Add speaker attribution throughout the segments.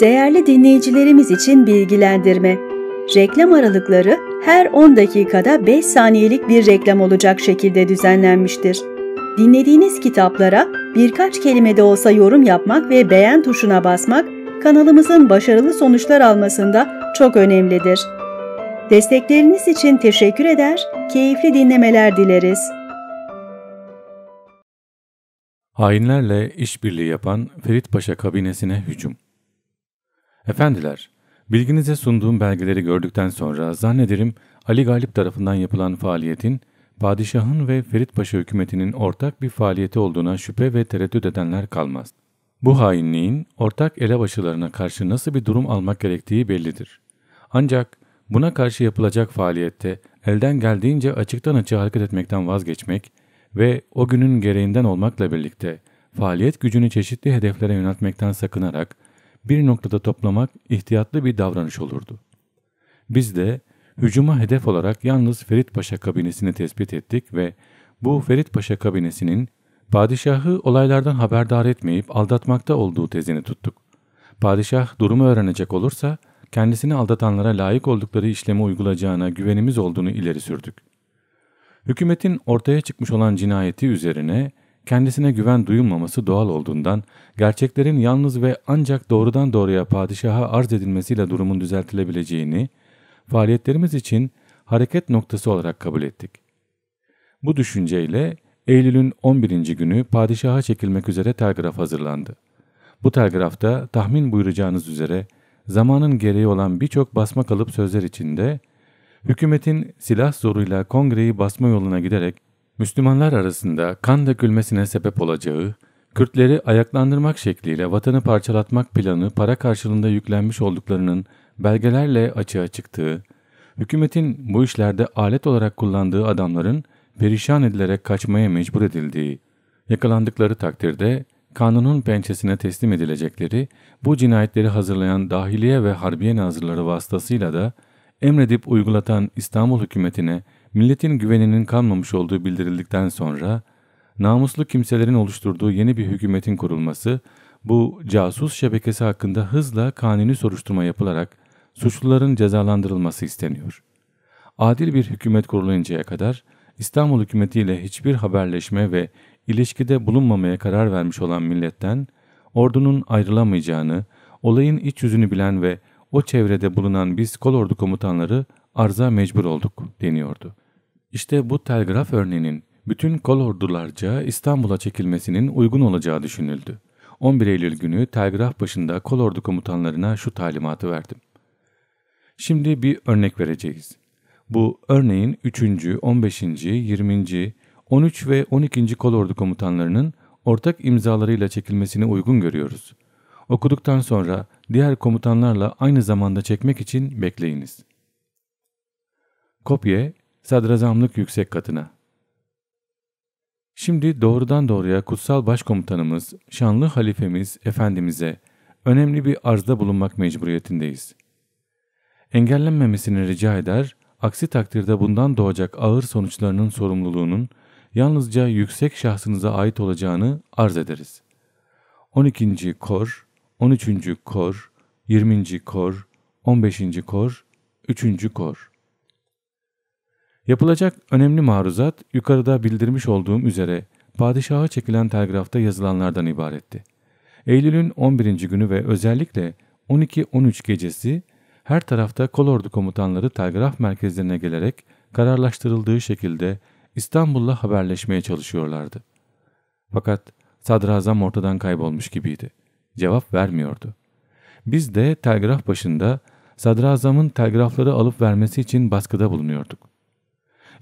Speaker 1: Değerli dinleyicilerimiz için bilgilendirme. Reklam aralıkları her 10 dakikada 5 saniyelik bir reklam olacak şekilde düzenlenmiştir. Dinlediğiniz kitaplara birkaç kelime de olsa yorum yapmak ve beğen tuşuna basmak kanalımızın başarılı sonuçlar almasında çok önemlidir. Destekleriniz için teşekkür eder, keyifli dinlemeler dileriz. Hainlerle işbirliği yapan Ferit Paşa kabinesine hücum Efendiler, bilginize sunduğum belgeleri gördükten sonra zannederim Ali Galip tarafından yapılan faaliyetin padişahın ve Ferit Paşa hükümetinin ortak bir faaliyeti olduğuna şüphe ve tereddüt edenler kalmaz. Bu hainliğin ortak elebaşılarına karşı nasıl bir durum almak gerektiği bellidir. Ancak buna karşı yapılacak faaliyette elden geldiğince açıktan açığa hareket etmekten vazgeçmek ve o günün gereğinden olmakla birlikte faaliyet gücünü çeşitli hedeflere yöneltmekten sakınarak bir noktada toplamak ihtiyatlı bir davranış olurdu. Biz de hücuma hedef olarak yalnız Ferit Paşa kabinesini tespit ettik ve bu Ferit Paşa kabinesinin padişahı olaylardan haberdar etmeyip aldatmakta olduğu tezini tuttuk. Padişah durumu öğrenecek olursa kendisini aldatanlara layık oldukları işlemi uygulayacağına güvenimiz olduğunu ileri sürdük. Hükümetin ortaya çıkmış olan cinayeti üzerine kendisine güven duyulmaması doğal olduğundan, gerçeklerin yalnız ve ancak doğrudan doğruya padişaha arz edilmesiyle durumun düzeltilebileceğini, faaliyetlerimiz için hareket noktası olarak kabul ettik. Bu düşünceyle Eylül'ün 11. günü padişaha çekilmek üzere telgraf hazırlandı. Bu telgrafta tahmin buyuracağınız üzere zamanın gereği olan birçok basma kalıp sözler içinde hükümetin silah zoruyla kongreyi basma yoluna giderek Müslümanlar arasında kan dökülmesine sebep olacağı, Kürtleri ayaklandırmak şekliyle vatanı parçalatmak planı para karşılığında yüklenmiş olduklarının belgelerle açığa çıktığı, hükümetin bu işlerde alet olarak kullandığı adamların perişan edilerek kaçmaya mecbur edildiği, yakalandıkları takdirde kanunun pençesine teslim edilecekleri, bu cinayetleri hazırlayan dahiliye ve harbiye nazırları vasıtasıyla da emredip uygulatan İstanbul hükümetine milletin güveninin kalmamış olduğu bildirildikten sonra namuslu kimselerin oluşturduğu yeni bir hükümetin kurulması bu casus şebekesi hakkında hızla kanuni soruşturma yapılarak suçluların cezalandırılması isteniyor. Adil bir hükümet kuruluncaya kadar İstanbul hükümetiyle hiçbir haberleşme ve ilişkide bulunmamaya karar vermiş olan milletten ordunun ayrılamayacağını, olayın iç yüzünü bilen ve o çevrede bulunan biz kolordu komutanları arza mecbur olduk deniyordu. İşte bu telgraf örneğinin bütün kol ordularca İstanbul'a çekilmesinin uygun olacağı düşünüldü. 11 Eylül günü telgraf başında kol ordu komutanlarına şu talimatı verdim. Şimdi bir örnek vereceğiz. Bu örneğin 3. 15. 20. 13 ve 12. kolordu komutanlarının ortak imzalarıyla çekilmesini uygun görüyoruz. Okuduktan sonra diğer komutanlarla aynı zamanda çekmek için bekleyiniz. Kopye sadrazamlık yüksek katına. Şimdi doğrudan doğruya kutsal başkomutanımız, şanlı halifemiz, efendimize önemli bir arzda bulunmak mecburiyetindeyiz. Engellenmemesini rica eder, aksi takdirde bundan doğacak ağır sonuçlarının sorumluluğunun yalnızca yüksek şahsınıza ait olacağını arz ederiz. 12. Kor, 13. Kor, 20. Kor, 15. Kor, 3. Kor. Yapılacak önemli maruzat yukarıda bildirmiş olduğum üzere padişaha çekilen telgrafta yazılanlardan ibaretti. Eylül'ün 11. günü ve özellikle 12-13 gecesi her tarafta kolordu komutanları telgraf merkezlerine gelerek kararlaştırıldığı şekilde İstanbul'la haberleşmeye çalışıyorlardı. Fakat sadrazam ortadan kaybolmuş gibiydi. Cevap vermiyordu. Biz de telgraf başında sadrazamın telgrafları alıp vermesi için baskıda bulunuyorduk.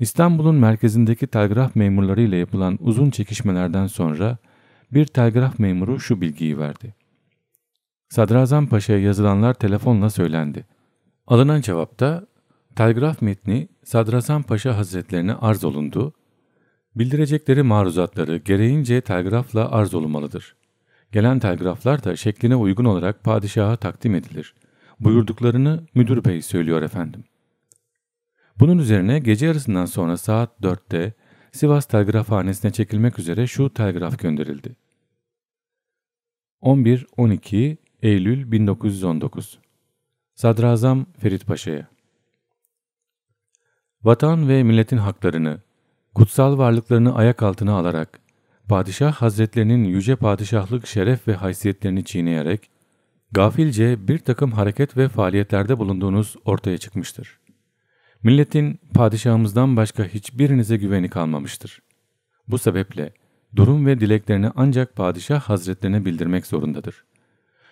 Speaker 1: İstanbul'un merkezindeki telgraf memurları ile yapılan uzun çekişmelerden sonra bir telgraf memuru şu bilgiyi verdi. Sadrazam Paşa'ya yazılanlar telefonla söylendi. Alınan cevapta telgraf metni Sadrazam Paşa Hazretlerine arz olundu. Bildirecekleri maruzatları gereğince telgrafla arz olunmalıdır. Gelen telgraflar da şekline uygun olarak padişaha takdim edilir. Buyurduklarını müdür bey söylüyor efendim.'' Bunun üzerine gece yarısından sonra saat 4'te Sivas Telgrafhanesi'ne çekilmek üzere şu telgraf gönderildi. 11-12 Eylül 1919 Sadrazam Ferit Paşa'ya Vatan ve milletin haklarını, kutsal varlıklarını ayak altına alarak, Padişah Hazretlerinin yüce padişahlık şeref ve haysiyetlerini çiğneyerek, gafilce bir takım hareket ve faaliyetlerde bulunduğunuz ortaya çıkmıştır. Milletin padişahımızdan başka hiçbirinize güveni kalmamıştır. Bu sebeple durum ve dileklerini ancak padişah hazretlerine bildirmek zorundadır.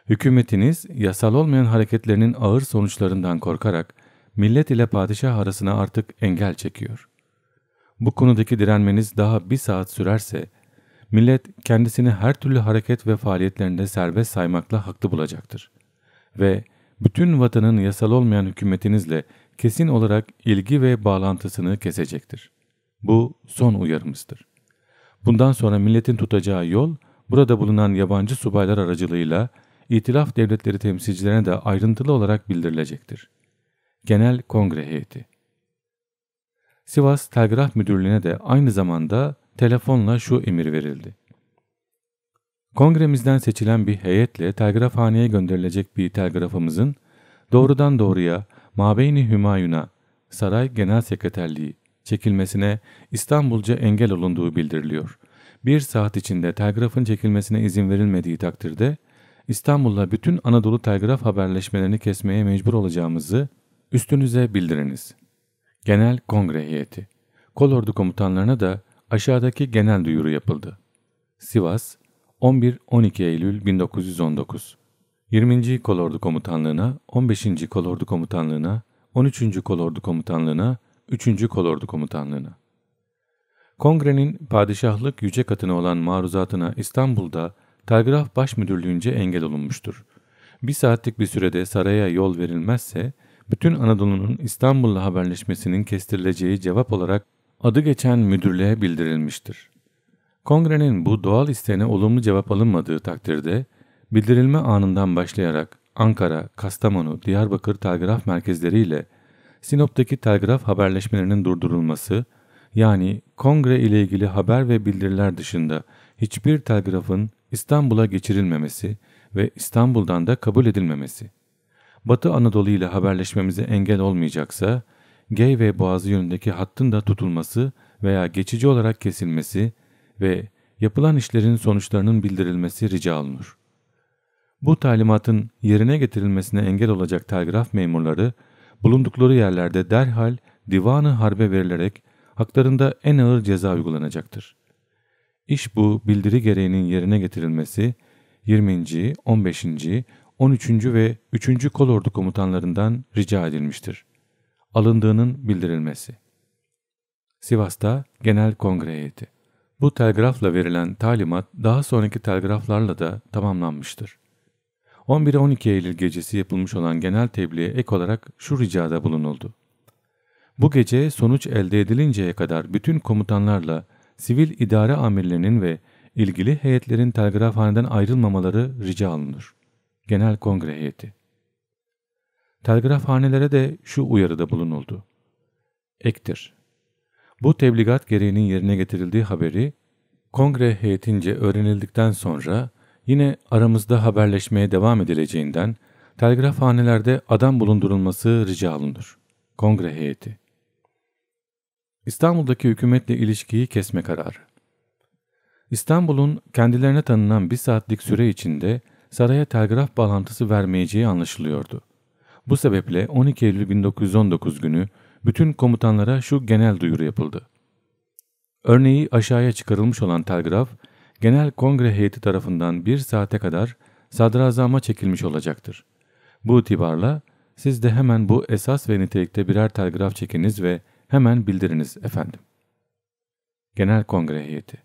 Speaker 1: Hükümetiniz yasal olmayan hareketlerinin ağır sonuçlarından korkarak millet ile padişah arasına artık engel çekiyor. Bu konudaki direnmeniz daha bir saat sürerse millet kendisini her türlü hareket ve faaliyetlerinde serbest saymakla haklı bulacaktır. Ve bütün vatanın yasal olmayan hükümetinizle kesin olarak ilgi ve bağlantısını kesecektir. Bu son uyarımızdır. Bundan sonra milletin tutacağı yol burada bulunan yabancı subaylar aracılığıyla İtilaf devletleri temsilcilerine de ayrıntılı olarak bildirilecektir. Genel Kongre Heyeti Sivas Telgraf Müdürlüğü'ne de aynı zamanda telefonla şu emir verildi. Kongremizden seçilen bir heyetle telgrafhaneye gönderilecek bir telgrafımızın doğrudan doğruya Mabeyni Hümayun'a, saray genel sekreterliği çekilmesine İstanbulca engel olunduğu bildiriliyor. Bir saat içinde telgrafın çekilmesine izin verilmediği takdirde İstanbul'la bütün Anadolu telgraf haberleşmelerini kesmeye mecbur olacağımızı üstünüze bildiriniz. Genel Kongre Heyeti Kolordu komutanlarına da aşağıdaki genel duyuru yapıldı. Sivas 11-12 Eylül 1919 20. Kolordu Komutanlığı'na, 15. Kolordu Komutanlığı'na, 13. Kolordu Komutanlığı'na, 3. Kolordu Komutanlığı'na. Kongrenin padişahlık yüce katına olan maruzatına İstanbul'da Telgraf Baş Müdürlüğü'nce engel olunmuştur. Bir saatlik bir sürede saraya yol verilmezse, bütün Anadolu'nun İstanbul'la haberleşmesinin kestirileceği cevap olarak adı geçen müdürlüğe bildirilmiştir. Kongrenin bu doğal isteğine olumlu cevap alınmadığı takdirde Bildirilme anından başlayarak Ankara, Kastamonu, Diyarbakır telgraf merkezleriyle Sinop'taki telgraf haberleşmelerinin durdurulması, yani kongre ile ilgili haber ve bildiriler dışında hiçbir telgrafın İstanbul'a geçirilmemesi ve İstanbul'dan da kabul edilmemesi. Batı Anadolu ile haberleşmemize engel olmayacaksa, Gey ve Boğazı yönündeki hattın da tutulması veya geçici olarak kesilmesi ve yapılan işlerin sonuçlarının bildirilmesi rica olunur. Bu talimatın yerine getirilmesine engel olacak telgraf memurları bulundukları yerlerde derhal divanı harbe verilerek haklarında en ağır ceza uygulanacaktır. İş bu bildiri gereğinin yerine getirilmesi 20. 15. 13. ve 3. kolordu komutanlarından rica edilmiştir. Alındığının bildirilmesi. Sivas'ta Genel Kongre heyeti. Bu telgrafla verilen talimat daha sonraki telgraflarla da tamamlanmıştır. 11-12 Eylül gecesi yapılmış olan genel tebliğe ek olarak şu ricada bulunuldu. Bu gece sonuç elde edilinceye kadar bütün komutanlarla sivil idare amirlerinin ve ilgili heyetlerin telgrafhaneden ayrılmamaları rica alınır. Genel Kongre Heyeti Telgrafhanelere de şu uyarıda bulunuldu. Ektir. Bu tebligat gereğinin yerine getirildiği haberi kongre heyetince öğrenildikten sonra Yine aramızda haberleşmeye devam edileceğinden telgraf telgrafhanelerde adam bulundurulması rica olunur. Kongre heyeti. İstanbul'daki hükümetle ilişkiyi kesme kararı. İstanbul'un kendilerine tanınan bir saatlik süre içinde saraya telgraf bağlantısı vermeyeceği anlaşılıyordu. Bu sebeple 12 Eylül 1919 günü bütün komutanlara şu genel duyuru yapıldı. Örneği aşağıya çıkarılmış olan telgraf genel kongre heyeti tarafından bir saate kadar sadrazama çekilmiş olacaktır. Bu itibarla siz de hemen bu esas ve nitelikte birer telgraf çekiniz ve hemen bildiriniz efendim. Genel Kongre Heyeti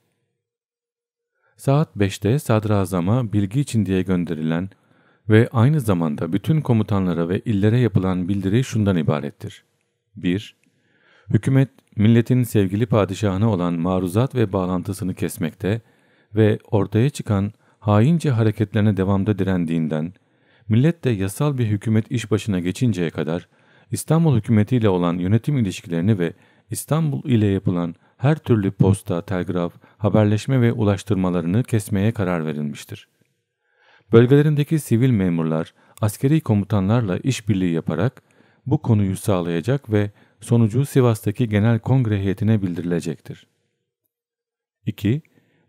Speaker 1: Saat 5'te sadrazama bilgi için diye gönderilen ve aynı zamanda bütün komutanlara ve illere yapılan bildiri şundan ibarettir. 1. Hükümet, milletin sevgili padişahına olan maruzat ve bağlantısını kesmekte ve ortaya çıkan haince hareketlerine devamda direndiğinden, millet de yasal bir hükümet iş başına geçinceye kadar İstanbul hükümetiyle olan yönetim ilişkilerini ve İstanbul ile yapılan her türlü posta, telgraf, haberleşme ve ulaştırmalarını kesmeye karar verilmiştir. Bölgelerindeki sivil memurlar, askeri komutanlarla işbirliği yaparak bu konuyu sağlayacak ve sonucu Sivas'taki Genel Kongre heyetine bildirilecektir. 2.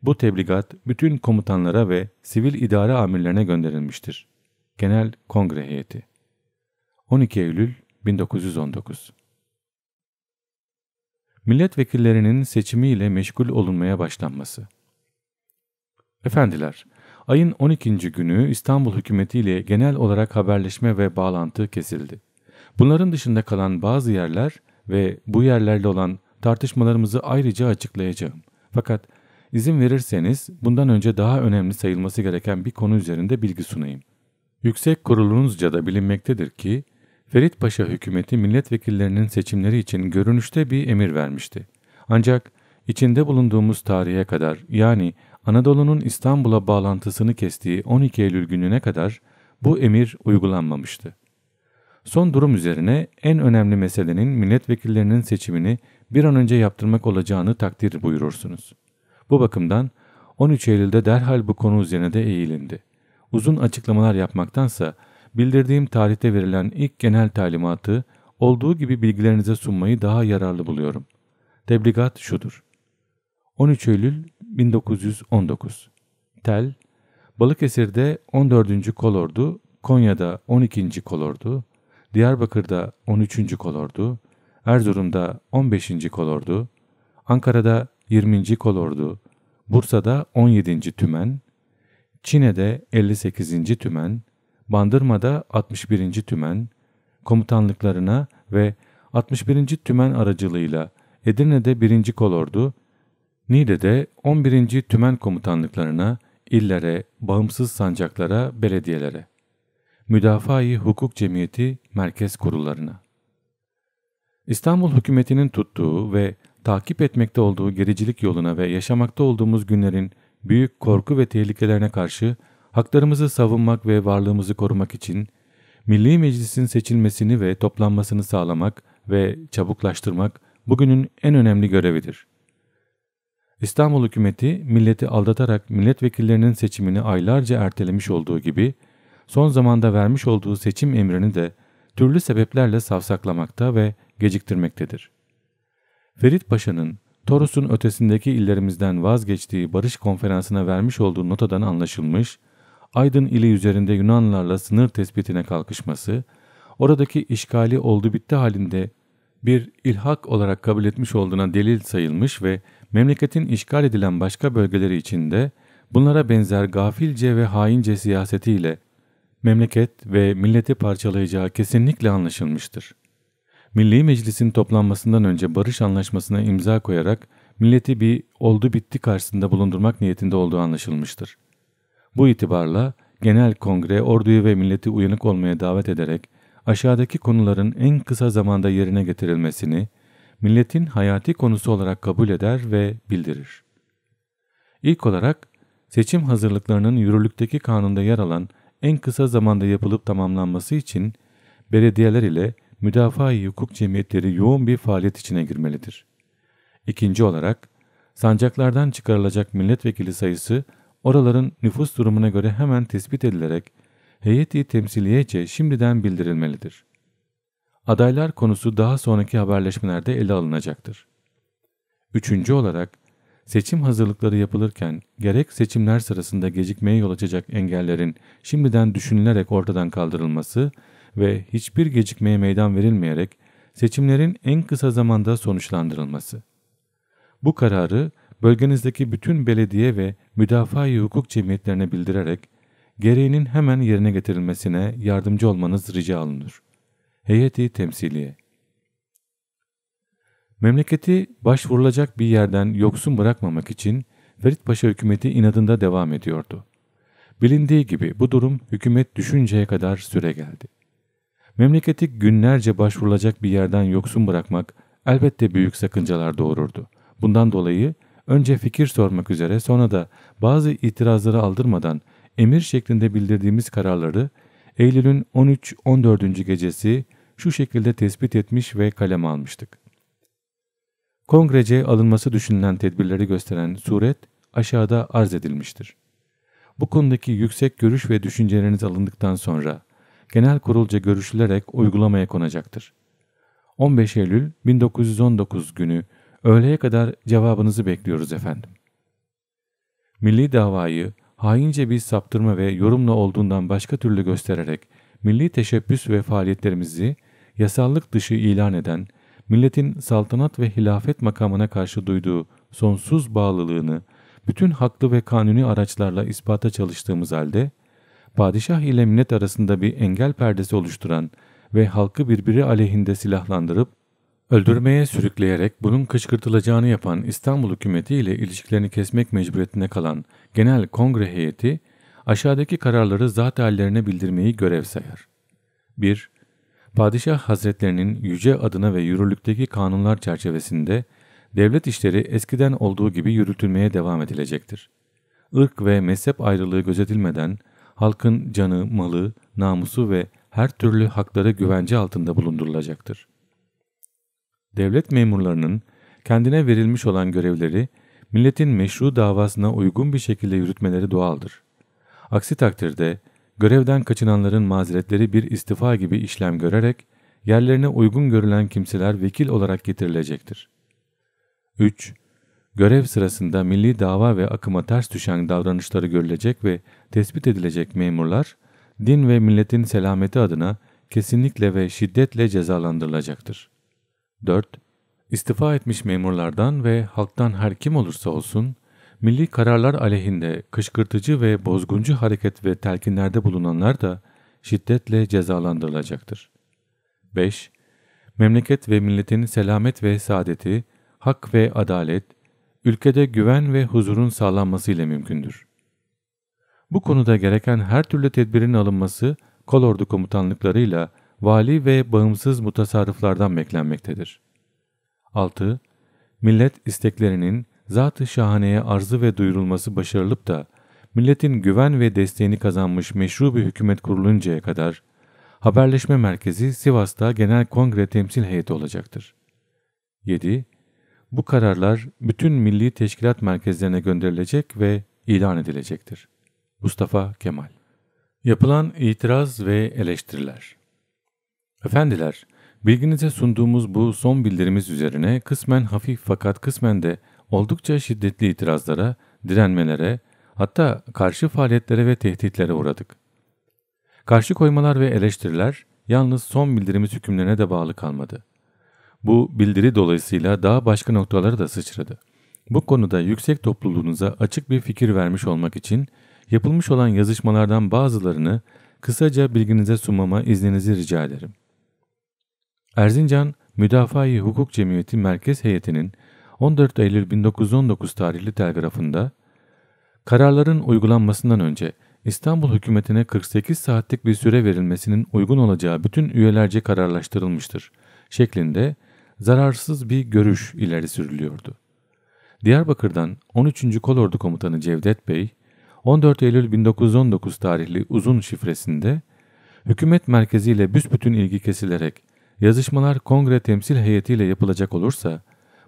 Speaker 1: Bu tebligat bütün komutanlara ve sivil idare amirlerine gönderilmiştir. Genel Kongre Heyeti 12 Eylül 1919 Milletvekillerinin seçimiyle meşgul olunmaya başlanması Efendiler, ayın 12. günü İstanbul hükümetiyle genel olarak haberleşme ve bağlantı kesildi. Bunların dışında kalan bazı yerler ve bu yerlerle olan tartışmalarımızı ayrıca açıklayacağım. Fakat İzin verirseniz bundan önce daha önemli sayılması gereken bir konu üzerinde bilgi sunayım. Yüksek kurulunuzca da bilinmektedir ki Ferit Paşa hükümeti milletvekillerinin seçimleri için görünüşte bir emir vermişti. Ancak içinde bulunduğumuz tarihe kadar yani Anadolu'nun İstanbul'a bağlantısını kestiği 12 Eylül gününe kadar bu emir uygulanmamıştı. Son durum üzerine en önemli meselenin milletvekillerinin seçimini bir an önce yaptırmak olacağını takdir buyurursunuz. Bu bakımdan 13 Eylül'de derhal bu konu üzerine de eğilindi. Uzun açıklamalar yapmaktansa bildirdiğim tarihte verilen ilk genel talimatı olduğu gibi bilgilerinize sunmayı daha yararlı buluyorum. Tebligat şudur. 13 Eylül 1919 Tel, Balıkesir'de 14. Kolordu, Konya'da 12. Kolordu, Diyarbakır'da 13. Kolordu, Erzurum'da 15. Kolordu, Ankara'da 20. Kolordu, Bursa'da 17. Tümen, Çine'de 58. Tümen, Bandırma'da 61. Tümen, komutanlıklarına ve 61. Tümen aracılığıyla Edirne'de 1. Kolordu, Niğde'de 11. Tümen komutanlıklarına, illere, bağımsız sancaklara, belediyelere, müdafaa Hukuk Cemiyeti merkez kurullarına. İstanbul hükümetinin tuttuğu ve takip etmekte olduğu gericilik yoluna ve yaşamakta olduğumuz günlerin büyük korku ve tehlikelerine karşı haklarımızı savunmak ve varlığımızı korumak için Milli Meclis'in seçilmesini ve toplanmasını sağlamak ve çabuklaştırmak bugünün en önemli görevidir. İstanbul hükümeti milleti aldatarak milletvekillerinin seçimini aylarca ertelemiş olduğu gibi son zamanda vermiş olduğu seçim emrini de türlü sebeplerle savsaklamakta ve geciktirmektedir. Ferit Paşa'nın Toros'un ötesindeki illerimizden vazgeçtiği barış konferansına vermiş olduğu notadan anlaşılmış, Aydın ili üzerinde Yunanlarla sınır tespitine kalkışması, oradaki işgali oldu bitti halinde bir ilhak olarak kabul etmiş olduğuna delil sayılmış ve memleketin işgal edilen başka bölgeleri içinde bunlara benzer gafilce ve haince siyasetiyle memleket ve milleti parçalayacağı kesinlikle anlaşılmıştır. Milli Meclis'in toplanmasından önce barış anlaşmasına imza koyarak milleti bir oldu bitti karşısında bulundurmak niyetinde olduğu anlaşılmıştır. Bu itibarla genel kongre orduyu ve milleti uyanık olmaya davet ederek aşağıdaki konuların en kısa zamanda yerine getirilmesini milletin hayati konusu olarak kabul eder ve bildirir. İlk olarak seçim hazırlıklarının yürürlükteki kanunda yer alan en kısa zamanda yapılıp tamamlanması için belediyeler ile müdafaa-i hukuk cemiyetleri yoğun bir faaliyet içine girmelidir. İkinci olarak, sancaklardan çıkarılacak milletvekili sayısı oraların nüfus durumuna göre hemen tespit edilerek heyeti temsiliyece şimdiden bildirilmelidir. Adaylar konusu daha sonraki haberleşmelerde ele alınacaktır. Üçüncü olarak, seçim hazırlıkları yapılırken gerek seçimler sırasında gecikmeye yol açacak engellerin şimdiden düşünülerek ortadan kaldırılması ve hiçbir gecikmeye meydan verilmeyerek seçimlerin en kısa zamanda sonuçlandırılması. Bu kararı bölgenizdeki bütün belediye ve müdafaa-i hukuk cemiyetlerine bildirerek gereğinin hemen yerine getirilmesine yardımcı olmanız rica alınır. Heyeti temsiliye Memleketi başvurulacak bir yerden yoksun bırakmamak için Ferit Paşa hükümeti inadında devam ediyordu. Bilindiği gibi bu durum hükümet düşünceye kadar süre geldi. Memleketi günlerce başvurulacak bir yerden yoksun bırakmak elbette büyük sakıncalar doğururdu. Bundan dolayı önce fikir sormak üzere sonra da bazı itirazları aldırmadan emir şeklinde bildirdiğimiz kararları Eylül'ün 13-14. gecesi şu şekilde tespit etmiş ve kaleme almıştık. Kongrece alınması düşünülen tedbirleri gösteren suret aşağıda arz edilmiştir. Bu konudaki yüksek görüş ve düşünceleriniz alındıktan sonra genel kurulca görüşülerek uygulamaya konacaktır. 15 Eylül 1919 günü öğleye kadar cevabınızı bekliyoruz efendim. Milli davayı haince bir saptırma ve yorumla olduğundan başka türlü göstererek milli teşebbüs ve faaliyetlerimizi yasallık dışı ilan eden, milletin saltanat ve hilafet makamına karşı duyduğu sonsuz bağlılığını bütün haklı ve kanuni araçlarla ispata çalıştığımız halde padişah ile millet arasında bir engel perdesi oluşturan ve halkı birbiri aleyhinde silahlandırıp öldürmeye sürükleyerek bunun kışkırtılacağını yapan İstanbul hükümeti ile ilişkilerini kesmek mecburiyetine kalan Genel Kongre heyeti aşağıdaki kararları zat hallerine bildirmeyi görev sayar. 1. Padişah Hazretlerinin yüce adına ve yürürlükteki kanunlar çerçevesinde devlet işleri eskiden olduğu gibi yürütülmeye devam edilecektir. Irk ve mezhep ayrılığı gözetilmeden halkın canı, malı, namusu ve her türlü hakları güvence altında bulundurulacaktır. Devlet memurlarının kendine verilmiş olan görevleri milletin meşru davasına uygun bir şekilde yürütmeleri doğaldır. Aksi takdirde görevden kaçınanların mazeretleri bir istifa gibi işlem görerek yerlerine uygun görülen kimseler vekil olarak getirilecektir. 3. Görev sırasında milli dava ve akıma ters düşen davranışları görülecek ve tespit edilecek memurlar, din ve milletin selameti adına kesinlikle ve şiddetle cezalandırılacaktır. 4. İstifa etmiş memurlardan ve halktan her kim olursa olsun, milli kararlar aleyhinde kışkırtıcı ve bozguncu hareket ve telkinlerde bulunanlar da şiddetle cezalandırılacaktır. 5. Memleket ve milletin selamet ve saadeti, hak ve adalet, ülkede güven ve huzurun sağlanması ile mümkündür. Bu konuda gereken her türlü tedbirin alınması kolordu komutanlıklarıyla vali ve bağımsız mutasarrıflardan beklenmektedir. 6. Millet isteklerinin zat-ı şahaneye arzı ve duyurulması başarılıp da milletin güven ve desteğini kazanmış meşru bir hükümet kuruluncaya kadar haberleşme merkezi Sivas'ta genel kongre temsil heyeti olacaktır. 7. Bu kararlar bütün milli teşkilat merkezlerine gönderilecek ve ilan edilecektir. Mustafa Kemal Yapılan itiraz ve eleştiriler Efendiler, bilginize sunduğumuz bu son bildirimiz üzerine kısmen hafif fakat kısmen de oldukça şiddetli itirazlara, direnmelere, hatta karşı faaliyetlere ve tehditlere uğradık. Karşı koymalar ve eleştiriler yalnız son bildirimiz hükümlerine de bağlı kalmadı. Bu bildiri dolayısıyla daha başka noktalara da sıçradı. Bu konuda yüksek topluluğunuza açık bir fikir vermiş olmak için yapılmış olan yazışmalardan bazılarını kısaca bilginize sunmama izninizi rica ederim. Erzincan Müdafaa-i Hukuk Cemiyeti Merkez Heyeti'nin 14 Eylül 1919 tarihli telgrafında kararların uygulanmasından önce İstanbul hükümetine 48 saatlik bir süre verilmesinin uygun olacağı bütün üyelerce kararlaştırılmıştır şeklinde zararsız bir görüş ileri sürülüyordu. Diyarbakır'dan 13. Kolordu Komutanı Cevdet Bey, 14 Eylül 1919 tarihli uzun şifresinde hükümet merkeziyle büsbütün ilgi kesilerek yazışmalar kongre temsil heyetiyle yapılacak olursa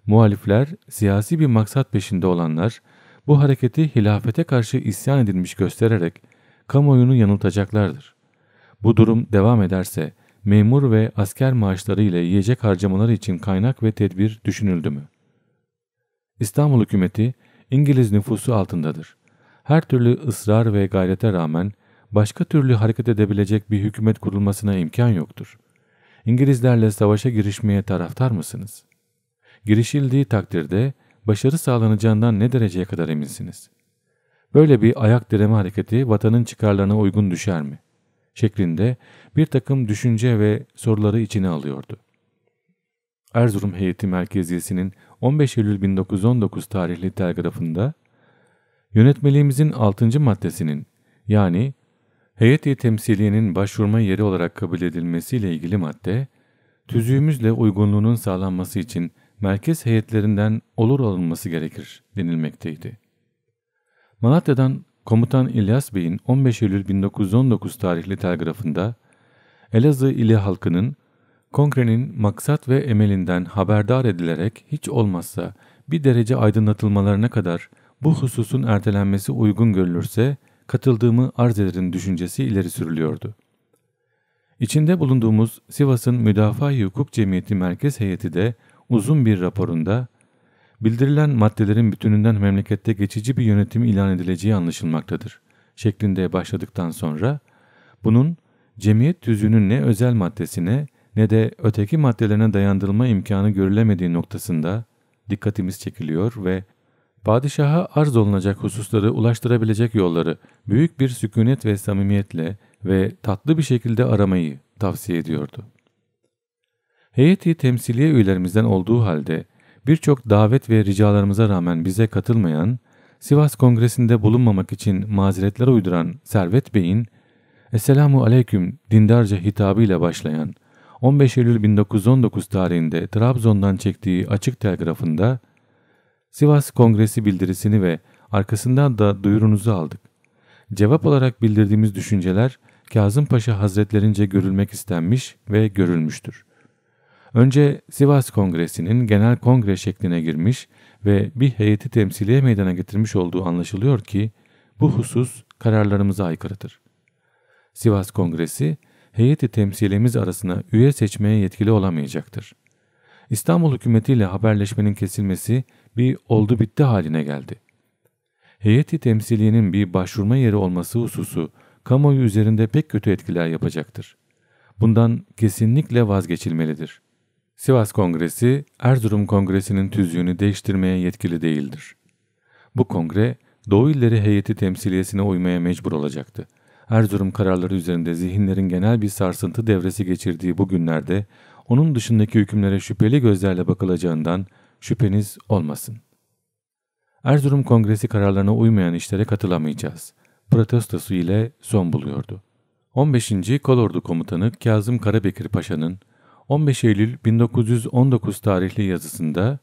Speaker 1: muhalifler, siyasi bir maksat peşinde olanlar bu hareketi hilafete karşı isyan edilmiş göstererek kamuoyunu yanıltacaklardır. Bu durum devam ederse memur ve asker maaşları ile yiyecek harcamaları için kaynak ve tedbir düşünüldü mü? İstanbul hükümeti İngiliz nüfusu altındadır. Her türlü ısrar ve gayrete rağmen başka türlü hareket edebilecek bir hükümet kurulmasına imkan yoktur. İngilizlerle savaşa girişmeye taraftar mısınız? Girişildiği takdirde başarı sağlanacağından ne dereceye kadar eminsiniz? Böyle bir ayak direme hareketi vatanın çıkarlarına uygun düşer mi? şeklinde bir takım düşünce ve soruları içine alıyordu. Erzurum Heyeti Merkeziyesi'nin 15 Eylül 1919 tarihli telgrafında yönetmeliğimizin 6. maddesinin yani heyeti temsiliyenin başvurma yeri olarak kabul edilmesiyle ilgili madde, tüzüğümüzle uygunluğunun sağlanması için merkez heyetlerinden olur alınması gerekir denilmekteydi. Malatya'dan Komutan İlyas Bey'in 15 Eylül 1919 tarihli telgrafında Elazığ ili halkının kongrenin maksat ve emelinden haberdar edilerek hiç olmazsa bir derece aydınlatılmalarına kadar bu hususun ertelenmesi uygun görülürse katıldığımı arz ederim düşüncesi ileri sürülüyordu. İçinde bulunduğumuz Sivas'ın Müdafaa-i Hukuk Cemiyeti Merkez Heyeti de uzun bir raporunda Bildirilen maddelerin bütününden memlekette geçici bir yönetim ilan edileceği anlaşılmaktadır. Şeklinde başladıktan sonra bunun cemiyet tüzüğünün ne özel maddesine ne de öteki maddelerine dayandırılma imkanı görülemediği noktasında dikkatimiz çekiliyor ve padişaha arz olunacak hususları ulaştırabilecek yolları büyük bir sükunet ve samimiyetle ve tatlı bir şekilde aramayı tavsiye ediyordu. Heyeti temsiliye üyelerimizden olduğu halde birçok davet ve ricalarımıza rağmen bize katılmayan, Sivas Kongresi'nde bulunmamak için mazeretler uyduran Servet Bey'in Esselamu Aleyküm dindarca hitabıyla başlayan 15 Eylül 1919 tarihinde Trabzon'dan çektiği açık telgrafında Sivas Kongresi bildirisini ve arkasından da duyurunuzu aldık. Cevap olarak bildirdiğimiz düşünceler Kazım Paşa Hazretlerince görülmek istenmiş ve görülmüştür. Önce Sivas Kongresi'nin genel kongre şekline girmiş ve bir heyeti temsiliye meydana getirmiş olduğu anlaşılıyor ki bu husus kararlarımıza aykırıdır. Sivas Kongresi heyeti temsilimiz arasına üye seçmeye yetkili olamayacaktır. İstanbul hükümetiyle haberleşmenin kesilmesi bir oldu bitti haline geldi. Heyeti temsiliyenin bir başvurma yeri olması hususu kamuoyu üzerinde pek kötü etkiler yapacaktır. Bundan kesinlikle vazgeçilmelidir. Sivas Kongresi, Erzurum Kongresi'nin tüzüğünü değiştirmeye yetkili değildir. Bu kongre, Doğu İlleri Heyeti temsiliyesine uymaya mecbur olacaktı. Erzurum kararları üzerinde zihinlerin genel bir sarsıntı devresi geçirdiği bu günlerde, onun dışındaki hükümlere şüpheli gözlerle bakılacağından şüpheniz olmasın. Erzurum Kongresi kararlarına uymayan işlere katılamayacağız. Protestosu ile son buluyordu. 15. Kolordu Komutanı Kazım Karabekir Paşa'nın 15 Eylül 1919 tarihli yazısında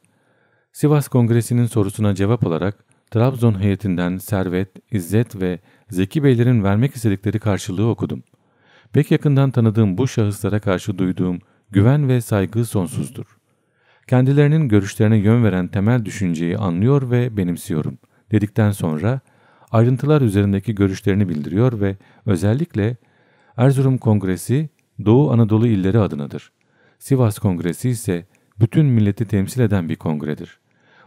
Speaker 1: Sivas Kongresi'nin sorusuna cevap olarak Trabzon heyetinden Servet, İzzet ve Zeki Beylerin vermek istedikleri karşılığı okudum. Pek yakından tanıdığım bu şahıslara karşı duyduğum güven ve saygı sonsuzdur. Kendilerinin görüşlerine yön veren temel düşünceyi anlıyor ve benimsiyorum dedikten sonra ayrıntılar üzerindeki görüşlerini bildiriyor ve özellikle Erzurum Kongresi Doğu Anadolu illeri adınadır. Sivas Kongresi ise bütün milleti temsil eden bir kongredir.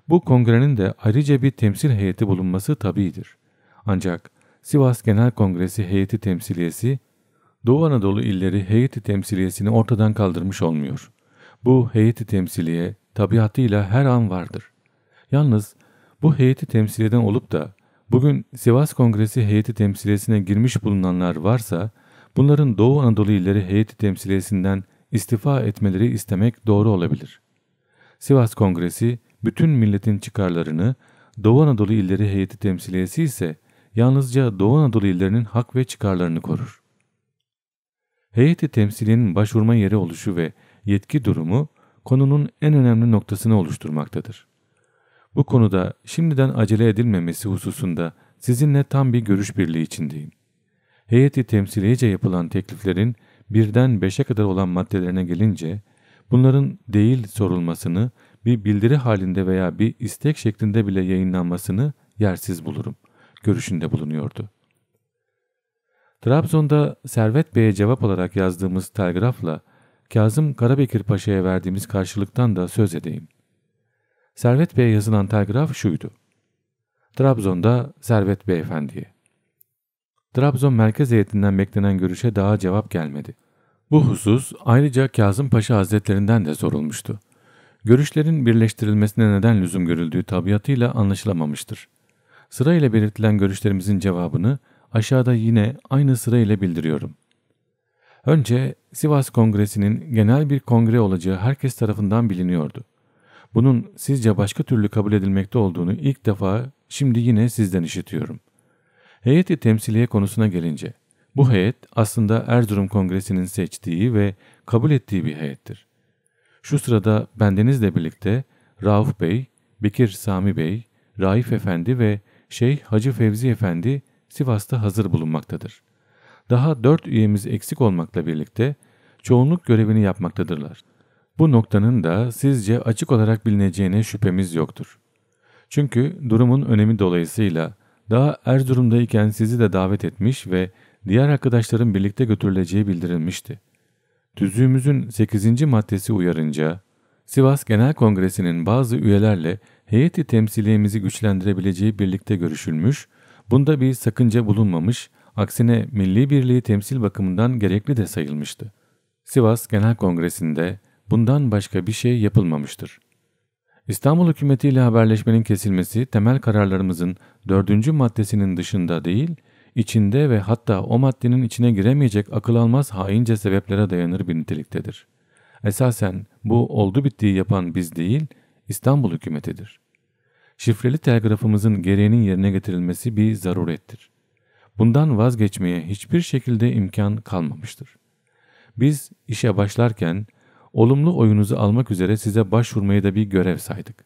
Speaker 1: Bu kongrenin de ayrıca bir temsil heyeti bulunması tabidir. Ancak Sivas Genel Kongresi heyeti temsiliyesi, Doğu Anadolu illeri heyeti temsiliyesini ortadan kaldırmış olmuyor. Bu heyeti temsiliye tabiatıyla her an vardır. Yalnız bu heyeti temsiliyeden olup da bugün Sivas Kongresi heyeti temsiliyesine girmiş bulunanlar varsa bunların Doğu Anadolu illeri heyeti temsiliyesinden istifa etmeleri istemek doğru olabilir. Sivas Kongresi bütün milletin çıkarlarını, Doğu Anadolu illeri heyeti temsiliyesi ise yalnızca Doğu Anadolu illerinin hak ve çıkarlarını korur. Heyeti temsilinin başvurma yeri oluşu ve yetki durumu konunun en önemli noktasını oluşturmaktadır. Bu konuda şimdiden acele edilmemesi hususunda sizinle tam bir görüş birliği içindeyim. Heyeti temsiliyece yapılan tekliflerin birden beşe kadar olan maddelerine gelince bunların değil sorulmasını bir bildiri halinde veya bir istek şeklinde bile yayınlanmasını yersiz bulurum. Görüşünde bulunuyordu. Trabzon'da Servet Bey'e cevap olarak yazdığımız telgrafla Kazım Karabekir Paşa'ya verdiğimiz karşılıktan da söz edeyim. Servet Bey'e yazılan telgraf şuydu. Trabzon'da Servet Beyefendi'ye. Trabzon merkez heyetinden beklenen görüşe daha cevap gelmedi. Bu husus ayrıca Kazım Paşa Hazretlerinden de sorulmuştu. Görüşlerin birleştirilmesine neden lüzum görüldüğü tabiatıyla anlaşılamamıştır. Sırayla belirtilen görüşlerimizin cevabını aşağıda yine aynı sırayla bildiriyorum. Önce Sivas Kongresi'nin genel bir kongre olacağı herkes tarafından biliniyordu. Bunun sizce başka türlü kabul edilmekte olduğunu ilk defa şimdi yine sizden işitiyorum. Heyeti temsiliye konusuna gelince bu heyet aslında Erzurum Kongresi'nin seçtiği ve kabul ettiği bir heyettir. Şu sırada bendenizle birlikte Rauf Bey, Bekir Sami Bey, Raif Efendi ve Şeyh Hacı Fevzi Efendi Sivas'ta hazır bulunmaktadır. Daha dört üyemiz eksik olmakla birlikte çoğunluk görevini yapmaktadırlar. Bu noktanın da sizce açık olarak bilineceğine şüphemiz yoktur. Çünkü durumun önemi dolayısıyla daha Erzurum'dayken sizi de davet etmiş ve diğer arkadaşların birlikte götürüleceği bildirilmişti. Tüzüğümüzün 8. maddesi uyarınca Sivas Genel Kongresi'nin bazı üyelerle heyeti temsiliyemizi güçlendirebileceği birlikte görüşülmüş, bunda bir sakınca bulunmamış, aksine milli birliği temsil bakımından gerekli de sayılmıştı. Sivas Genel Kongresi'nde bundan başka bir şey yapılmamıştır. İstanbul hükümetiyle haberleşmenin kesilmesi temel kararlarımızın dördüncü maddesinin dışında değil, içinde ve hatta o maddenin içine giremeyecek akıl almaz haince sebeplere dayanır bir niteliktedir. Esasen bu oldu bittiği yapan biz değil, İstanbul hükümetidir. Şifreli telgrafımızın gereğinin yerine getirilmesi bir zarurettir. Bundan vazgeçmeye hiçbir şekilde imkan kalmamıştır. Biz işe başlarken olumlu oyunuzu almak üzere size başvurmayı da bir görev saydık.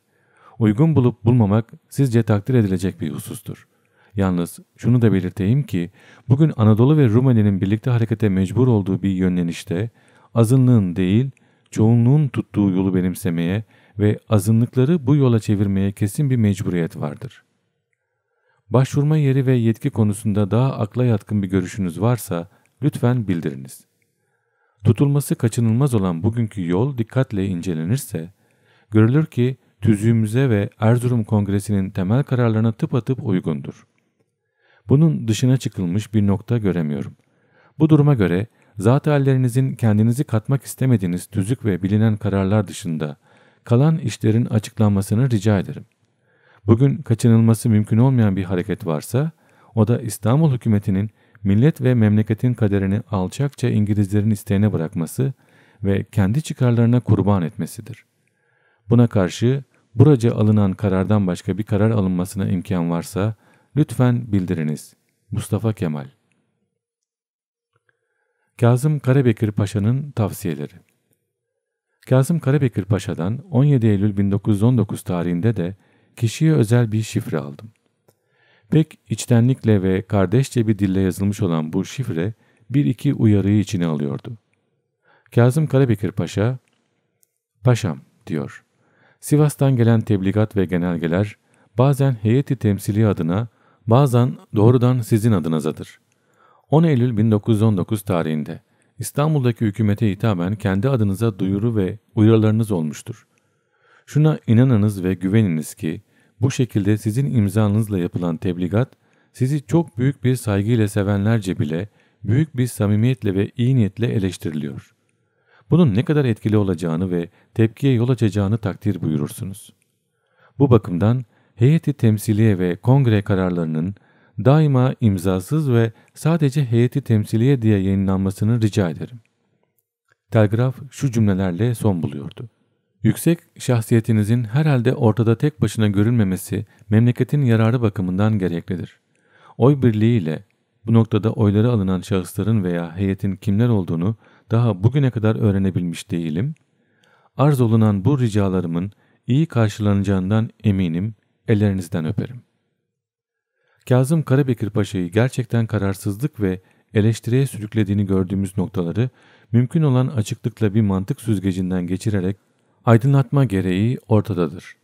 Speaker 1: Uygun bulup bulmamak sizce takdir edilecek bir husustur. Yalnız şunu da belirteyim ki bugün Anadolu ve Rumeli'nin birlikte harekete mecbur olduğu bir yönlenişte azınlığın değil çoğunluğun tuttuğu yolu benimsemeye ve azınlıkları bu yola çevirmeye kesin bir mecburiyet vardır. Başvurma yeri ve yetki konusunda daha akla yatkın bir görüşünüz varsa lütfen bildiriniz. Tutulması kaçınılmaz olan bugünkü yol dikkatle incelenirse görülür ki tüzüğümüze ve Erzurum Kongresi'nin temel kararlarına tıpatıp uygundur. Bunun dışına çıkılmış bir nokta göremiyorum. Bu duruma göre zat hallerinizin kendinizi katmak istemediğiniz tüzük ve bilinen kararlar dışında kalan işlerin açıklanmasını rica ederim. Bugün kaçınılması mümkün olmayan bir hareket varsa o da İstanbul hükümetinin millet ve memleketin kaderini alçakça İngilizlerin isteğine bırakması ve kendi çıkarlarına kurban etmesidir. Buna karşı buraca alınan karardan başka bir karar alınmasına imkan varsa Lütfen bildiriniz. Mustafa Kemal Kazım Karabekir Paşa'nın tavsiyeleri Kazım Karabekir Paşa'dan 17 Eylül 1919 tarihinde de kişiye özel bir şifre aldım. Pek içtenlikle ve kardeşçe bir dille yazılmış olan bu şifre bir iki uyarıyı içine alıyordu. Kazım Karabekir Paşa, Paşam diyor. Sivas'tan gelen tebligat ve genelgeler bazen heyeti temsili adına bazen doğrudan sizin adınızadır. 10 Eylül 1919 tarihinde İstanbul'daki hükümete hitaben kendi adınıza duyuru ve uyarılarınız olmuştur. Şuna inanınız ve güveniniz ki bu şekilde sizin imzanızla yapılan tebligat sizi çok büyük bir saygıyla sevenlerce bile büyük bir samimiyetle ve iyi niyetle eleştiriliyor. Bunun ne kadar etkili olacağını ve tepkiye yol açacağını takdir buyurursunuz. Bu bakımdan heyeti temsiliye ve kongre kararlarının daima imzasız ve sadece heyeti temsiliye diye yayınlanmasını rica ederim. Telgraf şu cümlelerle son buluyordu. Yüksek şahsiyetinizin herhalde ortada tek başına görülmemesi memleketin yararı bakımından gereklidir. Oy birliğiyle bu noktada oyları alınan şahısların veya heyetin kimler olduğunu daha bugüne kadar öğrenebilmiş değilim. Arz olunan bu ricalarımın iyi karşılanacağından eminim ellerinizden öperim. Kazım Karabekir Paşa'yı gerçekten kararsızlık ve eleştiriye sürüklediğini gördüğümüz noktaları mümkün olan açıklıkla bir mantık süzgecinden geçirerek aydınlatma gereği ortadadır.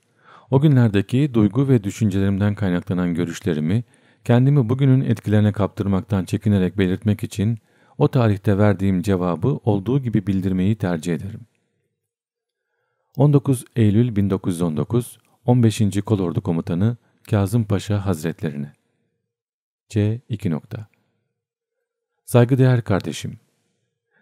Speaker 1: O günlerdeki duygu ve düşüncelerimden kaynaklanan görüşlerimi kendimi bugünün etkilerine kaptırmaktan çekinerek belirtmek için o tarihte verdiğim cevabı olduğu gibi bildirmeyi tercih ederim. 19 Eylül 1919 15. Kolordu Komutanı Kazım Paşa Hazretlerine C. 2. Saygıdeğer kardeşim,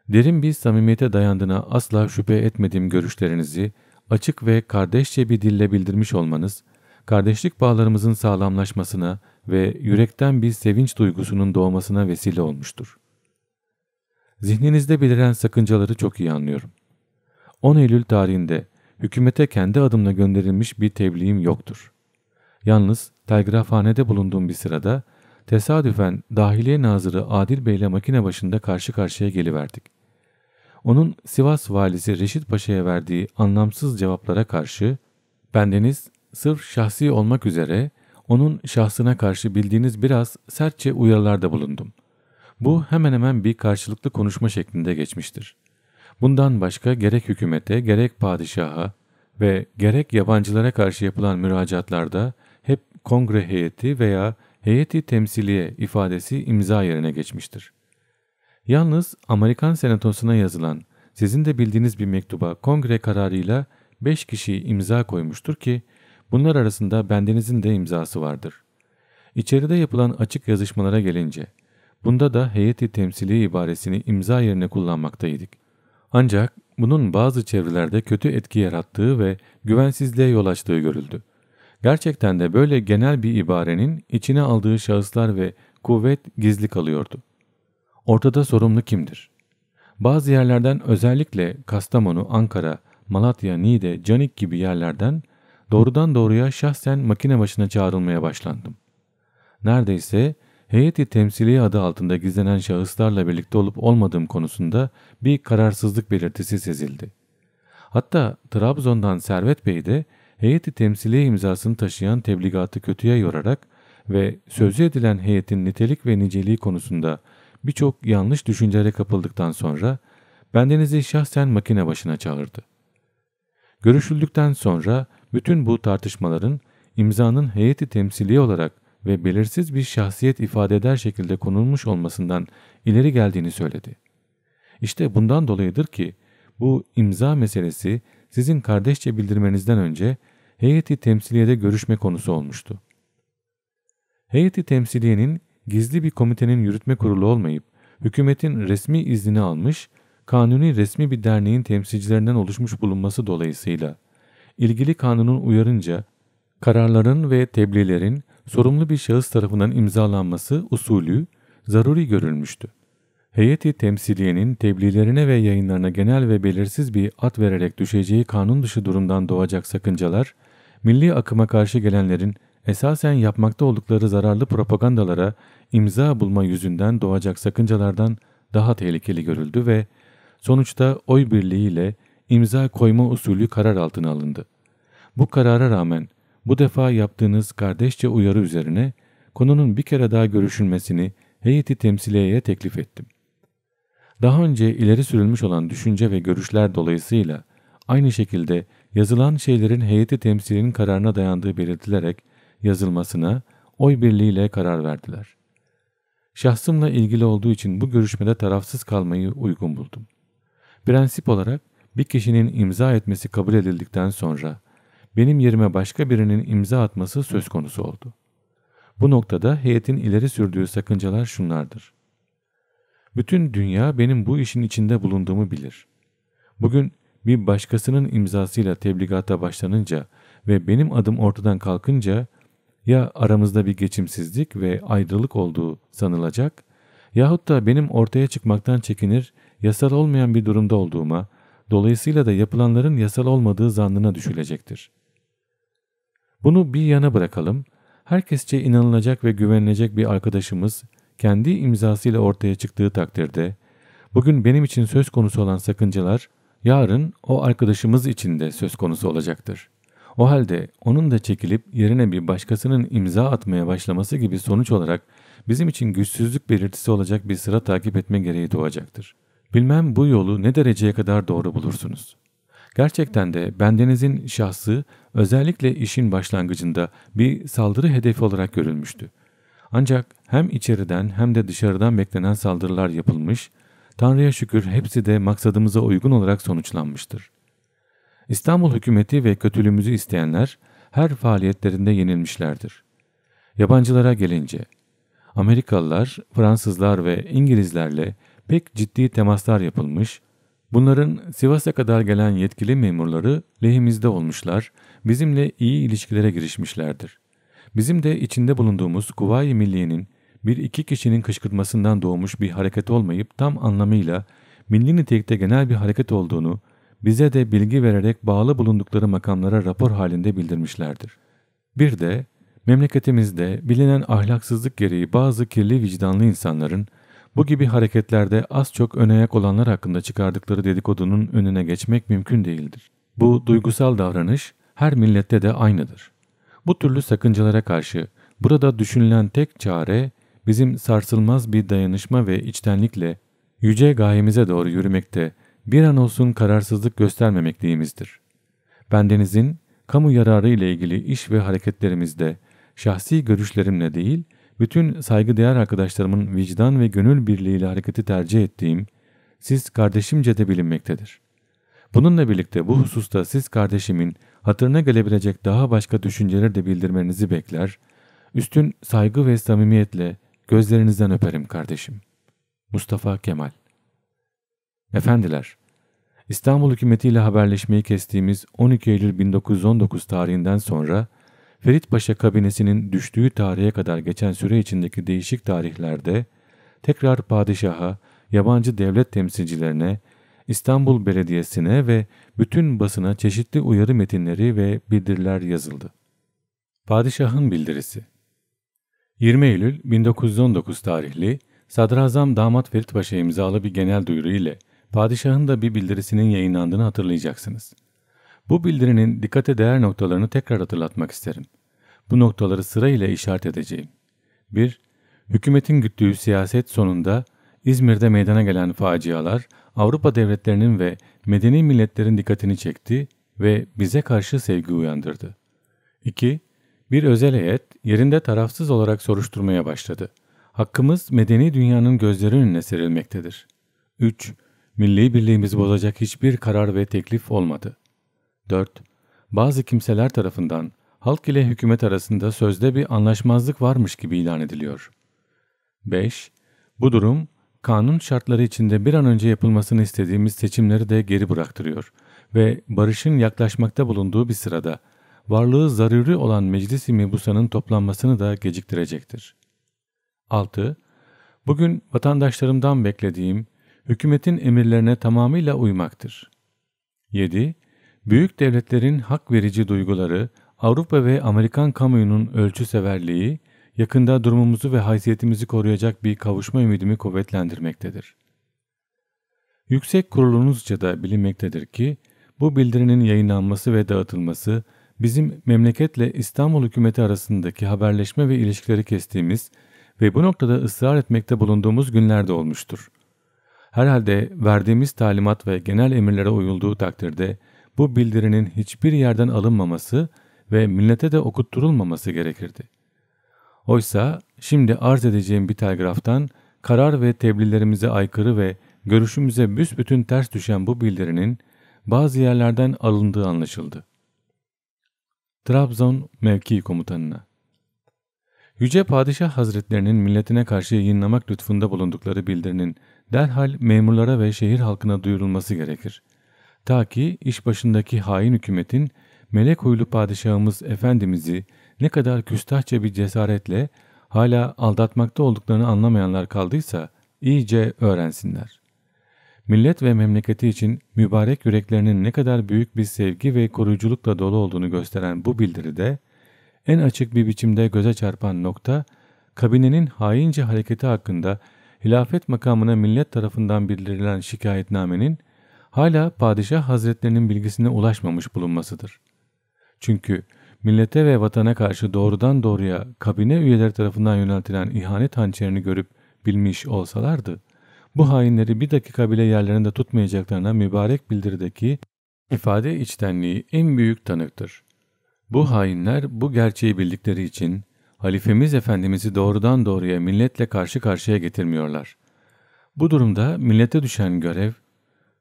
Speaker 1: derin bir samimiyete dayandığına asla şüphe etmediğim görüşlerinizi açık ve kardeşçe bir dille bildirmiş olmanız, kardeşlik bağlarımızın sağlamlaşmasına ve yürekten bir sevinç duygusunun doğmasına vesile olmuştur. Zihninizde beliren sakıncaları çok iyi anlıyorum. 10 Eylül tarihinde hükümete kendi adımla gönderilmiş bir tebliğim yoktur. Yalnız telgrafhanede bulunduğum bir sırada tesadüfen Dahiliye Nazırı Adil Bey ile makine başında karşı karşıya geliverdik. Onun Sivas valisi Reşit Paşa'ya verdiği anlamsız cevaplara karşı bendeniz sırf şahsi olmak üzere onun şahsına karşı bildiğiniz biraz sertçe uyarılarda bulundum. Bu hemen hemen bir karşılıklı konuşma şeklinde geçmiştir.'' Bundan başka gerek hükümete, gerek padişaha ve gerek yabancılara karşı yapılan müracaatlarda hep kongre heyeti veya heyeti temsiliye ifadesi imza yerine geçmiştir. Yalnız Amerikan Senatosu'na yazılan sizin de bildiğiniz bir mektuba kongre kararıyla 5 kişi imza koymuştur ki bunlar arasında bendenizin de imzası vardır. İçeride yapılan açık yazışmalara gelince bunda da heyeti temsiliye ibaresini imza yerine kullanmaktaydık. Ancak bunun bazı çevrelerde kötü etki yarattığı ve güvensizliğe yol açtığı görüldü. Gerçekten de böyle genel bir ibarenin içine aldığı şahıslar ve kuvvet gizli kalıyordu. Ortada sorumlu kimdir? Bazı yerlerden özellikle Kastamonu, Ankara, Malatya, Niğde, Canik gibi yerlerden doğrudan doğruya şahsen makine başına çağrılmaya başlandım. Neredeyse Heyeti temsili adı altında gizlenen şahıslarla birlikte olup olmadığım konusunda bir kararsızlık belirtisi sezildi. Hatta Trabzon'dan Servet Bey de heyeti temsiliye imzasını taşıyan tebligatı kötüye yorarak ve sözü edilen heyetin nitelik ve niceliği konusunda birçok yanlış düşüncelere kapıldıktan sonra bendenizi şahsen makine başına çağırdı. Görüşüldükten sonra bütün bu tartışmaların imzanın heyeti temsili olarak ve belirsiz bir şahsiyet ifade eder şekilde konulmuş olmasından ileri geldiğini söyledi. İşte bundan dolayıdır ki bu imza meselesi sizin kardeşçe bildirmenizden önce heyeti temsiliyede görüşme konusu olmuştu. Heyeti temsiliyenin gizli bir komitenin yürütme kurulu olmayıp hükümetin resmi iznini almış, kanuni resmi bir derneğin temsilcilerinden oluşmuş bulunması dolayısıyla ilgili kanunun uyarınca kararların ve tebliğlerin sorumlu bir şahıs tarafından imzalanması usulü zaruri görülmüştü. Heyeti temsiliyenin tebliğlerine ve yayınlarına genel ve belirsiz bir at vererek düşeceği kanun dışı durumdan doğacak sakıncalar, milli akıma karşı gelenlerin esasen yapmakta oldukları zararlı propagandalara imza bulma yüzünden doğacak sakıncalardan daha tehlikeli görüldü ve sonuçta oy birliğiyle imza koyma usulü karar altına alındı. Bu karara rağmen bu defa yaptığınız kardeşçe uyarı üzerine konunun bir kere daha görüşülmesini heyeti temsiliyeye teklif ettim. Daha önce ileri sürülmüş olan düşünce ve görüşler dolayısıyla aynı şekilde yazılan şeylerin heyeti temsilinin kararına dayandığı belirtilerek yazılmasına oy birliğiyle karar verdiler. Şahsımla ilgili olduğu için bu görüşmede tarafsız kalmayı uygun buldum. Prensip olarak bir kişinin imza etmesi kabul edildikten sonra benim yerime başka birinin imza atması söz konusu oldu. Bu noktada heyetin ileri sürdüğü sakıncalar şunlardır. Bütün dünya benim bu işin içinde bulunduğumu bilir. Bugün bir başkasının imzasıyla tebligata başlanınca ve benim adım ortadan kalkınca ya aramızda bir geçimsizlik ve ayrılık olduğu sanılacak yahut da benim ortaya çıkmaktan çekinir, yasal olmayan bir durumda olduğuma, dolayısıyla da yapılanların yasal olmadığı zannına düşülecektir. Bunu bir yana bırakalım. Herkesçe inanılacak ve güvenilecek bir arkadaşımız kendi imzasıyla ortaya çıktığı takdirde bugün benim için söz konusu olan sakıncalar yarın o arkadaşımız için de söz konusu olacaktır. O halde onun da çekilip yerine bir başkasının imza atmaya başlaması gibi sonuç olarak bizim için güçsüzlük belirtisi olacak bir sıra takip etme gereği doğacaktır. Bilmem bu yolu ne dereceye kadar doğru bulursunuz. Gerçekten de bendenizin şahsı özellikle işin başlangıcında bir saldırı hedefi olarak görülmüştü. Ancak hem içeriden hem de dışarıdan beklenen saldırılar yapılmış, Tanrı'ya şükür hepsi de maksadımıza uygun olarak sonuçlanmıştır. İstanbul hükümeti ve kötülüğümüzü isteyenler her faaliyetlerinde yenilmişlerdir. Yabancılara gelince, Amerikalılar, Fransızlar ve İngilizlerle pek ciddi temaslar yapılmış, Bunların Sivas'a kadar gelen yetkili memurları lehimizde olmuşlar, bizimle iyi ilişkilere girişmişlerdir. Bizim de içinde bulunduğumuz Kuvayi Milliye'nin bir iki kişinin kışkırtmasından doğmuş bir hareket olmayıp tam anlamıyla milli nitelikte genel bir hareket olduğunu bize de bilgi vererek bağlı bulundukları makamlara rapor halinde bildirmişlerdir. Bir de memleketimizde bilinen ahlaksızlık gereği bazı kirli vicdanlı insanların bu gibi hareketlerde az çok önayak olanlar hakkında çıkardıkları dedikodunun önüne geçmek mümkün değildir. Bu duygusal davranış her millette de aynıdır. Bu türlü sakıncalara karşı burada düşünülen tek çare bizim sarsılmaz bir dayanışma ve içtenlikle yüce gayemize doğru yürümekte bir an olsun kararsızlık göstermemekliğimizdir. Bendenizin kamu yararı ile ilgili iş ve hareketlerimizde şahsi görüşlerimle değil, bütün saygıdeğer arkadaşlarımın vicdan ve gönül birliğiyle hareketi tercih ettiğim, siz kardeşimce de bilinmektedir. Bununla birlikte bu hususta siz kardeşimin hatırına gelebilecek daha başka düşünceler de bildirmenizi bekler, üstün saygı ve samimiyetle gözlerinizden öperim kardeşim. Mustafa Kemal Efendiler, İstanbul hükümetiyle haberleşmeyi kestiğimiz 12 Eylül 1919 tarihinden sonra Ferit Paşa kabinesinin düştüğü tarihe kadar geçen süre içindeki değişik tarihlerde tekrar padişaha, yabancı devlet temsilcilerine, İstanbul Belediyesi'ne ve bütün basına çeşitli uyarı metinleri ve bildiriler yazıldı. Padişahın Bildirisi 20 Eylül 1919 tarihli Sadrazam Damat Ferit Paşa imzalı bir genel duyuru ile padişahın da bir bildirisinin yayınlandığını hatırlayacaksınız. Bu bildirinin dikkate değer noktalarını tekrar hatırlatmak isterim. Bu noktaları sırayla işaret edeceğim. 1. Hükümetin güttüğü siyaset sonunda İzmir'de meydana gelen facialar Avrupa devletlerinin ve medeni milletlerin dikkatini çekti ve bize karşı sevgi uyandırdı. 2. Bir özel heyet yerinde tarafsız olarak soruşturmaya başladı. Hakkımız medeni dünyanın gözleri önüne serilmektedir. 3. Milli birliğimizi bozacak hiçbir karar ve teklif olmadı. 4. Bazı kimseler tarafından halk ile hükümet arasında sözde bir anlaşmazlık varmış gibi ilan ediliyor. 5. Bu durum kanun şartları içinde bir an önce yapılmasını istediğimiz seçimleri de geri bıraktırıyor ve barışın yaklaşmakta bulunduğu bir sırada varlığı zaruri olan Meclis-i Mebusan'ın toplanmasını da geciktirecektir. 6. Bugün vatandaşlarımdan beklediğim hükümetin emirlerine tamamıyla uymaktır. 7 büyük devletlerin hak verici duyguları, Avrupa ve Amerikan kamuyunun ölçü severliği, yakında durumumuzu ve haysiyetimizi koruyacak bir kavuşma ümidimi kuvvetlendirmektedir. Yüksek kurulunuzca da bilinmektedir ki, bu bildirinin yayınlanması ve dağıtılması, bizim memleketle İstanbul hükümeti arasındaki haberleşme ve ilişkileri kestiğimiz ve bu noktada ısrar etmekte bulunduğumuz günlerde olmuştur. Herhalde verdiğimiz talimat ve genel emirlere uyulduğu takdirde, bu bildirinin hiçbir yerden alınmaması ve millete de okutturulmaması gerekirdi. Oysa şimdi arz edeceğim bir telgraftan karar ve tebliğlerimize aykırı ve görüşümüze büsbütün ters düşen bu bildirinin bazı yerlerden alındığı anlaşıldı. Trabzon Mevki Komutanına Yüce Padişah Hazretlerinin milletine karşı yayınlamak lütfunda bulundukları bildirinin derhal memurlara ve şehir halkına duyurulması gerekir. Ta ki iş başındaki hain hükümetin melek huylu padişahımız efendimizi ne kadar küstahça bir cesaretle hala aldatmakta olduklarını anlamayanlar kaldıysa iyice öğrensinler. Millet ve memleketi için mübarek yüreklerinin ne kadar büyük bir sevgi ve koruyuculukla dolu olduğunu gösteren bu bildiride en açık bir biçimde göze çarpan nokta kabinenin haince hareketi hakkında hilafet makamına millet tarafından bildirilen şikayetnamenin hala padişah hazretlerinin bilgisine ulaşmamış bulunmasıdır. Çünkü millete ve vatana karşı doğrudan doğruya kabine üyeleri tarafından yöneltilen ihanet hançerini görüp bilmiş olsalardı, bu hainleri bir dakika bile yerlerinde tutmayacaklarına mübarek bildirideki ifade içtenliği en büyük tanıktır. Bu hainler bu gerçeği bildikleri için halifemiz efendimizi doğrudan doğruya milletle karşı karşıya getirmiyorlar. Bu durumda millete düşen görev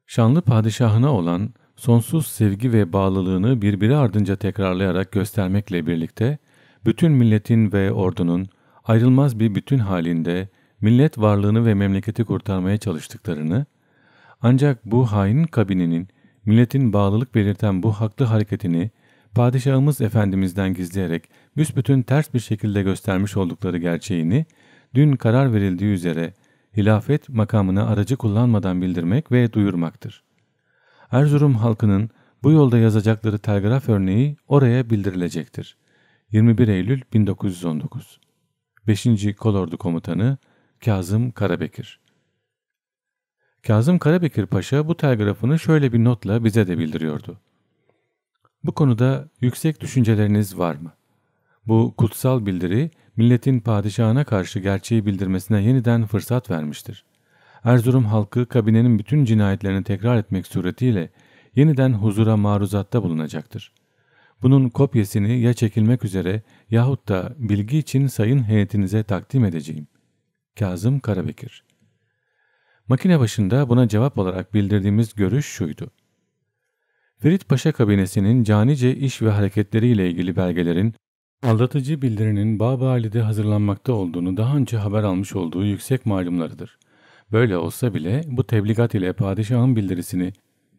Speaker 1: Şanlı padişahına olan sonsuz sevgi ve bağlılığını birbiri ardınca tekrarlayarak göstermekle birlikte bütün milletin ve ordunun ayrılmaz bir bütün halinde millet varlığını ve memleketi kurtarmaya çalıştıklarını ancak bu hain kabininin milletin bağlılık belirten bu haklı hareketini padişahımız efendimizden gizleyerek büsbütün ters bir şekilde göstermiş oldukları gerçeğini dün karar verildiği üzere hilafet makamına aracı kullanmadan bildirmek ve duyurmaktır. Erzurum halkının bu yolda yazacakları telgraf örneği oraya bildirilecektir. 21 Eylül 1919 5. Kolordu Komutanı Kazım Karabekir Kazım Karabekir Paşa bu telgrafını şöyle bir notla bize de bildiriyordu. Bu konuda yüksek düşünceleriniz var mı? Bu kutsal bildiri milletin padişahına karşı gerçeği bildirmesine yeniden fırsat vermiştir. Erzurum halkı kabinenin bütün cinayetlerini tekrar etmek suretiyle yeniden huzura maruzatta bulunacaktır. Bunun kopyasını ya çekilmek üzere yahut da bilgi için sayın heyetinize takdim edeceğim. Kazım Karabekir Makine başında buna cevap olarak bildirdiğimiz görüş şuydu. Ferit Paşa kabinesinin canice iş ve hareketleriyle ilgili belgelerin Aldatıcı bildirinin Baba Ali'de hazırlanmakta olduğunu daha önce haber almış olduğu yüksek malumlarıdır. Böyle olsa bile bu tebligat ile padişahın bildirisini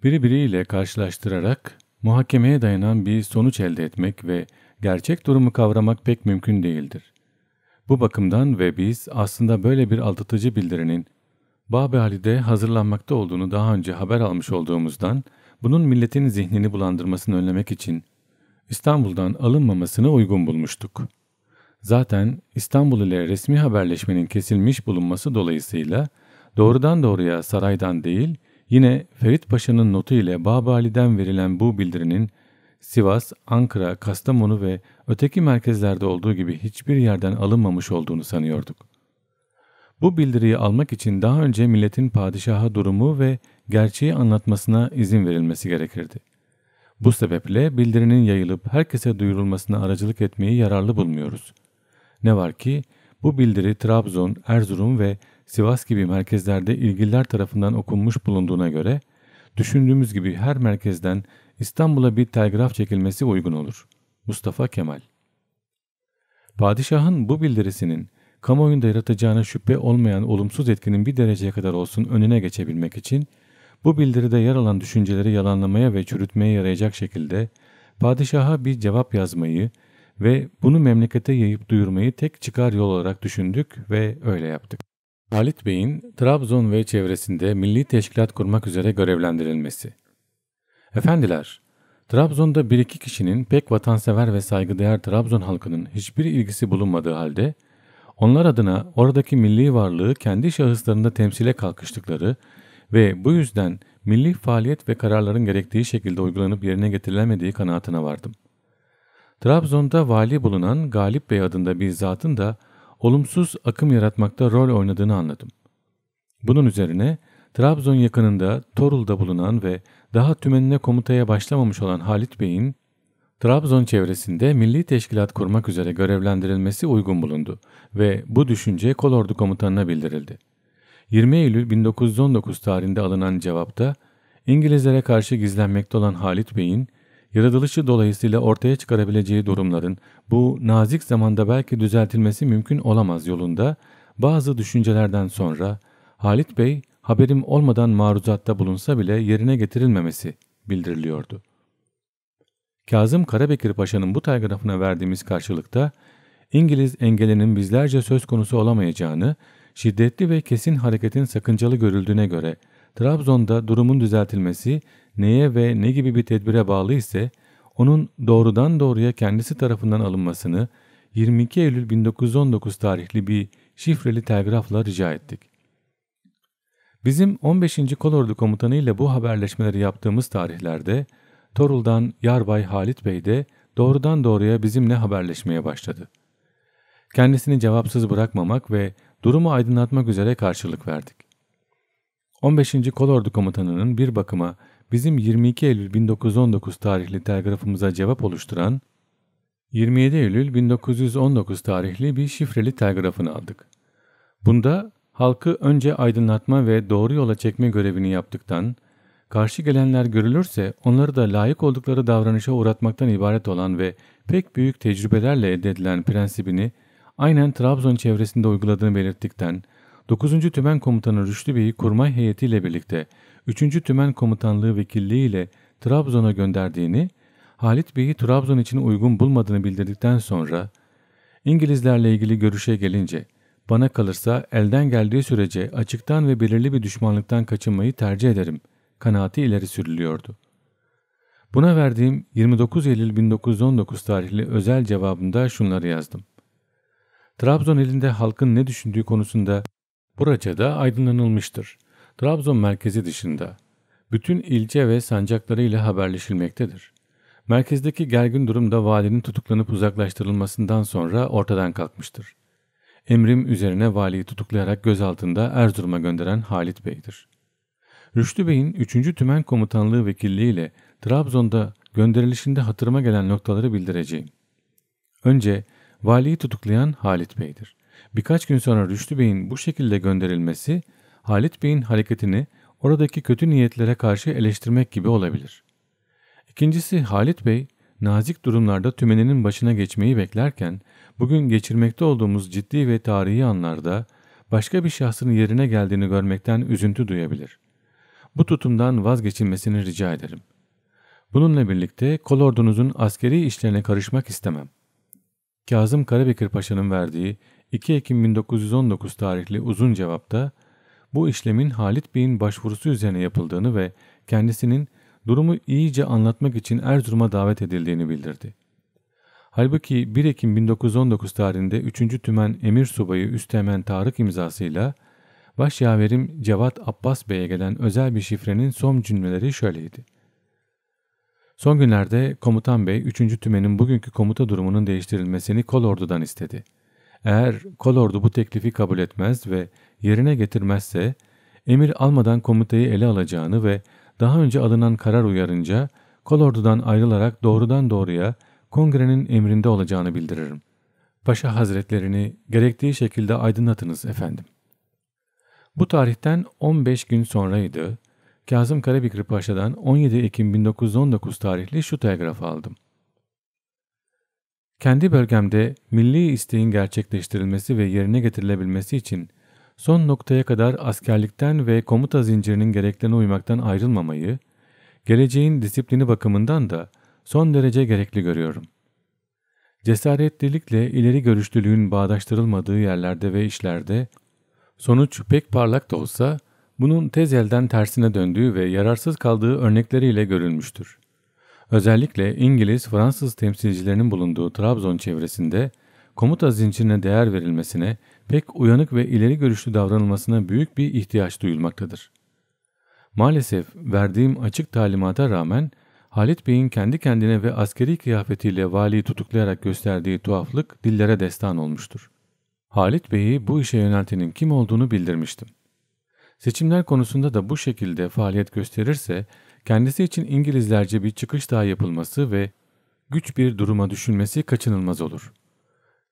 Speaker 1: birbiriyle karşılaştırarak muhakemeye dayanan bir sonuç elde etmek ve gerçek durumu kavramak pek mümkün değildir. Bu bakımdan ve biz aslında böyle bir aldatıcı bildirinin Babi Ali'de hazırlanmakta olduğunu daha önce haber almış olduğumuzdan bunun milletin zihnini bulandırmasını önlemek için İstanbul'dan alınmamasını uygun bulmuştuk. Zaten İstanbul ile resmi haberleşmenin kesilmiş bulunması dolayısıyla doğrudan doğruya saraydan değil yine Ferit Paşa'nın notu ile Babali'den verilen bu bildirinin Sivas, Ankara, Kastamonu ve öteki merkezlerde olduğu gibi hiçbir yerden alınmamış olduğunu sanıyorduk. Bu bildiriyi almak için daha önce milletin padişaha durumu ve gerçeği anlatmasına izin verilmesi gerekirdi. Bu sebeple bildirinin yayılıp herkese duyurulmasına aracılık etmeyi yararlı bulmuyoruz. Ne var ki bu bildiri Trabzon, Erzurum ve Sivas gibi merkezlerde ilgililer tarafından okunmuş bulunduğuna göre düşündüğümüz gibi her merkezden İstanbul'a bir telgraf çekilmesi uygun olur. Mustafa Kemal Padişahın bu bildirisinin kamuoyunda yaratacağına şüphe olmayan olumsuz etkinin bir dereceye kadar olsun önüne geçebilmek için bu bildiride yer alan düşünceleri yalanlamaya ve çürütmeye yarayacak şekilde padişaha bir cevap yazmayı ve bunu memlekete yayıp duyurmayı tek çıkar yol olarak düşündük ve öyle yaptık. Halit Bey'in Trabzon ve çevresinde milli teşkilat kurmak üzere görevlendirilmesi. Efendiler, Trabzon'da bir iki kişinin pek vatansever ve saygıdeğer Trabzon halkının hiçbir ilgisi bulunmadığı halde, onlar adına oradaki milli varlığı kendi şahıslarında temsile kalkıştıkları ve bu yüzden milli faaliyet ve kararların gerektiği şekilde uygulanıp yerine getirilemediği kanaatine vardım. Trabzon'da vali bulunan Galip Bey adında bir zatın da olumsuz akım yaratmakta rol oynadığını anladım. Bunun üzerine Trabzon yakınında Torul'da bulunan ve daha tümenine komutaya başlamamış olan Halit Bey'in Trabzon çevresinde milli teşkilat kurmak üzere görevlendirilmesi uygun bulundu ve bu düşünce kolordu komutanına bildirildi. 20 Eylül 1919 tarihinde alınan cevapta İngilizlere karşı gizlenmekte olan Halit Bey'in yaratılışı dolayısıyla ortaya çıkarabileceği durumların bu nazik zamanda belki düzeltilmesi mümkün olamaz yolunda bazı düşüncelerden sonra Halit Bey haberim olmadan maruzatta bulunsa bile yerine getirilmemesi bildiriliyordu. Kazım Karabekir Paşa'nın bu telgrafına verdiğimiz karşılıkta İngiliz engelinin bizlerce söz konusu olamayacağını şiddetli ve kesin hareketin sakıncalı görüldüğüne göre Trabzon'da durumun düzeltilmesi neye ve ne gibi bir tedbire bağlı ise onun doğrudan doğruya kendisi tarafından alınmasını 22 Eylül 1919 tarihli bir şifreli telgrafla rica ettik. Bizim 15. Kolordu Komutanı ile bu haberleşmeleri yaptığımız tarihlerde Torul'dan Yarbay Halit Bey de doğrudan doğruya bizimle haberleşmeye başladı. Kendisini cevapsız bırakmamak ve durumu aydınlatmak üzere karşılık verdik. 15. Kolordu Komutanı'nın bir bakıma bizim 22 Eylül 1919 tarihli telgrafımıza cevap oluşturan 27 Eylül 1919 tarihli bir şifreli telgrafını aldık. Bunda halkı önce aydınlatma ve doğru yola çekme görevini yaptıktan, karşı gelenler görülürse onları da layık oldukları davranışa uğratmaktan ibaret olan ve pek büyük tecrübelerle elde edilen prensibini aynen Trabzon çevresinde uyguladığını belirttikten, 9. Tümen Komutanı Rüştü Bey'i kurmay heyetiyle birlikte 3. Tümen Komutanlığı Vekilliği ile Trabzon'a gönderdiğini, Halit Bey'i Trabzon için uygun bulmadığını bildirdikten sonra, İngilizlerle ilgili görüşe gelince, bana kalırsa elden geldiği sürece açıktan ve belirli bir düşmanlıktan kaçınmayı tercih ederim, kanaati ileri sürülüyordu. Buna verdiğim 29 Eylül 1919 tarihli özel cevabında şunları yazdım. Trabzon elinde halkın ne düşündüğü konusunda buraca da aydınlanılmıştır. Trabzon merkezi dışında bütün ilçe ve sancakları ile haberleşilmektedir. Merkezdeki gergin durumda valinin tutuklanıp uzaklaştırılmasından sonra ortadan kalkmıştır. Emrim üzerine valiyi tutuklayarak gözaltında Erzurum'a gönderen Halit Bey'dir. Rüştü Bey'in 3. Tümen Komutanlığı Vekilliği ile Trabzon'da gönderilişinde hatırıma gelen noktaları bildireceğim. Önce valiyi tutuklayan Halit Bey'dir. Birkaç gün sonra Rüştü Bey'in bu şekilde gönderilmesi Halit Bey'in hareketini oradaki kötü niyetlere karşı eleştirmek gibi olabilir. İkincisi Halit Bey nazik durumlarda tümeninin başına geçmeyi beklerken bugün geçirmekte olduğumuz ciddi ve tarihi anlarda başka bir şahsın yerine geldiğini görmekten üzüntü duyabilir. Bu tutumdan vazgeçilmesini rica ederim. Bununla birlikte kolordunuzun askeri işlerine karışmak istemem. Kazım Karabekir Paşa'nın verdiği 2 Ekim 1919 tarihli uzun cevapta bu işlemin Halit Bey'in başvurusu üzerine yapıldığını ve kendisinin durumu iyice anlatmak için Erzurum'a davet edildiğini bildirdi. Halbuki 1 Ekim 1919 tarihinde 3. Tümen Emir Subayı Üstemen Tarık imzasıyla Başyaverim Cevat Abbas Bey'e gelen özel bir şifrenin son cümleleri şöyleydi. Son günlerde komutan bey 3. tümenin bugünkü komuta durumunun değiştirilmesini kolordudan istedi. Eğer kolordu bu teklifi kabul etmez ve yerine getirmezse emir almadan komutayı ele alacağını ve daha önce alınan karar uyarınca kolordudan ayrılarak doğrudan doğruya kongrenin emrinde olacağını bildiririm. Paşa hazretlerini gerektiği şekilde aydınlatınız efendim. Bu tarihten 15 gün sonraydı. Kazım Karabekir Paşa'dan 17 Ekim 1919 tarihli şu telgrafı aldım. Kendi bölgemde milli isteğin gerçekleştirilmesi ve yerine getirilebilmesi için son noktaya kadar askerlikten ve komuta zincirinin gereklerine uymaktan ayrılmamayı, geleceğin disiplini bakımından da son derece gerekli görüyorum. Cesaretlilikle ileri görüşlülüğün bağdaştırılmadığı yerlerde ve işlerde sonuç pek parlak da olsa bunun tezelden tersine döndüğü ve yararsız kaldığı örnekleriyle görülmüştür. Özellikle İngiliz-Fransız temsilcilerinin bulunduğu Trabzon çevresinde komuta zincirine değer verilmesine, pek uyanık ve ileri görüşlü davranılmasına büyük bir ihtiyaç duyulmaktadır. Maalesef verdiğim açık talimata rağmen Halit Bey'in kendi kendine ve askeri kıyafetiyle valiyi tutuklayarak gösterdiği tuhaflık dillere destan olmuştur. Halit Bey'i bu işe yöneltenin kim olduğunu bildirmiştim. Seçimler konusunda da bu şekilde faaliyet gösterirse kendisi için İngilizlerce bir çıkış daha yapılması ve güç bir duruma düşünmesi kaçınılmaz olur.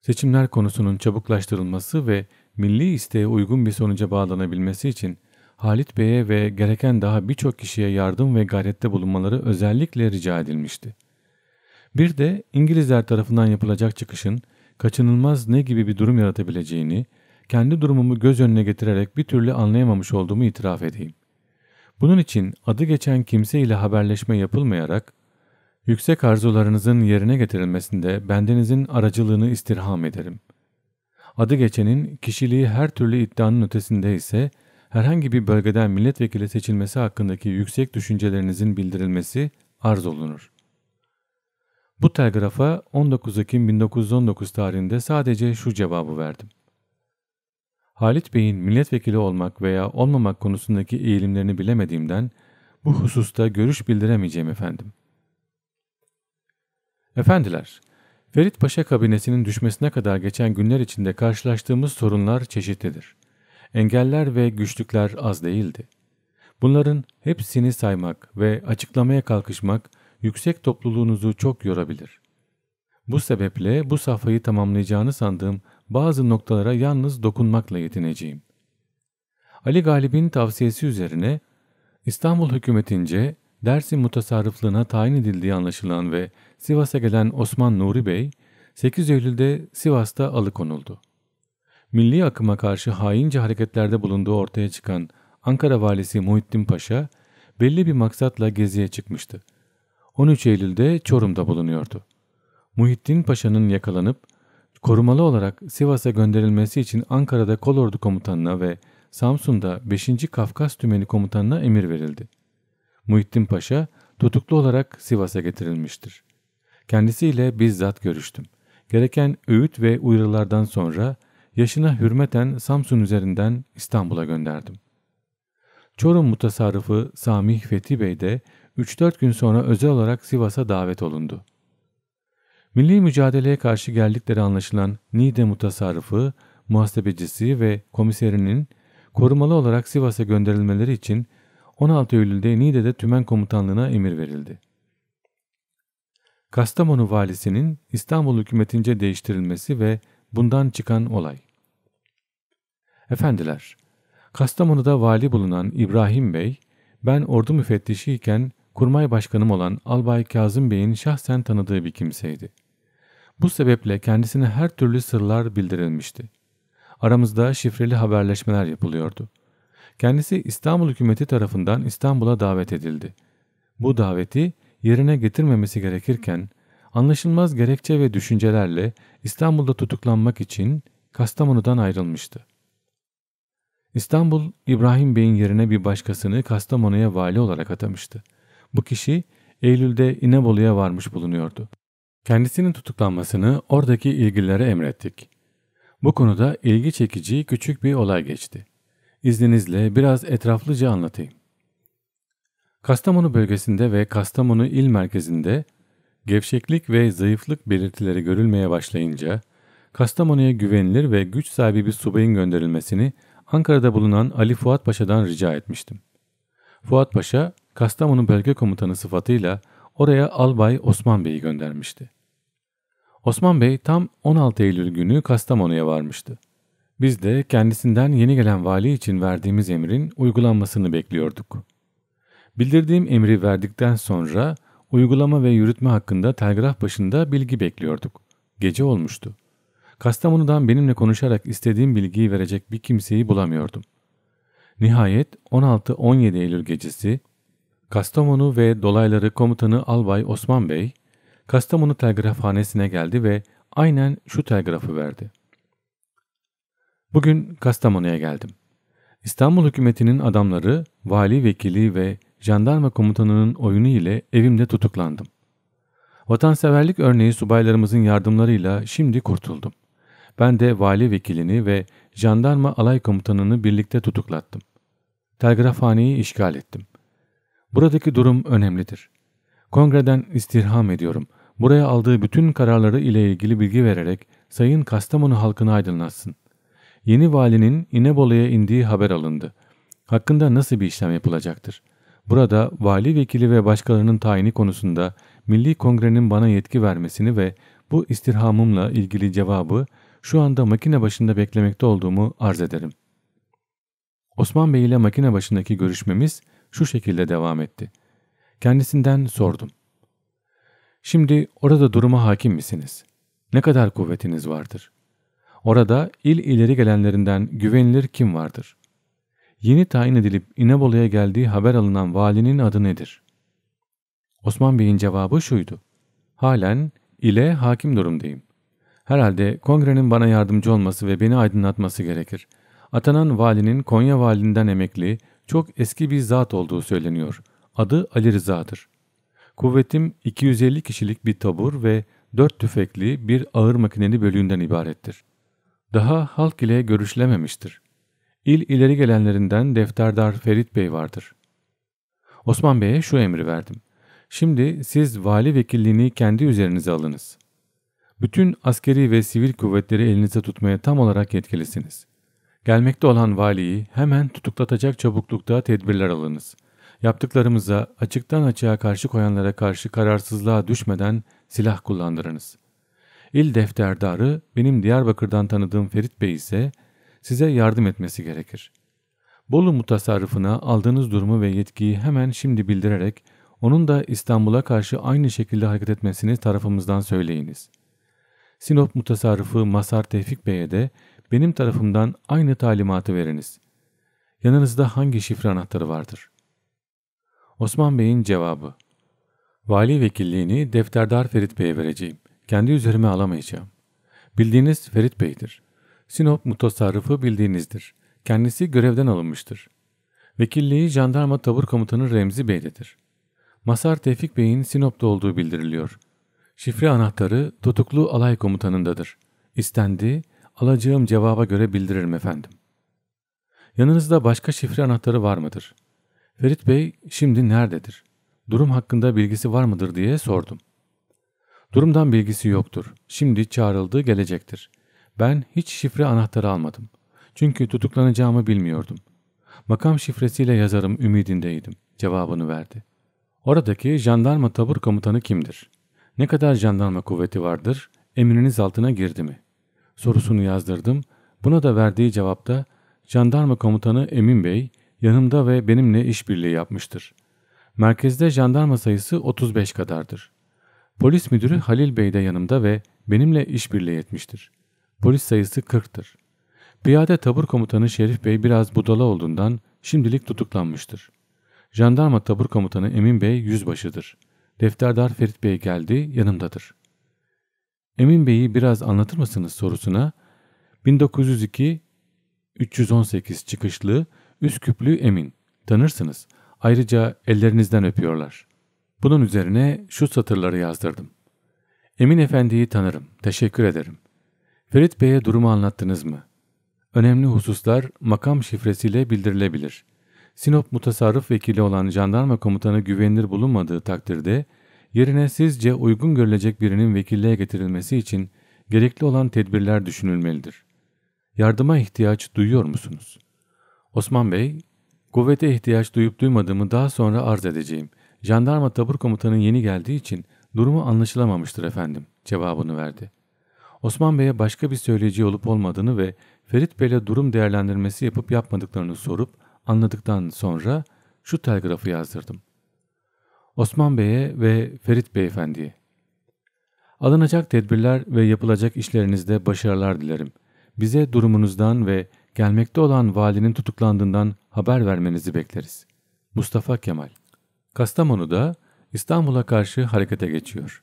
Speaker 1: Seçimler konusunun çabuklaştırılması ve milli isteğe uygun bir sonuca bağlanabilmesi için Halit Bey'e ve gereken daha birçok kişiye yardım ve gayrette bulunmaları özellikle rica edilmişti. Bir de İngilizler tarafından yapılacak çıkışın kaçınılmaz ne gibi bir durum yaratabileceğini kendi durumumu göz önüne getirerek bir türlü anlayamamış olduğumu itiraf edeyim. Bunun için adı geçen kimse ile haberleşme yapılmayarak yüksek arzularınızın yerine getirilmesinde bendenizin aracılığını istirham ederim. Adı geçenin kişiliği her türlü iddianın ötesinde ise herhangi bir bölgeden milletvekili seçilmesi hakkındaki yüksek düşüncelerinizin bildirilmesi arz olunur. Bu telgrafa 19 Ekim 1919 tarihinde sadece şu cevabı verdim. Halit Bey'in milletvekili olmak veya olmamak konusundaki eğilimlerini bilemediğimden bu hususta görüş bildiremeyeceğim efendim. Efendiler, Ferit Paşa kabinesinin düşmesine kadar geçen günler içinde karşılaştığımız sorunlar çeşitlidir. Engeller ve güçlükler az değildi. Bunların hepsini saymak ve açıklamaya kalkışmak yüksek topluluğunuzu çok yorabilir. Bu sebeple bu safhayı tamamlayacağını sandığım bazı noktalara yalnız dokunmakla yetineceğim. Ali Galip'in tavsiyesi üzerine İstanbul hükümetince Dersim mutasarrıflığına tayin edildiği anlaşılan ve Sivas'a gelen Osman Nuri Bey 8 Eylül'de Sivas'ta alıkonuldu. Milli akıma karşı haince hareketlerde bulunduğu ortaya çıkan Ankara valisi Muhittin Paşa belli bir maksatla geziye çıkmıştı. 13 Eylül'de Çorum'da bulunuyordu. Muhittin Paşa'nın yakalanıp Korumalı olarak Sivas'a gönderilmesi için Ankara'da Kolordu Komutanına ve Samsun'da 5. Kafkas Tümeni Komutanına emir verildi. Muhittin Paşa tutuklu olarak Sivas'a getirilmiştir. Kendisiyle bizzat görüştüm. Gereken öğüt ve uyarılardan sonra yaşına hürmeten Samsun üzerinden İstanbul'a gönderdim. Çorum mutasarrıfı Sami Fethi Bey de 3-4 gün sonra özel olarak Sivas'a davet olundu. Milli mücadeleye karşı geldikleri anlaşılan Niğde mutasarrıfı, muhasebecisi ve komiserinin korumalı olarak Sivas'a gönderilmeleri için 16 Eylül'de Niğde'de tümen komutanlığına emir verildi. Kastamonu valisinin İstanbul hükümetince değiştirilmesi ve bundan çıkan olay. Efendiler, Kastamonu'da vali bulunan İbrahim Bey, ben ordu müfettişi iken kurmay başkanım olan Albay Kazım Bey'in şahsen tanıdığı bir kimseydi. Bu sebeple kendisine her türlü sırlar bildirilmişti. Aramızda şifreli haberleşmeler yapılıyordu. Kendisi İstanbul hükümeti tarafından İstanbul'a davet edildi. Bu daveti yerine getirmemesi gerekirken anlaşılmaz gerekçe ve düşüncelerle İstanbul'da tutuklanmak için Kastamonu'dan ayrılmıştı. İstanbul, İbrahim Bey'in yerine bir başkasını Kastamonu'ya vali olarak atamıştı. Bu kişi Eylül'de İnebolu'ya varmış bulunuyordu. Kendisinin tutuklanmasını oradaki ilgililere emrettik. Bu konuda ilgi çekici küçük bir olay geçti. İzninizle biraz etraflıca anlatayım. Kastamonu bölgesinde ve Kastamonu il merkezinde gevşeklik ve zayıflık belirtileri görülmeye başlayınca Kastamonu'ya güvenilir ve güç sahibi bir subayın gönderilmesini Ankara'da bulunan Ali Fuat Paşa'dan rica etmiştim. Fuat Paşa, Kastamonu bölge komutanı sıfatıyla oraya Albay Osman Bey'i göndermişti. Osman Bey tam 16 Eylül günü Kastamonu'ya varmıştı. Biz de kendisinden yeni gelen vali için verdiğimiz emrin uygulanmasını bekliyorduk. Bildirdiğim emri verdikten sonra uygulama ve yürütme hakkında telgraf başında bilgi bekliyorduk. Gece olmuştu. Kastamonu'dan benimle konuşarak istediğim bilgiyi verecek bir kimseyi bulamıyordum. Nihayet 16-17 Eylül gecesi Kastamonu ve dolayları komutanı Albay Osman Bey Kastamonu telgrafhanesine geldi ve aynen şu telgrafı verdi. Bugün Kastamonu'ya geldim. İstanbul hükümetinin adamları, vali vekili ve jandarma komutanının oyunu ile evimde tutuklandım. Vatanseverlik örneği subaylarımızın yardımlarıyla şimdi kurtuldum. Ben de vali vekilini ve jandarma alay komutanını birlikte tutuklattım. Telgrafhaneyi işgal ettim. Buradaki durum önemlidir. Kongreden istirham ediyorum buraya aldığı bütün kararları ile ilgili bilgi vererek Sayın Kastamonu halkını aydınlatsın. Yeni valinin İnebolu'ya indiği haber alındı. Hakkında nasıl bir işlem yapılacaktır? Burada vali vekili ve başkalarının tayini konusunda Milli Kongre'nin bana yetki vermesini ve bu istirhamımla ilgili cevabı şu anda makine başında beklemekte olduğumu arz ederim. Osman Bey ile makine başındaki görüşmemiz şu şekilde devam etti. Kendisinden sordum. Şimdi orada duruma hakim misiniz? Ne kadar kuvvetiniz vardır? Orada il ileri gelenlerinden güvenilir kim vardır? Yeni tayin edilip İnebolu'ya geldiği haber alınan valinin adı nedir? Osman Bey'in cevabı şuydu. Halen ile hakim durumdayım. Herhalde kongrenin bana yardımcı olması ve beni aydınlatması gerekir. Atanan valinin Konya valinden emekli, çok eski bir zat olduğu söyleniyor. Adı Ali Rıza'dır. Kuvvetim 250 kişilik bir tabur ve 4 tüfekli bir ağır makineli bölüğünden ibarettir. Daha halk ile görüşlememiştir. İl ileri gelenlerinden defterdar Ferit Bey vardır. Osman Bey'e şu emri verdim. Şimdi siz vali vekilliğini kendi üzerinize alınız. Bütün askeri ve sivil kuvvetleri elinize tutmaya tam olarak yetkilisiniz. Gelmekte olan valiyi hemen tutuklatacak çabuklukta tedbirler alınız.'' Yaptıklarımıza açıktan açığa karşı koyanlara karşı kararsızlığa düşmeden silah kullandırınız. İl defterdarı benim Diyarbakır'dan tanıdığım Ferit Bey ise size yardım etmesi gerekir. Bolu mutasarrıfına aldığınız durumu ve yetkiyi hemen şimdi bildirerek onun da İstanbul'a karşı aynı şekilde hareket etmesini tarafımızdan söyleyiniz. Sinop mutasarrıfı Masar Tevfik Bey'e de benim tarafımdan aynı talimatı veriniz. Yanınızda hangi şifre anahtarı vardır?'' Osman Bey'in cevabı. Vali vekilliğini defterdar Ferit Bey'e vereceğim. Kendi üzerime alamayacağım. Bildiğiniz Ferit Bey'dir. Sinop mutasarrıfı bildiğinizdir. Kendisi görevden alınmıştır. Vekilliği jandarma tabur komutanı Remzi Bey'dedir. Masar Tevfik Bey'in Sinop'ta olduğu bildiriliyor. Şifre anahtarı tutuklu alay komutanındadır. İstendi, alacağım cevaba göre bildiririm efendim. Yanınızda başka şifre anahtarı var mıdır?'' Ferit Bey şimdi nerededir? Durum hakkında bilgisi var mıdır diye sordum. Durumdan bilgisi yoktur. Şimdi çağrıldı gelecektir. Ben hiç şifre anahtarı almadım. Çünkü tutuklanacağımı bilmiyordum. Makam şifresiyle yazarım ümidindeydim. Cevabını verdi. Oradaki jandarma tabur komutanı kimdir? Ne kadar jandarma kuvveti vardır? Emriniz altına girdi mi? Sorusunu yazdırdım. Buna da verdiği cevapta jandarma komutanı Emin Bey yanımda ve benimle işbirliği yapmıştır. Merkezde jandarma sayısı 35 kadardır. Polis müdürü Halil Bey de yanımda ve benimle işbirliği etmiştir. Polis sayısı 40'tır. Piyade tabur komutanı Şerif Bey biraz budala olduğundan şimdilik tutuklanmıştır. Jandarma tabur komutanı Emin Bey yüzbaşıdır. Defterdar Ferit Bey geldi yanımdadır. Emin Bey'i biraz anlatır mısınız sorusuna 1902 318 çıkışlı Üsküplü Emin. Tanırsınız. Ayrıca ellerinizden öpüyorlar. Bunun üzerine şu satırları yazdırdım. Emin Efendi'yi tanırım. Teşekkür ederim. Ferit Bey'e durumu anlattınız mı? Önemli hususlar makam şifresiyle bildirilebilir. Sinop mutasarrıf vekili olan jandarma komutanı güvenilir bulunmadığı takdirde yerine sizce uygun görülecek birinin vekilliğe getirilmesi için gerekli olan tedbirler düşünülmelidir. Yardıma ihtiyaç duyuyor musunuz? Osman Bey, kuvvete ihtiyaç duyup duymadığımı daha sonra arz edeceğim. Jandarma tabur komutanın yeni geldiği için durumu anlaşılamamıştır efendim cevabını verdi. Osman Bey'e başka bir söyleyeceği olup olmadığını ve Ferit Bey'le durum değerlendirmesi yapıp yapmadıklarını sorup anladıktan sonra şu telgrafı yazdırdım. Osman Bey'e ve Ferit Beyefendi'ye. Alınacak tedbirler ve yapılacak işlerinizde başarılar dilerim. Bize durumunuzdan ve Gelmekte olan valinin tutuklandığından haber vermenizi bekleriz. Mustafa Kemal Kastamonu'da İstanbul'a karşı harekete geçiyor.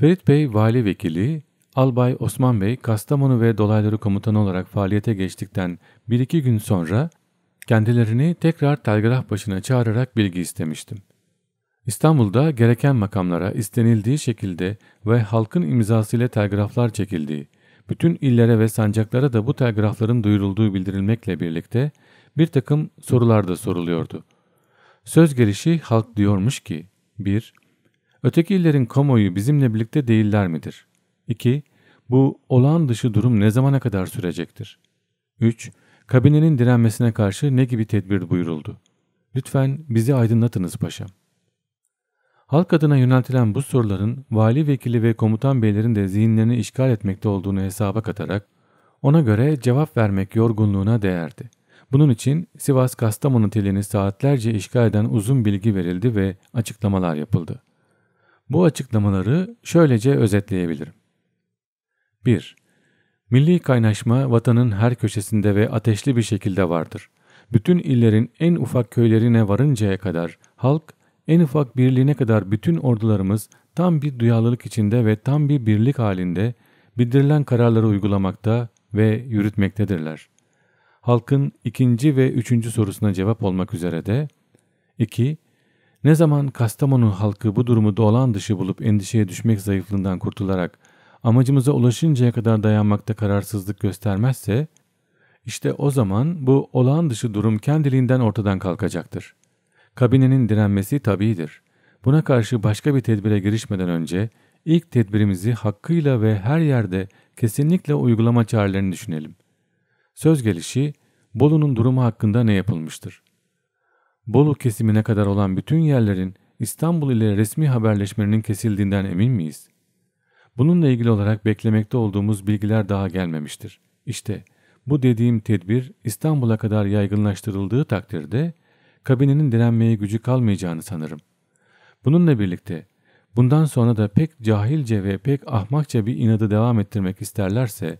Speaker 1: Ferit Bey vali vekili, Albay Osman Bey Kastamonu ve dolayları komutanı olarak faaliyete geçtikten bir iki gün sonra kendilerini tekrar telgraf başına çağırarak bilgi istemiştim. İstanbul'da gereken makamlara istenildiği şekilde ve halkın imzasıyla telgraflar çekildiği, bütün illere ve sancaklara da bu telgrafların duyurulduğu bildirilmekle birlikte bir takım sorular da soruluyordu. Söz gelişi halk diyormuş ki 1. Öteki illerin kamuoyu bizimle birlikte değiller midir? 2. Bu olağan dışı durum ne zamana kadar sürecektir? 3. Kabinenin direnmesine karşı ne gibi tedbir buyuruldu? Lütfen bizi aydınlatınız paşam.'' Halk adına yöneltilen bu soruların vali vekili ve komutan beylerin de zihinlerini işgal etmekte olduğunu hesaba katarak ona göre cevap vermek yorgunluğuna değerdi. Bunun için Sivas-Kastamonu telini saatlerce işgal eden uzun bilgi verildi ve açıklamalar yapıldı. Bu açıklamaları şöylece özetleyebilirim. 1. Milli kaynaşma vatanın her köşesinde ve ateşli bir şekilde vardır. Bütün illerin en ufak köylerine varıncaya kadar halk en ufak birliğine kadar bütün ordularımız tam bir duyarlılık içinde ve tam bir birlik halinde bildirilen kararları uygulamakta ve yürütmektedirler. Halkın ikinci ve üçüncü sorusuna cevap olmak üzere de 2. Ne zaman Kastamonu halkı bu durumu dolan dışı bulup endişeye düşmek zayıflığından kurtularak amacımıza ulaşıncaya kadar dayanmakta kararsızlık göstermezse, işte o zaman bu olağan dışı durum kendiliğinden ortadan kalkacaktır. Kabinenin direnmesi tabidir. Buna karşı başka bir tedbire girişmeden önce ilk tedbirimizi hakkıyla ve her yerde kesinlikle uygulama çarelerini düşünelim. Söz gelişi Bolu'nun durumu hakkında ne yapılmıştır? Bolu kesimine kadar olan bütün yerlerin İstanbul ile resmi haberleşmenin kesildiğinden emin miyiz? Bununla ilgili olarak beklemekte olduğumuz bilgiler daha gelmemiştir. İşte bu dediğim tedbir İstanbul'a kadar yaygınlaştırıldığı takdirde Kabininin direnmeye gücü kalmayacağını sanırım. Bununla birlikte bundan sonra da pek cahilce ve pek ahmakça bir inadı devam ettirmek isterlerse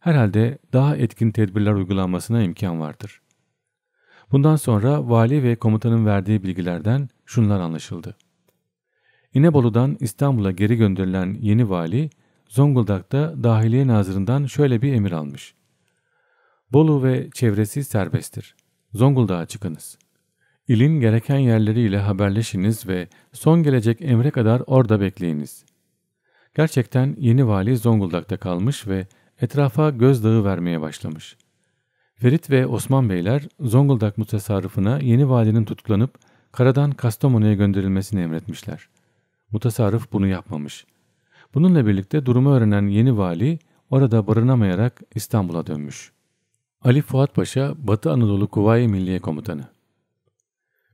Speaker 1: herhalde daha etkin tedbirler uygulanmasına imkan vardır. Bundan sonra vali ve komutanın verdiği bilgilerden şunlar anlaşıldı. İnebolu'dan İstanbul'a geri gönderilen yeni vali Zonguldak'ta Dahiliye Nazırından şöyle bir emir almış. Bolu ve çevresi serbesttir. Zonguldak'a çıkınız. İlin gereken yerleriyle haberleşiniz ve son gelecek emre kadar orada bekleyiniz. Gerçekten yeni vali Zonguldak'ta kalmış ve etrafa gözdağı vermeye başlamış. Ferit ve Osman Beyler Zonguldak mutasarrıfına yeni valinin tutuklanıp karadan Kastamonu'ya gönderilmesini emretmişler. Mutasarrıf bunu yapmamış. Bununla birlikte durumu öğrenen yeni vali orada barınamayarak İstanbul'a dönmüş. Ali Fuat Paşa Batı Anadolu Kuvayi Milliye Komutanı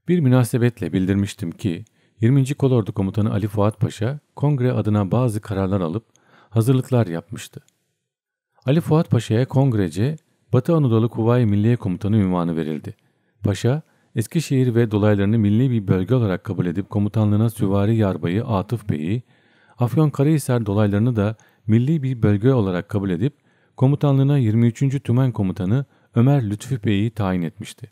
Speaker 1: bir münasebetle bildirmiştim ki 20. Kolordu Komutanı Ali Fuat Paşa kongre adına bazı kararlar alıp hazırlıklar yapmıştı. Ali Fuat Paşa'ya kongrece Batı Anadolu Kuvayi Milliye Komutanı ünvanı verildi. Paşa, Eskişehir ve dolaylarını milli bir bölge olarak kabul edip komutanlığına süvari yarbayı Atıf Bey'i, Afyonkarahisar dolaylarını da milli bir bölge olarak kabul edip komutanlığına 23. Tümen Komutanı Ömer Lütfü Bey'i tayin etmişti.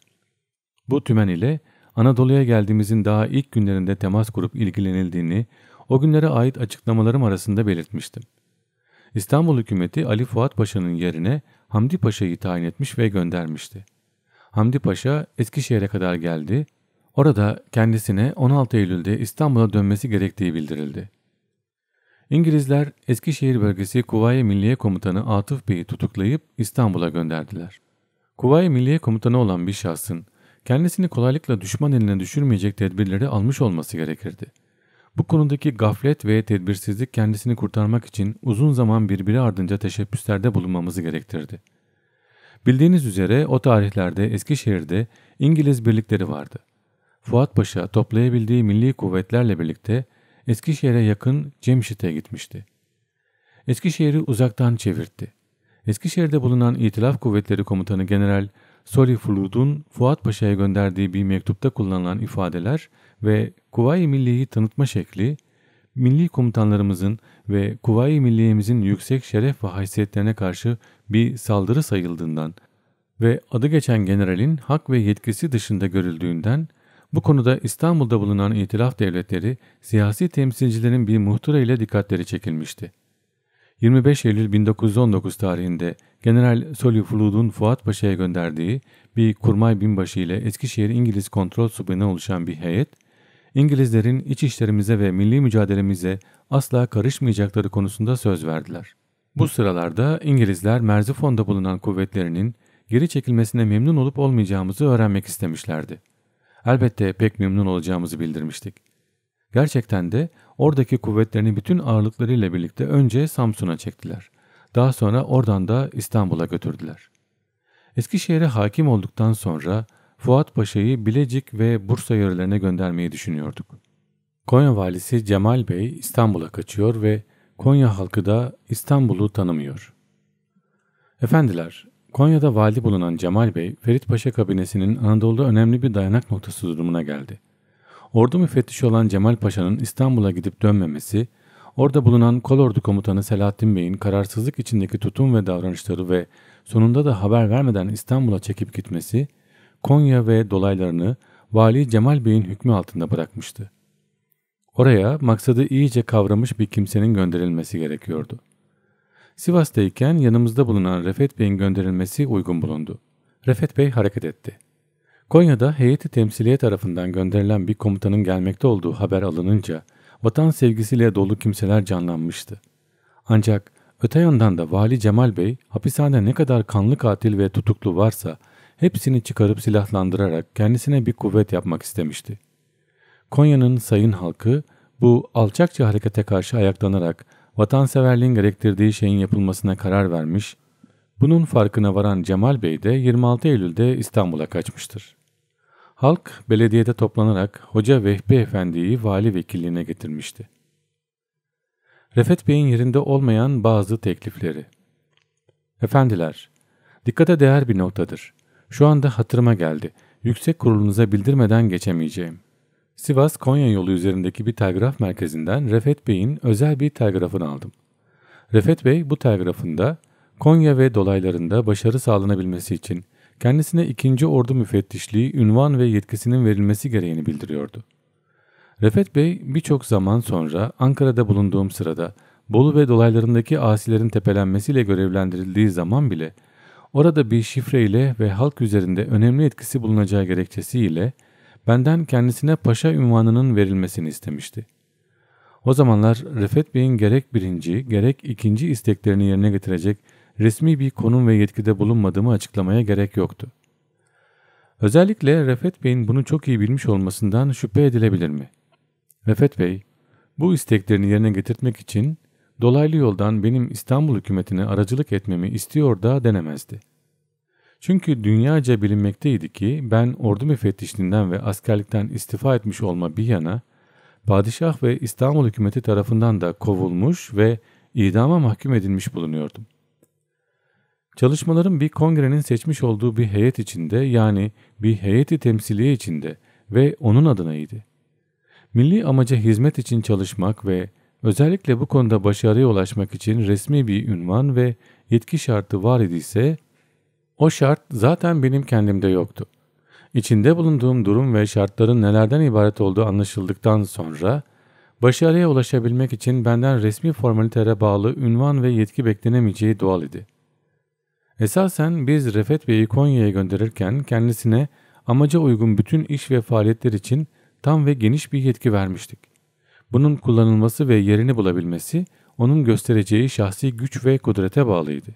Speaker 1: Bu tümen ile Anadolu'ya geldiğimizin daha ilk günlerinde temas kurup ilgilenildiğini o günlere ait açıklamalarım arasında belirtmiştim. İstanbul hükümeti Ali Fuat Paşa'nın yerine Hamdi Paşa'yı tayin etmiş ve göndermişti. Hamdi Paşa Eskişehir'e kadar geldi. Orada kendisine 16 Eylül'de İstanbul'a dönmesi gerektiği bildirildi. İngilizler Eskişehir bölgesi Kuvayi Milliye Komutanı Atıf Bey'i tutuklayıp İstanbul'a gönderdiler. Kuvayi Milliye Komutanı olan bir şahsın kendisini kolaylıkla düşman eline düşürmeyecek tedbirleri almış olması gerekirdi. Bu konudaki gaflet ve tedbirsizlik kendisini kurtarmak için uzun zaman birbiri ardınca teşebbüslerde bulunmamızı gerektirdi. Bildiğiniz üzere o tarihlerde Eskişehir'de İngiliz birlikleri vardı. Fuat Paşa toplayabildiği milli kuvvetlerle birlikte Eskişehir'e yakın Cemşit'e gitmişti. Eskişehir'i uzaktan çevirtti. Eskişehir'de bulunan İtilaf Kuvvetleri Komutanı General Soriflud'un Fuat Paşa'ya gönderdiği bir mektupta kullanılan ifadeler ve Kuvayi Milliye'yi tanıtma şekli, milli komutanlarımızın ve Kuvayi Milliyemizin yüksek şeref ve haysiyetlerine karşı bir saldırı sayıldığından ve adı geçen generalin hak ve yetkisi dışında görüldüğünden, bu konuda İstanbul'da bulunan itilaf devletleri siyasi temsilcilerin bir muhtıra ile dikkatleri çekilmişti. 25 Eylül 1919 tarihinde General Soliflud'un Fuat Paşa'ya gönderdiği bir kurmay binbaşı ile Eskişehir İngiliz kontrol subayına oluşan bir heyet, İngilizlerin iç işlerimize ve milli mücadelemize asla karışmayacakları konusunda söz verdiler. Bu sıralarda İngilizler Merzifon'da bulunan kuvvetlerinin geri çekilmesine memnun olup olmayacağımızı öğrenmek istemişlerdi. Elbette pek memnun olacağımızı bildirmiştik. Gerçekten de oradaki kuvvetlerini bütün ağırlıklarıyla birlikte önce Samsun'a çektiler. Daha sonra oradan da İstanbul'a götürdüler. Eskişehir'e hakim olduktan sonra Fuat Paşa'yı Bilecik ve Bursa yörelerine göndermeyi düşünüyorduk. Konya valisi Cemal Bey İstanbul'a kaçıyor ve Konya halkı da İstanbul'u tanımıyor. Efendiler, Konya'da vali bulunan Cemal Bey, Ferit Paşa kabinesinin Anadolu'da önemli bir dayanak noktası durumuna geldi. Ordu müfettişi olan Cemal Paşa'nın İstanbul'a gidip dönmemesi, Orada bulunan kolordu komutanı Selahattin Bey'in kararsızlık içindeki tutum ve davranışları ve sonunda da haber vermeden İstanbul'a çekip gitmesi, Konya ve dolaylarını Vali Cemal Bey'in hükmü altında bırakmıştı. Oraya maksadı iyice kavramış bir kimsenin gönderilmesi gerekiyordu. Sivas'tayken yanımızda bulunan Refet Bey'in gönderilmesi uygun bulundu. Refet Bey hareket etti. Konya'da heyeti temsiliye tarafından gönderilen bir komutanın gelmekte olduğu haber alınınca vatan sevgisiyle dolu kimseler canlanmıştı. Ancak öte yandan da Vali Cemal Bey hapishanede ne kadar kanlı katil ve tutuklu varsa hepsini çıkarıp silahlandırarak kendisine bir kuvvet yapmak istemişti. Konya'nın sayın halkı bu alçakça harekete karşı ayaklanarak vatanseverliğin gerektirdiği şeyin yapılmasına karar vermiş, bunun farkına varan Cemal Bey de 26 Eylül'de İstanbul'a kaçmıştır. Halk belediyede toplanarak Hoca Vehbi Efendi'yi vali vekilliğine getirmişti. Refet Bey'in yerinde olmayan bazı teklifleri. Efendiler, dikkate değer bir noktadır. Şu anda hatırıma geldi. Yüksek kurulunuza bildirmeden geçemeyeceğim. Sivas-Konya yolu üzerindeki bir telgraf merkezinden Refet Bey'in özel bir telgrafını aldım. Refet Bey bu telgrafında Konya ve dolaylarında başarı sağlanabilmesi için kendisine 2. Ordu Müfettişliği ünvan ve yetkisinin verilmesi gereğini bildiriyordu. Refet Bey birçok zaman sonra Ankara'da bulunduğum sırada Bolu ve dolaylarındaki asilerin tepelenmesiyle görevlendirildiği zaman bile orada bir şifreyle ve halk üzerinde önemli etkisi bulunacağı gerekçesiyle benden kendisine paşa ünvanının verilmesini istemişti. O zamanlar Refet Bey'in gerek birinci gerek ikinci isteklerini yerine getirecek resmi bir konum ve yetkide bulunmadığımı açıklamaya gerek yoktu. Özellikle Refet Bey'in bunu çok iyi bilmiş olmasından şüphe edilebilir mi? Refet Bey, bu isteklerini yerine getirtmek için dolaylı yoldan benim İstanbul hükümetine aracılık etmemi istiyor da denemezdi. Çünkü dünyaca bilinmekteydi ki ben ordu müfettişliğinden ve askerlikten istifa etmiş olma bir yana, padişah ve İstanbul hükümeti tarafından da kovulmuş ve idama mahkum edilmiş bulunuyordum. Çalışmalarım bir kongrenin seçmiş olduğu bir heyet içinde yani bir heyeti temsiliye içinde ve onun adına idi. Milli amaca hizmet için çalışmak ve özellikle bu konuda başarıya ulaşmak için resmi bir ünvan ve yetki şartı var idiyse o şart zaten benim kendimde yoktu. İçinde bulunduğum durum ve şartların nelerden ibaret olduğu anlaşıldıktan sonra başarıya ulaşabilmek için benden resmi formaliteye bağlı ünvan ve yetki beklenemeyeceği doğal idi. Esasen biz Refet Bey'i Konya'ya gönderirken kendisine amaca uygun bütün iş ve faaliyetler için tam ve geniş bir yetki vermiştik. Bunun kullanılması ve yerini bulabilmesi onun göstereceği şahsi güç ve kudrete bağlıydı.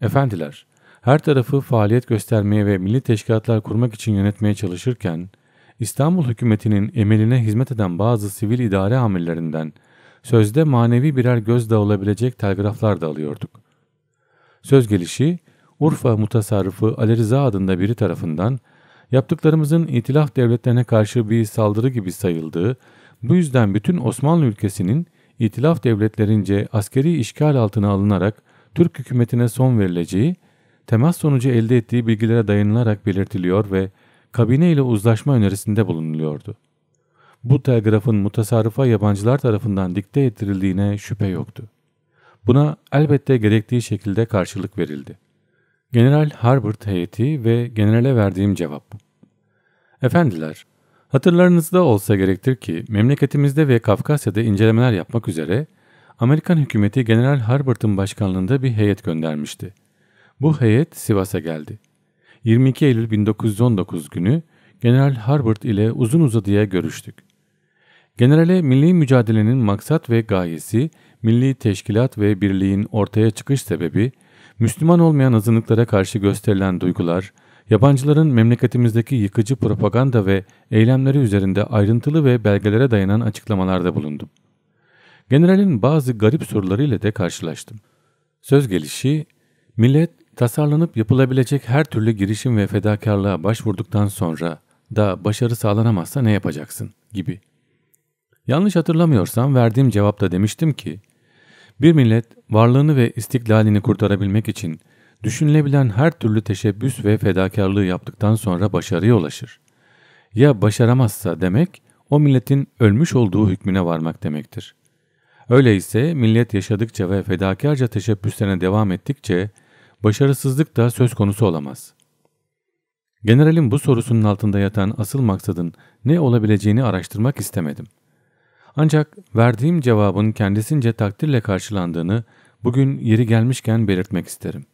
Speaker 1: Efendiler, her tarafı faaliyet göstermeye ve milli teşkilatlar kurmak için yönetmeye çalışırken, İstanbul hükümetinin emeline hizmet eden bazı sivil idare amirlerinden sözde manevi birer gözdağı olabilecek telgraflar da alıyorduk. Söz gelişi Urfa mutasarrıfı Ali Rıza adında biri tarafından yaptıklarımızın itilaf devletlerine karşı bir saldırı gibi sayıldığı, bu yüzden bütün Osmanlı ülkesinin itilaf devletlerince askeri işgal altına alınarak Türk hükümetine son verileceği, temas sonucu elde ettiği bilgilere dayanılarak belirtiliyor ve kabine ile uzlaşma önerisinde bulunuluyordu. Bu telgrafın mutasarrıfa yabancılar tarafından dikte ettirildiğine şüphe yoktu. Buna elbette gerektiği şekilde karşılık verildi. General Harbert heyeti ve generale verdiğim cevap. Efendiler, hatırlarınızda olsa gerektir ki memleketimizde ve Kafkasya'da incelemeler yapmak üzere Amerikan hükümeti General Harbert'ın başkanlığında bir heyet göndermişti. Bu heyet Sivas'a geldi. 22 Eylül 1919 günü General Harbert ile uzun uzadıya görüştük. Generale milli mücadelenin maksat ve gayesi milli teşkilat ve birliğin ortaya çıkış sebebi, Müslüman olmayan azınlıklara karşı gösterilen duygular, yabancıların memleketimizdeki yıkıcı propaganda ve eylemleri üzerinde ayrıntılı ve belgelere dayanan açıklamalarda bulundum. Generalin bazı garip sorularıyla de karşılaştım. Söz gelişi, millet tasarlanıp yapılabilecek her türlü girişim ve fedakarlığa başvurduktan sonra da başarı sağlanamazsa ne yapacaksın gibi. Yanlış hatırlamıyorsam verdiğim cevapta demiştim ki, bir millet varlığını ve istiklalini kurtarabilmek için düşünülebilen her türlü teşebbüs ve fedakarlığı yaptıktan sonra başarıya ulaşır. Ya başaramazsa demek o milletin ölmüş olduğu hükmüne varmak demektir. Öyleyse millet yaşadıkça ve fedakarca teşebbüslerine devam ettikçe başarısızlık da söz konusu olamaz. Generalin bu sorusunun altında yatan asıl maksadın ne olabileceğini araştırmak istemedim.'' Ancak verdiğim cevabın kendisince takdirle karşılandığını bugün yeri gelmişken belirtmek isterim.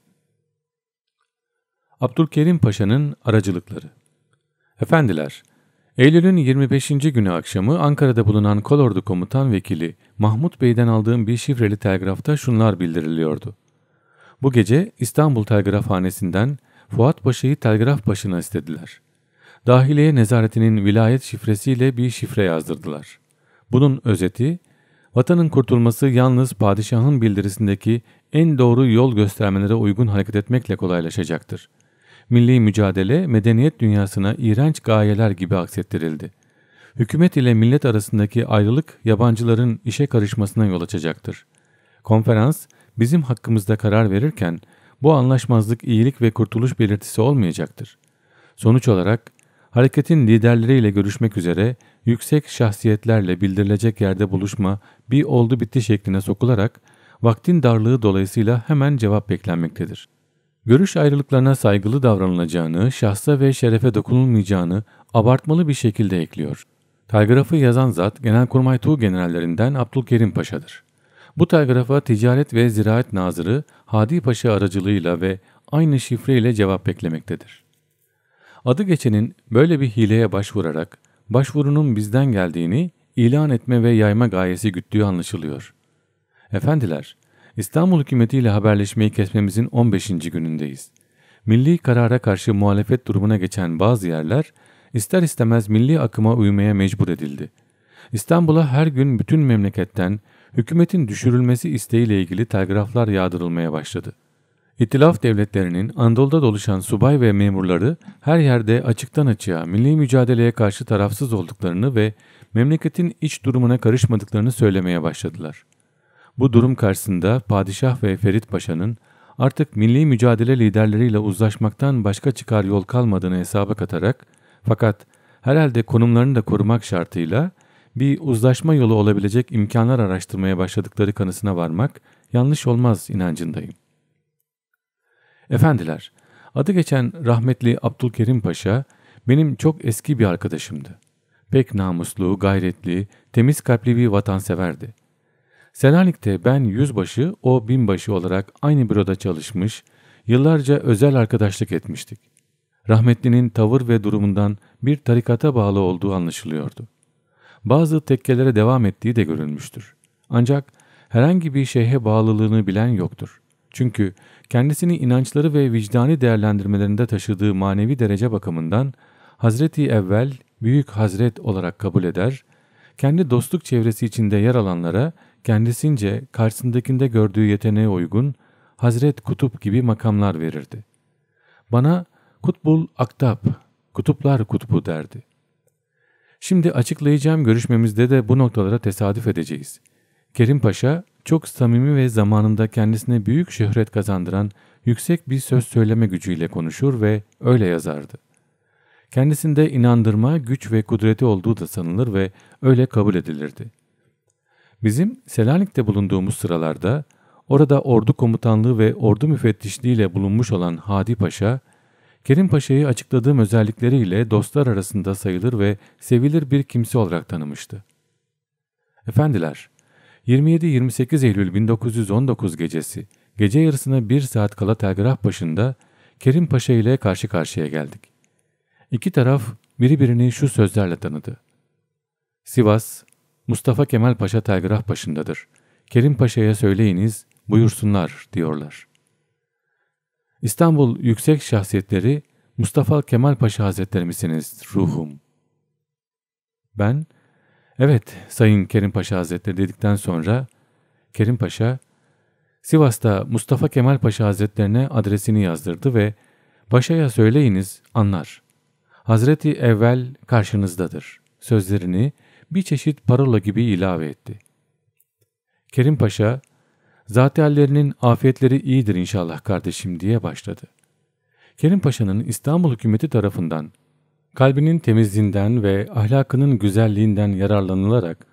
Speaker 1: Abdülkerim Paşa'nın aracılıkları Efendiler, Eylül'ün 25. günü akşamı Ankara'da bulunan Kolordu Komutan Vekili Mahmut Bey'den aldığım bir şifreli telgrafta şunlar bildiriliyordu. Bu gece İstanbul Telgrafhanesi'nden Fuat Paşa'yı telgraf başına istediler. Dahiliye Nezareti'nin vilayet şifresiyle bir şifre yazdırdılar. Bunun özeti, vatanın kurtulması yalnız padişahın bildirisindeki en doğru yol göstermelere uygun hareket etmekle kolaylaşacaktır. Milli mücadele medeniyet dünyasına iğrenç gayeler gibi aksettirildi. Hükümet ile millet arasındaki ayrılık yabancıların işe karışmasına yol açacaktır. Konferans bizim hakkımızda karar verirken bu anlaşmazlık iyilik ve kurtuluş belirtisi olmayacaktır. Sonuç olarak hareketin liderleriyle görüşmek üzere yüksek şahsiyetlerle bildirilecek yerde buluşma bir oldu bitti şekline sokularak vaktin darlığı dolayısıyla hemen cevap beklenmektedir. Görüş ayrılıklarına saygılı davranılacağını, şahsa ve şerefe dokunulmayacağını abartmalı bir şekilde ekliyor. Telgrafı yazan zat Genelkurmay Tuğ generallerinden Abdülkerim Paşa'dır. Bu telgrafa Ticaret ve Ziraat Nazırı Hadi Paşa aracılığıyla ve aynı şifreyle cevap beklemektedir. Adı geçenin böyle bir hileye başvurarak başvurunun bizden geldiğini ilan etme ve yayma gayesi güttüğü anlaşılıyor. Efendiler, İstanbul hükümetiyle haberleşmeyi kesmemizin 15. günündeyiz. Milli karara karşı muhalefet durumuna geçen bazı yerler ister istemez milli akıma uymaya mecbur edildi. İstanbul'a her gün bütün memleketten hükümetin düşürülmesi isteğiyle ilgili telgraflar yağdırılmaya başladı. İttilaf devletlerinin Anadolu'da dolaşan subay ve memurları her yerde açıktan açığa milli mücadeleye karşı tarafsız olduklarını ve memleketin iç durumuna karışmadıklarını söylemeye başladılar. Bu durum karşısında padişah ve Ferit Paşa'nın artık milli mücadele liderleriyle uzlaşmaktan başka çıkar yol kalmadığını hesaba katarak fakat herhalde konumlarını da korumak şartıyla bir uzlaşma yolu olabilecek imkanlar araştırmaya başladıkları kanısına varmak yanlış olmaz inancındayım. Efendiler, adı geçen rahmetli Abdülkerim Paşa benim çok eski bir arkadaşımdı. Pek namuslu, gayretli, temiz kalpli bir vatanseverdi. Selanik'te ben yüzbaşı, o binbaşı olarak aynı büroda çalışmış, yıllarca özel arkadaşlık etmiştik. Rahmetlinin tavır ve durumundan bir tarikata bağlı olduğu anlaşılıyordu. Bazı tekkelere devam ettiği de görülmüştür. Ancak herhangi bir şeyhe bağlılığını bilen yoktur. Çünkü kendisini inançları ve vicdani değerlendirmelerinde taşıdığı manevi derece bakımından Hazreti Evvel Büyük Hazret olarak kabul eder, kendi dostluk çevresi içinde yer alanlara kendisince karşısındakinde gördüğü yeteneğe uygun Hazret Kutup gibi makamlar verirdi. Bana Kutbul Aktap, Kutuplar Kutbu derdi. Şimdi açıklayacağım görüşmemizde de bu noktalara tesadüf edeceğiz. Kerim Paşa çok samimi ve zamanında kendisine büyük şöhret kazandıran yüksek bir söz söyleme gücüyle konuşur ve öyle yazardı. Kendisinde inandırma, güç ve kudreti olduğu da sanılır ve öyle kabul edilirdi. Bizim Selanik'te bulunduğumuz sıralarda orada ordu komutanlığı ve ordu müfettişliğiyle bulunmuş olan Hadi Paşa, Kerim Paşa'yı açıkladığım özellikleriyle dostlar arasında sayılır ve sevilir bir kimse olarak tanımıştı. Efendiler, 27-28 Eylül 1919 gecesi gece yarısına bir saat kala telgraf başında Kerim Paşa ile karşı karşıya geldik. İki taraf biri birini şu sözlerle tanıdı. Sivas, Mustafa Kemal Paşa telgraf başındadır. Kerim Paşa'ya söyleyiniz, buyursunlar diyorlar. İstanbul yüksek şahsiyetleri Mustafa Kemal Paşa Hazretleri misiniz ruhum? Ben Evet Sayın Kerim Paşa Hazretleri dedikten sonra Kerim Paşa Sivas'ta Mustafa Kemal Paşa Hazretlerine adresini yazdırdı ve Paşa'ya söyleyiniz anlar. Hazreti evvel karşınızdadır. Sözlerini bir çeşit parola gibi ilave etti. Kerim Paşa, zat afiyetleri iyidir inşallah kardeşim diye başladı. Kerim Paşa'nın İstanbul hükümeti tarafından kalbinin temizliğinden ve ahlakının güzelliğinden yararlanılarak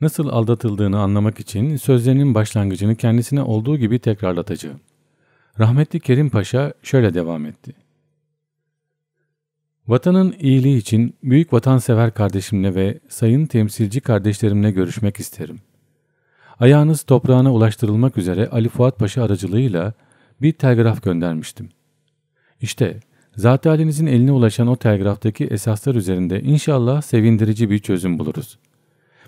Speaker 1: nasıl aldatıldığını anlamak için sözlerinin başlangıcını kendisine olduğu gibi tekrarlatacağım. Rahmetli Kerim Paşa şöyle devam etti. Vatanın iyiliği için büyük vatansever kardeşimle ve sayın temsilci kardeşlerimle görüşmek isterim. Ayağınız toprağına ulaştırılmak üzere Ali Fuat Paşa aracılığıyla bir telgraf göndermiştim. İşte Zat eline ulaşan o telgraftaki esaslar üzerinde inşallah sevindirici bir çözüm buluruz.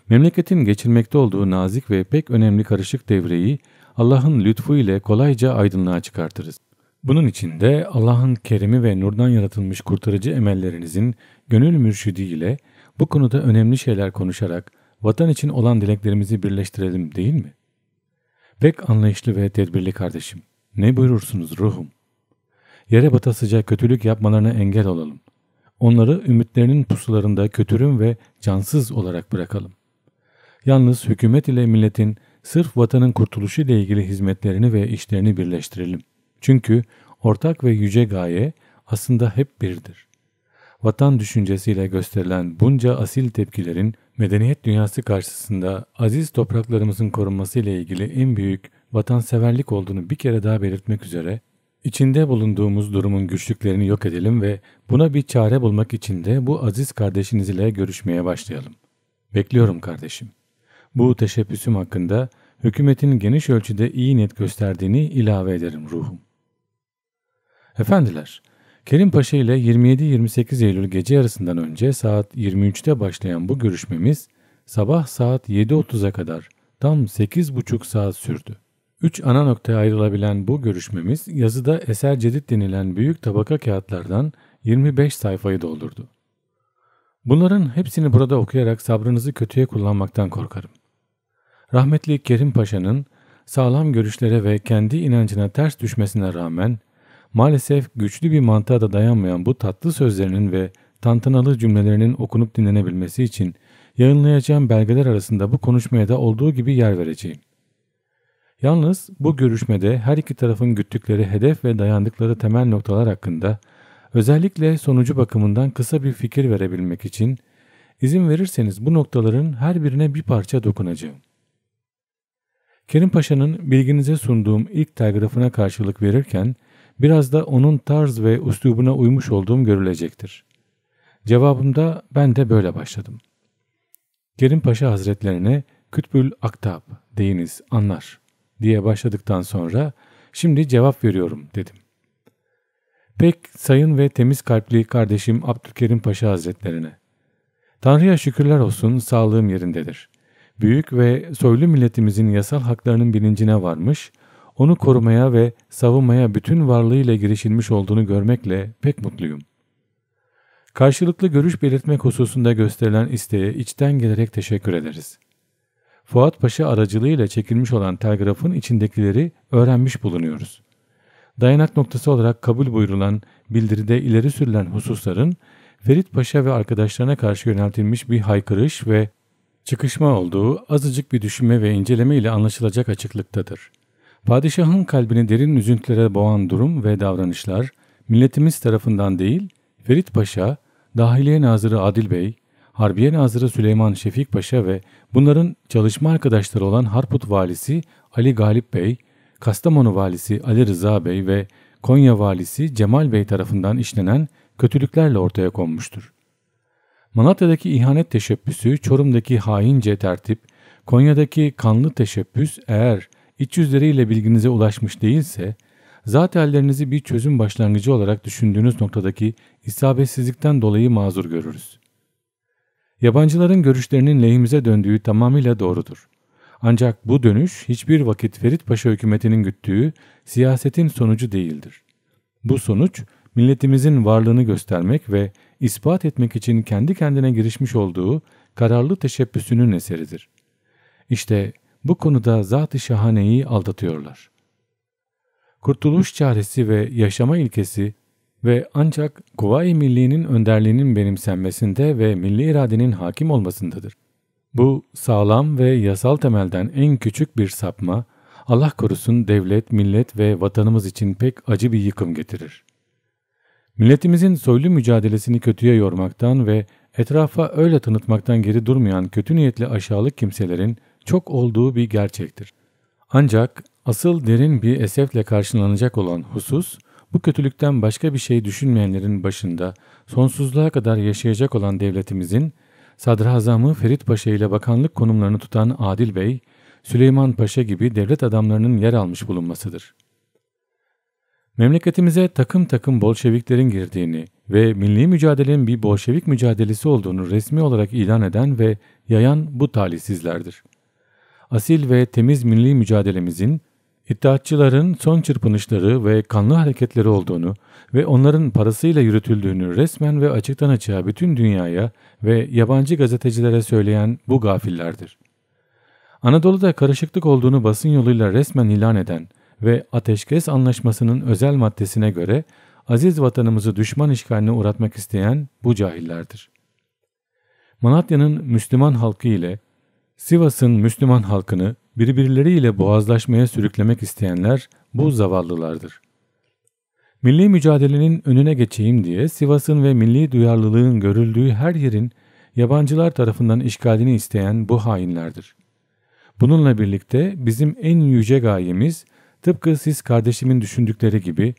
Speaker 1: Memleketin geçirmekte olduğu nazik ve pek önemli karışık devreyi Allah'ın lütfu ile kolayca aydınlığa çıkartırız. Bunun için de Allah'ın kerimi ve nurdan yaratılmış kurtarıcı emellerinizin gönül mürşidi ile bu konuda önemli şeyler konuşarak vatan için olan dileklerimizi birleştirelim değil mi? Pek anlayışlı ve tedbirli kardeşim. Ne buyurursunuz ruhum?'' yere batasıca kötülük yapmalarına engel olalım. Onları ümitlerinin pusularında kötürüm ve cansız olarak bırakalım. Yalnız hükümet ile milletin sırf vatanın kurtuluşu ile ilgili hizmetlerini ve işlerini birleştirelim. Çünkü ortak ve yüce gaye aslında hep birdir. Vatan düşüncesiyle gösterilen bunca asil tepkilerin medeniyet dünyası karşısında aziz topraklarımızın korunması ile ilgili en büyük vatanseverlik olduğunu bir kere daha belirtmek üzere İçinde bulunduğumuz durumun güçlüklerini yok edelim ve buna bir çare bulmak için de bu aziz kardeşiniz ile görüşmeye başlayalım. Bekliyorum kardeşim. Bu teşebbüsüm hakkında hükümetin geniş ölçüde iyi niyet gösterdiğini ilave ederim ruhum. Efendiler, Kerim Paşa ile 27-28 Eylül gece yarısından önce saat 23'te başlayan bu görüşmemiz sabah saat 7.30'a kadar tam 8,5 saat sürdü. Üç ana noktaya ayrılabilen bu görüşmemiz yazıda eser cedid denilen büyük tabaka kağıtlardan 25 sayfayı doldurdu. Bunların hepsini burada okuyarak sabrınızı kötüye kullanmaktan korkarım. Rahmetli Kerim Paşa'nın sağlam görüşlere ve kendi inancına ters düşmesine rağmen maalesef güçlü bir mantığa da dayanmayan bu tatlı sözlerinin ve tantanalı cümlelerinin okunup dinlenebilmesi için yayınlayacağım belgeler arasında bu konuşmaya da olduğu gibi yer vereceğim. Yalnız bu görüşmede her iki tarafın güttükleri hedef ve dayandıkları temel noktalar hakkında özellikle sonucu bakımından kısa bir fikir verebilmek için izin verirseniz bu noktaların her birine bir parça dokunacağım. Kerim Paşa'nın bilginize sunduğum ilk telgrafına karşılık verirken biraz da onun tarz ve üslubuna uymuş olduğum görülecektir. Cevabımda ben de böyle başladım. Kerim Paşa Hazretlerine Kütbül Aktab deyiniz anlar diye başladıktan sonra şimdi cevap veriyorum dedim. Pek sayın ve temiz kalpli kardeşim Abdülkerim Paşa Hazretlerine. Tanrı'ya şükürler olsun sağlığım yerindedir. Büyük ve soylu milletimizin yasal haklarının bilincine varmış, onu korumaya ve savunmaya bütün varlığıyla girişilmiş olduğunu görmekle pek mutluyum. Karşılıklı görüş belirtmek hususunda gösterilen isteğe içten gelerek teşekkür ederiz.'' Fuat Paşa aracılığıyla çekilmiş olan telgrafın içindekileri öğrenmiş bulunuyoruz. Dayanak noktası olarak kabul buyurulan bildiride ileri sürülen hususların Ferit Paşa ve arkadaşlarına karşı yöneltilmiş bir haykırış ve çıkışma olduğu azıcık bir düşünme ve inceleme ile anlaşılacak açıklıktadır. Padişahın kalbini derin üzüntülere boğan durum ve davranışlar milletimiz tarafından değil, Ferit Paşa, Dahiliye Nazırı Adil Bey, Harbiye Nazırı Süleyman Şefik Paşa ve Bunların çalışma arkadaşları olan Harput valisi Ali Galip Bey, Kastamonu valisi Ali Rıza Bey ve Konya valisi Cemal Bey tarafından işlenen kötülüklerle ortaya konmuştur. Malatya'daki ihanet teşebbüsü, Çorum'daki haince tertip, Konya'daki kanlı teşebbüs eğer iç yüzleriyle bilginize ulaşmış değilse, zat hallerinizi bir çözüm başlangıcı olarak düşündüğünüz noktadaki isabetsizlikten dolayı mazur görürüz. Yabancıların görüşlerinin lehimize döndüğü tamamıyla doğrudur. Ancak bu dönüş hiçbir vakit Ferit Paşa hükümetinin güttüğü siyasetin sonucu değildir. Bu sonuç milletimizin varlığını göstermek ve ispat etmek için kendi kendine girişmiş olduğu kararlı teşebbüsünün eseridir. İşte bu konuda zat-ı şahaneyi aldatıyorlar. Kurtuluş çaresi ve yaşama ilkesi ve ancak Kuvayi Milliye'nin önderliğinin benimsenmesinde ve milli iradenin hakim olmasındadır. Bu sağlam ve yasal temelden en küçük bir sapma, Allah korusun devlet, millet ve vatanımız için pek acı bir yıkım getirir. Milletimizin soylu mücadelesini kötüye yormaktan ve etrafa öyle tanıtmaktan geri durmayan kötü niyetli aşağılık kimselerin çok olduğu bir gerçektir. Ancak asıl derin bir esefle karşılanacak olan husus, bu kötülükten başka bir şey düşünmeyenlerin başında sonsuzluğa kadar yaşayacak olan devletimizin Sadrazamı Ferit Paşa ile bakanlık konumlarını tutan Adil Bey, Süleyman Paşa gibi devlet adamlarının yer almış bulunmasıdır. Memleketimize takım takım Bolşeviklerin girdiğini ve milli mücadelenin bir Bolşevik mücadelesi olduğunu resmi olarak ilan eden ve yayan bu talihsizlerdir. Asil ve temiz milli mücadelemizin İttihatçıların son çırpınışları ve kanlı hareketleri olduğunu ve onların parasıyla yürütüldüğünü resmen ve açıktan açığa bütün dünyaya ve yabancı gazetecilere söyleyen bu gafillerdir. Anadolu'da karışıklık olduğunu basın yoluyla resmen ilan eden ve ateşkes anlaşmasının özel maddesine göre aziz vatanımızı düşman işgaline uğratmak isteyen bu cahillerdir. Manatya'nın Müslüman halkı ile Sivas'ın Müslüman halkını birbirleriyle boğazlaşmaya sürüklemek isteyenler bu zavallılardır. Milli mücadelenin önüne geçeyim diye Sivas'ın ve milli duyarlılığın görüldüğü her yerin yabancılar tarafından işgalini isteyen bu hainlerdir. Bununla birlikte bizim en yüce gayemiz tıpkı siz kardeşimin düşündükleri gibi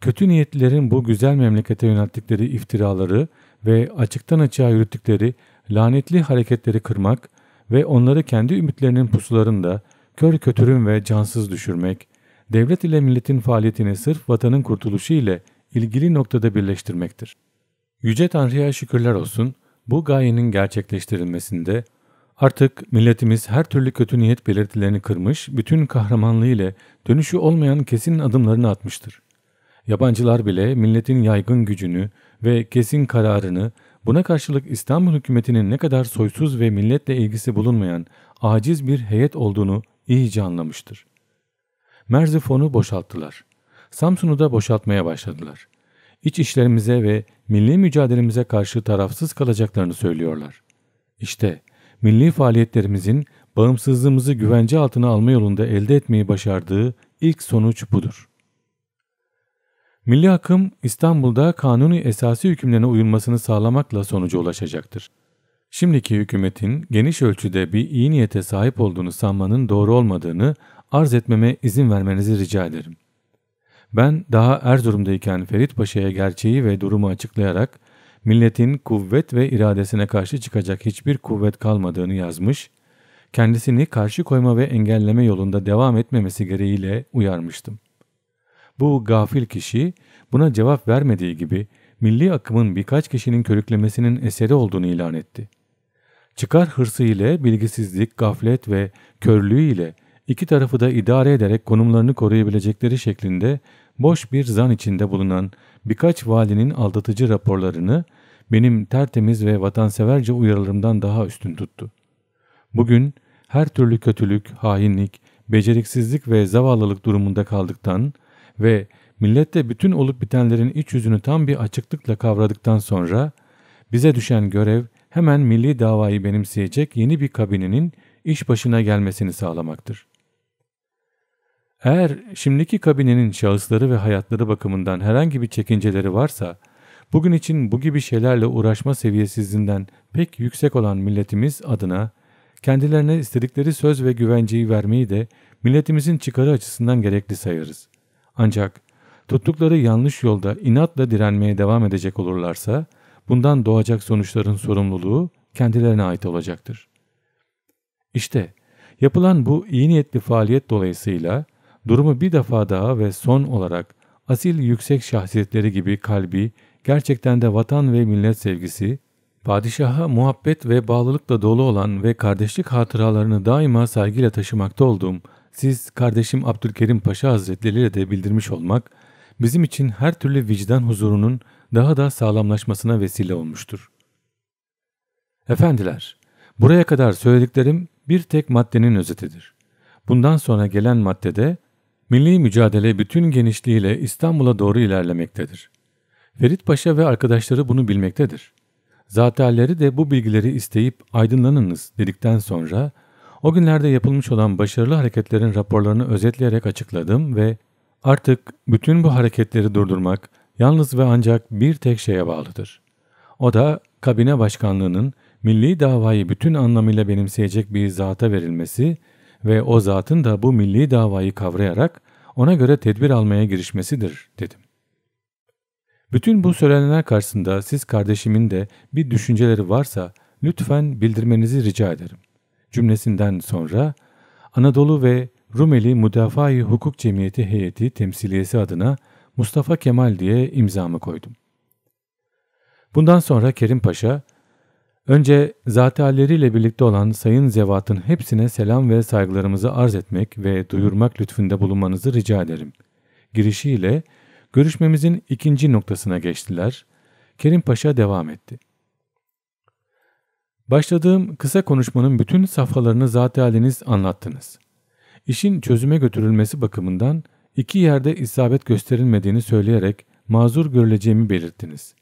Speaker 1: kötü niyetlilerin bu güzel memlekete yönelttikleri iftiraları ve açıktan açığa yürüttükleri lanetli hareketleri kırmak, ve onları kendi ümitlerinin pusularında kör kötürüm ve cansız düşürmek, devlet ile milletin faaliyetini sırf vatanın kurtuluşu ile ilgili noktada birleştirmektir. Yüce Tanrı'ya şükürler olsun, bu gayenin gerçekleştirilmesinde artık milletimiz her türlü kötü niyet belirtilerini kırmış, bütün kahramanlığı ile dönüşü olmayan kesin adımlarını atmıştır. Yabancılar bile milletin yaygın gücünü ve kesin kararını Buna karşılık İstanbul hükümetinin ne kadar soysuz ve milletle ilgisi bulunmayan aciz bir heyet olduğunu iyice anlamıştır. Merzifon'u boşalttılar. Samsun'u da boşaltmaya başladılar. İç işlerimize ve milli mücadelemize karşı tarafsız kalacaklarını söylüyorlar. İşte milli faaliyetlerimizin bağımsızlığımızı güvence altına alma yolunda elde etmeyi başardığı ilk sonuç budur. Milli akım İstanbul'da kanuni esası hükümlerine uyulmasını sağlamakla sonuca ulaşacaktır. Şimdiki hükümetin geniş ölçüde bir iyi niyete sahip olduğunu sanmanın doğru olmadığını arz etmeme izin vermenizi rica ederim. Ben daha Erzurum'dayken Ferit Paşa'ya gerçeği ve durumu açıklayarak milletin kuvvet ve iradesine karşı çıkacak hiçbir kuvvet kalmadığını yazmış, kendisini karşı koyma ve engelleme yolunda devam etmemesi gereğiyle uyarmıştım. Bu gafil kişi buna cevap vermediği gibi milli akımın birkaç kişinin körüklemesinin eseri olduğunu ilan etti. Çıkar hırsı ile bilgisizlik, gaflet ve körlüğü ile iki tarafı da idare ederek konumlarını koruyabilecekleri şeklinde boş bir zan içinde bulunan birkaç valinin aldatıcı raporlarını benim tertemiz ve vatanseverce uyarılarımdan daha üstün tuttu. Bugün her türlü kötülük, hainlik, beceriksizlik ve zavallılık durumunda kaldıktan, ve millette bütün olup bitenlerin iç yüzünü tam bir açıklıkla kavradıktan sonra bize düşen görev hemen milli davayı benimseyecek yeni bir kabinenin iş başına gelmesini sağlamaktır. Eğer şimdiki kabinenin şahısları ve hayatları bakımından herhangi bir çekinceleri varsa, bugün için bu gibi şeylerle uğraşma seviyesizliğinden pek yüksek olan milletimiz adına, kendilerine istedikleri söz ve güvenceyi vermeyi de milletimizin çıkarı açısından gerekli sayarız. Ancak tuttukları yanlış yolda inatla direnmeye devam edecek olurlarsa bundan doğacak sonuçların sorumluluğu kendilerine ait olacaktır. İşte yapılan bu iyi niyetli faaliyet dolayısıyla durumu bir defa daha ve son olarak asil yüksek şahsiyetleri gibi kalbi, gerçekten de vatan ve millet sevgisi, padişaha muhabbet ve bağlılıkla dolu olan ve kardeşlik hatıralarını daima saygıyla taşımakta olduğum siz kardeşim Abdülkerim Paşa Hazretleri'yle de bildirmiş olmak bizim için her türlü vicdan huzurunun daha da sağlamlaşmasına vesile olmuştur. Efendiler, buraya kadar söylediklerim bir tek maddenin özetidir. Bundan sonra gelen maddede milli mücadele bütün genişliğiyle İstanbul'a doğru ilerlemektedir. Ferit Paşa ve arkadaşları bunu bilmektedir. Zaterleri de bu bilgileri isteyip aydınlanınız dedikten sonra o günlerde yapılmış olan başarılı hareketlerin raporlarını özetleyerek açıkladım ve artık bütün bu hareketleri durdurmak yalnız ve ancak bir tek şeye bağlıdır. O da kabine başkanlığının milli davayı bütün anlamıyla benimseyecek bir zata verilmesi ve o zatın da bu milli davayı kavrayarak ona göre tedbir almaya girişmesidir dedim. Bütün bu söylenenler karşısında siz kardeşimin de bir düşünceleri varsa lütfen bildirmenizi rica ederim cümlesinden sonra Anadolu ve Rumeli Müdafaa-i Hukuk Cemiyeti heyeti temsiliyesi adına Mustafa Kemal diye imzamı koydum. Bundan sonra Kerim Paşa, önce zatalleriyle birlikte olan sayın zevatın hepsine selam ve saygılarımızı arz etmek ve duyurmak lütfünde bulunmanızı rica ederim. Girişiyle görüşmemizin ikinci noktasına geçtiler. Kerim Paşa devam etti. Başladığım kısa konuşmanın bütün safhalarını zat haliniz anlattınız. İşin çözüme götürülmesi bakımından iki yerde isabet gösterilmediğini söyleyerek mazur görüleceğimi belirttiniz.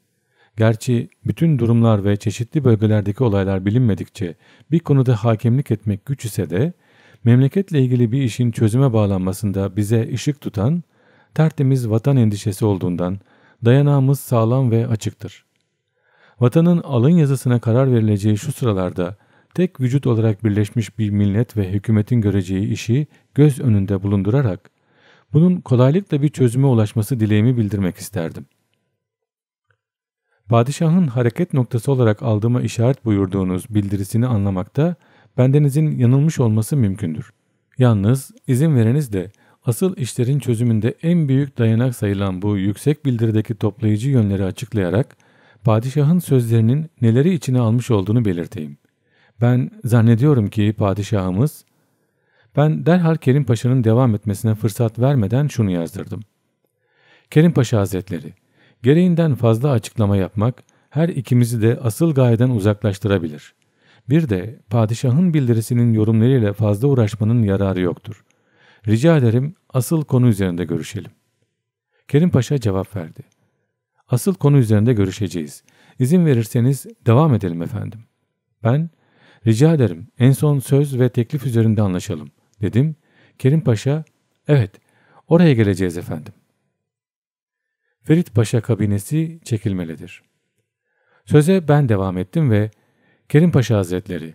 Speaker 1: Gerçi bütün durumlar ve çeşitli bölgelerdeki olaylar bilinmedikçe bir konuda hakemlik etmek güç ise de memleketle ilgili bir işin çözüme bağlanmasında bize ışık tutan tertemiz vatan endişesi olduğundan dayanağımız sağlam ve açıktır. Vatanın alın yazısına karar verileceği şu sıralarda tek vücut olarak birleşmiş bir millet ve hükümetin göreceği işi göz önünde bulundurarak bunun kolaylıkla bir çözüme ulaşması dileğimi bildirmek isterdim. Padişahın hareket noktası olarak aldığıma işaret buyurduğunuz bildirisini anlamakta bendenizin yanılmış olması mümkündür. Yalnız izin vereniz de asıl işlerin çözümünde en büyük dayanak sayılan bu yüksek bildirideki toplayıcı yönleri açıklayarak padişahın sözlerinin neleri içine almış olduğunu belirteyim. Ben zannediyorum ki padişahımız, ben derhal Kerim Paşa'nın devam etmesine fırsat vermeden şunu yazdırdım. Kerim Paşa Hazretleri, gereğinden fazla açıklama yapmak her ikimizi de asıl gayeden uzaklaştırabilir. Bir de padişahın bildirisinin yorumlarıyla fazla uğraşmanın yararı yoktur. Rica ederim asıl konu üzerinde görüşelim. Kerim Paşa cevap verdi. Asıl konu üzerinde görüşeceğiz. İzin verirseniz devam edelim efendim. Ben, rica ederim en son söz ve teklif üzerinde anlaşalım dedim. Kerim Paşa, evet oraya geleceğiz efendim. Ferit Paşa kabinesi çekilmelidir. Söze ben devam ettim ve Kerim Paşa Hazretleri,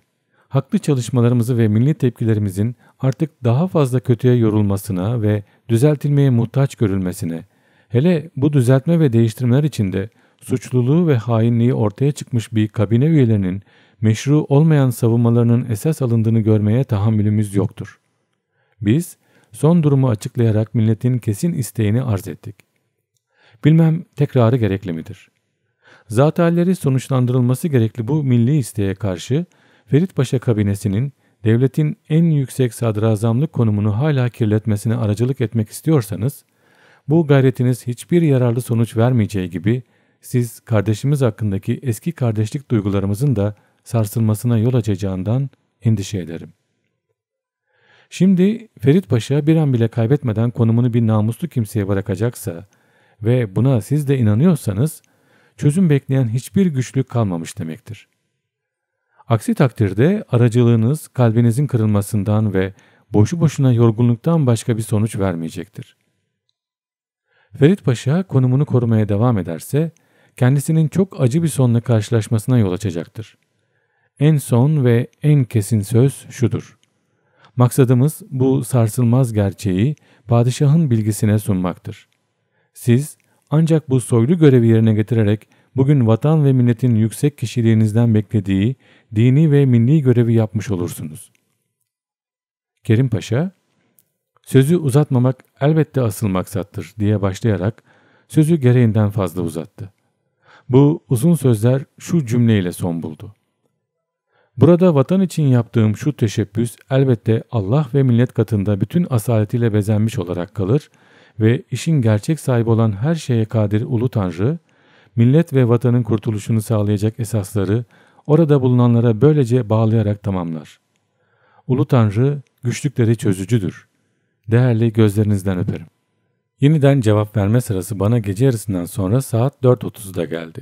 Speaker 1: haklı çalışmalarımızı ve milli tepkilerimizin artık daha fazla kötüye yorulmasına ve düzeltilmeye muhtaç görülmesine, Hele bu düzeltme ve değiştirmeler içinde suçluluğu ve hainliği ortaya çıkmış bir kabine üyelerinin meşru olmayan savunmalarının esas alındığını görmeye tahammülümüz yoktur. Biz son durumu açıklayarak milletin kesin isteğini arz ettik. Bilmem tekrarı gerekli midir? Zat sonuçlandırılması gerekli bu milli isteğe karşı Ferit Paşa kabinesinin devletin en yüksek sadrazamlık konumunu hala kirletmesine aracılık etmek istiyorsanız bu gayretiniz hiçbir yararlı sonuç vermeyeceği gibi siz kardeşimiz hakkındaki eski kardeşlik duygularımızın da sarsılmasına yol açacağından endişe ederim. Şimdi Ferit Paşa bir an bile kaybetmeden konumunu bir namuslu kimseye bırakacaksa ve buna siz de inanıyorsanız çözüm bekleyen hiçbir güçlük kalmamış demektir. Aksi takdirde aracılığınız kalbinizin kırılmasından ve boşu boşuna yorgunluktan başka bir sonuç vermeyecektir. Ferit Paşa konumunu korumaya devam ederse kendisinin çok acı bir sonla karşılaşmasına yol açacaktır. En son ve en kesin söz şudur. Maksadımız bu sarsılmaz gerçeği padişahın bilgisine sunmaktır. Siz ancak bu soylu görevi yerine getirerek bugün vatan ve milletin yüksek kişiliğinizden beklediği dini ve milli görevi yapmış olursunuz. Kerim Paşa Sözü uzatmamak elbette asıl maksattır diye başlayarak sözü gereğinden fazla uzattı. Bu uzun sözler şu cümleyle son buldu. Burada vatan için yaptığım şu teşebbüs elbette Allah ve millet katında bütün asaletiyle bezenmiş olarak kalır ve işin gerçek sahibi olan her şeye kadir Ulu Tanrı, millet ve vatanın kurtuluşunu sağlayacak esasları orada bulunanlara böylece bağlayarak tamamlar. Ulu Tanrı güçlükleri çözücüdür. Değerli gözlerinizden öperim. Yeniden cevap verme sırası bana gece yarısından sonra saat 4.30'da geldi.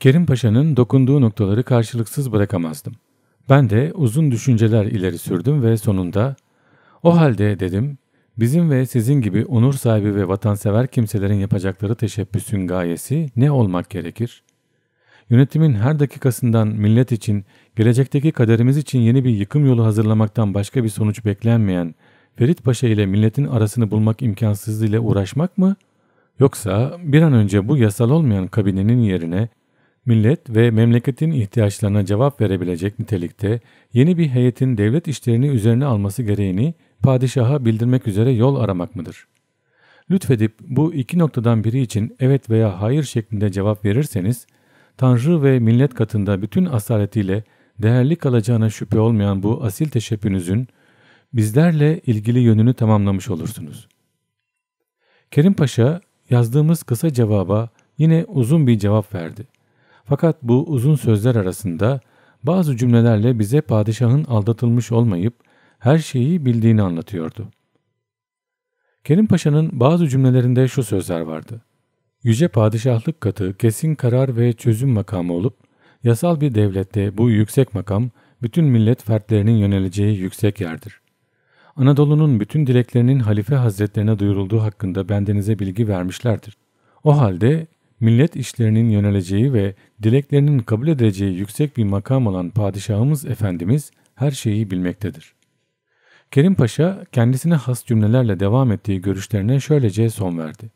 Speaker 1: Kerim Paşa'nın dokunduğu noktaları karşılıksız bırakamazdım. Ben de uzun düşünceler ileri sürdüm ve sonunda o halde dedim bizim ve sizin gibi onur sahibi ve vatansever kimselerin yapacakları teşebbüsün gayesi ne olmak gerekir? Yönetimin her dakikasından millet için, gelecekteki kaderimiz için yeni bir yıkım yolu hazırlamaktan başka bir sonuç beklenmeyen Ferit Paşa ile milletin arasını bulmak imkansızlığıyla uğraşmak mı? Yoksa bir an önce bu yasal olmayan kabinenin yerine millet ve memleketin ihtiyaçlarına cevap verebilecek nitelikte yeni bir heyetin devlet işlerini üzerine alması gereğini padişaha bildirmek üzere yol aramak mıdır? Lütfedip bu iki noktadan biri için evet veya hayır şeklinde cevap verirseniz, Tanrı ve millet katında bütün asaletiyle değerli kalacağına şüphe olmayan bu asil teşebbünüzün bizlerle ilgili yönünü tamamlamış olursunuz. Kerim Paşa yazdığımız kısa cevaba yine uzun bir cevap verdi. Fakat bu uzun sözler arasında bazı cümlelerle bize padişahın aldatılmış olmayıp her şeyi bildiğini anlatıyordu. Kerim Paşa'nın bazı cümlelerinde şu sözler vardı. Yüce padişahlık katı kesin karar ve çözüm makamı olup, yasal bir devlette bu yüksek makam bütün millet fertlerinin yöneleceği yüksek yerdir. Anadolu'nun bütün dileklerinin halife hazretlerine duyurulduğu hakkında bendenize bilgi vermişlerdir. O halde millet işlerinin yöneleceği ve dileklerinin kabul edeceği yüksek bir makam olan padişahımız efendimiz her şeyi bilmektedir. Kerim Paşa kendisine has cümlelerle devam ettiği görüşlerine şöylece son verdi.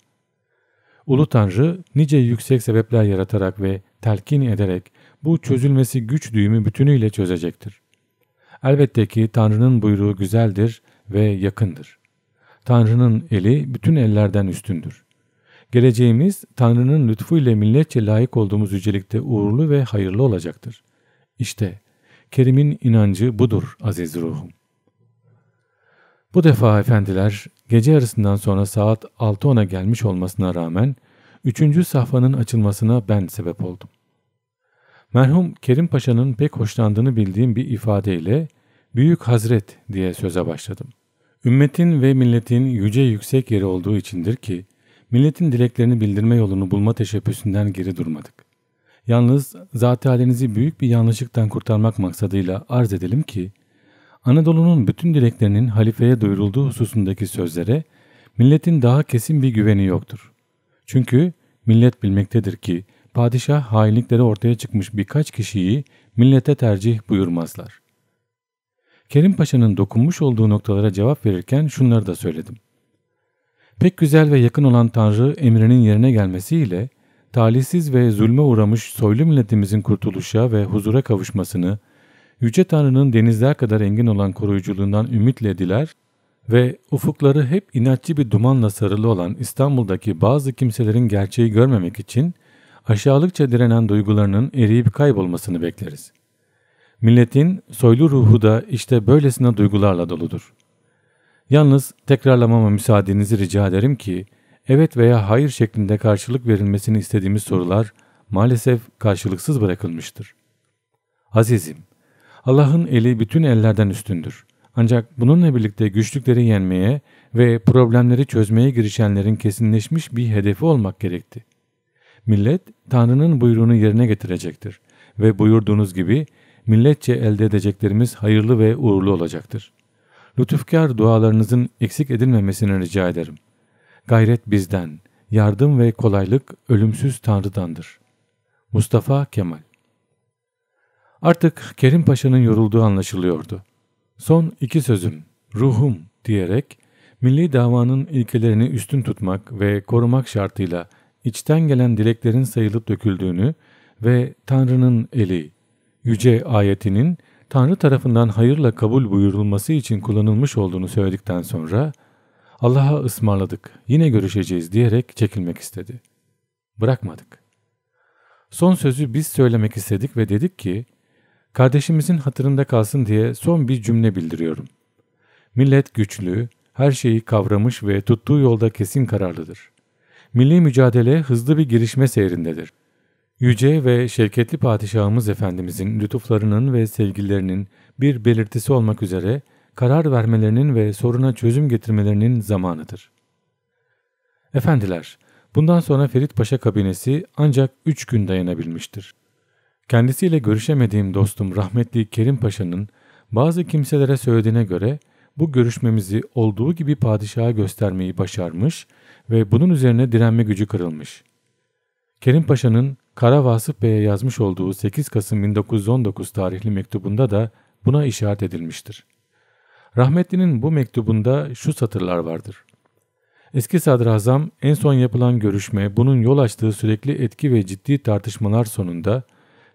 Speaker 1: Ulu Tanrı nice yüksek sebepler yaratarak ve telkin ederek bu çözülmesi güç düğümü bütünüyle çözecektir. Elbette ki Tanrı'nın buyruğu güzeldir ve yakındır. Tanrı'nın eli bütün ellerden üstündür. Geleceğimiz Tanrı'nın lütfu ile milletçe layık olduğumuz yücelikte uğurlu ve hayırlı olacaktır. İşte Kerim'in inancı budur aziz ruhum. Bu defa efendiler gece yarısından sonra saat 6.10'a gelmiş olmasına rağmen 3. safhanın açılmasına ben sebep oldum. Merhum Kerim Paşa'nın pek hoşlandığını bildiğim bir ifadeyle Büyük Hazret diye söze başladım. Ümmetin ve milletin yüce yüksek yeri olduğu içindir ki, milletin dileklerini bildirme yolunu bulma teşebbüsünden geri durmadık. Yalnız zat halinizi büyük bir yanlışlıktan kurtarmak maksadıyla arz edelim ki, Anadolu'nun bütün dileklerinin halifeye duyurulduğu hususundaki sözlere milletin daha kesin bir güveni yoktur. Çünkü millet bilmektedir ki padişah hainlikleri ortaya çıkmış birkaç kişiyi millete tercih buyurmazlar. Kerim Paşa'nın dokunmuş olduğu noktalara cevap verirken şunları da söyledim. Pek güzel ve yakın olan Tanrı emrinin yerine gelmesiyle talihsiz ve zulme uğramış soylu milletimizin kurtuluşa ve huzura kavuşmasını, Yüce Tanrı'nın denizler kadar engin olan koruyuculuğundan ümitle diler ve ufukları hep inatçı bir dumanla sarılı olan İstanbul'daki bazı kimselerin gerçeği görmemek için aşağılıkça direnen duygularının eriyip kaybolmasını bekleriz. Milletin soylu ruhu da işte böylesine duygularla doludur. Yalnız tekrarlamama müsaadenizi rica ederim ki, evet veya hayır şeklinde karşılık verilmesini istediğimiz sorular maalesef karşılıksız bırakılmıştır. Azizim, Allah'ın eli bütün ellerden üstündür. Ancak bununla birlikte güçlükleri yenmeye ve problemleri çözmeye girişenlerin kesinleşmiş bir hedefi olmak gerekti. Millet Tanrı'nın buyruğunu yerine getirecektir ve buyurduğunuz gibi milletçe elde edeceklerimiz hayırlı ve uğurlu olacaktır. Lütufkar dualarınızın eksik edilmemesini rica ederim. Gayret bizden, yardım ve kolaylık ölümsüz Tanrı'dandır. Mustafa Kemal Artık Kerim Paşa'nın yorulduğu anlaşılıyordu. Son iki sözüm, ruhum diyerek milli davanın ilkelerini üstün tutmak ve korumak şartıyla içten gelen dileklerin sayılıp döküldüğünü ve Tanrı'nın eli, yüce ayetinin Tanrı tarafından hayırla kabul buyurulması için kullanılmış olduğunu söyledikten sonra Allah'a ısmarladık, yine görüşeceğiz diyerek çekilmek istedi. Bırakmadık. Son sözü biz söylemek istedik ve dedik ki, kardeşimizin hatırında kalsın diye son bir cümle bildiriyorum. Millet güçlü, her şeyi kavramış ve tuttuğu yolda kesin kararlıdır. Milli mücadele hızlı bir girişme seyrindedir. Yüce ve şirketli Padişahımız Efendimizin lütuflarının ve sevgilerinin bir belirtisi olmak üzere karar vermelerinin ve soruna çözüm getirmelerinin zamanıdır. Efendiler, bundan sonra Ferit Paşa kabinesi ancak üç gün dayanabilmiştir. Kendisiyle görüşemediğim dostum rahmetli Kerim Paşa'nın bazı kimselere söylediğine göre bu görüşmemizi olduğu gibi padişaha göstermeyi başarmış ve bunun üzerine direnme gücü kırılmış. Kerim Paşa'nın Kara Vasıf Bey'e yazmış olduğu 8 Kasım 1919 tarihli mektubunda da buna işaret edilmiştir. Rahmetli'nin bu mektubunda şu satırlar vardır. Eski sadrazam en son yapılan görüşme bunun yol açtığı sürekli etki ve ciddi tartışmalar sonunda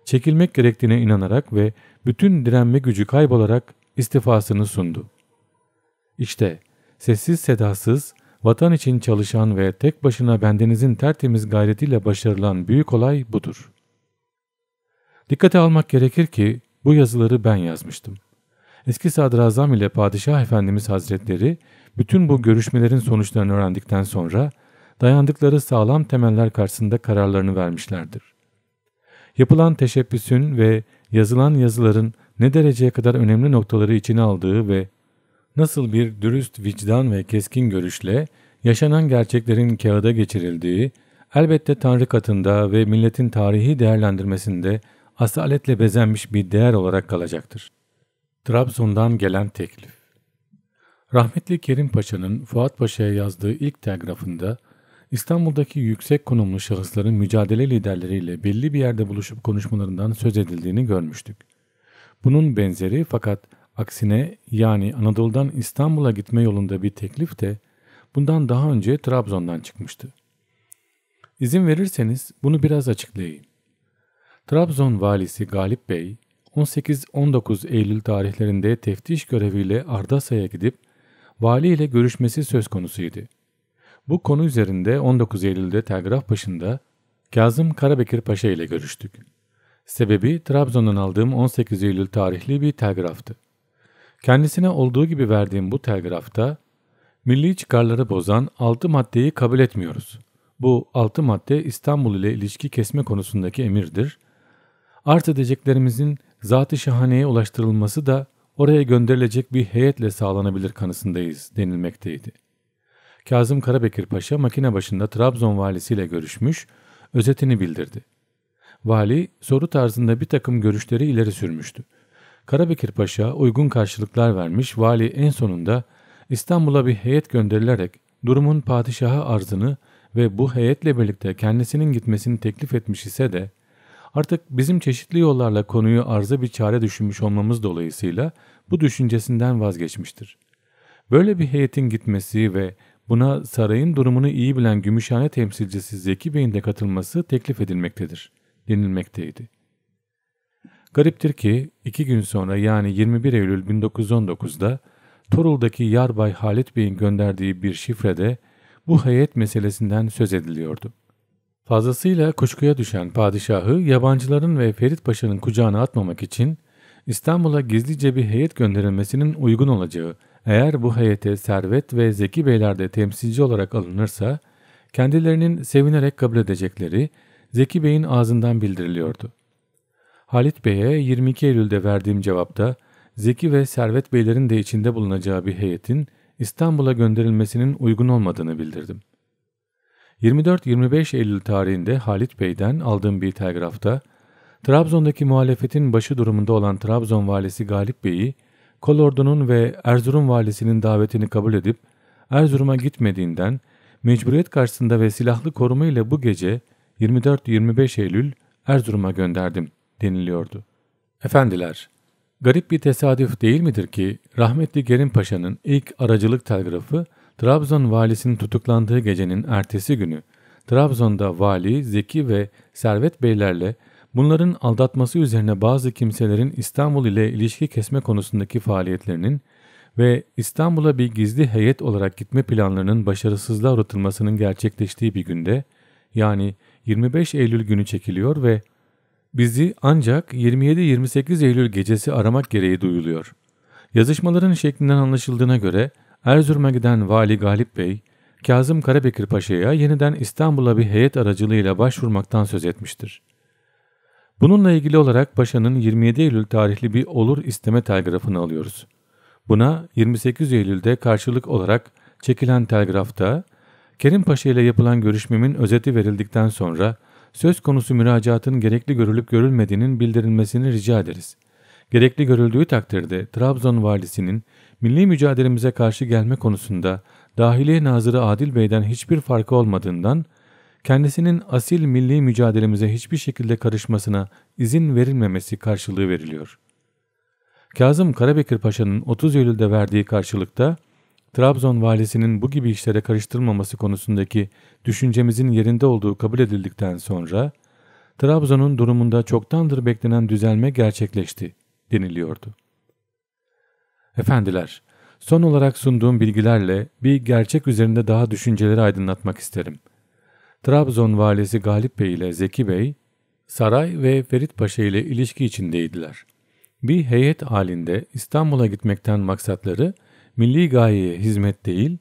Speaker 1: çekilmek gerektiğine inanarak ve bütün direnme gücü kaybolarak istifasını sundu. İşte sessiz sedasız Vatan için çalışan ve tek başına bendenizin tertemiz gayretiyle başarılan büyük olay budur. Dikkate almak gerekir ki bu yazıları ben yazmıştım. Eski sadrazam ile Padişah Efendimiz Hazretleri bütün bu görüşmelerin sonuçlarını öğrendikten sonra dayandıkları sağlam temeller karşısında kararlarını vermişlerdir. Yapılan teşebbüsün ve yazılan yazıların ne dereceye kadar önemli noktaları içine aldığı ve nasıl bir dürüst vicdan ve keskin görüşle yaşanan gerçeklerin kağıda geçirildiği, elbette Tanrı katında ve milletin tarihi değerlendirmesinde asaletle bezenmiş bir değer olarak kalacaktır. Trabzon'dan gelen teklif Rahmetli Kerim Paşa'nın Fuat Paşa'ya yazdığı ilk telgrafında İstanbul'daki yüksek konumlu şahısların mücadele liderleriyle belli bir yerde buluşup konuşmalarından söz edildiğini görmüştük. Bunun benzeri fakat Aksine yani Anadolu'dan İstanbul'a gitme yolunda bir teklif de bundan daha önce Trabzon'dan çıkmıştı. İzin verirseniz bunu biraz açıklayayım. Trabzon valisi Galip Bey 18-19 Eylül tarihlerinde teftiş göreviyle Ardasa'ya gidip vali ile görüşmesi söz konusuydu. Bu konu üzerinde 19 Eylül'de telgraf başında Kazım Karabekir Paşa ile görüştük. Sebebi Trabzon'dan aldığım 18 Eylül tarihli bir telgraftı. Kendisine olduğu gibi verdiğim bu telgrafta milli çıkarları bozan 6 maddeyi kabul etmiyoruz. Bu 6 madde İstanbul ile ilişki kesme konusundaki emirdir. Art edeceklerimizin zat-ı şahaneye ulaştırılması da oraya gönderilecek bir heyetle sağlanabilir kanısındayız denilmekteydi. Kazım Karabekir Paşa makine başında Trabzon valisiyle görüşmüş, özetini bildirdi. Vali soru tarzında bir takım görüşleri ileri sürmüştü. Karabekir Paşa uygun karşılıklar vermiş vali en sonunda İstanbul'a bir heyet gönderilerek durumun padişaha arzını ve bu heyetle birlikte kendisinin gitmesini teklif etmiş ise de artık bizim çeşitli yollarla konuyu arza bir çare düşünmüş olmamız dolayısıyla bu düşüncesinden vazgeçmiştir. Böyle bir heyetin gitmesi ve buna sarayın durumunu iyi bilen Gümüşhane temsilcisi Zeki Bey'in de katılması teklif edilmektedir, denilmekteydi.'' Gariptir ki iki gün sonra yani 21 Eylül 1919'da Torul'daki Yarbay Halit Bey'in gönderdiği bir şifrede bu heyet meselesinden söz ediliyordu. Fazlasıyla kuşkuya düşen padişahı yabancıların ve Ferit Paşa'nın kucağına atmamak için İstanbul'a gizlice bir heyet gönderilmesinin uygun olacağı, eğer bu heyete Servet ve Zeki Beyler de temsilci olarak alınırsa, kendilerinin sevinerek kabul edecekleri Zeki Bey'in ağzından bildiriliyordu. Halit Bey'e 22 Eylül'de verdiğim cevapta Zeki ve Servet Beylerin de içinde bulunacağı bir heyetin İstanbul'a gönderilmesinin uygun olmadığını bildirdim. 24-25 Eylül tarihinde Halit Bey'den aldığım bir telgrafta Trabzon'daki muhalefetin başı durumunda olan Trabzon valisi Galip Bey'i Kolordu'nun ve Erzurum valisinin davetini kabul edip Erzurum'a gitmediğinden mecburiyet karşısında ve silahlı koruma ile bu gece 24-25 Eylül Erzurum'a gönderdim.'' deniliyordu. Efendiler, garip bir tesadüf değil midir ki rahmetli Gerim Paşa'nın ilk aracılık telgrafı Trabzon valisinin tutuklandığı gecenin ertesi günü Trabzon'da vali, zeki ve servet beylerle bunların aldatması üzerine bazı kimselerin İstanbul ile ilişki kesme konusundaki faaliyetlerinin ve İstanbul'a bir gizli heyet olarak gitme planlarının başarısızlığa uğratılmasının gerçekleştiği bir günde yani 25 Eylül günü çekiliyor ve bizi ancak 27-28 Eylül gecesi aramak gereği duyuluyor. Yazışmaların şeklinden anlaşıldığına göre Erzurum'a giden Vali Galip Bey, Kazım Karabekir Paşa'ya yeniden İstanbul'a bir heyet aracılığıyla başvurmaktan söz etmiştir. Bununla ilgili olarak Paşa'nın 27 Eylül tarihli bir olur isteme telgrafını alıyoruz. Buna 28 Eylül'de karşılık olarak çekilen telgrafta Kerim Paşa ile yapılan görüşmemin özeti verildikten sonra söz konusu müracaatın gerekli görülüp görülmediğinin bildirilmesini rica ederiz. Gerekli görüldüğü takdirde Trabzon valisinin milli mücadelemize karşı gelme konusunda Dahiliye Nazırı Adil Bey'den hiçbir farkı olmadığından kendisinin asil milli mücadelemize hiçbir şekilde karışmasına izin verilmemesi karşılığı veriliyor. Kazım Karabekir Paşa'nın 30 Eylül'de verdiği karşılıkta Trabzon valisinin bu gibi işlere karıştırılmaması konusundaki düşüncemizin yerinde olduğu kabul edildikten sonra Trabzon'un durumunda çoktandır beklenen düzelme gerçekleşti deniliyordu. Efendiler, son olarak sunduğum bilgilerle bir gerçek üzerinde daha düşünceleri aydınlatmak isterim. Trabzon valisi Galip Bey ile Zeki Bey, saray ve Ferit Paşa ile ilişki içindeydiler. Bir heyet halinde İstanbul'a gitmekten maksatları, milli gayeye hizmet değil,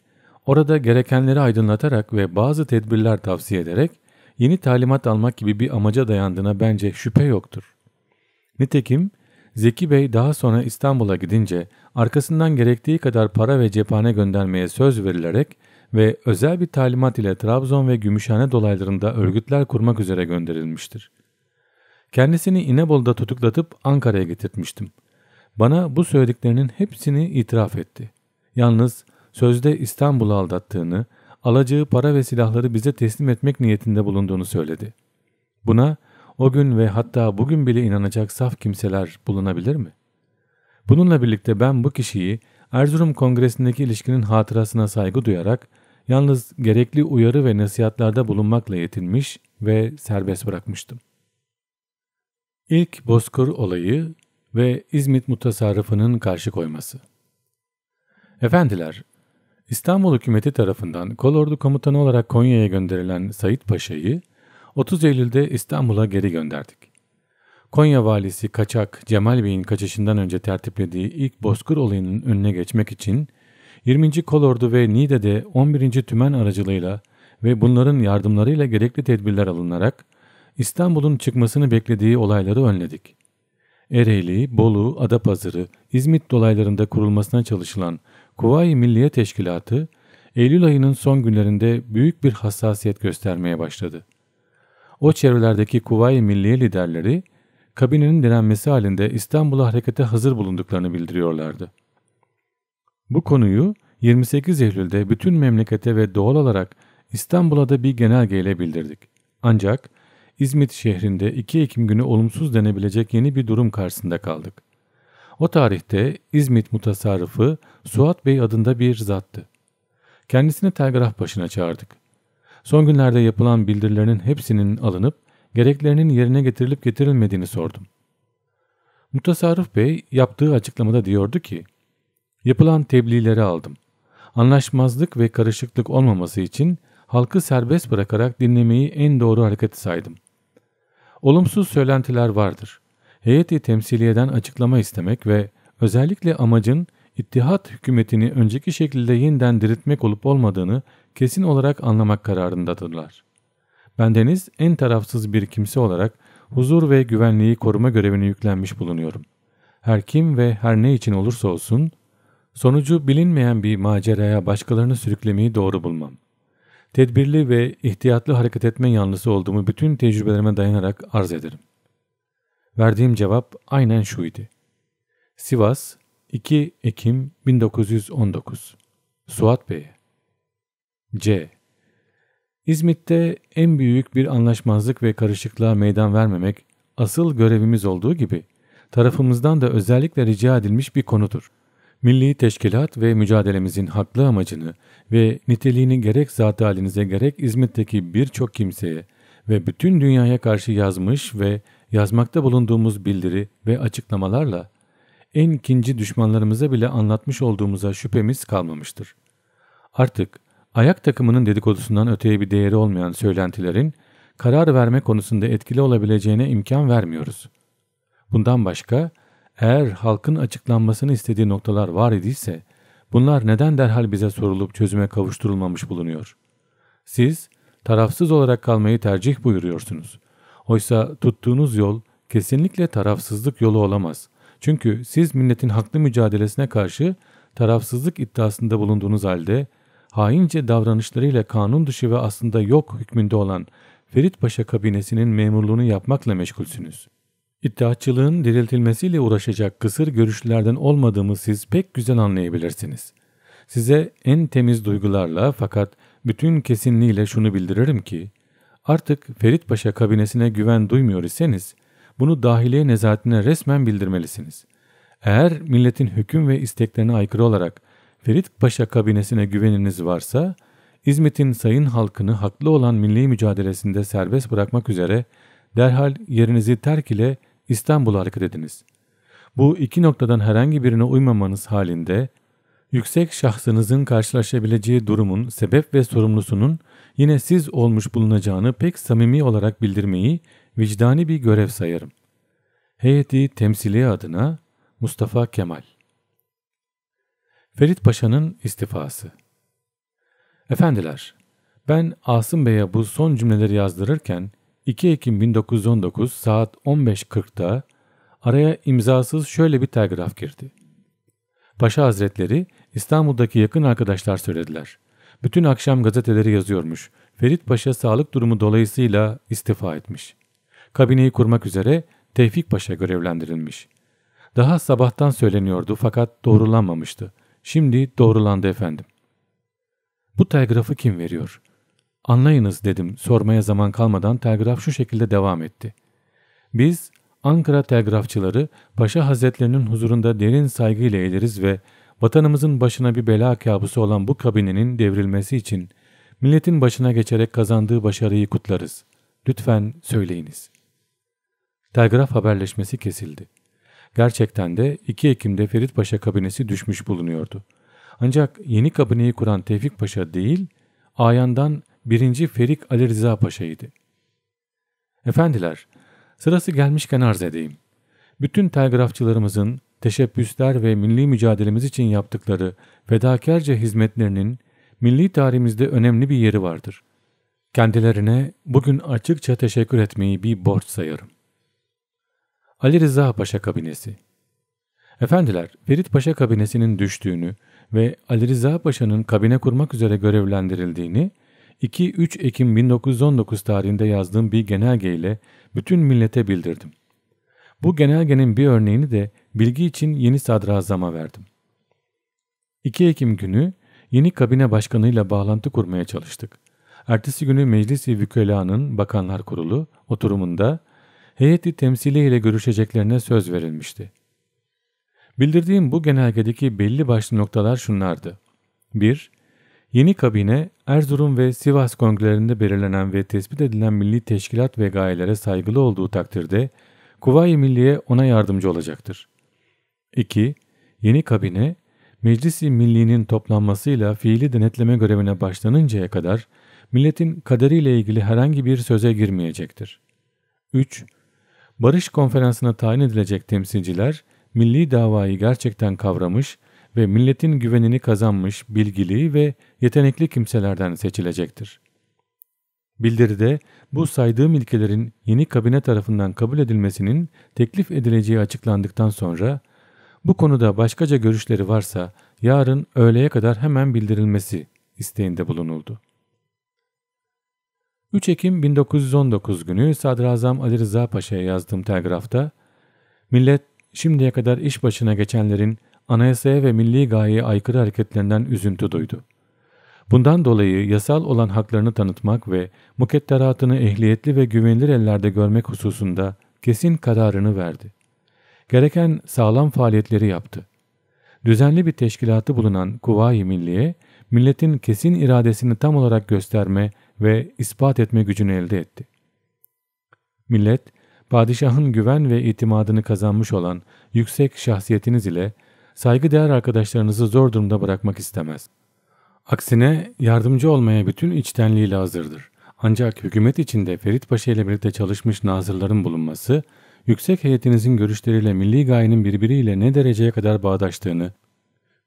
Speaker 1: orada gerekenleri aydınlatarak ve bazı tedbirler tavsiye ederek yeni talimat almak gibi bir amaca dayandığına bence şüphe yoktur. Nitekim Zeki Bey daha sonra İstanbul'a gidince arkasından gerektiği kadar para ve cephane göndermeye söz verilerek ve özel bir talimat ile Trabzon ve Gümüşhane dolaylarında örgütler kurmak üzere gönderilmiştir. Kendisini İnebolu'da tutuklatıp Ankara'ya getirtmiştim. Bana bu söylediklerinin hepsini itiraf etti. Yalnız sözde İstanbul'u aldattığını, alacağı para ve silahları bize teslim etmek niyetinde bulunduğunu söyledi. Buna o gün ve hatta bugün bile inanacak saf kimseler bulunabilir mi? Bununla birlikte ben bu kişiyi Erzurum Kongresi'ndeki ilişkinin hatırasına saygı duyarak yalnız gerekli uyarı ve nasihatlarda bulunmakla yetinmiş ve serbest bırakmıştım. İlk Bozkır olayı ve İzmit mutasarrıfının karşı koyması. Efendiler, İstanbul hükümeti tarafından kolordu komutanı olarak Konya'ya gönderilen Said Paşa'yı 30 Eylül'de İstanbul'a geri gönderdik. Konya valisi Kaçak Cemal Bey'in kaçışından önce tertiplediği ilk bozkır olayının önüne geçmek için 20. Kolordu ve Nide'de 11. Tümen aracılığıyla ve bunların yardımlarıyla gerekli tedbirler alınarak İstanbul'un çıkmasını beklediği olayları önledik. Ereğli, Bolu, Adapazarı, İzmit dolaylarında kurulmasına çalışılan Kuvayi Milliye Teşkilatı, Eylül ayının son günlerinde büyük bir hassasiyet göstermeye başladı. O çevrelerdeki Kuvayi Milliye liderleri, kabinenin direnmesi halinde İstanbul'a harekete hazır bulunduklarını bildiriyorlardı. Bu konuyu 28 Eylül'de bütün memlekete ve doğal olarak İstanbul'a da bir genelgeyle bildirdik. Ancak İzmit şehrinde 2 Ekim günü olumsuz denebilecek yeni bir durum karşısında kaldık. O tarihte İzmit mutasarrıfı Suat Bey adında bir zattı. Kendisini telgraf başına çağırdık. Son günlerde yapılan bildirilerin hepsinin alınıp gereklerinin yerine getirilip getirilmediğini sordum. Mutasarrıf Bey yaptığı açıklamada diyordu ki, yapılan tebliğleri aldım. Anlaşmazlık ve karışıklık olmaması için halkı serbest bırakarak dinlemeyi en doğru hareket saydım. Olumsuz söylentiler vardır heyeti temsiliyeden açıklama istemek ve özellikle amacın ittihat hükümetini önceki şekilde yeniden diriltmek olup olmadığını kesin olarak anlamak kararındadırlar. Bendeniz en tarafsız bir kimse olarak huzur ve güvenliği koruma görevini yüklenmiş bulunuyorum. Her kim ve her ne için olursa olsun, sonucu bilinmeyen bir maceraya başkalarını sürüklemeyi doğru bulmam. Tedbirli ve ihtiyatlı hareket etme yanlısı olduğumu bütün tecrübelerime dayanarak arz ederim. Verdiğim cevap aynen şu idi. Sivas 2 Ekim 1919 Suat Bey C. İzmit'te en büyük bir anlaşmazlık ve karışıklığa meydan vermemek asıl görevimiz olduğu gibi tarafımızdan da özellikle rica edilmiş bir konudur. Milli teşkilat ve mücadelemizin haklı amacını ve niteliğini gerek zat halinize gerek İzmit'teki birçok kimseye ve bütün dünyaya karşı yazmış ve yazmakta bulunduğumuz bildiri ve açıklamalarla en kinci düşmanlarımıza bile anlatmış olduğumuza şüphemiz kalmamıştır. Artık ayak takımının dedikodusundan öteye bir değeri olmayan söylentilerin karar verme konusunda etkili olabileceğine imkan vermiyoruz. Bundan başka eğer halkın açıklanmasını istediği noktalar var idiyse bunlar neden derhal bize sorulup çözüme kavuşturulmamış bulunuyor? Siz tarafsız olarak kalmayı tercih buyuruyorsunuz. Oysa tuttuğunuz yol kesinlikle tarafsızlık yolu olamaz. Çünkü siz milletin haklı mücadelesine karşı tarafsızlık iddiasında bulunduğunuz halde haince davranışlarıyla kanun dışı ve aslında yok hükmünde olan Ferit Paşa kabinesinin memurluğunu yapmakla meşgulsünüz. İttihatçılığın diriltilmesiyle uğraşacak kısır görüşlerden olmadığımı siz pek güzel anlayabilirsiniz. Size en temiz duygularla fakat bütün kesinliğiyle şunu bildiririm ki, Artık Ferit Paşa kabinesine güven duymuyor iseniz bunu dahiliye nezaretine resmen bildirmelisiniz. Eğer milletin hüküm ve isteklerine aykırı olarak Ferit Paşa kabinesine güveniniz varsa İzmit'in sayın halkını haklı olan milli mücadelesinde serbest bırakmak üzere derhal yerinizi terk ile İstanbul'a hareket ediniz. Bu iki noktadan herhangi birine uymamanız halinde yüksek şahsınızın karşılaşabileceği durumun sebep ve sorumlusunun yine siz olmuş bulunacağını pek samimi olarak bildirmeyi vicdani bir görev sayarım. Heyeti temsili adına Mustafa Kemal Ferit Paşa'nın istifası Efendiler, ben Asım Bey'e bu son cümleleri yazdırırken 2 Ekim 1919 saat 15.40'da araya imzasız şöyle bir telgraf girdi. Paşa Hazretleri İstanbul'daki yakın arkadaşlar söylediler. Bütün akşam gazeteleri yazıyormuş. Ferit Paşa sağlık durumu dolayısıyla istifa etmiş. Kabineyi kurmak üzere Tevfik Paşa görevlendirilmiş. Daha sabahtan söyleniyordu fakat doğrulanmamıştı. Şimdi doğrulandı efendim. Bu telgrafı kim veriyor? Anlayınız dedim sormaya zaman kalmadan telgraf şu şekilde devam etti. Biz Ankara telgrafçıları Paşa Hazretlerinin huzurunda derin saygıyla eğiliriz ve Vatanımızın başına bir bela kabusu olan bu kabinenin devrilmesi için milletin başına geçerek kazandığı başarıyı kutlarız. Lütfen söyleyiniz. Telgraf haberleşmesi kesildi. Gerçekten de 2 Ekim'de Ferit Paşa kabinesi düşmüş bulunuyordu. Ancak yeni kabineyi kuran Tevfik Paşa değil, Ayan'dan 1. Ferik Ali Rıza Paşa'ydı. Efendiler, sırası gelmişken arz edeyim. Bütün telgrafçılarımızın teşebbüsler ve milli mücadelemiz için yaptıkları fedakarca hizmetlerinin milli tarihimizde önemli bir yeri vardır. Kendilerine bugün açıkça teşekkür etmeyi bir borç sayarım. Ali Rıza Paşa Kabinesi Efendiler, Ferit Paşa kabinesinin düştüğünü ve Ali Rıza Paşa'nın kabine kurmak üzere görevlendirildiğini 2-3 Ekim 1919 tarihinde yazdığım bir genelge ile bütün millete bildirdim. Bu genelgenin bir örneğini de bilgi için yeni sadrazama verdim. 2 Ekim günü yeni kabine başkanıyla bağlantı kurmaya çalıştık. Ertesi günü Meclis-i Vükela'nın Bakanlar Kurulu oturumunda heyeti temsiliyle ile görüşeceklerine söz verilmişti. Bildirdiğim bu genelgedeki belli başlı noktalar şunlardı. 1. Yeni kabine Erzurum ve Sivas kongrelerinde belirlenen ve tespit edilen milli teşkilat ve gayelere saygılı olduğu takdirde Kuvayi Milliye ona yardımcı olacaktır. 2. Yeni kabine, Meclisi Milli'nin toplanmasıyla fiili denetleme görevine başlanıncaya kadar milletin kaderiyle ilgili herhangi bir söze girmeyecektir. 3. Barış konferansına tayin edilecek temsilciler, milli davayı gerçekten kavramış ve milletin güvenini kazanmış bilgili ve yetenekli kimselerden seçilecektir. Bildiride bu saydığım ilkelerin yeni kabine tarafından kabul edilmesinin teklif edileceği açıklandıktan sonra bu konuda başkaca görüşleri varsa yarın öğleye kadar hemen bildirilmesi isteğinde bulunuldu. 3 Ekim 1919 günü Sadrazam Ali Rıza Paşa'ya yazdığım telgrafta millet şimdiye kadar iş başına geçenlerin anayasaya ve milli gayeye aykırı hareketlerinden üzüntü duydu. Bundan dolayı yasal olan haklarını tanıtmak ve mukedderatını ehliyetli ve güvenilir ellerde görmek hususunda kesin kararını verdi. Gereken sağlam faaliyetleri yaptı. Düzenli bir teşkilatı bulunan Kuvayi Milliye, milletin kesin iradesini tam olarak gösterme ve ispat etme gücünü elde etti. Millet, padişahın güven ve itimadını kazanmış olan yüksek şahsiyetiniz ile saygıdeğer arkadaşlarınızı zor durumda bırakmak istemez.'' Aksine yardımcı olmaya bütün içtenliğiyle hazırdır. Ancak hükümet içinde Ferit Paşa ile birlikte çalışmış nazırların bulunması, yüksek heyetinizin görüşleriyle milli gayenin birbiriyle ne dereceye kadar bağdaştığını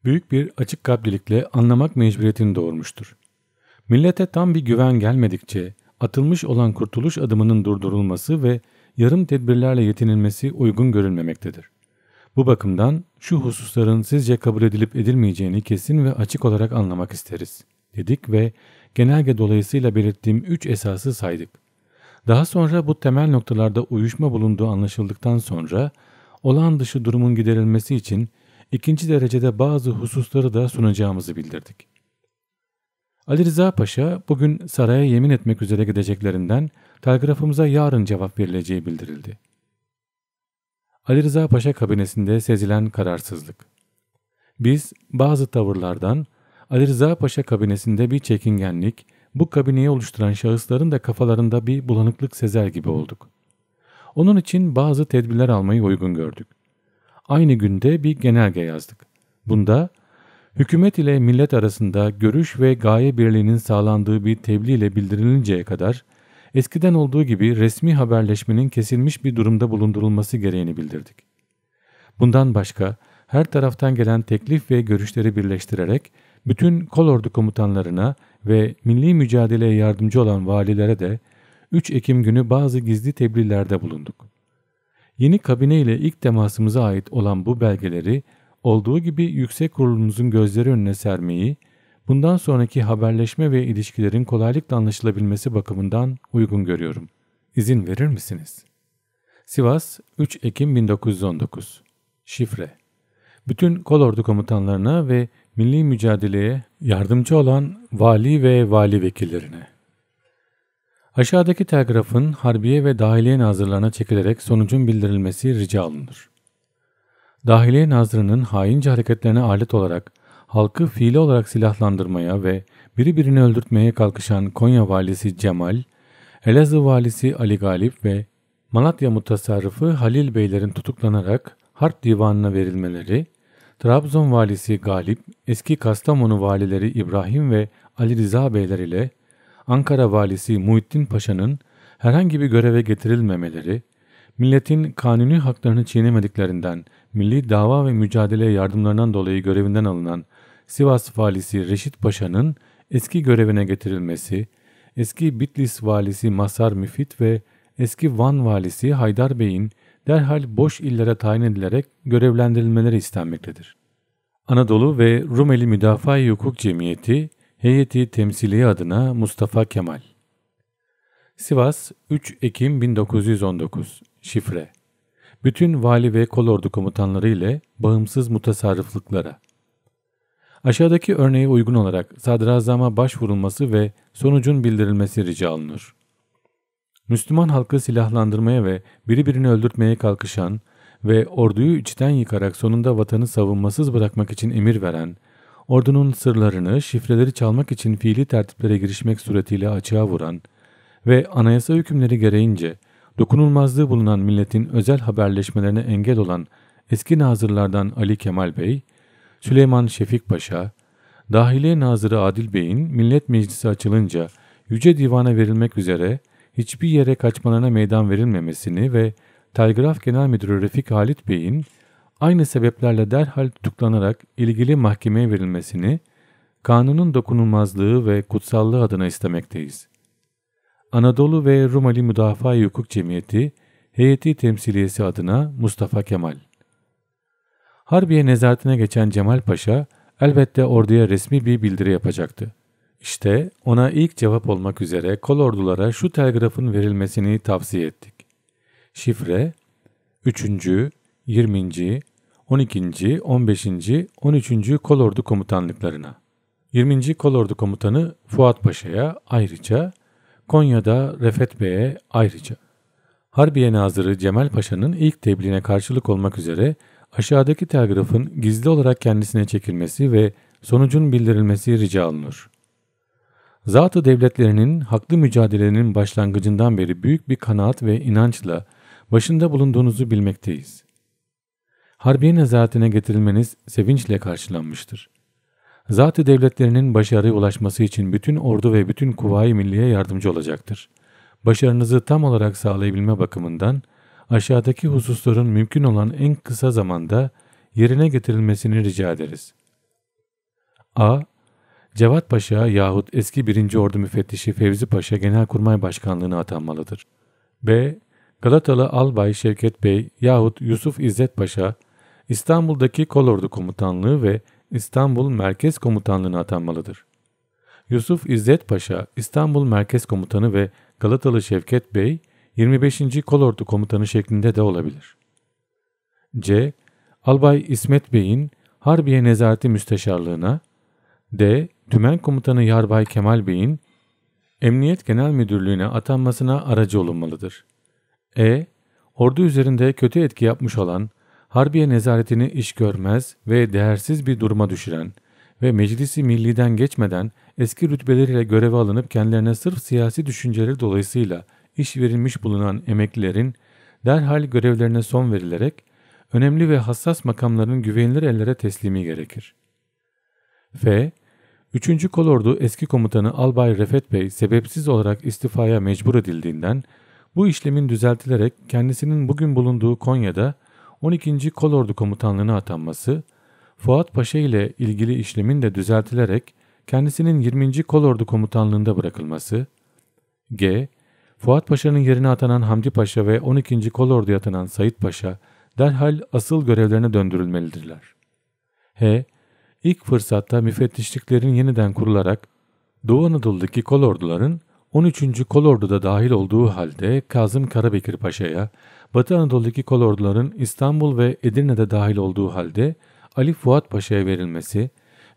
Speaker 1: büyük bir açık kalplilikle anlamak mecburiyetini doğurmuştur. Millete tam bir güven gelmedikçe atılmış olan kurtuluş adımının durdurulması ve yarım tedbirlerle yetinilmesi uygun görülmemektedir. Bu bakımdan şu hususların sizce kabul edilip edilmeyeceğini kesin ve açık olarak anlamak isteriz dedik ve genelge dolayısıyla belirttiğim üç esası saydık. Daha sonra bu temel noktalarda uyuşma bulunduğu anlaşıldıktan sonra olağan dışı durumun giderilmesi için ikinci derecede bazı hususları da sunacağımızı bildirdik. Ali Rıza Paşa bugün saraya yemin etmek üzere gideceklerinden telgrafımıza yarın cevap verileceği bildirildi. Ali Rıza Paşa kabinesinde sezilen kararsızlık. Biz bazı tavırlardan Ali Rıza Paşa kabinesinde bir çekingenlik, bu kabineyi oluşturan şahısların da kafalarında bir bulanıklık sezer gibi olduk. Onun için bazı tedbirler almayı uygun gördük. Aynı günde bir genelge yazdık. Bunda hükümet ile millet arasında görüş ve gaye birliğinin sağlandığı bir tebliğ ile bildirilinceye kadar eskiden olduğu gibi resmi haberleşmenin kesilmiş bir durumda bulundurulması gereğini bildirdik. Bundan başka her taraftan gelen teklif ve görüşleri birleştirerek bütün kolordu komutanlarına ve milli mücadeleye yardımcı olan valilere de 3 Ekim günü bazı gizli tebliğlerde bulunduk. Yeni kabine ile ilk temasımıza ait olan bu belgeleri olduğu gibi yüksek kurulumuzun gözleri önüne sermeyi bundan sonraki haberleşme ve ilişkilerin kolaylıkla anlaşılabilmesi bakımından uygun görüyorum. İzin verir misiniz? Sivas 3 Ekim 1919 Şifre Bütün kolordu komutanlarına ve milli mücadeleye yardımcı olan vali ve vali vekillerine. Aşağıdaki telgrafın Harbiye ve Dahiliye Nazırlarına çekilerek sonucun bildirilmesi rica alınır. Dahiliye Nazırı'nın haince hareketlerine alet olarak halkı fiili olarak silahlandırmaya ve biri birini öldürtmeye kalkışan Konya valisi Cemal, Elazığ valisi Ali Galip ve Malatya mutasarrıfı Halil Beylerin tutuklanarak harp divanına verilmeleri, Trabzon valisi Galip, eski Kastamonu valileri İbrahim ve Ali Rıza Beyler ile Ankara valisi Muhittin Paşa'nın herhangi bir göreve getirilmemeleri, milletin kanuni haklarını çiğnemediklerinden, milli dava ve mücadele yardımlarından dolayı görevinden alınan Sivas valisi Reşit Paşa'nın eski görevine getirilmesi, eski Bitlis valisi Masar Müfit ve eski Van valisi Haydar Bey'in derhal boş illere tayin edilerek görevlendirilmeleri istenmektedir. Anadolu ve Rumeli Müdafaa-i Hukuk Cemiyeti heyeti temsiliye adına Mustafa Kemal Sivas 3 Ekim 1919 Şifre Bütün vali ve kolordu komutanları ile bağımsız mutasarrıflıklara Aşağıdaki örneğe uygun olarak sadrazama başvurulması ve sonucun bildirilmesi rica alınır. Müslüman halkı silahlandırmaya ve birbirini öldürtmeye kalkışan ve orduyu içten yıkarak sonunda vatanı savunmasız bırakmak için emir veren, ordunun sırlarını, şifreleri çalmak için fiili tertiplere girişmek suretiyle açığa vuran ve anayasa hükümleri gereğince dokunulmazlığı bulunan milletin özel haberleşmelerine engel olan eski nazırlardan Ali Kemal Bey, Süleyman Şefik Paşa, Dahiliye Nazırı Adil Bey'in Millet Meclisi açılınca Yüce Divan'a verilmek üzere hiçbir yere kaçmalarına meydan verilmemesini ve Telgraf Genel Müdürü Refik Halit Bey'in aynı sebeplerle derhal tutuklanarak ilgili mahkemeye verilmesini kanunun dokunulmazlığı ve kutsallığı adına istemekteyiz. Anadolu ve Rumeli Müdafaa Hukuk Cemiyeti heyeti temsiliyesi adına Mustafa Kemal Harbiye nezaretine geçen Cemal Paşa elbette orduya resmi bir bildiri yapacaktı. İşte ona ilk cevap olmak üzere kol ordulara şu telgrafın verilmesini tavsiye ettik. Şifre 3. 20. 12. 15. 13. Kolordu komutanlıklarına. 20. Kolordu komutanı Fuat Paşa'ya ayrıca, Konya'da Refet Bey'e ayrıca. Harbiye Nazırı Cemal Paşa'nın ilk tebliğine karşılık olmak üzere Aşağıdaki telgrafın gizli olarak kendisine çekilmesi ve sonucun bildirilmesi rica olunur. Zatı devletlerinin haklı mücadelenin başlangıcından beri büyük bir kanaat ve inançla başında bulunduğunuzu bilmekteyiz. Harbiye nezaretine getirilmeniz sevinçle karşılanmıştır. Zatı devletlerinin başarıya ulaşması için bütün ordu ve bütün kuvayi milliye yardımcı olacaktır. Başarınızı tam olarak sağlayabilme bakımından, aşağıdaki hususların mümkün olan en kısa zamanda yerine getirilmesini rica ederiz. A. Cevat Paşa yahut eski 1. Ordu Müfettişi Fevzi Paşa Genelkurmay Başkanlığına atanmalıdır. B. Galatalı Albay Şevket Bey yahut Yusuf İzzet Paşa İstanbul'daki Kolordu Komutanlığı ve İstanbul Merkez Komutanlığına atanmalıdır. Yusuf İzzet Paşa İstanbul Merkez Komutanı ve Galatalı Şevket Bey 25. Kolordu Komutanı şeklinde de olabilir. C. Albay İsmet Bey'in Harbiye Nezareti Müsteşarlığına D. Tümen Komutanı Yarbay Kemal Bey'in Emniyet Genel Müdürlüğü'ne atanmasına aracı olunmalıdır. E. Ordu üzerinde kötü etki yapmış olan, Harbiye nezaretini iş görmez ve değersiz bir duruma düşüren ve meclisi milliden geçmeden eski rütbeleriyle göreve alınıp kendilerine sırf siyasi düşünceleri dolayısıyla iş verilmiş bulunan emeklilerin derhal görevlerine son verilerek önemli ve hassas makamların güvenilir ellere teslimi gerekir. F. 3. Kolordu eski komutanı Albay Refet Bey sebepsiz olarak istifaya mecbur edildiğinden bu işlemin düzeltilerek kendisinin bugün bulunduğu Konya'da 12. Kolordu Komutanlığı'na atanması, Fuat Paşa ile ilgili işlemin de düzeltilerek kendisinin 20. Kolordu Komutanlığı'nda bırakılması, G. Fuat Paşa'nın yerine atanan Hamdi Paşa ve 12. Kolordu'ya atanan Sayit Paşa derhal asıl görevlerine döndürülmelidirler. H. ilk fırsatta müfettişliklerin yeniden kurularak Doğu Anadolu'daki kolorduların 13. kolorduda dahil olduğu halde Kazım Karabekir Paşa'ya, Batı Anadolu'daki kolorduların İstanbul ve Edirne'de dahil olduğu halde Ali Fuat Paşa'ya verilmesi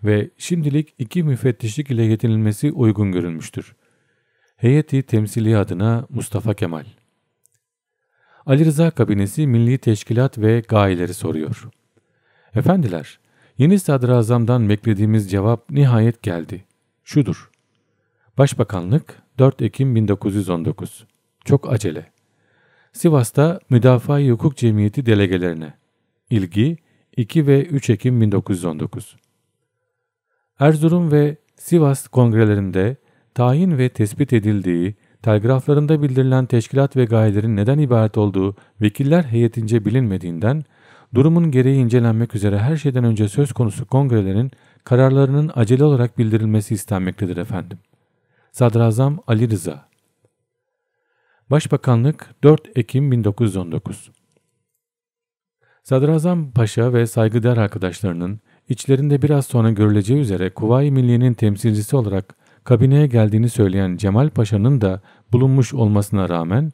Speaker 1: ve şimdilik iki müfettişlik ile yetinilmesi uygun görülmüştür. Heyeti temsili adına Mustafa Kemal Ali Rıza kabinesi milli teşkilat ve gayeleri soruyor. Efendiler, yeni sadrazamdan beklediğimiz cevap nihayet geldi. Şudur. Başbakanlık 4 Ekim 1919. Çok acele. Sivas'ta Müdafaa-i Hukuk Cemiyeti delegelerine. İlgi 2 ve 3 Ekim 1919. Erzurum ve Sivas kongrelerinde tayin ve tespit edildiği, telgraflarında bildirilen teşkilat ve gayelerin neden ibaret olduğu vekiller heyetince bilinmediğinden, durumun gereği incelenmek üzere her şeyden önce söz konusu kongrelerin kararlarının acele olarak bildirilmesi istenmektedir efendim. Sadrazam Ali Rıza Başbakanlık 4 Ekim 1919 Sadrazam Paşa ve saygıdeğer arkadaşlarının içlerinde biraz sonra görüleceği üzere Kuvayi Milliye'nin temsilcisi olarak kabineye geldiğini söyleyen Cemal Paşa'nın da bulunmuş olmasına rağmen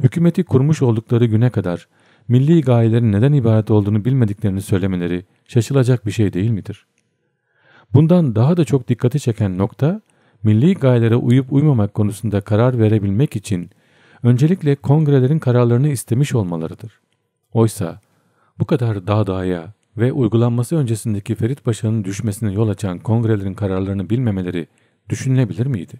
Speaker 1: hükümeti kurmuş oldukları güne kadar milli gayelerin neden ibaret olduğunu bilmediklerini söylemeleri şaşılacak bir şey değil midir? Bundan daha da çok dikkati çeken nokta milli gayelere uyup uymamak konusunda karar verebilmek için öncelikle kongrelerin kararlarını istemiş olmalarıdır. Oysa bu kadar dağdağya ve uygulanması öncesindeki Ferit Paşa'nın düşmesine yol açan kongrelerin kararlarını bilmemeleri düşünülebilir miydi?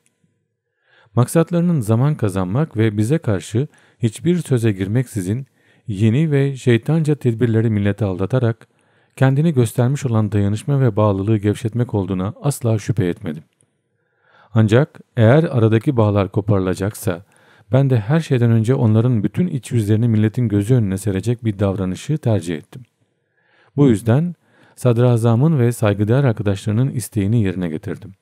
Speaker 1: Maksatlarının zaman kazanmak ve bize karşı hiçbir söze girmeksizin yeni ve şeytanca tedbirleri millete aldatarak kendini göstermiş olan dayanışma ve bağlılığı gevşetmek olduğuna asla şüphe etmedim. Ancak eğer aradaki bağlar koparılacaksa ben de her şeyden önce onların bütün iç yüzlerini milletin gözü önüne serecek bir davranışı tercih ettim. Bu yüzden sadrazamın ve saygıdeğer arkadaşlarının isteğini yerine getirdim.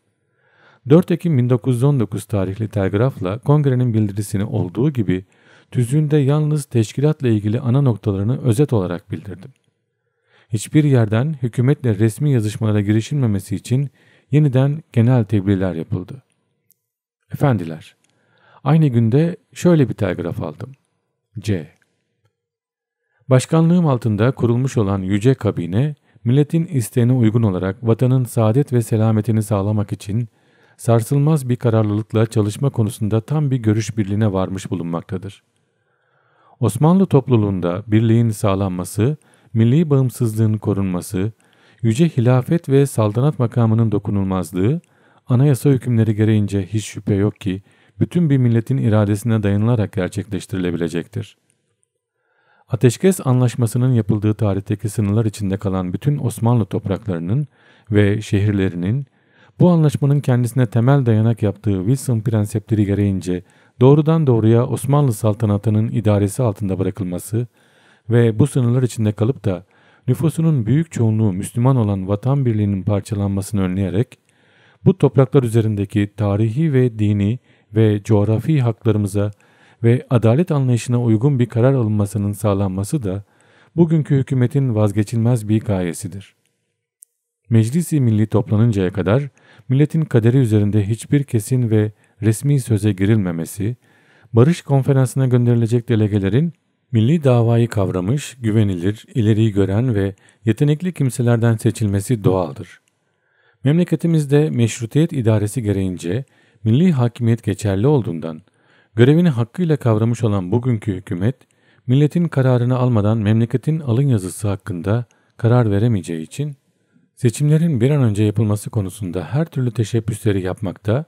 Speaker 1: 4 Ekim 1919 tarihli telgrafla kongrenin bildirisini olduğu gibi tüzüğünde yalnız teşkilatla ilgili ana noktalarını özet olarak bildirdim. Hiçbir yerden hükümetle resmi yazışmalara girişilmemesi için yeniden genel tebliğler yapıldı. Efendiler, aynı günde şöyle bir telgraf aldım. C. Başkanlığım altında kurulmuş olan yüce kabine, milletin isteğine uygun olarak vatanın saadet ve selametini sağlamak için sarsılmaz bir kararlılıkla çalışma konusunda tam bir görüş birliğine varmış bulunmaktadır. Osmanlı topluluğunda birliğin sağlanması, milli bağımsızlığın korunması, yüce hilafet ve saldanat makamının dokunulmazlığı, anayasa hükümleri gereğince hiç şüphe yok ki bütün bir milletin iradesine dayanılarak gerçekleştirilebilecektir. Ateşkes anlaşmasının yapıldığı tarihteki sınırlar içinde kalan bütün Osmanlı topraklarının ve şehirlerinin bu anlaşmanın kendisine temel dayanak yaptığı Wilson prensipleri gereğince doğrudan doğruya Osmanlı saltanatının idaresi altında bırakılması ve bu sınırlar içinde kalıp da nüfusunun büyük çoğunluğu Müslüman olan vatan birliğinin parçalanmasını önleyerek bu topraklar üzerindeki tarihi ve dini ve coğrafi haklarımıza ve adalet anlayışına uygun bir karar alınmasının sağlanması da bugünkü hükümetin vazgeçilmez bir gayesidir. Meclisi Milli toplanıncaya kadar milletin kaderi üzerinde hiçbir kesin ve resmi söze girilmemesi, barış konferansına gönderilecek delegelerin milli davayı kavramış, güvenilir, ileriyi gören ve yetenekli kimselerden seçilmesi doğaldır. Memleketimizde meşrutiyet idaresi gereğince milli hakimiyet geçerli olduğundan, görevini hakkıyla kavramış olan bugünkü hükümet, milletin kararını almadan memleketin alın yazısı hakkında karar veremeyeceği için Seçimlerin bir an önce yapılması konusunda her türlü teşebbüsleri yapmakta,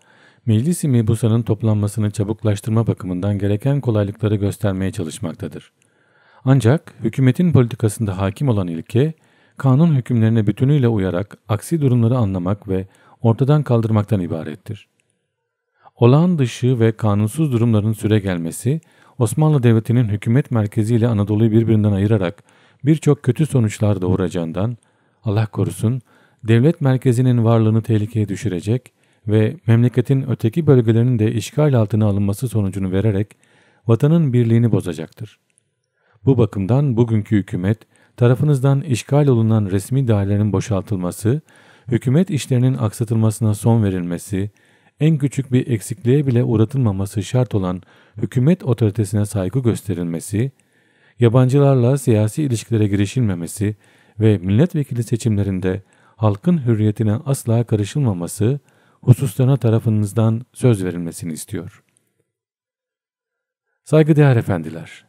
Speaker 1: Meclis-i Mebusa'nın toplanmasını çabuklaştırma bakımından gereken kolaylıkları göstermeye çalışmaktadır. Ancak hükümetin politikasında hakim olan ilke, kanun hükümlerine bütünüyle uyarak aksi durumları anlamak ve ortadan kaldırmaktan ibarettir. Olağan dışı ve kanunsuz durumların süre gelmesi, Osmanlı Devleti'nin hükümet merkezi ile Anadolu'yu birbirinden ayırarak birçok kötü sonuçlar doğuracağından, Allah korusun devlet merkezinin varlığını tehlikeye düşürecek ve memleketin öteki bölgelerinin de işgal altına alınması sonucunu vererek vatanın birliğini bozacaktır. Bu bakımdan bugünkü hükümet tarafınızdan işgal olunan resmi dairelerin boşaltılması, hükümet işlerinin aksatılmasına son verilmesi, en küçük bir eksikliğe bile uğratılmaması şart olan hükümet otoritesine saygı gösterilmesi, yabancılarla siyasi ilişkilere girişilmemesi, ve milletvekili seçimlerinde halkın hürriyetine asla karışılmaması hususlarına tarafınızdan söz verilmesini istiyor. Saygıdeğer efendiler,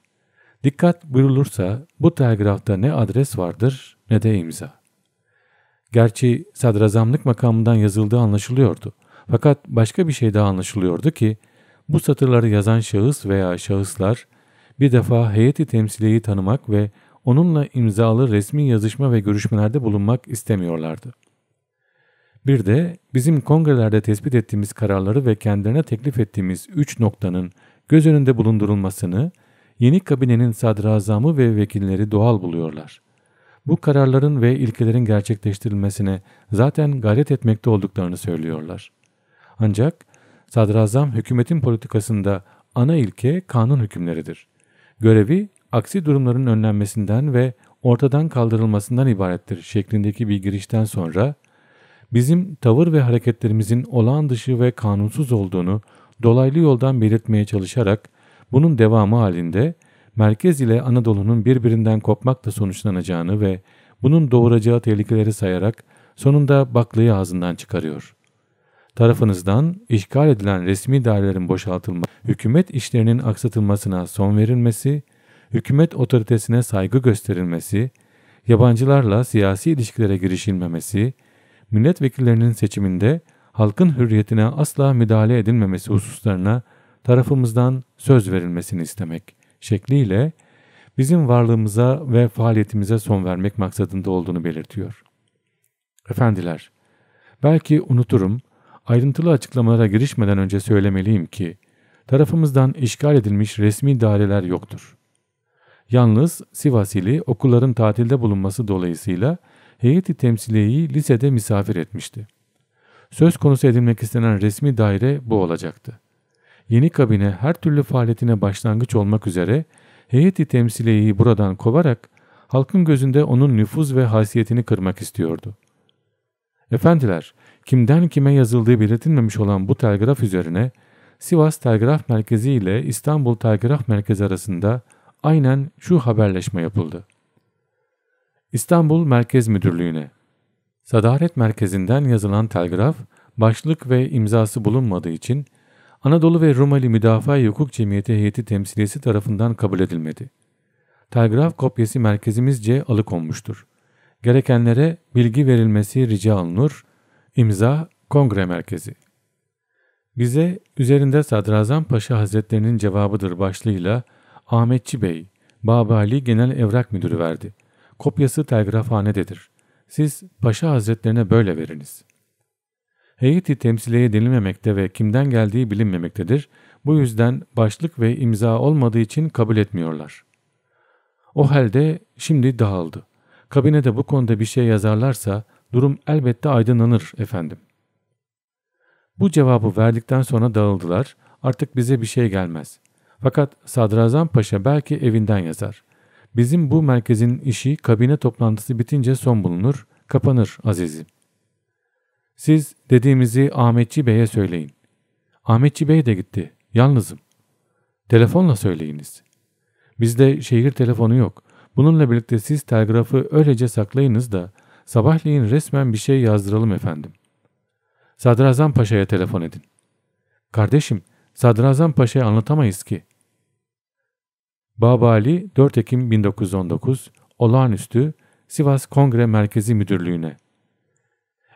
Speaker 1: dikkat buyurulursa bu telgrafta ne adres vardır ne de imza. Gerçi sadrazamlık makamından yazıldığı anlaşılıyordu. Fakat başka bir şey daha anlaşılıyordu ki bu satırları yazan şahıs veya şahıslar bir defa heyeti temsiliyi tanımak ve onunla imzalı resmi yazışma ve görüşmelerde bulunmak istemiyorlardı. Bir de bizim kongrelerde tespit ettiğimiz kararları ve kendilerine teklif ettiğimiz üç noktanın göz önünde bulundurulmasını yeni kabinenin sadrazamı ve vekilleri doğal buluyorlar. Bu kararların ve ilkelerin gerçekleştirilmesine zaten gayret etmekte olduklarını söylüyorlar. Ancak sadrazam hükümetin politikasında ana ilke kanun hükümleridir. Görevi aksi durumların önlenmesinden ve ortadan kaldırılmasından ibarettir şeklindeki bir girişten sonra bizim tavır ve hareketlerimizin olağan dışı ve kanunsuz olduğunu dolaylı yoldan belirtmeye çalışarak bunun devamı halinde merkez ile Anadolu'nun birbirinden kopmakla sonuçlanacağını ve bunun doğuracağı tehlikeleri sayarak sonunda baklayı ağzından çıkarıyor. Tarafınızdan işgal edilen resmi dairelerin boşaltılması, hükümet işlerinin aksatılmasına son verilmesi hükümet otoritesine saygı gösterilmesi, yabancılarla siyasi ilişkilere girişilmemesi, milletvekillerinin seçiminde halkın hürriyetine asla müdahale edilmemesi hususlarına tarafımızdan söz verilmesini istemek şekliyle bizim varlığımıza ve faaliyetimize son vermek maksadında olduğunu belirtiyor. Efendiler, belki unuturum, ayrıntılı açıklamalara girişmeden önce söylemeliyim ki, tarafımızdan işgal edilmiş resmi daireler yoktur. Yalnız Sivas ili okulların tatilde bulunması dolayısıyla heyeti temsileyi lisede misafir etmişti. Söz konusu edilmek istenen resmi daire bu olacaktı. Yeni kabine her türlü faaliyetine başlangıç olmak üzere heyeti temsileyi buradan kovarak halkın gözünde onun nüfuz ve haysiyetini kırmak istiyordu. Efendiler, kimden kime yazıldığı belirtilmemiş olan bu telgraf üzerine Sivas Telgraf Merkezi ile İstanbul Telgraf Merkezi arasında aynen şu haberleşme yapıldı. İstanbul Merkez Müdürlüğü'ne Sadaret Merkezi'nden yazılan telgraf, başlık ve imzası bulunmadığı için Anadolu ve Rumeli Müdafaa Hukuk Cemiyeti heyeti temsiliyesi tarafından kabul edilmedi. Telgraf kopyası merkezimizce alıkonmuştur. Gerekenlere bilgi verilmesi rica alınır. İmza Kongre Merkezi. Bize üzerinde Sadrazam Paşa Hazretlerinin cevabıdır başlığıyla Ahmetçi Bey, Babali Genel Evrak Müdürü verdi. Kopyası telgrafhanededir. Siz Paşa Hazretlerine böyle veriniz. Heyeti temsileye denilmemekte ve kimden geldiği bilinmemektedir. Bu yüzden başlık ve imza olmadığı için kabul etmiyorlar. O halde şimdi dağıldı. Kabinede bu konuda bir şey yazarlarsa durum elbette aydınlanır efendim. Bu cevabı verdikten sonra dağıldılar. Artık bize bir şey gelmez. Fakat Sadrazam Paşa belki evinden yazar. Bizim bu merkezin işi kabine toplantısı bitince son bulunur, kapanır azizim. Siz dediğimizi Ahmetçi Bey'e söyleyin. Ahmetçi Bey de gitti, yalnızım. Telefonla söyleyiniz. Bizde şehir telefonu yok. Bununla birlikte siz telgrafı öylece saklayınız da sabahleyin resmen bir şey yazdıralım efendim. Sadrazam Paşa'ya telefon edin. Kardeşim, Sadrazam Paşa'ya anlatamayız ki. Babali 4 Ekim 1919 olağanüstü Sivas Kongre Merkezi Müdürlüğü'ne.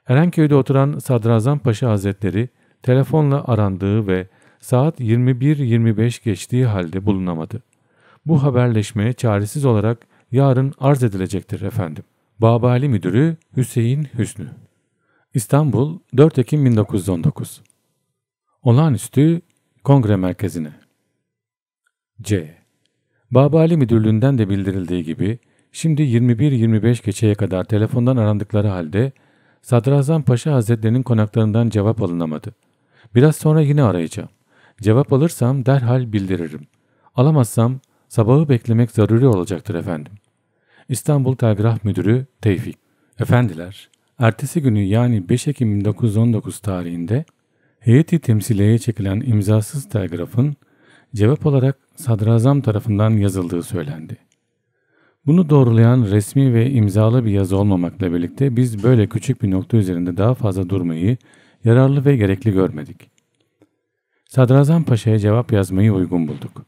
Speaker 1: Erenköy'de oturan Sadrazam Paşa Hazretleri telefonla arandığı ve saat 21.25 geçtiği halde bulunamadı. Bu haberleşme çaresiz olarak yarın arz edilecektir efendim. Babali Müdürü Hüseyin Hüsnü İstanbul 4 Ekim 1919 Olağanüstü Kongre Merkezi'ne C. Babali Müdürlüğü'nden de bildirildiği gibi şimdi 21-25 geceye kadar telefondan arandıkları halde Sadrazam Paşa Hazretlerinin konaklarından cevap alınamadı. Biraz sonra yine arayacağım. Cevap alırsam derhal bildiririm. Alamazsam sabahı beklemek zaruri olacaktır efendim. İstanbul Telgraf Müdürü Tevfik Efendiler, ertesi günü yani 5 Ekim 1919 tarihinde heyeti temsileye çekilen imzasız telgrafın cevap olarak sadrazam tarafından yazıldığı söylendi. Bunu doğrulayan resmi ve imzalı bir yazı olmamakla birlikte biz böyle küçük bir nokta üzerinde daha fazla durmayı yararlı ve gerekli görmedik. Sadrazam Paşa'ya cevap yazmayı uygun bulduk.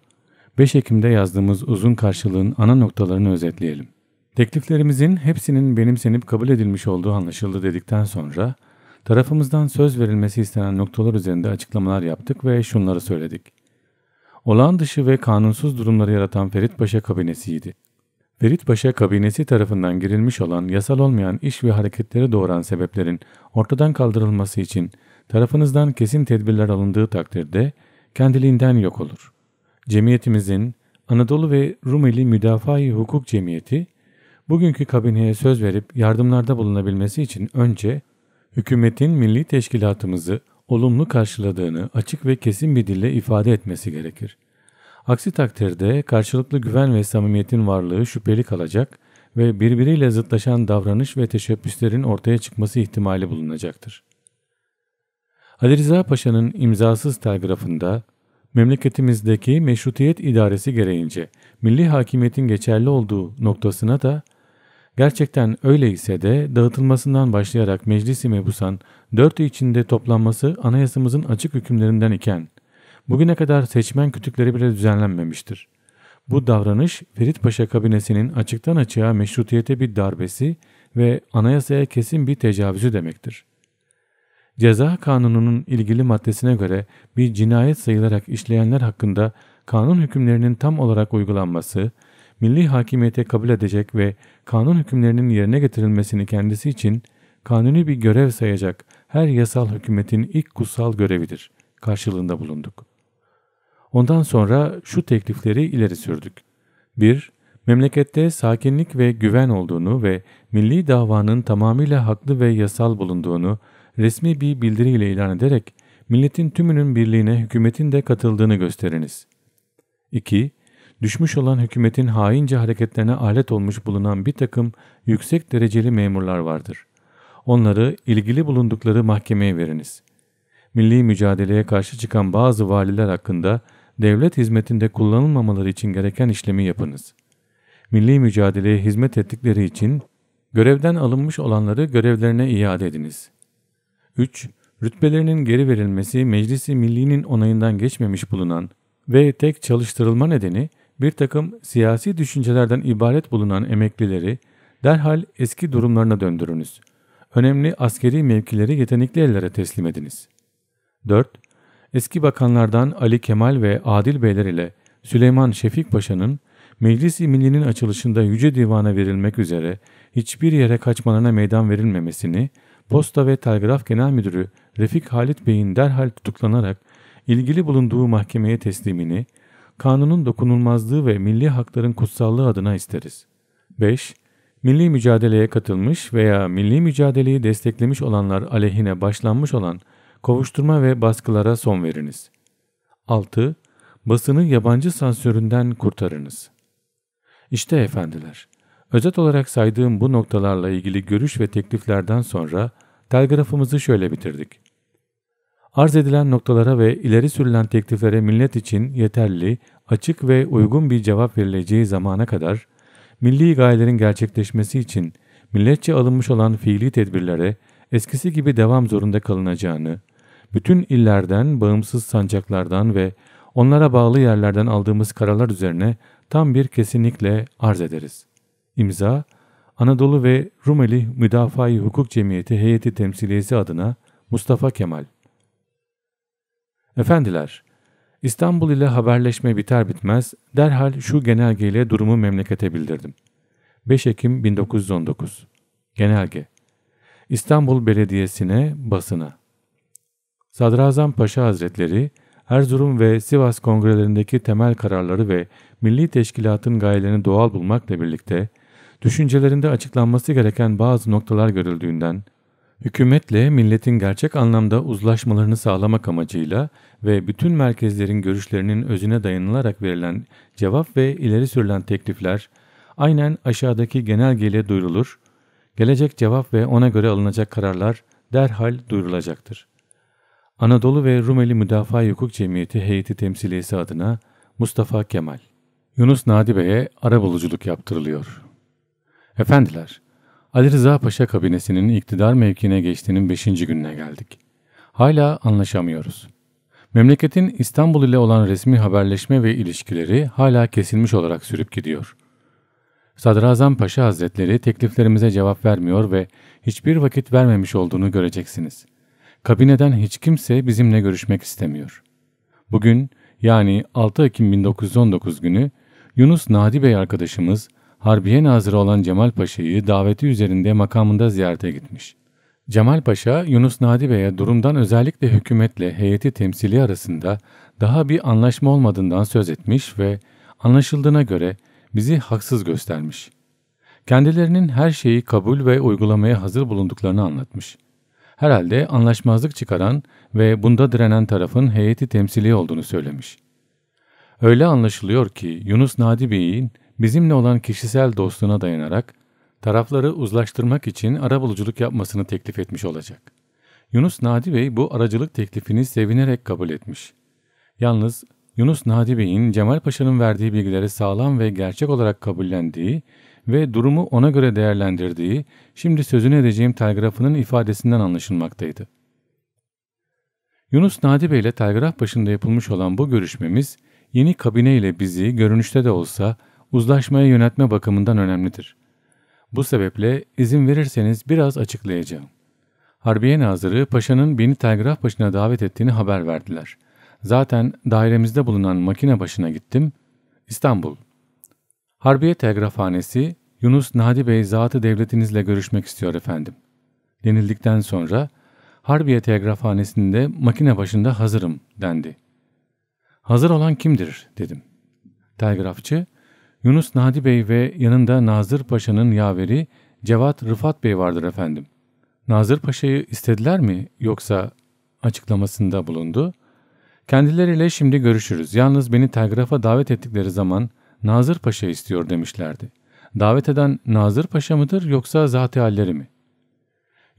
Speaker 1: 5 Ekim'de yazdığımız uzun karşılığın ana noktalarını özetleyelim. Tekliflerimizin hepsinin benimsenip kabul edilmiş olduğu anlaşıldı dedikten sonra tarafımızdan söz verilmesi istenen noktalar üzerinde açıklamalar yaptık ve şunları söyledik olağan dışı ve kanunsuz durumları yaratan Ferit Paşa kabinesiydi. Ferit Paşa kabinesi tarafından girilmiş olan yasal olmayan iş ve hareketleri doğuran sebeplerin ortadan kaldırılması için tarafınızdan kesin tedbirler alındığı takdirde kendiliğinden yok olur. Cemiyetimizin Anadolu ve Rumeli müdafaa Hukuk Cemiyeti bugünkü kabineye söz verip yardımlarda bulunabilmesi için önce hükümetin milli teşkilatımızı olumlu karşıladığını açık ve kesin bir dille ifade etmesi gerekir. Aksi takdirde karşılıklı güven ve samimiyetin varlığı şüpheli kalacak ve birbiriyle zıtlaşan davranış ve teşebbüslerin ortaya çıkması ihtimali bulunacaktır. Ali Rıza Paşa'nın imzasız telgrafında memleketimizdeki meşrutiyet idaresi gereğince milli hakimiyetin geçerli olduğu noktasına da gerçekten öyle ise de dağıtılmasından başlayarak meclisi mebusan Dört içinde toplanması anayasamızın açık hükümlerinden iken bugüne kadar seçmen kütükleri bile düzenlenmemiştir. Bu davranış Ferit Paşa kabinesinin açıktan açığa meşrutiyete bir darbesi ve anayasaya kesin bir tecavüzü demektir. Ceza kanununun ilgili maddesine göre bir cinayet sayılarak işleyenler hakkında kanun hükümlerinin tam olarak uygulanması, milli hakimiyete kabul edecek ve kanun hükümlerinin yerine getirilmesini kendisi için kanuni bir görev sayacak her yasal hükümetin ilk kutsal görevidir karşılığında bulunduk. Ondan sonra şu teklifleri ileri sürdük. 1. Memlekette sakinlik ve güven olduğunu ve milli davanın tamamıyla haklı ve yasal bulunduğunu resmi bir bildiriyle ilan ederek milletin tümünün birliğine hükümetin de katıldığını gösteriniz. 2. Düşmüş olan hükümetin haince hareketlerine alet olmuş bulunan bir takım yüksek dereceli memurlar vardır onları ilgili bulundukları mahkemeye veriniz. Milli mücadeleye karşı çıkan bazı valiler hakkında devlet hizmetinde kullanılmamaları için gereken işlemi yapınız. Milli mücadeleye hizmet ettikleri için görevden alınmış olanları görevlerine iade ediniz. 3. Rütbelerinin geri verilmesi Meclisi Milli'nin onayından geçmemiş bulunan ve tek çalıştırılma nedeni bir takım siyasi düşüncelerden ibaret bulunan emeklileri derhal eski durumlarına döndürünüz önemli askeri mevkileri yetenekli ellere teslim ediniz. 4. Eski bakanlardan Ali Kemal ve Adil Beyler ile Süleyman Şefik Paşa'nın Meclis-i Milli'nin açılışında Yüce Divan'a verilmek üzere hiçbir yere kaçmalarına meydan verilmemesini, Posta ve Telgraf Genel Müdürü Refik Halit Bey'in derhal tutuklanarak ilgili bulunduğu mahkemeye teslimini, kanunun dokunulmazlığı ve milli hakların kutsallığı adına isteriz. 5 milli mücadeleye katılmış veya milli mücadeleyi desteklemiş olanlar aleyhine başlanmış olan kovuşturma ve baskılara son veriniz. 6. Basını yabancı sansüründen kurtarınız. İşte efendiler, özet olarak saydığım bu noktalarla ilgili görüş ve tekliflerden sonra telgrafımızı şöyle bitirdik. Arz edilen noktalara ve ileri sürülen tekliflere millet için yeterli, açık ve uygun bir cevap verileceği zamana kadar milli gayelerin gerçekleşmesi için milletçe alınmış olan fiili tedbirlere eskisi gibi devam zorunda kalınacağını, bütün illerden, bağımsız sancaklardan ve onlara bağlı yerlerden aldığımız kararlar üzerine tam bir kesinlikle arz ederiz. İmza, Anadolu ve Rumeli Müdafaa-i Hukuk Cemiyeti Heyeti Temsiliyesi adına Mustafa Kemal Efendiler, İstanbul ile haberleşme biter bitmez derhal şu genelgeyle durumu memlekete bildirdim. 5 Ekim 1919 Genelge İstanbul Belediyesi'ne basına Sadrazam Paşa Hazretleri Erzurum ve Sivas kongrelerindeki temel kararları ve milli teşkilatın gayelerini doğal bulmakla birlikte düşüncelerinde açıklanması gereken bazı noktalar görüldüğünden Hükümetle milletin gerçek anlamda uzlaşmalarını sağlamak amacıyla ve bütün merkezlerin görüşlerinin özüne dayanılarak verilen cevap ve ileri sürülen teklifler aynen aşağıdaki genelgeyle duyurulur, gelecek cevap ve ona göre alınacak kararlar derhal duyurulacaktır. Anadolu ve Rumeli Müdafaa Hukuk Cemiyeti heyeti temsiliyesi adına Mustafa Kemal Yunus Nadi Bey'e arabuluculuk yaptırılıyor. Efendiler, Ali Rıza Paşa kabinesinin iktidar mevkine geçtiğinin 5. gününe geldik. Hala anlaşamıyoruz. Memleketin İstanbul ile olan resmi haberleşme ve ilişkileri hala kesilmiş olarak sürüp gidiyor. Sadrazam Paşa Hazretleri tekliflerimize cevap vermiyor ve hiçbir vakit vermemiş olduğunu göreceksiniz. Kabineden hiç kimse bizimle görüşmek istemiyor. Bugün yani 6 Ekim 1919 günü Yunus Nadi Bey arkadaşımız Harbiye Nazırı olan Cemal Paşa'yı daveti üzerinde makamında ziyarete gitmiş. Cemal Paşa, Yunus Nadi Bey'e durumdan özellikle hükümetle heyeti temsili arasında daha bir anlaşma olmadığından söz etmiş ve anlaşıldığına göre bizi haksız göstermiş. Kendilerinin her şeyi kabul ve uygulamaya hazır bulunduklarını anlatmış. Herhalde anlaşmazlık çıkaran ve bunda direnen tarafın heyeti temsili olduğunu söylemiş. Öyle anlaşılıyor ki Yunus Nadi Bey'in bizimle olan kişisel dostluğuna dayanarak tarafları uzlaştırmak için ara buluculuk yapmasını teklif etmiş olacak. Yunus Nadi Bey bu aracılık teklifini sevinerek kabul etmiş. Yalnız Yunus Nadi Bey'in Cemal Paşa'nın verdiği bilgileri sağlam ve gerçek olarak kabullendiği ve durumu ona göre değerlendirdiği şimdi sözünü edeceğim telgrafının ifadesinden anlaşılmaktaydı. Yunus Nadi Bey ile telgraf başında yapılmış olan bu görüşmemiz yeni kabine ile bizi görünüşte de olsa uzlaşmaya yönetme bakımından önemlidir. Bu sebeple izin verirseniz biraz açıklayacağım. Harbiye Nazırı paşanın beni telgraf başına davet ettiğini haber verdiler. Zaten dairemizde bulunan makine başına gittim. İstanbul. Harbiye Telgrafhanesi, Yunus Nadi Bey zatı devletinizle görüşmek istiyor efendim. Denildikten sonra Harbiye Telgrafhanesi'nde makine başında hazırım dendi. Hazır olan kimdir dedim. Telgrafçı, Yunus Nadi Bey ve yanında Nazır Paşa'nın yaveri Cevat Rıfat Bey vardır efendim. Nazır Paşa'yı istediler mi yoksa açıklamasında bulundu. Kendileriyle şimdi görüşürüz. Yalnız beni telgrafa davet ettikleri zaman Nazır Paşa istiyor demişlerdi. Davet eden Nazır Paşa mıdır yoksa zat halleri mi?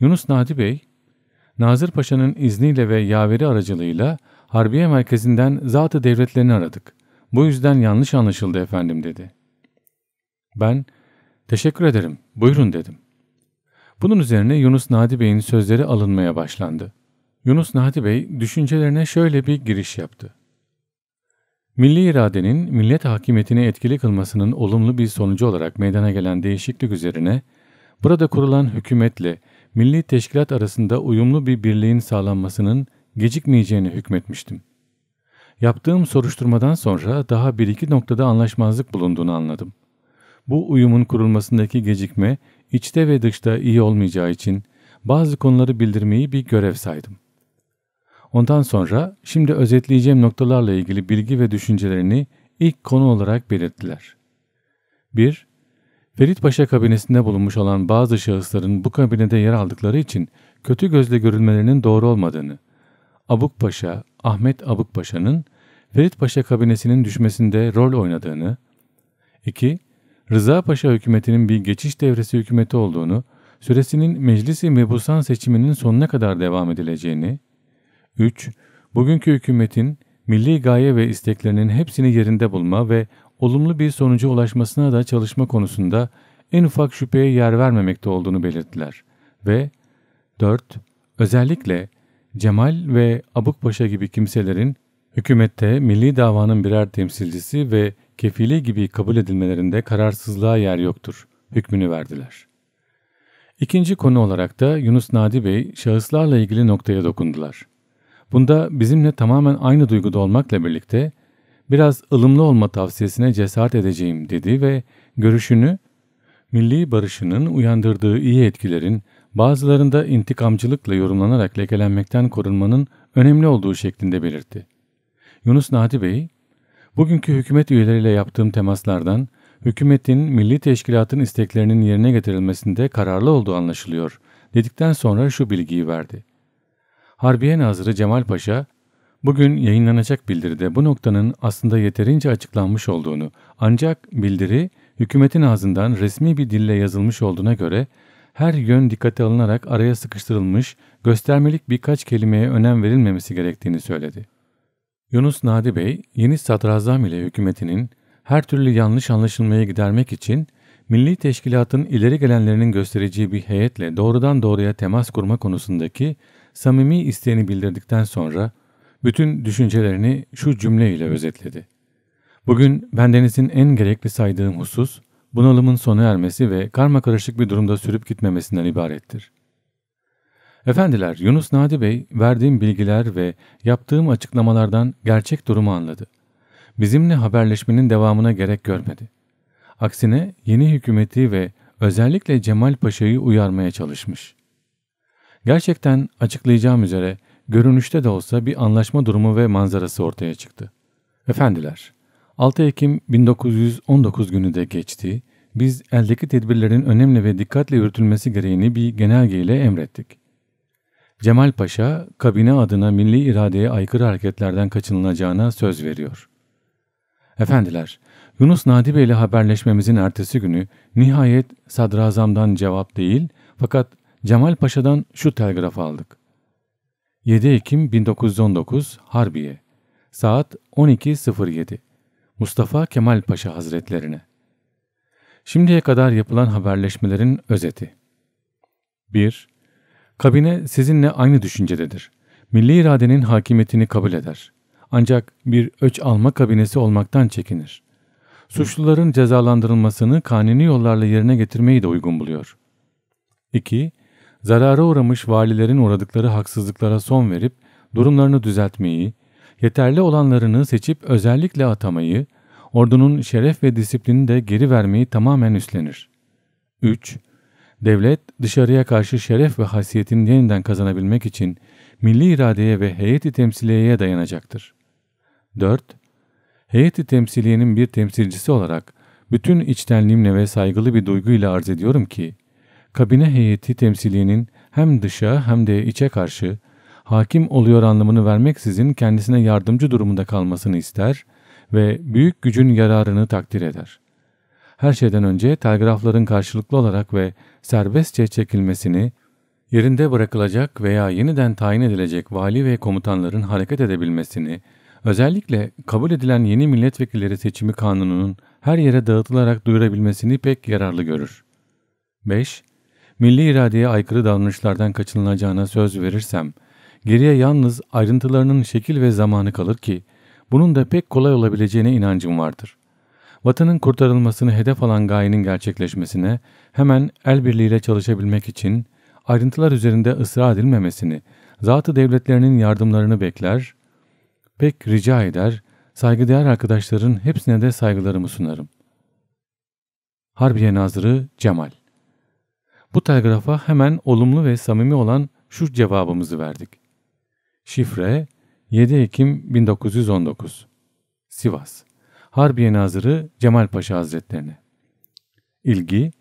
Speaker 1: Yunus Nadi Bey, Nazır Paşa'nın izniyle ve yaveri aracılığıyla Harbiye Merkezi'nden Zat-ı Devletlerini aradık. Bu yüzden yanlış anlaşıldı efendim dedi. Ben teşekkür ederim buyurun dedim. Bunun üzerine Yunus Nadi Bey'in sözleri alınmaya başlandı. Yunus Nadi Bey düşüncelerine şöyle bir giriş yaptı. Milli iradenin millet hakimiyetini etkili kılmasının olumlu bir sonucu olarak meydana gelen değişiklik üzerine burada kurulan hükümetle milli teşkilat arasında uyumlu bir birliğin sağlanmasının gecikmeyeceğini hükmetmiştim. Yaptığım soruşturmadan sonra daha bir iki noktada anlaşmazlık bulunduğunu anladım. Bu uyumun kurulmasındaki gecikme içte ve dışta iyi olmayacağı için bazı konuları bildirmeyi bir görev saydım. Ondan sonra şimdi özetleyeceğim noktalarla ilgili bilgi ve düşüncelerini ilk konu olarak belirttiler. 1. Ferit Paşa kabinesinde bulunmuş olan bazı şahısların bu kabinede yer aldıkları için kötü gözle görülmelerinin doğru olmadığını, Abuk Paşa, Ahmet Abuk Paşa'nın Ferit Paşa kabinesinin düşmesinde rol oynadığını, 2. Rıza Paşa hükümetinin bir geçiş devresi hükümeti olduğunu, süresinin meclisi mebusan seçiminin sonuna kadar devam edileceğini, 3. Bugünkü hükümetin milli gaye ve isteklerinin hepsini yerinde bulma ve olumlu bir sonuca ulaşmasına da çalışma konusunda en ufak şüpheye yer vermemekte olduğunu belirttiler. Ve 4. Özellikle Cemal ve Abuk Paşa gibi kimselerin Hükümette milli davanın birer temsilcisi ve kefili gibi kabul edilmelerinde kararsızlığa yer yoktur. Hükmünü verdiler. İkinci konu olarak da Yunus Nadi Bey şahıslarla ilgili noktaya dokundular. Bunda bizimle tamamen aynı duyguda olmakla birlikte biraz ılımlı olma tavsiyesine cesaret edeceğim dedi ve görüşünü milli barışının uyandırdığı iyi etkilerin bazılarında intikamcılıkla yorumlanarak lekelenmekten korunmanın önemli olduğu şeklinde belirtti. Yunus Nadi Bey, bugünkü hükümet üyeleriyle yaptığım temaslardan hükümetin milli teşkilatın isteklerinin yerine getirilmesinde kararlı olduğu anlaşılıyor dedikten sonra şu bilgiyi verdi. Harbiye Nazırı Cemal Paşa, bugün yayınlanacak bildiride bu noktanın aslında yeterince açıklanmış olduğunu ancak bildiri hükümetin ağzından resmi bir dille yazılmış olduğuna göre her yön dikkate alınarak araya sıkıştırılmış, göstermelik birkaç kelimeye önem verilmemesi gerektiğini söyledi. Yunus Nadi Bey, yeni sadrazam ile hükümetinin her türlü yanlış anlaşılmaya gidermek için milli teşkilatın ileri gelenlerinin göstereceği bir heyetle doğrudan doğruya temas kurma konusundaki samimi isteğini bildirdikten sonra bütün düşüncelerini şu cümleyle özetledi. Bugün bendenizin en gerekli saydığım husus, bunalımın sona ermesi ve karmakarışık bir durumda sürüp gitmemesinden ibarettir. Efendiler Yunus Nadi Bey verdiğim bilgiler ve yaptığım açıklamalardan gerçek durumu anladı. Bizimle haberleşmenin devamına gerek görmedi. Aksine yeni hükümeti ve özellikle Cemal Paşa'yı uyarmaya çalışmış. Gerçekten açıklayacağım üzere görünüşte de olsa bir anlaşma durumu ve manzarası ortaya çıktı. Efendiler, 6 Ekim 1919 günü de geçti, biz eldeki tedbirlerin önemli ve dikkatle yürütülmesi gereğini bir genelgeyle emrettik. Cemal Paşa, kabine adına milli iradeye aykırı hareketlerden kaçınılacağına söz veriyor. Efendiler, Yunus Nadi Bey ile haberleşmemizin ertesi günü nihayet sadrazamdan cevap değil fakat Cemal Paşa'dan şu telgraf aldık. 7 Ekim 1919 Harbiye Saat 12.07 Mustafa Kemal Paşa Hazretlerine Şimdiye kadar yapılan haberleşmelerin özeti 1. Kabine sizinle aynı düşüncededir. Milli iradenin hakimiyetini kabul eder. Ancak bir öç alma kabinesi olmaktan çekinir. Suçluların cezalandırılmasını kanuni yollarla yerine getirmeyi de uygun buluyor. 2. Zarara uğramış valilerin uğradıkları haksızlıklara son verip durumlarını düzeltmeyi, yeterli olanlarını seçip özellikle atamayı, ordunun şeref ve disiplini de geri vermeyi tamamen üstlenir. 3. Devlet dışarıya karşı şeref ve haysiyetini yeniden kazanabilmek için milli iradeye ve heyeti temsiliyeye dayanacaktır. 4. Heyeti temsiliyenin bir temsilcisi olarak bütün içtenliğimle ve saygılı bir duyguyla arz ediyorum ki, kabine heyeti temsiliyenin hem dışa hem de içe karşı hakim oluyor anlamını vermeksizin kendisine yardımcı durumunda kalmasını ister ve büyük gücün yararını takdir eder. Her şeyden önce telgrafların karşılıklı olarak ve serbestçe çekilmesini, yerinde bırakılacak veya yeniden tayin edilecek vali ve komutanların hareket edebilmesini, özellikle kabul edilen yeni milletvekilleri seçimi kanununun her yere dağıtılarak duyurabilmesini pek yararlı görür. 5. Milli iradeye aykırı davranışlardan kaçınılacağına söz verirsem, geriye yalnız ayrıntılarının şekil ve zamanı kalır ki, bunun da pek kolay olabileceğine inancım vardır vatanın kurtarılmasını hedef alan gayenin gerçekleşmesine hemen el birliğiyle çalışabilmek için ayrıntılar üzerinde ısrar edilmemesini, zatı devletlerinin yardımlarını bekler, pek rica eder, saygıdeğer arkadaşların hepsine de saygılarımı sunarım. Harbiye Nazırı Cemal Bu telgrafa hemen olumlu ve samimi olan şu cevabımızı verdik. Şifre 7 Ekim 1919 Sivas Harbiye Nazırı Cemal Paşa Hazretlerine. İlgi,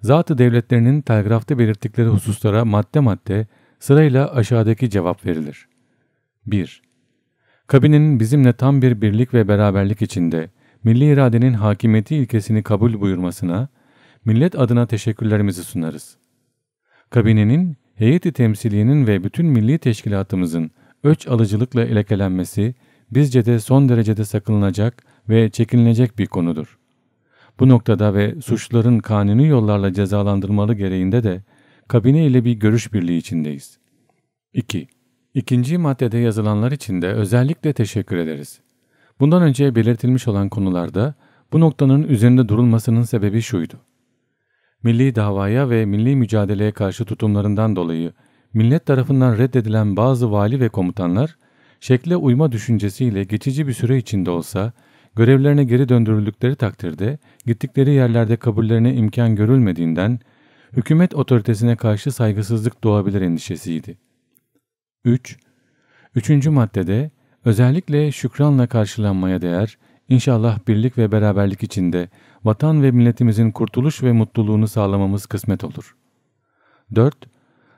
Speaker 1: Zatı devletlerinin telgrafta belirttikleri hususlara madde madde sırayla aşağıdaki cevap verilir. 1. Kabinenin bizimle tam bir birlik ve beraberlik içinde milli iradenin hakimiyeti ilkesini kabul buyurmasına, millet adına teşekkürlerimizi sunarız. Kabinenin, heyeti temsiliyenin ve bütün milli teşkilatımızın öç alıcılıkla elekelenmesi, bizce de son derecede sakınılacak ve çekinilecek bir konudur. Bu noktada ve suçluların kanuni yollarla cezalandırmalı gereğinde de kabine ile bir görüş birliği içindeyiz. 2. İkinci maddede yazılanlar için de özellikle teşekkür ederiz. Bundan önce belirtilmiş olan konularda bu noktanın üzerinde durulmasının sebebi şuydu. Milli davaya ve milli mücadeleye karşı tutumlarından dolayı millet tarafından reddedilen bazı vali ve komutanlar, şekle uyma düşüncesiyle geçici bir süre içinde olsa görevlerine geri döndürüldükleri takdirde gittikleri yerlerde kabullerine imkan görülmediğinden hükümet otoritesine karşı saygısızlık doğabilir endişesiydi. 3. Üçüncü maddede özellikle şükranla karşılanmaya değer, inşallah birlik ve beraberlik içinde vatan ve milletimizin kurtuluş ve mutluluğunu sağlamamız kısmet olur. 4.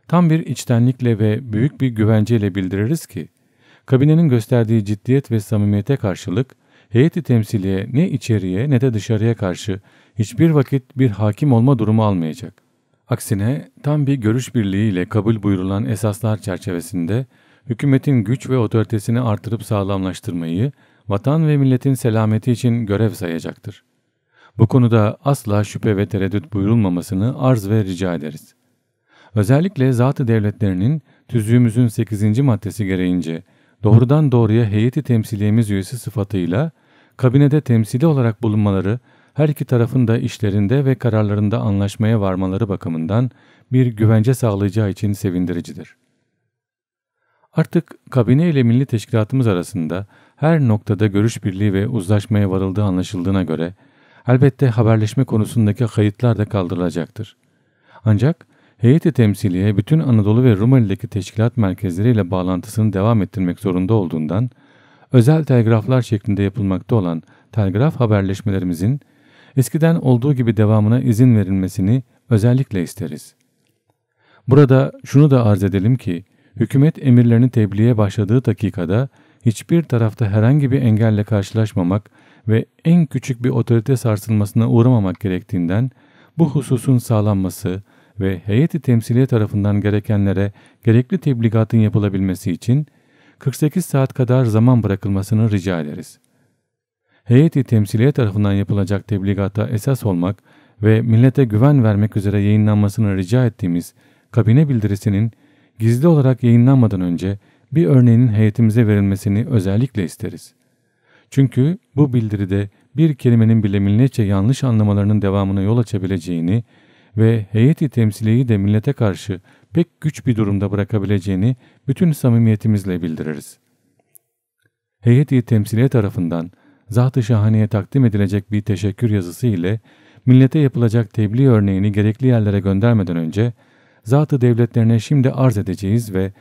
Speaker 1: Tam bir içtenlikle ve büyük bir güvenceyle bildiririz ki, kabinenin gösterdiği ciddiyet ve samimiyete karşılık heyeti temsiliye ne içeriye ne de dışarıya karşı hiçbir vakit bir hakim olma durumu almayacak. Aksine tam bir görüş birliğiyle kabul buyurulan esaslar çerçevesinde hükümetin güç ve otoritesini artırıp sağlamlaştırmayı vatan ve milletin selameti için görev sayacaktır. Bu konuda asla şüphe ve tereddüt buyurulmamasını arz ve rica ederiz. Özellikle zatı devletlerinin tüzüğümüzün 8. maddesi gereğince doğrudan doğruya heyeti temsiliyemiz üyesi sıfatıyla kabinede temsili olarak bulunmaları, her iki tarafın da işlerinde ve kararlarında anlaşmaya varmaları bakımından bir güvence sağlayacağı için sevindiricidir. Artık kabine ile milli teşkilatımız arasında her noktada görüş birliği ve uzlaşmaya varıldığı anlaşıldığına göre elbette haberleşme konusundaki kayıtlar da kaldırılacaktır. Ancak heyeti temsiliye bütün Anadolu ve Rumeli'deki teşkilat merkezleriyle bağlantısını devam ettirmek zorunda olduğundan özel telgraflar şeklinde yapılmakta olan telgraf haberleşmelerimizin eskiden olduğu gibi devamına izin verilmesini özellikle isteriz. Burada şunu da arz edelim ki, hükümet emirlerini tebliğe başladığı dakikada hiçbir tarafta herhangi bir engelle karşılaşmamak ve en küçük bir otorite sarsılmasına uğramamak gerektiğinden bu hususun sağlanması ve heyeti temsiliye tarafından gerekenlere gerekli tebligatın yapılabilmesi için 48 saat kadar zaman bırakılmasını rica ederiz. Heyeti temsiliye tarafından yapılacak tebligata esas olmak ve millete güven vermek üzere yayınlanmasını rica ettiğimiz kabine bildirisinin gizli olarak yayınlanmadan önce bir örneğinin heyetimize verilmesini özellikle isteriz. Çünkü bu bildiride bir kelimenin bile milletçe yanlış anlamalarının devamına yol açabileceğini ve heyeti temsiliyi de millete karşı pek güç bir durumda bırakabileceğini bütün samimiyetimizle bildiririz. Heyeti temsiliye tarafından Zat-ı Şahane'ye takdim edilecek bir teşekkür yazısı ile millete yapılacak tebliğ örneğini gerekli yerlere göndermeden önce Zat-ı Devletlerine şimdi arz edeceğiz ve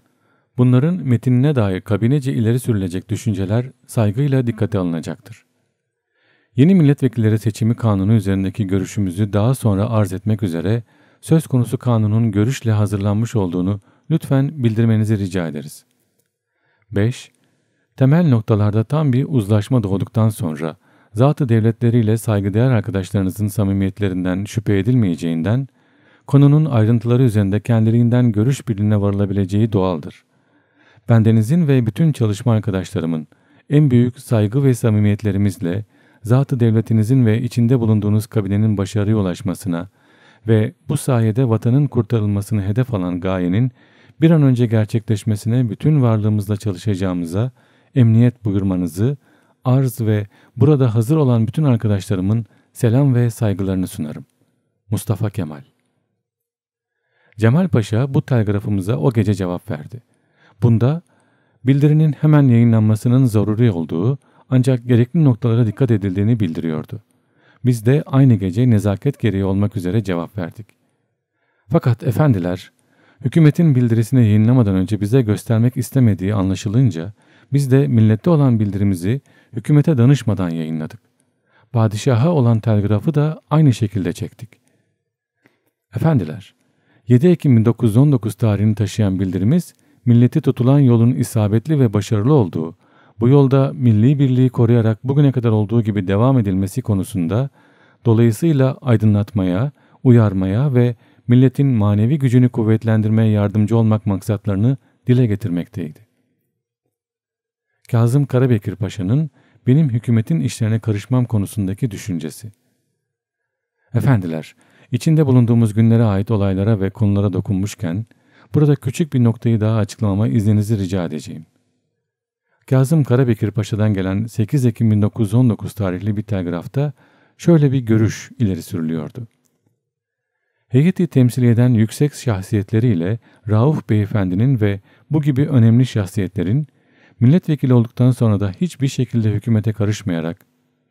Speaker 1: bunların metinine dair kabinece ileri sürülecek düşünceler saygıyla dikkate alınacaktır. Yeni milletvekilleri seçimi kanunu üzerindeki görüşümüzü daha sonra arz etmek üzere söz konusu kanunun görüşle hazırlanmış olduğunu lütfen bildirmenizi rica ederiz. 5. Temel noktalarda tam bir uzlaşma doğduktan sonra zatı devletleriyle saygıdeğer arkadaşlarınızın samimiyetlerinden şüphe edilmeyeceğinden, konunun ayrıntıları üzerinde kendiliğinden görüş birliğine varılabileceği doğaldır. Bendenizin ve bütün çalışma arkadaşlarımın en büyük saygı ve samimiyetlerimizle zatı devletinizin ve içinde bulunduğunuz kabinenin başarıya ulaşmasına ve bu sayede vatanın kurtarılmasını hedef alan gayenin bir an önce gerçekleşmesine bütün varlığımızla çalışacağımıza emniyet buyurmanızı arz ve burada hazır olan bütün arkadaşlarımın selam ve saygılarını sunarım. Mustafa Kemal Cemal Paşa bu telgrafımıza o gece cevap verdi. Bunda bildirinin hemen yayınlanmasının zaruri olduğu ancak gerekli noktalara dikkat edildiğini bildiriyordu. Biz de aynı gece nezaket gereği olmak üzere cevap verdik. Fakat efendiler Hükümetin bildirisini yayınlamadan önce bize göstermek istemediği anlaşılınca biz de millette olan bildirimizi hükümete danışmadan yayınladık. Padişaha olan telgrafı da aynı şekilde çektik. Efendiler, 7 Ekim 1919 tarihini taşıyan bildirimiz, milleti tutulan yolun isabetli ve başarılı olduğu, bu yolda milli birliği koruyarak bugüne kadar olduğu gibi devam edilmesi konusunda dolayısıyla aydınlatmaya, uyarmaya ve milletin manevi gücünü kuvvetlendirmeye yardımcı olmak maksatlarını dile getirmekteydi. Kazım Karabekir Paşa'nın benim hükümetin işlerine karışmam konusundaki düşüncesi. Efendiler, içinde bulunduğumuz günlere ait olaylara ve konulara dokunmuşken, burada küçük bir noktayı daha açıklamama izninizi rica edeceğim. Kazım Karabekir Paşa'dan gelen 8 Ekim 1919 tarihli bir telgrafta şöyle bir görüş ileri sürülüyordu. Heyeti temsil eden yüksek şahsiyetleriyle Rauf Beyefendinin ve bu gibi önemli şahsiyetlerin milletvekili olduktan sonra da hiçbir şekilde hükümete karışmayarak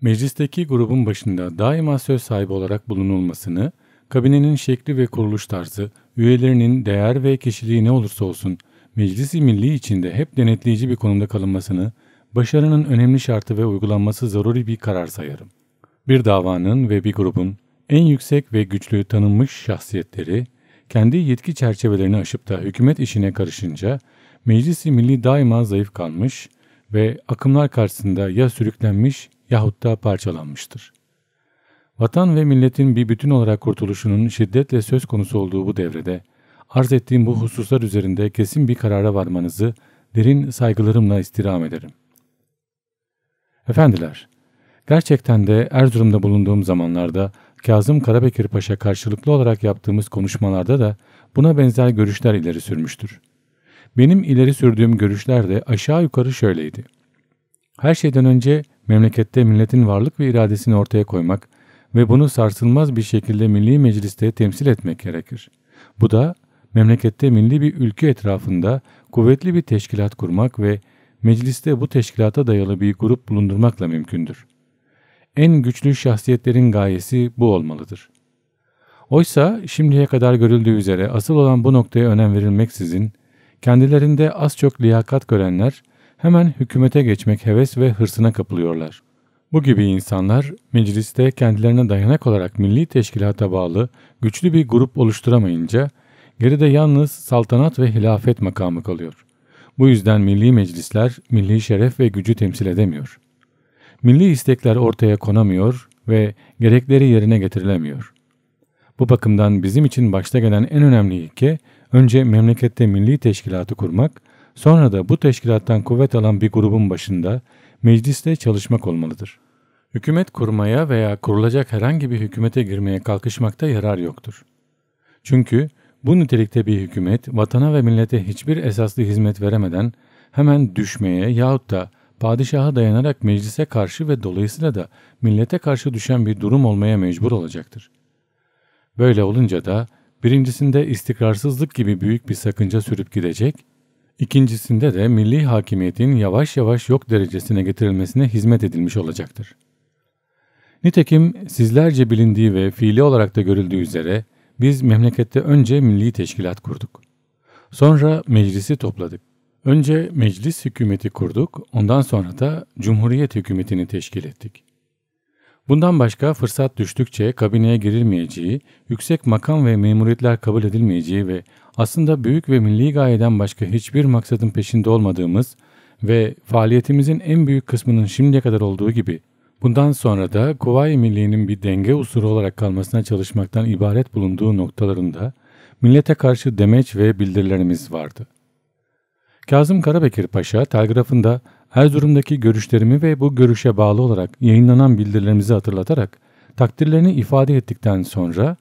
Speaker 1: meclisteki grubun başında daima söz sahibi olarak bulunulmasını, kabinenin şekli ve kuruluş tarzı, üyelerinin değer ve kişiliği ne olursa olsun meclisi milli içinde hep denetleyici bir konumda kalınmasını, başarının önemli şartı ve uygulanması zaruri bir karar sayarım. Bir davanın ve bir grubun en yüksek ve güçlü tanınmış şahsiyetleri kendi yetki çerçevelerini aşıp da hükümet işine karışınca Meclisi Milli daima zayıf kalmış ve akımlar karşısında ya sürüklenmiş yahut da parçalanmıştır. Vatan ve milletin bir bütün olarak kurtuluşunun şiddetle söz konusu olduğu bu devrede arz ettiğim bu hususlar üzerinde kesin bir karara varmanızı derin saygılarımla istirham ederim. Efendiler, gerçekten de Erzurum'da bulunduğum zamanlarda Kazım Karabekir Paşa karşılıklı olarak yaptığımız konuşmalarda da buna benzer görüşler ileri sürmüştür. Benim ileri sürdüğüm görüşler de aşağı yukarı şöyleydi. Her şeyden önce memlekette milletin varlık ve iradesini ortaya koymak ve bunu sarsılmaz bir şekilde milli mecliste temsil etmek gerekir. Bu da memlekette milli bir ülke etrafında kuvvetli bir teşkilat kurmak ve mecliste bu teşkilata dayalı bir grup bulundurmakla mümkündür en güçlü şahsiyetlerin gayesi bu olmalıdır. Oysa şimdiye kadar görüldüğü üzere asıl olan bu noktaya önem verilmeksizin, kendilerinde az çok liyakat görenler hemen hükümete geçmek heves ve hırsına kapılıyorlar. Bu gibi insanlar mecliste kendilerine dayanak olarak milli teşkilata bağlı güçlü bir grup oluşturamayınca geride yalnız saltanat ve hilafet makamı kalıyor. Bu yüzden milli meclisler milli şeref ve gücü temsil edemiyor.'' Milli istekler ortaya konamıyor ve gerekleri yerine getirilemiyor. Bu bakımdan bizim için başta gelen en önemli ilke önce memlekette milli teşkilatı kurmak, sonra da bu teşkilattan kuvvet alan bir grubun başında mecliste çalışmak olmalıdır. Hükümet kurmaya veya kurulacak herhangi bir hükümete girmeye kalkışmakta yarar yoktur. Çünkü bu nitelikte bir hükümet vatana ve millete hiçbir esaslı hizmet veremeden hemen düşmeye yahut da padişaha dayanarak meclise karşı ve dolayısıyla da millete karşı düşen bir durum olmaya mecbur olacaktır. Böyle olunca da birincisinde istikrarsızlık gibi büyük bir sakınca sürüp gidecek, ikincisinde de milli hakimiyetin yavaş yavaş yok derecesine getirilmesine hizmet edilmiş olacaktır. Nitekim sizlerce bilindiği ve fiili olarak da görüldüğü üzere biz memlekette önce milli teşkilat kurduk. Sonra meclisi topladık. Önce meclis hükümeti kurduk, ondan sonra da cumhuriyet hükümetini teşkil ettik. Bundan başka fırsat düştükçe kabineye girilmeyeceği, yüksek makam ve memuriyetler kabul edilmeyeceği ve aslında büyük ve milli gayeden başka hiçbir maksadın peşinde olmadığımız ve faaliyetimizin en büyük kısmının şimdiye kadar olduğu gibi bundan sonra da Kuvayi Milliye'nin bir denge usulü olarak kalmasına çalışmaktan ibaret bulunduğu noktalarında millete karşı demeç ve bildirilerimiz vardı.'' Kazım Karabekir Paşa telgrafında Erzurum'daki görüşlerimi ve bu görüşe bağlı olarak yayınlanan bildirilerimizi hatırlatarak takdirlerini ifade ettikten sonra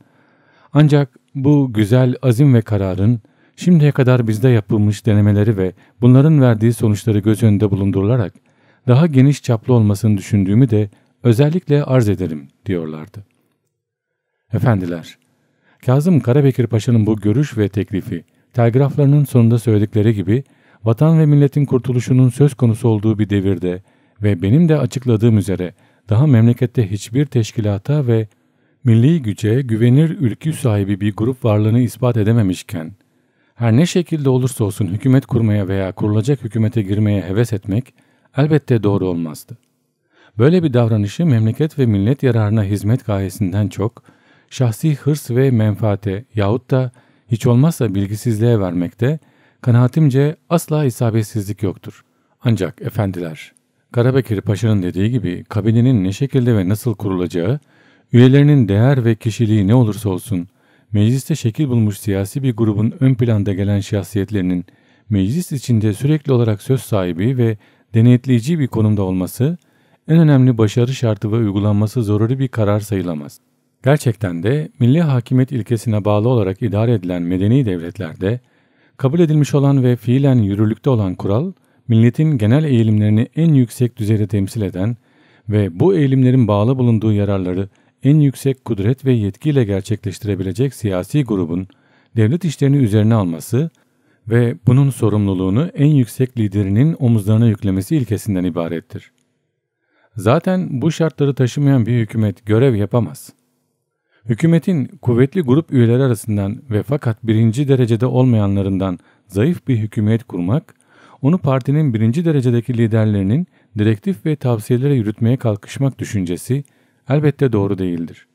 Speaker 1: ancak bu güzel azim ve kararın şimdiye kadar bizde yapılmış denemeleri ve bunların verdiği sonuçları göz önünde bulundurularak daha geniş çaplı olmasını düşündüğümü de özellikle arz ederim diyorlardı. Efendiler, Kazım Karabekir Paşa'nın bu görüş ve teklifi telgraflarının sonunda söyledikleri gibi vatan ve milletin kurtuluşunun söz konusu olduğu bir devirde ve benim de açıkladığım üzere daha memlekette hiçbir teşkilata ve milli güce güvenir ülkü sahibi bir grup varlığını ispat edememişken, her ne şekilde olursa olsun hükümet kurmaya veya kurulacak hükümete girmeye heves etmek elbette doğru olmazdı. Böyle bir davranışı memleket ve millet yararına hizmet gayesinden çok, şahsi hırs ve menfaate yahut da hiç olmazsa bilgisizliğe vermekte Kanaatimce asla isabetsizlik yoktur. Ancak efendiler, Karabekir Paşa'nın dediği gibi kabinenin ne şekilde ve nasıl kurulacağı, üyelerinin değer ve kişiliği ne olursa olsun, mecliste şekil bulmuş siyasi bir grubun ön planda gelen şahsiyetlerinin meclis içinde sürekli olarak söz sahibi ve denetleyici bir konumda olması, en önemli başarı şartı ve uygulanması zorunlu bir karar sayılamaz. Gerçekten de milli hakimiyet ilkesine bağlı olarak idare edilen medeni devletlerde Kabul edilmiş olan ve fiilen yürürlükte olan kural, milletin genel eğilimlerini en yüksek düzeyde temsil eden ve bu eğilimlerin bağlı bulunduğu yararları en yüksek kudret ve yetkiyle gerçekleştirebilecek siyasi grubun devlet işlerini üzerine alması ve bunun sorumluluğunu en yüksek liderinin omuzlarına yüklemesi ilkesinden ibarettir. Zaten bu şartları taşımayan bir hükümet görev yapamaz. Hükümetin kuvvetli grup üyeleri arasından ve fakat birinci derecede olmayanlarından zayıf bir hükümet kurmak, onu partinin birinci derecedeki liderlerinin direktif ve tavsiyelere yürütmeye kalkışmak düşüncesi elbette doğru değildir.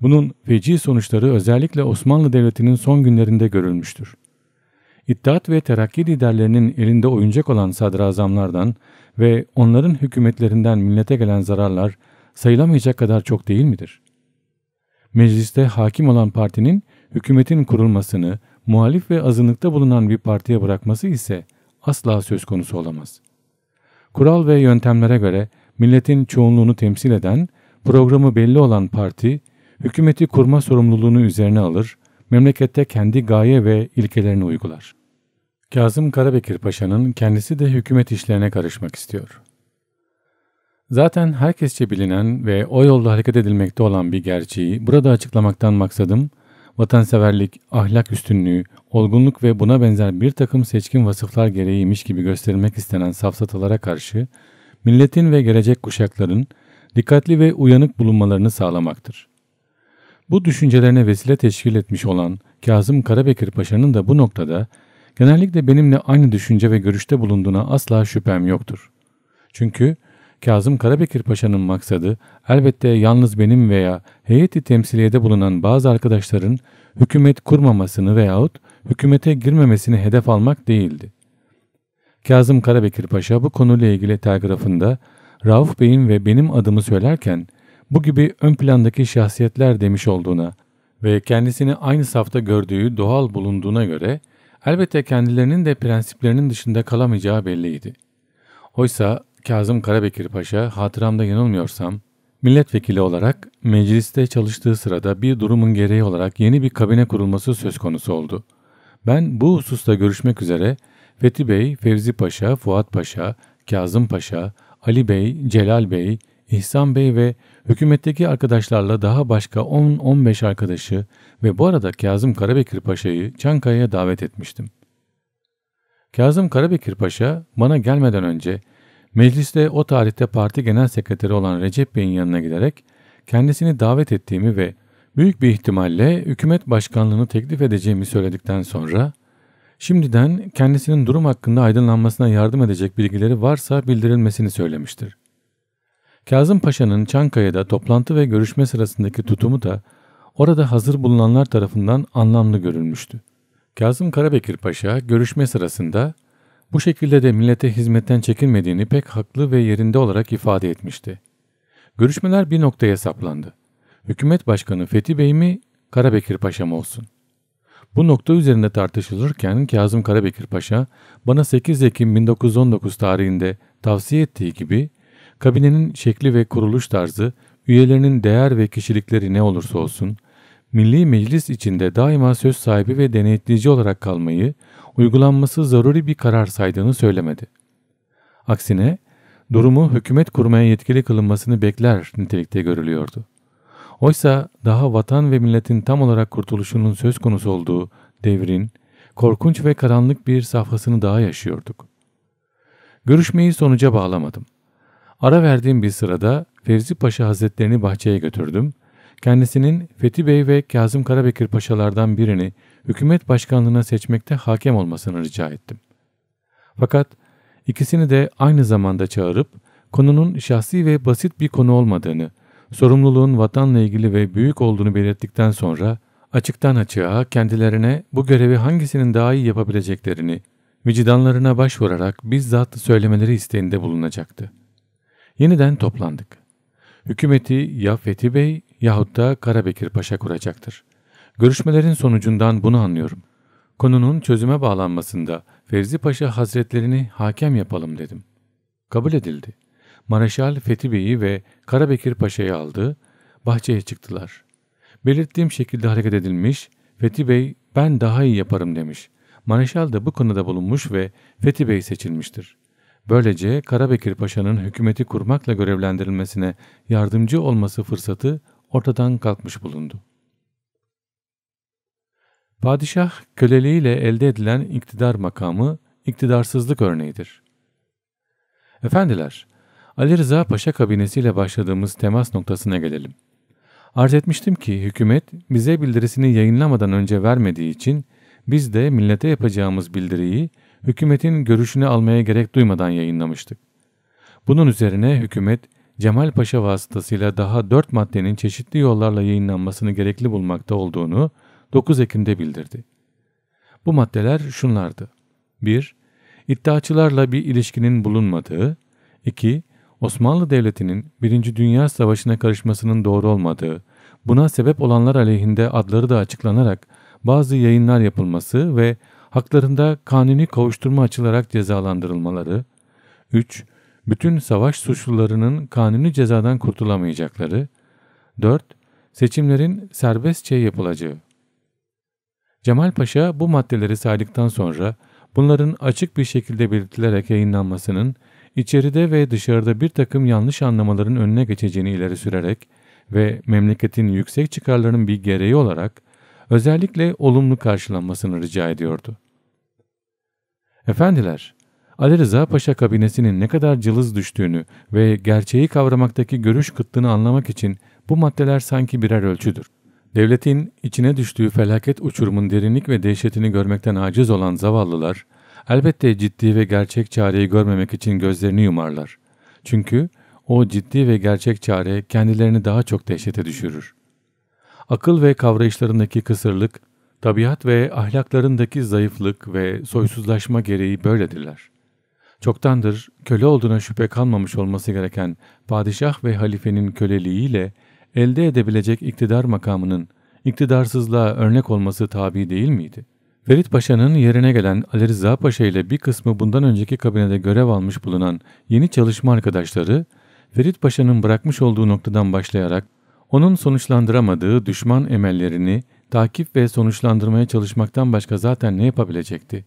Speaker 1: Bunun feci sonuçları özellikle Osmanlı Devleti'nin son günlerinde görülmüştür. İttihat ve terakki liderlerinin elinde oyuncak olan sadrazamlardan ve onların hükümetlerinden millete gelen zararlar sayılamayacak kadar çok değil midir? mecliste hakim olan partinin hükümetin kurulmasını muhalif ve azınlıkta bulunan bir partiye bırakması ise asla söz konusu olamaz. Kural ve yöntemlere göre milletin çoğunluğunu temsil eden, programı belli olan parti, hükümeti kurma sorumluluğunu üzerine alır, memlekette kendi gaye ve ilkelerini uygular. Kazım Karabekir Paşa'nın kendisi de hükümet işlerine karışmak istiyor. Zaten herkesçe bilinen ve o yolda hareket edilmekte olan bir gerçeği burada açıklamaktan maksadım, vatanseverlik, ahlak üstünlüğü, olgunluk ve buna benzer bir takım seçkin vasıflar gereğiymiş gibi gösterilmek istenen safsatalara karşı milletin ve gelecek kuşakların dikkatli ve uyanık bulunmalarını sağlamaktır. Bu düşüncelerine vesile teşkil etmiş olan Kazım Karabekir Paşa'nın da bu noktada genellikle benimle aynı düşünce ve görüşte bulunduğuna asla şüphem yoktur. Çünkü Kazım Karabekir Paşa'nın maksadı elbette yalnız benim veya heyeti temsiliyede bulunan bazı arkadaşların hükümet kurmamasını veyahut hükümete girmemesini hedef almak değildi. Kazım Karabekir Paşa bu konuyla ilgili telgrafında Rauf Bey'in ve benim adımı söylerken bu gibi ön plandaki şahsiyetler demiş olduğuna ve kendisini aynı safta gördüğü doğal bulunduğuna göre elbette kendilerinin de prensiplerinin dışında kalamayacağı belliydi. Oysa Kazım Karabekir Paşa hatıramda yanılmıyorsam milletvekili olarak mecliste çalıştığı sırada bir durumun gereği olarak yeni bir kabine kurulması söz konusu oldu. Ben bu hususta görüşmek üzere Fethi Bey, Fevzi Paşa, Fuat Paşa, Kazım Paşa, Ali Bey, Celal Bey, İhsan Bey ve hükümetteki arkadaşlarla daha başka 10-15 arkadaşı ve bu arada Kazım Karabekir Paşa'yı Çankaya'ya davet etmiştim. Kazım Karabekir Paşa bana gelmeden önce Mecliste o tarihte parti genel sekreteri olan Recep Bey'in yanına giderek kendisini davet ettiğimi ve büyük bir ihtimalle hükümet başkanlığını teklif edeceğimi söyledikten sonra şimdiden kendisinin durum hakkında aydınlanmasına yardım edecek bilgileri varsa bildirilmesini söylemiştir. Kazım Paşa'nın Çankaya'da toplantı ve görüşme sırasındaki tutumu da orada hazır bulunanlar tarafından anlamlı görülmüştü. Kazım Karabekir Paşa görüşme sırasında bu şekilde de millete hizmetten çekinmediğini pek haklı ve yerinde olarak ifade etmişti. Görüşmeler bir noktaya saplandı. Hükümet Başkanı Fethi Bey mi, Karabekir Paşa mı olsun? Bu nokta üzerinde tartışılırken Kazım Karabekir Paşa bana 8 Ekim 1919 tarihinde tavsiye ettiği gibi kabinenin şekli ve kuruluş tarzı, üyelerinin değer ve kişilikleri ne olursa olsun, Milli Meclis içinde daima söz sahibi ve denetleyici olarak kalmayı, uygulanması zaruri bir karar saydığını söylemedi. Aksine durumu hükümet kurmaya yetkili kılınmasını bekler nitelikte görülüyordu. Oysa daha vatan ve milletin tam olarak kurtuluşunun söz konusu olduğu devrin korkunç ve karanlık bir safhasını daha yaşıyorduk. Görüşmeyi sonuca bağlamadım. Ara verdiğim bir sırada Fevzi Paşa Hazretlerini bahçeye götürdüm Kendisinin Fethi Bey ve Kazım Karabekir Paşalardan birini hükümet başkanlığına seçmekte hakem olmasını rica ettim. Fakat ikisini de aynı zamanda çağırıp konunun şahsi ve basit bir konu olmadığını, sorumluluğun vatanla ilgili ve büyük olduğunu belirttikten sonra açıktan açığa kendilerine bu görevi hangisinin daha iyi yapabileceklerini vicdanlarına başvurarak bizzat söylemeleri isteğinde bulunacaktı. Yeniden toplandık. Hükümeti ya Fethi Bey yahut da Karabekir Paşa kuracaktır. Görüşmelerin sonucundan bunu anlıyorum. Konunun çözüme bağlanmasında Fevzi Paşa Hazretlerini hakem yapalım dedim. Kabul edildi. Mareşal Fethi Bey'i ve Karabekir Paşa'yı aldı, bahçeye çıktılar. Belirttiğim şekilde hareket edilmiş, Fethi Bey ben daha iyi yaparım demiş. Mareşal da bu konuda bulunmuş ve Fethi Bey seçilmiştir. Böylece Karabekir Paşa'nın hükümeti kurmakla görevlendirilmesine yardımcı olması fırsatı ortadan kalkmış bulundu. Padişah köleliğiyle elde edilen iktidar makamı iktidarsızlık örneğidir. Efendiler, Ali Rıza Paşa kabinesiyle başladığımız temas noktasına gelelim. Arz etmiştim ki hükümet bize bildirisini yayınlamadan önce vermediği için biz de millete yapacağımız bildiriyi hükümetin görüşünü almaya gerek duymadan yayınlamıştık. Bunun üzerine hükümet Cemal Paşa vasıtasıyla daha 4 maddenin çeşitli yollarla yayınlanmasını gerekli bulmakta olduğunu 9 Ekim'de bildirdi. Bu maddeler şunlardı. 1. İddiaçılarla bir ilişkinin bulunmadığı. 2. Osmanlı Devleti'nin 1. Dünya Savaşı'na karışmasının doğru olmadığı, buna sebep olanlar aleyhinde adları da açıklanarak bazı yayınlar yapılması ve haklarında kanuni kovuşturma açılarak cezalandırılmaları. 3 bütün savaş suçlularının kanuni cezadan kurtulamayacakları. 4. Seçimlerin serbestçe yapılacağı. Cemal Paşa bu maddeleri saydıktan sonra bunların açık bir şekilde belirtilerek yayınlanmasının içeride ve dışarıda bir takım yanlış anlamaların önüne geçeceğini ileri sürerek ve memleketin yüksek çıkarlarının bir gereği olarak özellikle olumlu karşılanmasını rica ediyordu. Efendiler, Ali Rıza Paşa kabinesinin ne kadar cılız düştüğünü ve gerçeği kavramaktaki görüş kıttığını anlamak için bu maddeler sanki birer ölçüdür. Devletin içine düştüğü felaket uçurumun derinlik ve dehşetini görmekten aciz olan zavallılar, elbette ciddi ve gerçek çareyi görmemek için gözlerini yumarlar. Çünkü o ciddi ve gerçek çare kendilerini daha çok dehşete düşürür. Akıl ve kavrayışlarındaki kısırlık, tabiat ve ahlaklarındaki zayıflık ve soysuzlaşma gereği böyledirler. Çoktandır köle olduğuna şüphe kalmamış olması gereken padişah ve halifenin köleliğiyle elde edebilecek iktidar makamının iktidarsızlığa örnek olması tabi değil miydi? Ferit Paşa'nın yerine gelen Ali Rıza Paşa ile bir kısmı bundan önceki kabinede görev almış bulunan yeni çalışma arkadaşları, Ferit Paşa'nın bırakmış olduğu noktadan başlayarak onun sonuçlandıramadığı düşman emellerini takip ve sonuçlandırmaya çalışmaktan başka zaten ne yapabilecekti?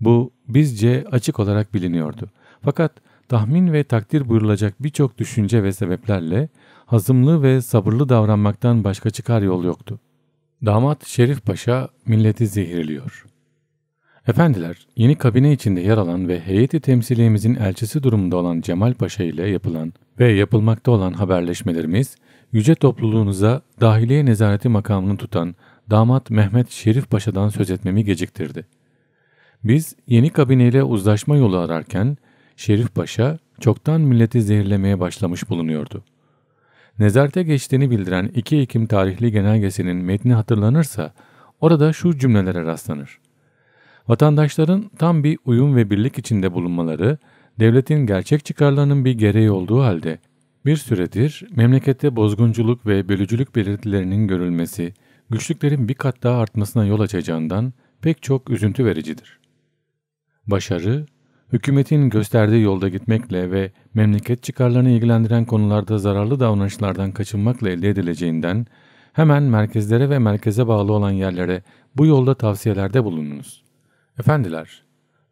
Speaker 1: Bu bizce açık olarak biliniyordu. Fakat tahmin ve takdir buyurulacak birçok düşünce ve sebeplerle hazımlı ve sabırlı davranmaktan başka çıkar yol yoktu. Damat Şerif Paşa milleti zehirliyor. Efendiler, yeni kabine içinde yer alan ve heyeti temsilimizin elçisi durumunda olan Cemal Paşa ile yapılan ve yapılmakta olan haberleşmelerimiz, yüce topluluğunuza dahiliye nezareti makamını tutan damat Mehmet Şerif Paşa'dan söz etmemi geciktirdi. Biz yeni kabineyle uzlaşma yolu ararken Şerif Paşa çoktan milleti zehirlemeye başlamış bulunuyordu. Nezarete geçtiğini bildiren 2 Ekim tarihli genelgesinin metni hatırlanırsa orada şu cümlelere rastlanır. Vatandaşların tam bir uyum ve birlik içinde bulunmaları, devletin gerçek çıkarlarının bir gereği olduğu halde bir süredir memlekette bozgunculuk ve bölücülük belirtilerinin görülmesi, güçlüklerin bir kat daha artmasına yol açacağından pek çok üzüntü vericidir. Başarı, hükümetin gösterdiği yolda gitmekle ve memleket çıkarlarını ilgilendiren konularda zararlı davranışlardan kaçınmakla elde edileceğinden hemen merkezlere ve merkeze bağlı olan yerlere bu yolda tavsiyelerde bulununuz. Efendiler,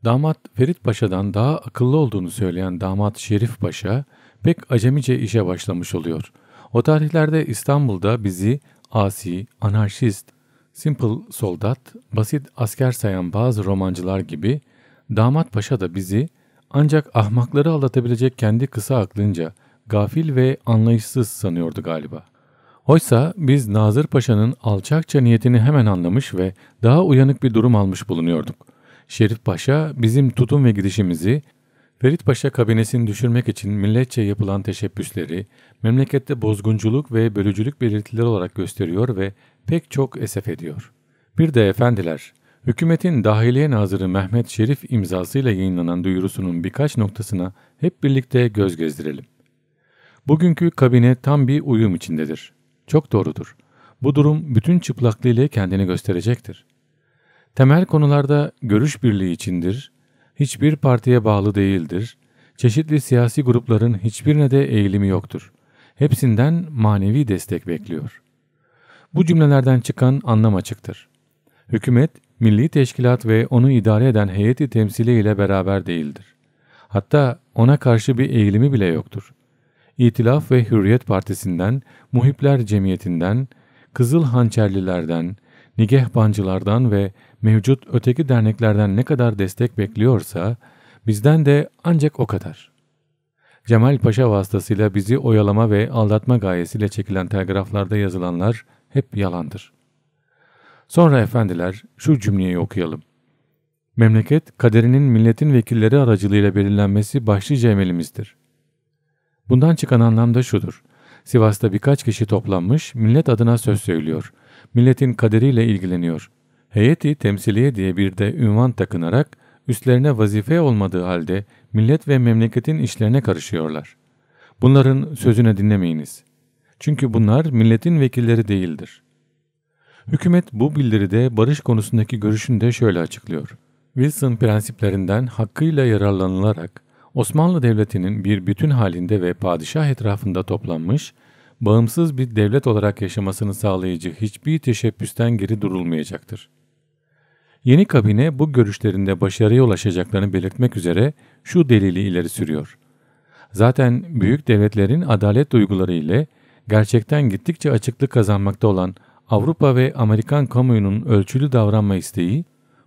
Speaker 1: damat Ferit Paşa'dan daha akıllı olduğunu söyleyen damat Şerif Paşa pek acemice işe başlamış oluyor. O tarihlerde İstanbul'da bizi asi, anarşist, simple soldat, basit asker sayan bazı romancılar gibi Damat paşa da bizi ancak ahmakları aldatabilecek kendi kısa aklınca gafil ve anlayışsız sanıyordu galiba. Oysa biz Nazır Paşa'nın alçakça niyetini hemen anlamış ve daha uyanık bir durum almış bulunuyorduk. Şerif Paşa bizim tutum ve gidişimizi, Ferit Paşa kabinesini düşürmek için milletçe yapılan teşebbüsleri, memlekette bozgunculuk ve bölücülük belirtileri olarak gösteriyor ve pek çok esef ediyor. Bir de efendiler, Hükümetin Dahiliye Nazırı Mehmet Şerif imzasıyla yayınlanan duyurusunun birkaç noktasına hep birlikte göz gezdirelim. Bugünkü kabine tam bir uyum içindedir. Çok doğrudur. Bu durum bütün çıplaklığıyla kendini gösterecektir. Temel konularda görüş birliği içindir, hiçbir partiye bağlı değildir, çeşitli siyasi grupların hiçbirine de eğilimi yoktur. Hepsinden manevi destek bekliyor. Bu cümlelerden çıkan anlam açıktır. Hükümet milli teşkilat ve onu idare eden heyeti temsili ile beraber değildir. Hatta ona karşı bir eğilimi bile yoktur. İtilaf ve Hürriyet Partisi'nden, Muhipler Cemiyeti'nden, Kızıl Hançerlilerden, Nigehbancılardan ve mevcut öteki derneklerden ne kadar destek bekliyorsa bizden de ancak o kadar. Cemal Paşa vasıtasıyla bizi oyalama ve aldatma gayesiyle çekilen telgraflarda yazılanlar hep yalandır. Sonra efendiler şu cümleyi okuyalım. Memleket kaderinin milletin vekilleri aracılığıyla belirlenmesi başlıca emelimizdir. Bundan çıkan anlam da şudur. Sivas'ta birkaç kişi toplanmış, millet adına söz söylüyor. Milletin kaderiyle ilgileniyor. Heyeti temsiliye diye bir de ünvan takınarak üstlerine vazife olmadığı halde millet ve memleketin işlerine karışıyorlar. Bunların sözüne dinlemeyiniz. Çünkü bunlar milletin vekilleri değildir. Hükümet bu bildiride barış konusundaki görüşünü de şöyle açıklıyor. Wilson prensiplerinden hakkıyla yararlanılarak Osmanlı Devleti'nin bir bütün halinde ve padişah etrafında toplanmış, bağımsız bir devlet olarak yaşamasını sağlayıcı hiçbir teşebbüsten geri durulmayacaktır. Yeni kabine bu görüşlerinde başarıya ulaşacaklarını belirtmek üzere şu delili ileri sürüyor. Zaten büyük devletlerin adalet duyguları ile gerçekten gittikçe açıklık kazanmakta olan Avrupa ve Amerikan kamuyunun ölçülü davranma isteği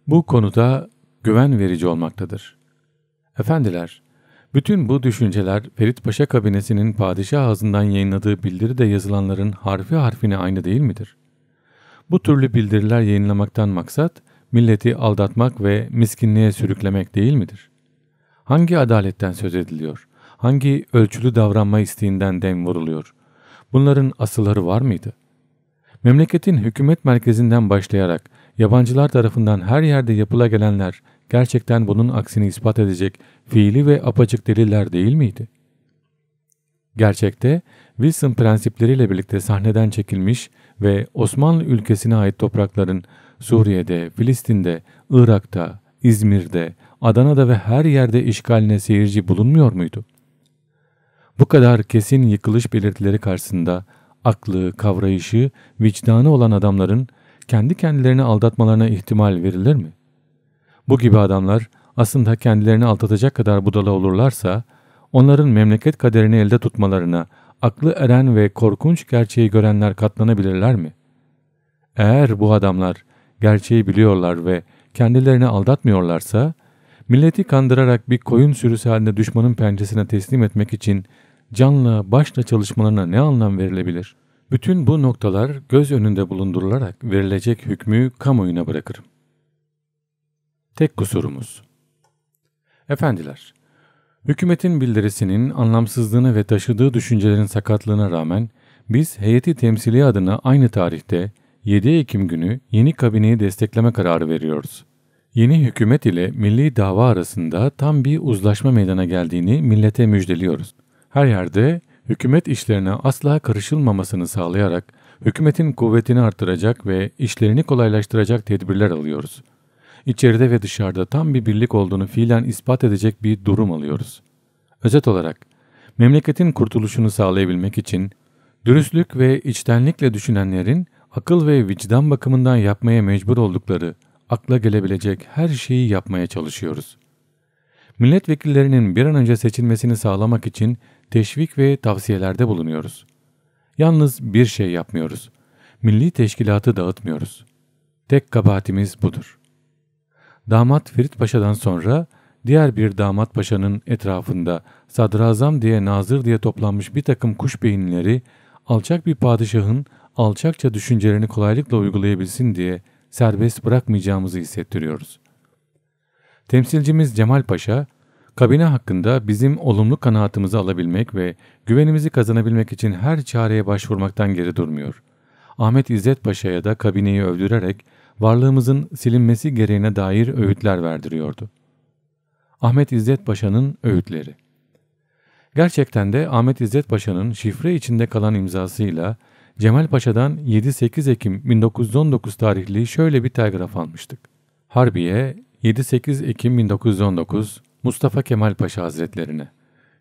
Speaker 1: bu konuda güven verici olmaktadır. Efendiler, bütün bu düşünceler Ferit Paşa kabinesinin padişah ağzından yayınladığı bildiride yazılanların harfi harfine aynı değil midir? Bu türlü bildiriler yayınlamaktan maksat milleti aldatmak ve miskinliğe sürüklemek değil midir? Hangi adaletten söz ediliyor? Hangi ölçülü davranma isteğinden dem vuruluyor? Bunların asılları var mıydı? Memleketin hükümet merkezinden başlayarak yabancılar tarafından her yerde yapıla gelenler gerçekten bunun aksini ispat edecek fiili ve apaçık deliller değil miydi? Gerçekte Wilson prensipleriyle birlikte sahneden çekilmiş ve Osmanlı ülkesine ait toprakların Suriye'de, Filistin'de, Irak'ta, İzmir'de, Adana'da ve her yerde işgaline seyirci bulunmuyor muydu? Bu kadar kesin yıkılış belirtileri karşısında aklı, kavrayışı, vicdanı olan adamların kendi kendilerini aldatmalarına ihtimal verilir mi? Bu gibi adamlar aslında kendilerini aldatacak kadar budala olurlarsa, onların memleket kaderini elde tutmalarına, aklı eren ve korkunç gerçeği görenler katlanabilirler mi? Eğer bu adamlar gerçeği biliyorlar ve kendilerini aldatmıyorlarsa, milleti kandırarak bir koyun sürüsü halinde düşmanın pençesine teslim etmek için canla başla çalışmalarına ne anlam verilebilir? Bütün bu noktalar göz önünde bulundurularak verilecek hükmü kamuoyuna bırakırım. Tek kusurumuz. Efendiler, hükümetin bildirisinin anlamsızlığını ve taşıdığı düşüncelerin sakatlığına rağmen biz heyeti temsili adına aynı tarihte 7 Ekim günü yeni kabineyi destekleme kararı veriyoruz. Yeni hükümet ile milli dava arasında tam bir uzlaşma meydana geldiğini millete müjdeliyoruz her yerde hükümet işlerine asla karışılmamasını sağlayarak hükümetin kuvvetini artıracak ve işlerini kolaylaştıracak tedbirler alıyoruz. İçeride ve dışarıda tam bir birlik olduğunu fiilen ispat edecek bir durum alıyoruz. Özet olarak, memleketin kurtuluşunu sağlayabilmek için dürüstlük ve içtenlikle düşünenlerin akıl ve vicdan bakımından yapmaya mecbur oldukları akla gelebilecek her şeyi yapmaya çalışıyoruz. Milletvekillerinin bir an önce seçilmesini sağlamak için teşvik ve tavsiyelerde bulunuyoruz. Yalnız bir şey yapmıyoruz. Milli teşkilatı dağıtmıyoruz. Tek kabahatimiz budur. Damat Ferit Paşa'dan sonra diğer bir damat paşanın etrafında sadrazam diye nazır diye toplanmış bir takım kuş beyinleri alçak bir padişahın alçakça düşüncelerini kolaylıkla uygulayabilsin diye serbest bırakmayacağımızı hissettiriyoruz. Temsilcimiz Cemal Paşa Kabine hakkında bizim olumlu kanaatimizi alabilmek ve güvenimizi kazanabilmek için her çareye başvurmaktan geri durmuyor. Ahmet İzzet Paşa'ya da kabineyi öldürerek varlığımızın silinmesi gereğine dair öğütler verdiriyordu. Ahmet İzzet Paşa'nın öğütleri Gerçekten de Ahmet İzzet Paşa'nın şifre içinde kalan imzasıyla Cemal Paşa'dan 7-8 Ekim 1919 tarihli şöyle bir telgraf almıştık. Harbiye 7-8 Ekim 1919 Mustafa Kemal Paşa Hazretlerine.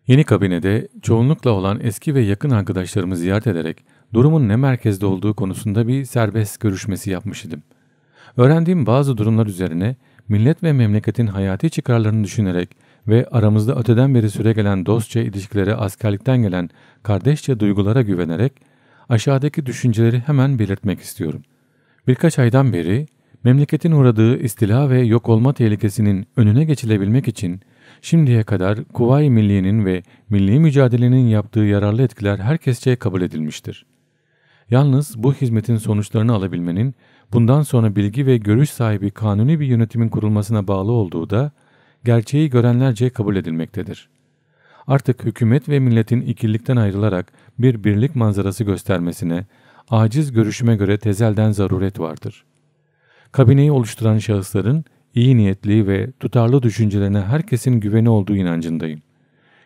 Speaker 1: Yeni kabinede çoğunlukla olan eski ve yakın arkadaşlarımı ziyaret ederek durumun ne merkezde olduğu konusunda bir serbest görüşmesi yapmış idim. Öğrendiğim bazı durumlar üzerine millet ve memleketin hayati çıkarlarını düşünerek ve aramızda öteden beri süre gelen dostça ilişkilere askerlikten gelen kardeşçe duygulara güvenerek aşağıdaki düşünceleri hemen belirtmek istiyorum. Birkaç aydan beri memleketin uğradığı istila ve yok olma tehlikesinin önüne geçilebilmek için Şimdiye kadar Kuvayi Milliye'nin ve milli mücadelenin yaptığı yararlı etkiler herkesçe kabul edilmiştir. Yalnız bu hizmetin sonuçlarını alabilmenin bundan sonra bilgi ve görüş sahibi kanuni bir yönetimin kurulmasına bağlı olduğu da gerçeği görenlerce kabul edilmektedir. Artık hükümet ve milletin ikirlikten ayrılarak bir birlik manzarası göstermesine, aciz görüşüme göre tezelden zaruret vardır. Kabineyi oluşturan şahısların iyi niyetli ve tutarlı düşüncelerine herkesin güveni olduğu inancındayım.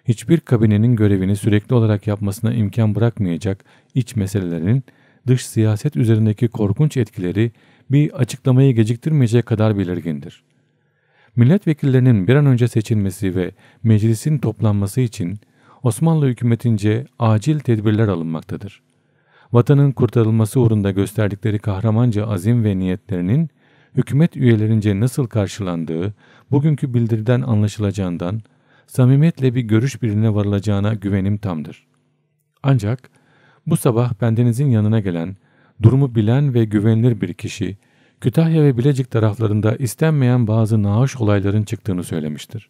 Speaker 1: Hiçbir kabinenin görevini sürekli olarak yapmasına imkan bırakmayacak iç meselelerin dış siyaset üzerindeki korkunç etkileri bir açıklamayı geciktirmeyecek kadar belirgindir. Milletvekillerinin bir an önce seçilmesi ve meclisin toplanması için Osmanlı hükümetince acil tedbirler alınmaktadır. Vatanın kurtarılması uğrunda gösterdikleri kahramanca azim ve niyetlerinin hükümet üyelerince nasıl karşılandığı, bugünkü bildiriden anlaşılacağından, samimiyetle bir görüş birine varılacağına güvenim tamdır. Ancak bu sabah bendenizin yanına gelen, durumu bilen ve güvenilir bir kişi, Kütahya ve Bilecik taraflarında istenmeyen bazı naaş olayların çıktığını söylemiştir.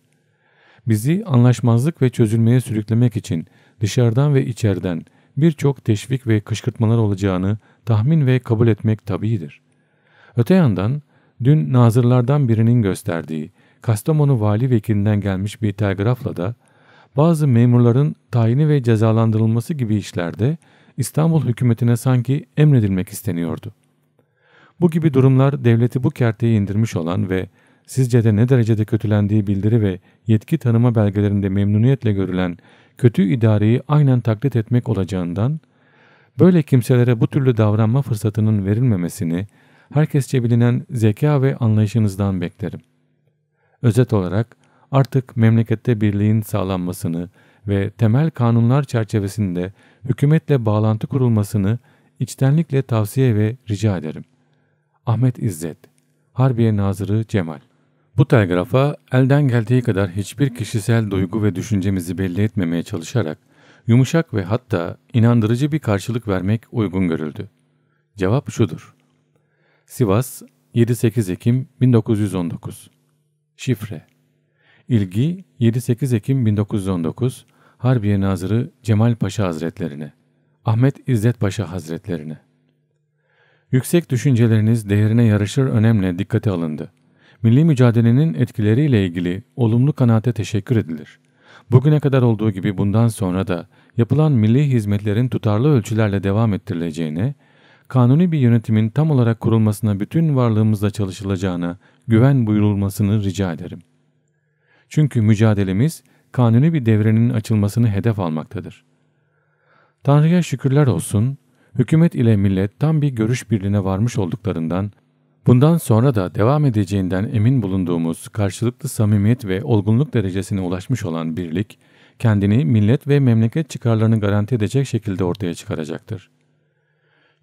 Speaker 1: Bizi anlaşmazlık ve çözülmeye sürüklemek için dışarıdan ve içeriden birçok teşvik ve kışkırtmalar olacağını tahmin ve kabul etmek tabidir. Öte yandan Dün nazırlardan birinin gösterdiği Kastamonu vali vekilinden gelmiş bir telgrafla da bazı memurların tayini ve cezalandırılması gibi işlerde İstanbul hükümetine sanki emredilmek isteniyordu. Bu gibi durumlar devleti bu kerteye indirmiş olan ve sizce de ne derecede kötülendiği bildiri ve yetki tanıma belgelerinde memnuniyetle görülen kötü idareyi aynen taklit etmek olacağından, böyle kimselere bu türlü davranma fırsatının verilmemesini, herkesçe bilinen zeka ve anlayışınızdan beklerim. Özet olarak artık memlekette birliğin sağlanmasını ve temel kanunlar çerçevesinde hükümetle bağlantı kurulmasını içtenlikle tavsiye ve rica ederim. Ahmet İzzet, Harbiye Nazırı Cemal bu telgrafa elden geldiği kadar hiçbir kişisel duygu ve düşüncemizi belli etmemeye çalışarak yumuşak ve hatta inandırıcı bir karşılık vermek uygun görüldü. Cevap şudur. Sivas 7-8 Ekim 1919 Şifre İlgi 7-8 Ekim 1919 Harbiye Nazırı Cemal Paşa Hazretlerine Ahmet İzzet Paşa Hazretlerine Yüksek düşünceleriniz değerine yarışır önemle dikkate alındı. Milli mücadelenin etkileriyle ilgili olumlu kanaate teşekkür edilir. Bugüne kadar olduğu gibi bundan sonra da yapılan milli hizmetlerin tutarlı ölçülerle devam ettirileceğine, kanuni bir yönetimin tam olarak kurulmasına bütün varlığımızla çalışılacağına güven buyurulmasını rica ederim. Çünkü mücadelemiz kanuni bir devrenin açılmasını hedef almaktadır. Tanrı'ya şükürler olsun, hükümet ile millet tam bir görüş birliğine varmış olduklarından, bundan sonra da devam edeceğinden emin bulunduğumuz karşılıklı samimiyet ve olgunluk derecesine ulaşmış olan birlik, kendini millet ve memleket çıkarlarını garanti edecek şekilde ortaya çıkaracaktır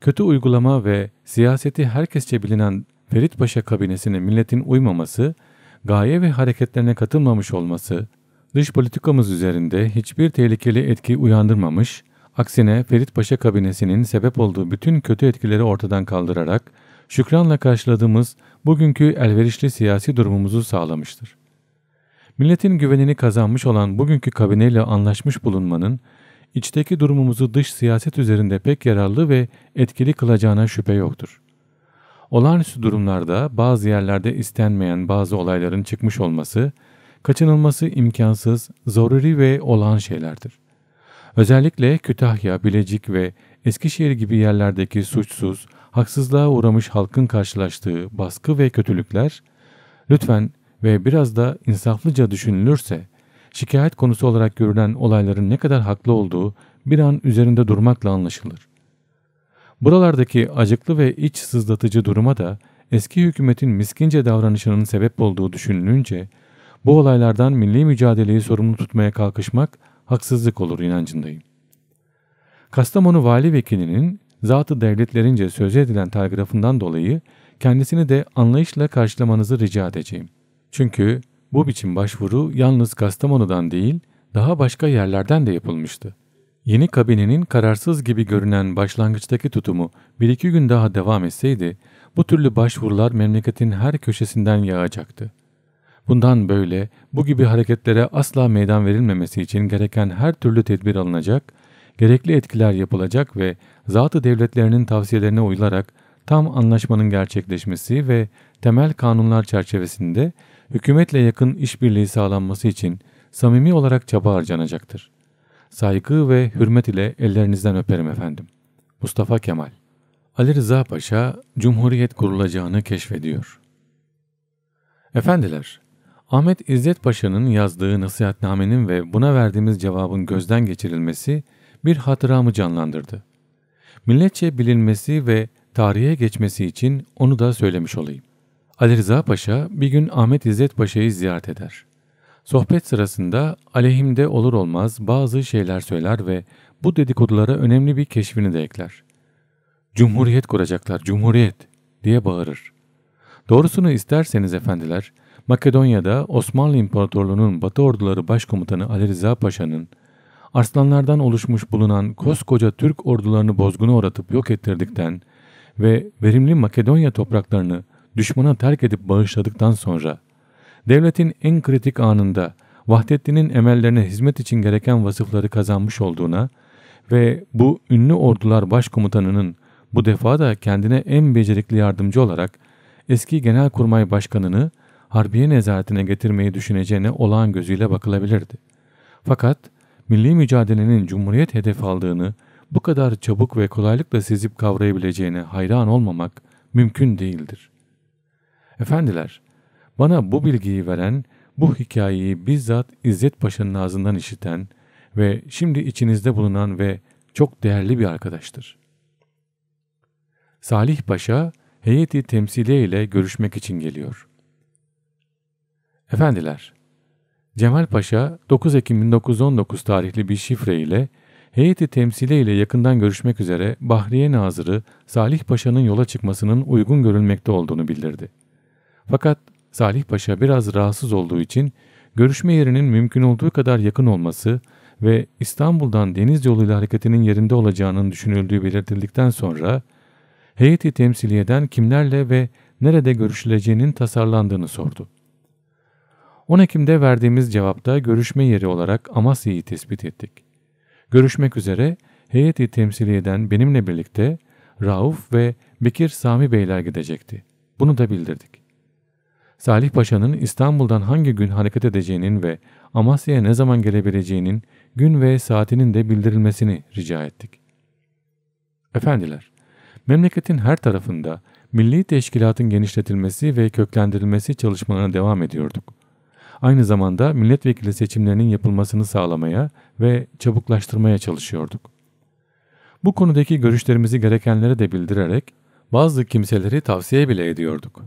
Speaker 1: kötü uygulama ve siyaseti herkesçe bilinen Ferit Paşa kabinesinin milletin uymaması, gaye ve hareketlerine katılmamış olması, dış politikamız üzerinde hiçbir tehlikeli etki uyandırmamış, aksine Ferit Paşa kabinesinin sebep olduğu bütün kötü etkileri ortadan kaldırarak, şükranla karşıladığımız bugünkü elverişli siyasi durumumuzu sağlamıştır. Milletin güvenini kazanmış olan bugünkü kabineyle anlaşmış bulunmanın içteki durumumuzu dış siyaset üzerinde pek yararlı ve etkili kılacağına şüphe yoktur. Olağanüstü durumlarda bazı yerlerde istenmeyen bazı olayların çıkmış olması, kaçınılması imkansız, zoruri ve olağan şeylerdir. Özellikle Kütahya, Bilecik ve Eskişehir gibi yerlerdeki suçsuz, haksızlığa uğramış halkın karşılaştığı baskı ve kötülükler, lütfen ve biraz da insaflıca düşünülürse, şikayet konusu olarak görülen olayların ne kadar haklı olduğu bir an üzerinde durmakla anlaşılır. Buralardaki acıklı ve iç sızlatıcı duruma da eski hükümetin miskince davranışının sebep olduğu düşünülünce bu olaylardan milli mücadeleyi sorumlu tutmaya kalkışmak haksızlık olur inancındayım. Kastamonu vali vekilinin zatı devletlerince sözü edilen telgrafından dolayı kendisini de anlayışla karşılamanızı rica edeceğim. Çünkü bu biçim başvuru yalnız Kastamonu'dan değil, daha başka yerlerden de yapılmıştı. Yeni kabinenin kararsız gibi görünen başlangıçtaki tutumu bir iki gün daha devam etseydi, bu türlü başvurular memleketin her köşesinden yağacaktı. Bundan böyle bu gibi hareketlere asla meydan verilmemesi için gereken her türlü tedbir alınacak, gerekli etkiler yapılacak ve zatı devletlerinin tavsiyelerine uyularak tam anlaşmanın gerçekleşmesi ve temel kanunlar çerçevesinde hükümetle yakın işbirliği sağlanması için samimi olarak çaba harcanacaktır. Saygı ve hürmet ile ellerinizden öperim efendim. Mustafa Kemal Ali Rıza Paşa Cumhuriyet kurulacağını keşfediyor. Efendiler, Ahmet İzzet Paşa'nın yazdığı nasihatnamenin ve buna verdiğimiz cevabın gözden geçirilmesi bir hatıramı canlandırdı. Milletçe bilinmesi ve tarihe geçmesi için onu da söylemiş olayım. Ali Rıza Paşa bir gün Ahmet İzzet Paşa'yı ziyaret eder. Sohbet sırasında aleyhimde olur olmaz bazı şeyler söyler ve bu dedikodulara önemli bir keşfini de ekler. Cumhuriyet kuracaklar, cumhuriyet diye bağırır. Doğrusunu isterseniz efendiler, Makedonya'da Osmanlı İmparatorluğu'nun Batı orduları başkomutanı Ali Rıza Paşa'nın aslanlardan oluşmuş bulunan koskoca Türk ordularını bozguna uğratıp yok ettirdikten ve verimli Makedonya topraklarını düşmana terk edip bağışladıktan sonra devletin en kritik anında Vahdettin'in emellerine hizmet için gereken vasıfları kazanmış olduğuna ve bu ünlü ordular başkomutanının bu defa da kendine en becerikli yardımcı olarak eski genelkurmay başkanını harbiye nezaretine getirmeyi düşüneceğine olağan gözüyle bakılabilirdi. Fakat milli mücadelenin cumhuriyet hedef aldığını bu kadar çabuk ve kolaylıkla sezip kavrayabileceğine hayran olmamak mümkün değildir. Efendiler, bana bu bilgiyi veren, bu hikayeyi bizzat İzzet Paşa'nın ağzından işiten ve şimdi içinizde bulunan ve çok değerli bir arkadaştır. Salih Paşa, heyeti temsiliye ile görüşmek için geliyor. Efendiler, Cemal Paşa 9 Ekim 1919 tarihli bir şifre ile heyeti temsile ile yakından görüşmek üzere Bahriye Nazırı Salih Paşa'nın yola çıkmasının uygun görülmekte olduğunu bildirdi. Fakat Salih Paşa biraz rahatsız olduğu için görüşme yerinin mümkün olduğu kadar yakın olması ve İstanbul'dan deniz yoluyla hareketinin yerinde olacağının düşünüldüğü belirtildikten sonra heyeti temsiliyeden kimlerle ve nerede görüşüleceğinin tasarlandığını sordu. 10 Ekim'de verdiğimiz cevapta görüşme yeri olarak Amasya'yı tespit ettik. Görüşmek üzere heyeti temsil eden benimle birlikte Rauf ve Bekir Sami Beyler gidecekti. Bunu da bildirdik. Salih Paşa'nın İstanbul'dan hangi gün hareket edeceğinin ve Amasya'ya ne zaman gelebileceğinin gün ve saatinin de bildirilmesini rica ettik. Efendiler, memleketin her tarafında milli teşkilatın genişletilmesi ve köklendirilmesi çalışmalarına devam ediyorduk. Aynı zamanda milletvekili seçimlerinin yapılmasını sağlamaya ve çabuklaştırmaya çalışıyorduk. Bu konudaki görüşlerimizi gerekenlere de bildirerek bazı kimseleri tavsiye bile ediyorduk.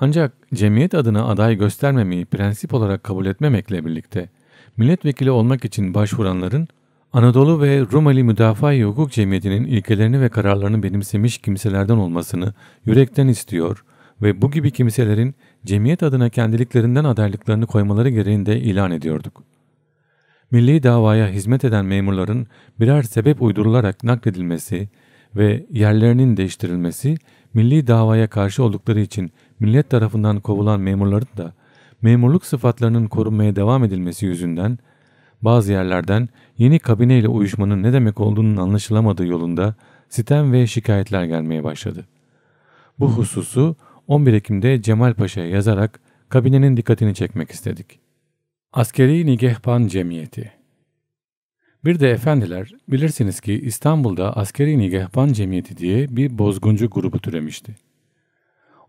Speaker 1: Ancak cemiyet adına aday göstermemeyi prensip olarak kabul etmemekle birlikte milletvekili olmak için başvuranların Anadolu ve Rumeli Müdafaa-i Hukuk Cemiyeti'nin ilkelerini ve kararlarını benimsemiş kimselerden olmasını yürekten istiyor ve bu gibi kimselerin cemiyet adına kendiliklerinden adaylıklarını koymaları gereğinde ilan ediyorduk. Milli davaya hizmet eden memurların birer sebep uydurularak nakledilmesi ve yerlerinin değiştirilmesi milli davaya karşı oldukları için millet tarafından kovulan memurların da memurluk sıfatlarının korunmaya devam edilmesi yüzünden bazı yerlerden yeni kabine uyuşmanın ne demek olduğunun anlaşılamadığı yolunda sitem ve şikayetler gelmeye başladı. Bu hususu 11 Ekim'de Cemal Paşa'ya yazarak kabinenin dikkatini çekmek istedik. Askeri Nigehban Cemiyeti Bir de efendiler bilirsiniz ki İstanbul'da Askeri Nigehban Cemiyeti diye bir bozguncu grubu türemişti.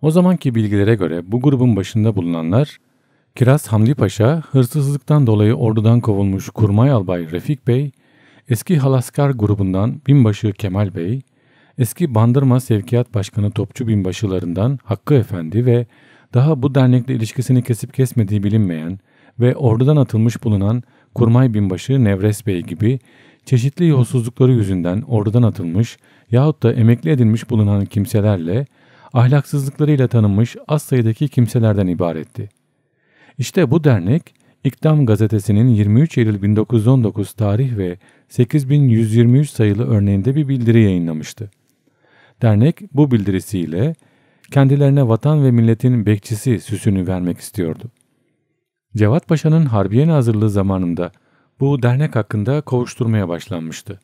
Speaker 1: O zamanki bilgilere göre bu grubun başında bulunanlar Kiraz Hamdi Paşa, hırsızlıktan dolayı ordudan kovulmuş Kurmay Albay Refik Bey, eski Halaskar grubundan Binbaşı Kemal Bey, eski Bandırma Sevkiyat Başkanı Topçu Binbaşılarından Hakkı Efendi ve daha bu dernekle ilişkisini kesip kesmediği bilinmeyen ve ordudan atılmış bulunan Kurmay Binbaşı Nevres Bey gibi çeşitli yolsuzlukları yüzünden ordudan atılmış yahut da emekli edilmiş bulunan kimselerle ahlaksızlıklarıyla tanınmış az sayıdaki kimselerden ibaretti. İşte bu dernek, İktam gazetesinin 23 Eylül 1919 tarih ve 8123 sayılı örneğinde bir bildiri yayınlamıştı. Dernek bu bildirisiyle kendilerine vatan ve milletin bekçisi süsünü vermek istiyordu. Cevat Paşa'nın Harbiyen hazırlığı zamanında bu dernek hakkında kovuşturmaya başlanmıştı.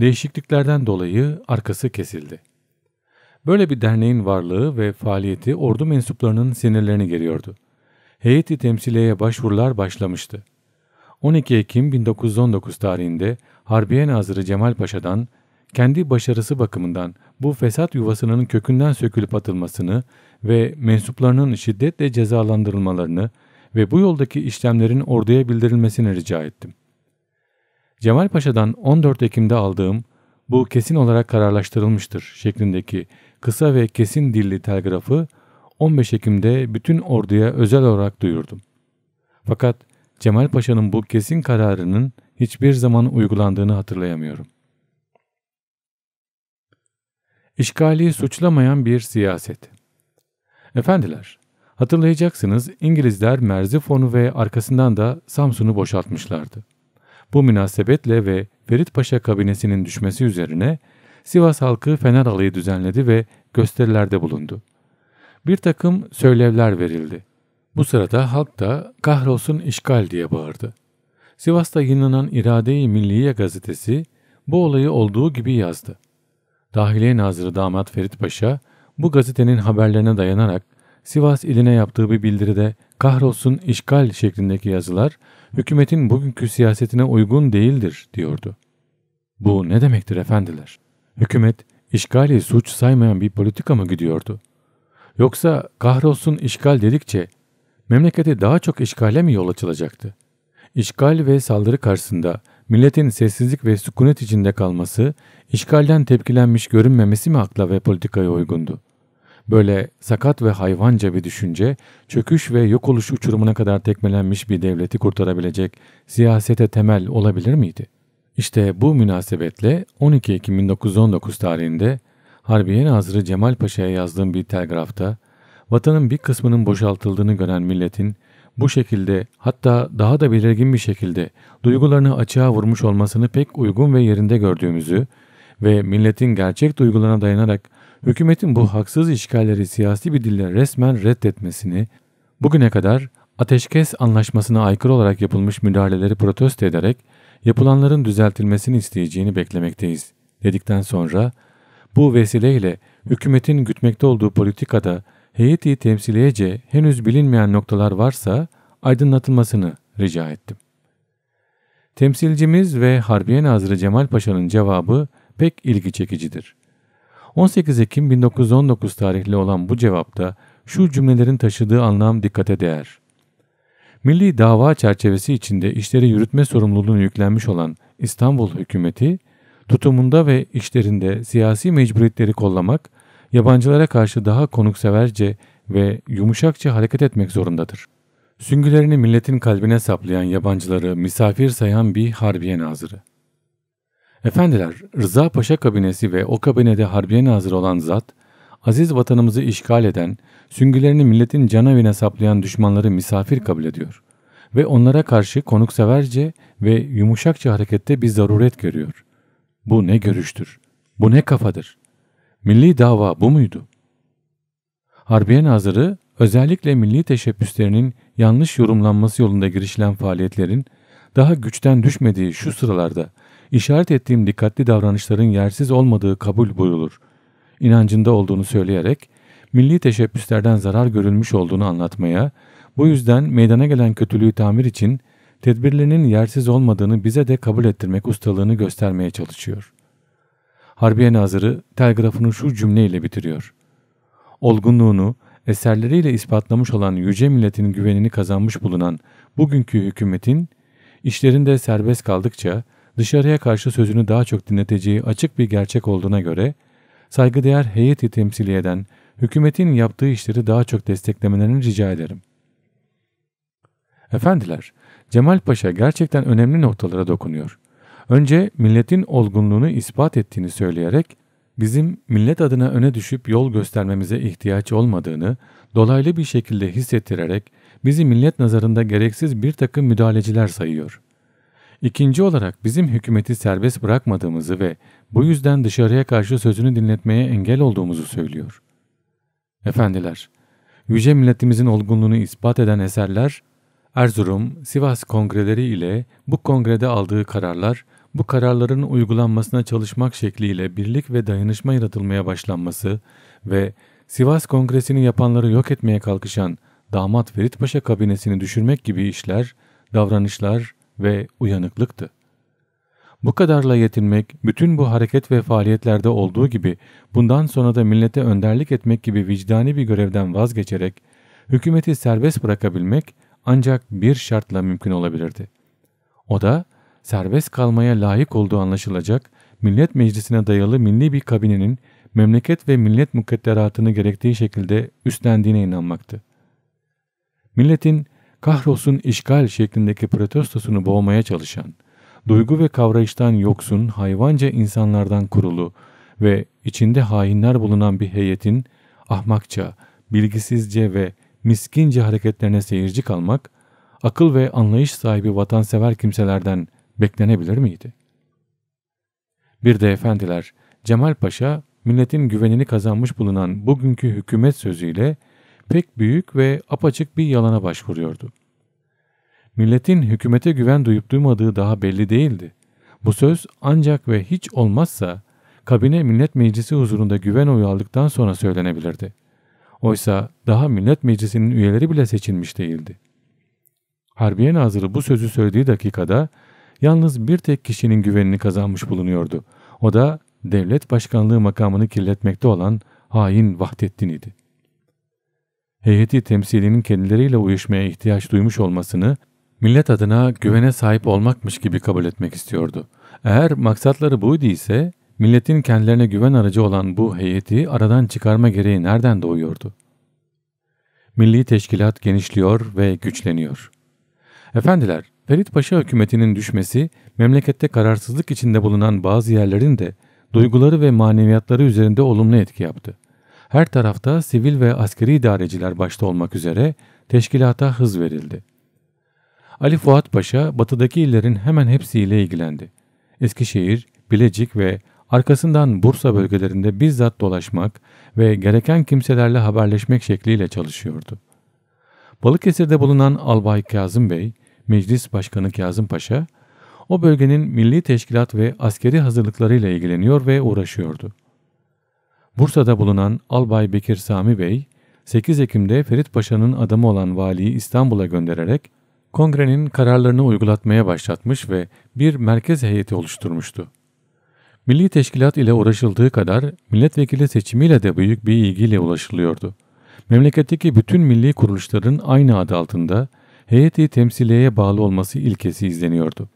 Speaker 1: Değişikliklerden dolayı arkası kesildi. Böyle bir derneğin varlığı ve faaliyeti ordu mensuplarının sinirlerini geriyordu. Heyeti temsiliyeye başvurular başlamıştı. 12 Ekim 1919 tarihinde Harbiye Nazırı Cemal Paşa'dan kendi başarısı bakımından bu fesat yuvasının kökünden sökülüp atılmasını ve mensuplarının şiddetle cezalandırılmalarını ve bu yoldaki işlemlerin orduya bildirilmesini rica ettim. Cemal Paşa'dan 14 Ekim'de aldığım bu kesin olarak kararlaştırılmıştır şeklindeki kısa ve kesin dilli telgrafı 15 Ekim'de bütün orduya özel olarak duyurdum. Fakat Cemal Paşa'nın bu kesin kararının hiçbir zaman uygulandığını hatırlayamıyorum. İşgali suçlamayan bir siyaset. Efendiler, hatırlayacaksınız İngilizler Merzifon'u ve arkasından da Samsun'u boşaltmışlardı. Bu münasebetle ve Ferit Paşa kabinesinin düşmesi üzerine Sivas halkı Fener alayı düzenledi ve gösterilerde bulundu. Bir takım söylevler verildi. Bu sırada halk da kahrolsun işgal diye bağırdı. Sivas'ta yayınlanan İrade-i Milliye gazetesi bu olayı olduğu gibi yazdı. Dahiliye Nazırı Damat Ferit Paşa bu gazetenin haberlerine dayanarak Sivas iline yaptığı bir bildiride kahrolsun işgal şeklindeki yazılar hükümetin bugünkü siyasetine uygun değildir diyordu. Bu ne demektir efendiler? Hükümet işgali suç saymayan bir politika mı gidiyordu? Yoksa kahrolsun işgal dedikçe memleketi daha çok işgale mi yol açılacaktı? İşgal ve saldırı karşısında milletin sessizlik ve sükunet içinde kalması, işgalden tepkilenmiş görünmemesi mi akla ve politikaya uygundu? Böyle sakat ve hayvanca bir düşünce, çöküş ve yok oluş uçurumuna kadar tekmelenmiş bir devleti kurtarabilecek siyasete temel olabilir miydi? İşte bu münasebetle 12 Ekim 1919 tarihinde Harbiye Nazırı Cemal Paşa'ya yazdığım bir telgrafta vatanın bir kısmının boşaltıldığını gören milletin bu şekilde hatta daha da belirgin bir şekilde duygularını açığa vurmuş olmasını pek uygun ve yerinde gördüğümüzü ve milletin gerçek duygularına dayanarak hükümetin bu haksız işgalleri siyasi bir dille resmen reddetmesini, bugüne kadar ateşkes anlaşmasına aykırı olarak yapılmış müdahaleleri protesto ederek yapılanların düzeltilmesini isteyeceğini beklemekteyiz dedikten sonra bu vesileyle hükümetin gütmekte olduğu politikada heyeti temsiliyece henüz bilinmeyen noktalar varsa aydınlatılmasını rica ettim. Temsilcimiz ve Harbiye Nazırı Cemal Paşa'nın cevabı pek ilgi çekicidir. 18 Ekim 1919 tarihli olan bu cevapta şu cümlelerin taşıdığı anlam dikkate değer. Milli dava çerçevesi içinde işleri yürütme sorumluluğunu yüklenmiş olan İstanbul hükümeti, tutumunda ve işlerinde siyasi mecburiyetleri kollamak, yabancılara karşı daha konukseverce ve yumuşakça hareket etmek zorundadır. Süngülerini milletin kalbine saplayan yabancıları misafir sayan bir harbiye nazırı. Efendiler, Rıza Paşa kabinesi ve o kabinede harbiye nazırı olan zat, aziz vatanımızı işgal eden, süngülerini milletin cana canavine saplayan düşmanları misafir kabul ediyor ve onlara karşı konukseverce ve yumuşakça harekette bir zaruret görüyor. Bu ne görüştür? Bu ne kafadır? Milli dava bu muydu? Harbiye Nazırı özellikle milli teşebbüslerinin yanlış yorumlanması yolunda girişilen faaliyetlerin daha güçten düşmediği şu sıralarda işaret ettiğim dikkatli davranışların yersiz olmadığı kabul buyulur inancında olduğunu söyleyerek milli teşebbüslerden zarar görülmüş olduğunu anlatmaya, bu yüzden meydana gelen kötülüğü tamir için tedbirlerinin yersiz olmadığını bize de kabul ettirmek ustalığını göstermeye çalışıyor. Harbiye Nazırı telgrafını şu cümleyle bitiriyor. Olgunluğunu, eserleriyle ispatlamış olan yüce milletin güvenini kazanmış bulunan bugünkü hükümetin, işlerinde serbest kaldıkça dışarıya karşı sözünü daha çok dinleteceği açık bir gerçek olduğuna göre, saygıdeğer heyeti temsiliyeden hükümetin yaptığı işleri daha çok desteklemelerini rica ederim. Efendiler, Cemal Paşa gerçekten önemli noktalara dokunuyor. Önce milletin olgunluğunu ispat ettiğini söyleyerek bizim millet adına öne düşüp yol göstermemize ihtiyaç olmadığını dolaylı bir şekilde hissettirerek bizi millet nazarında gereksiz bir takım müdahaleciler sayıyor. İkinci olarak bizim hükümeti serbest bırakmadığımızı ve bu yüzden dışarıya karşı sözünü dinletmeye engel olduğumuzu söylüyor. Efendiler, yüce milletimizin olgunluğunu ispat eden eserler, Erzurum, Sivas kongreleri ile bu kongrede aldığı kararlar, bu kararların uygulanmasına çalışmak şekliyle birlik ve dayanışma yaratılmaya başlanması ve Sivas Kongresi'ni yapanları yok etmeye kalkışan damat Ferit kabinesini düşürmek gibi işler, davranışlar ve uyanıklıktı. Bu kadarla yetinmek, bütün bu hareket ve faaliyetlerde olduğu gibi bundan sonra da millete önderlik etmek gibi vicdani bir görevden vazgeçerek hükümeti serbest bırakabilmek ancak bir şartla mümkün olabilirdi. O da serbest kalmaya layık olduğu anlaşılacak Millet Meclisi'ne dayalı milli bir kabinenin memleket ve millet mukadderatını gerektiği şekilde üstlendiğine inanmaktı. Milletin kahrolsun işgal şeklindeki protestosunu boğmaya çalışan, duygu ve kavrayıştan yoksun hayvanca insanlardan kurulu ve içinde hainler bulunan bir heyetin ahmakça, bilgisizce ve miskince hareketlerine seyirci kalmak, akıl ve anlayış sahibi vatansever kimselerden beklenebilir miydi? Bir de efendiler, Cemal Paşa, milletin güvenini kazanmış bulunan bugünkü hükümet sözüyle pek büyük ve apaçık bir yalana başvuruyordu. Milletin hükümete güven duyup duymadığı daha belli değildi. Bu söz ancak ve hiç olmazsa kabine millet meclisi huzurunda güven oyu aldıktan sonra söylenebilirdi. Oysa daha millet meclisinin üyeleri bile seçilmiş değildi. Harbiye Nazırı bu sözü söylediği dakikada yalnız bir tek kişinin güvenini kazanmış bulunuyordu. O da devlet başkanlığı makamını kirletmekte olan hain Vahdettin idi. Heyeti temsilinin kendileriyle uyuşmaya ihtiyaç duymuş olmasını millet adına güvene sahip olmakmış gibi kabul etmek istiyordu. Eğer maksatları buydu ise milletin kendilerine güven aracı olan bu heyeti aradan çıkarma gereği nereden doğuyordu? Milli teşkilat genişliyor ve güçleniyor. Efendiler, Ferit Paşa hükümetinin düşmesi, memlekette kararsızlık içinde bulunan bazı yerlerin de duyguları ve maneviyatları üzerinde olumlu etki yaptı. Her tarafta sivil ve askeri idareciler başta olmak üzere teşkilata hız verildi. Ali Fuat Paşa batıdaki illerin hemen hepsiyle ilgilendi. Eskişehir, Bilecik ve arkasından Bursa bölgelerinde bizzat dolaşmak ve gereken kimselerle haberleşmek şekliyle çalışıyordu. Balıkesir'de bulunan Albay Kazım Bey, Meclis Başkanı Kazım Paşa, o bölgenin milli teşkilat ve askeri hazırlıklarıyla ilgileniyor ve uğraşıyordu. Bursa'da bulunan Albay Bekir Sami Bey, 8 Ekim'de Ferit Paşa'nın adamı olan valiyi İstanbul'a göndererek kongrenin kararlarını uygulatmaya başlatmış ve bir merkez heyeti oluşturmuştu. Milli teşkilat ile uğraşıldığı kadar milletvekili seçimiyle de büyük bir ilgiyle ulaşılıyordu. Memleketteki bütün milli kuruluşların aynı adı altında heyeti temsiliyeye bağlı olması ilkesi izleniyordu.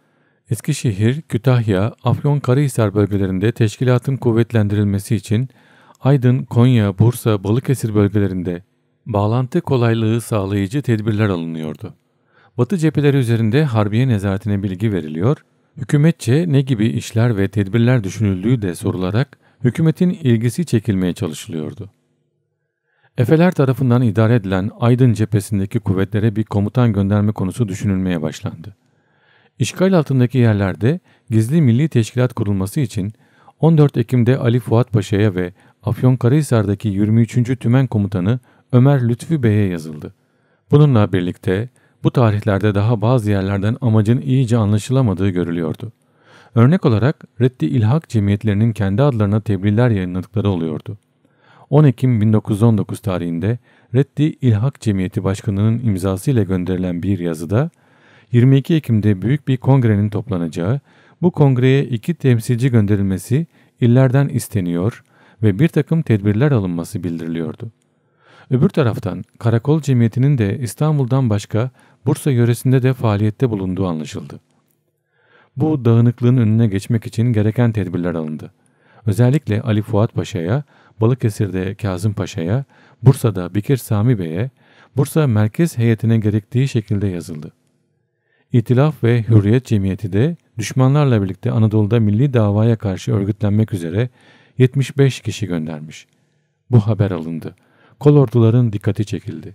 Speaker 1: Eskişehir, Kütahya, Afyonkarahisar bölgelerinde teşkilatın kuvvetlendirilmesi için Aydın, Konya, Bursa, Balıkesir bölgelerinde bağlantı kolaylığı sağlayıcı tedbirler alınıyordu. Batı cepheleri üzerinde harbiye nezaretine bilgi veriliyor, hükümetçe ne gibi işler ve tedbirler düşünüldüğü de sorularak hükümetin ilgisi çekilmeye çalışılıyordu. Efeler tarafından idare edilen Aydın cephesindeki kuvvetlere bir komutan gönderme konusu düşünülmeye başlandı. İşgal altındaki yerlerde gizli milli teşkilat kurulması için 14 Ekim'de Ali Fuat Paşa'ya ve Afyonkarahisar'daki 23. Tümen Komutanı Ömer Lütfü Bey'e yazıldı. Bununla birlikte bu tarihlerde daha bazı yerlerden amacın iyice anlaşılamadığı görülüyordu. Örnek olarak Reddi İlhak cemiyetlerinin kendi adlarına tebliğler yayınladıkları oluyordu. 10 Ekim 1919 tarihinde Reddi İlhak Cemiyeti Başkanı'nın imzasıyla gönderilen bir yazıda 22 Ekim'de büyük bir kongrenin toplanacağı, bu kongreye iki temsilci gönderilmesi illerden isteniyor ve bir takım tedbirler alınması bildiriliyordu. Öbür taraftan Karakol Cemiyeti'nin de İstanbul'dan başka Bursa yöresinde de faaliyette bulunduğu anlaşıldı. Bu dağınıklığın önüne geçmek için gereken tedbirler alındı. Özellikle Ali Fuat Paşa'ya, Balıkesir'de Kazım Paşa'ya, Bursa'da Bikir Sami Bey'e, Bursa merkez heyetine gerektiği şekilde yazıldı. İtilaf ve Hürriyet Cemiyeti de düşmanlarla birlikte Anadolu'da milli davaya karşı örgütlenmek üzere 75 kişi göndermiş. Bu haber alındı. Kolorduların dikkati çekildi.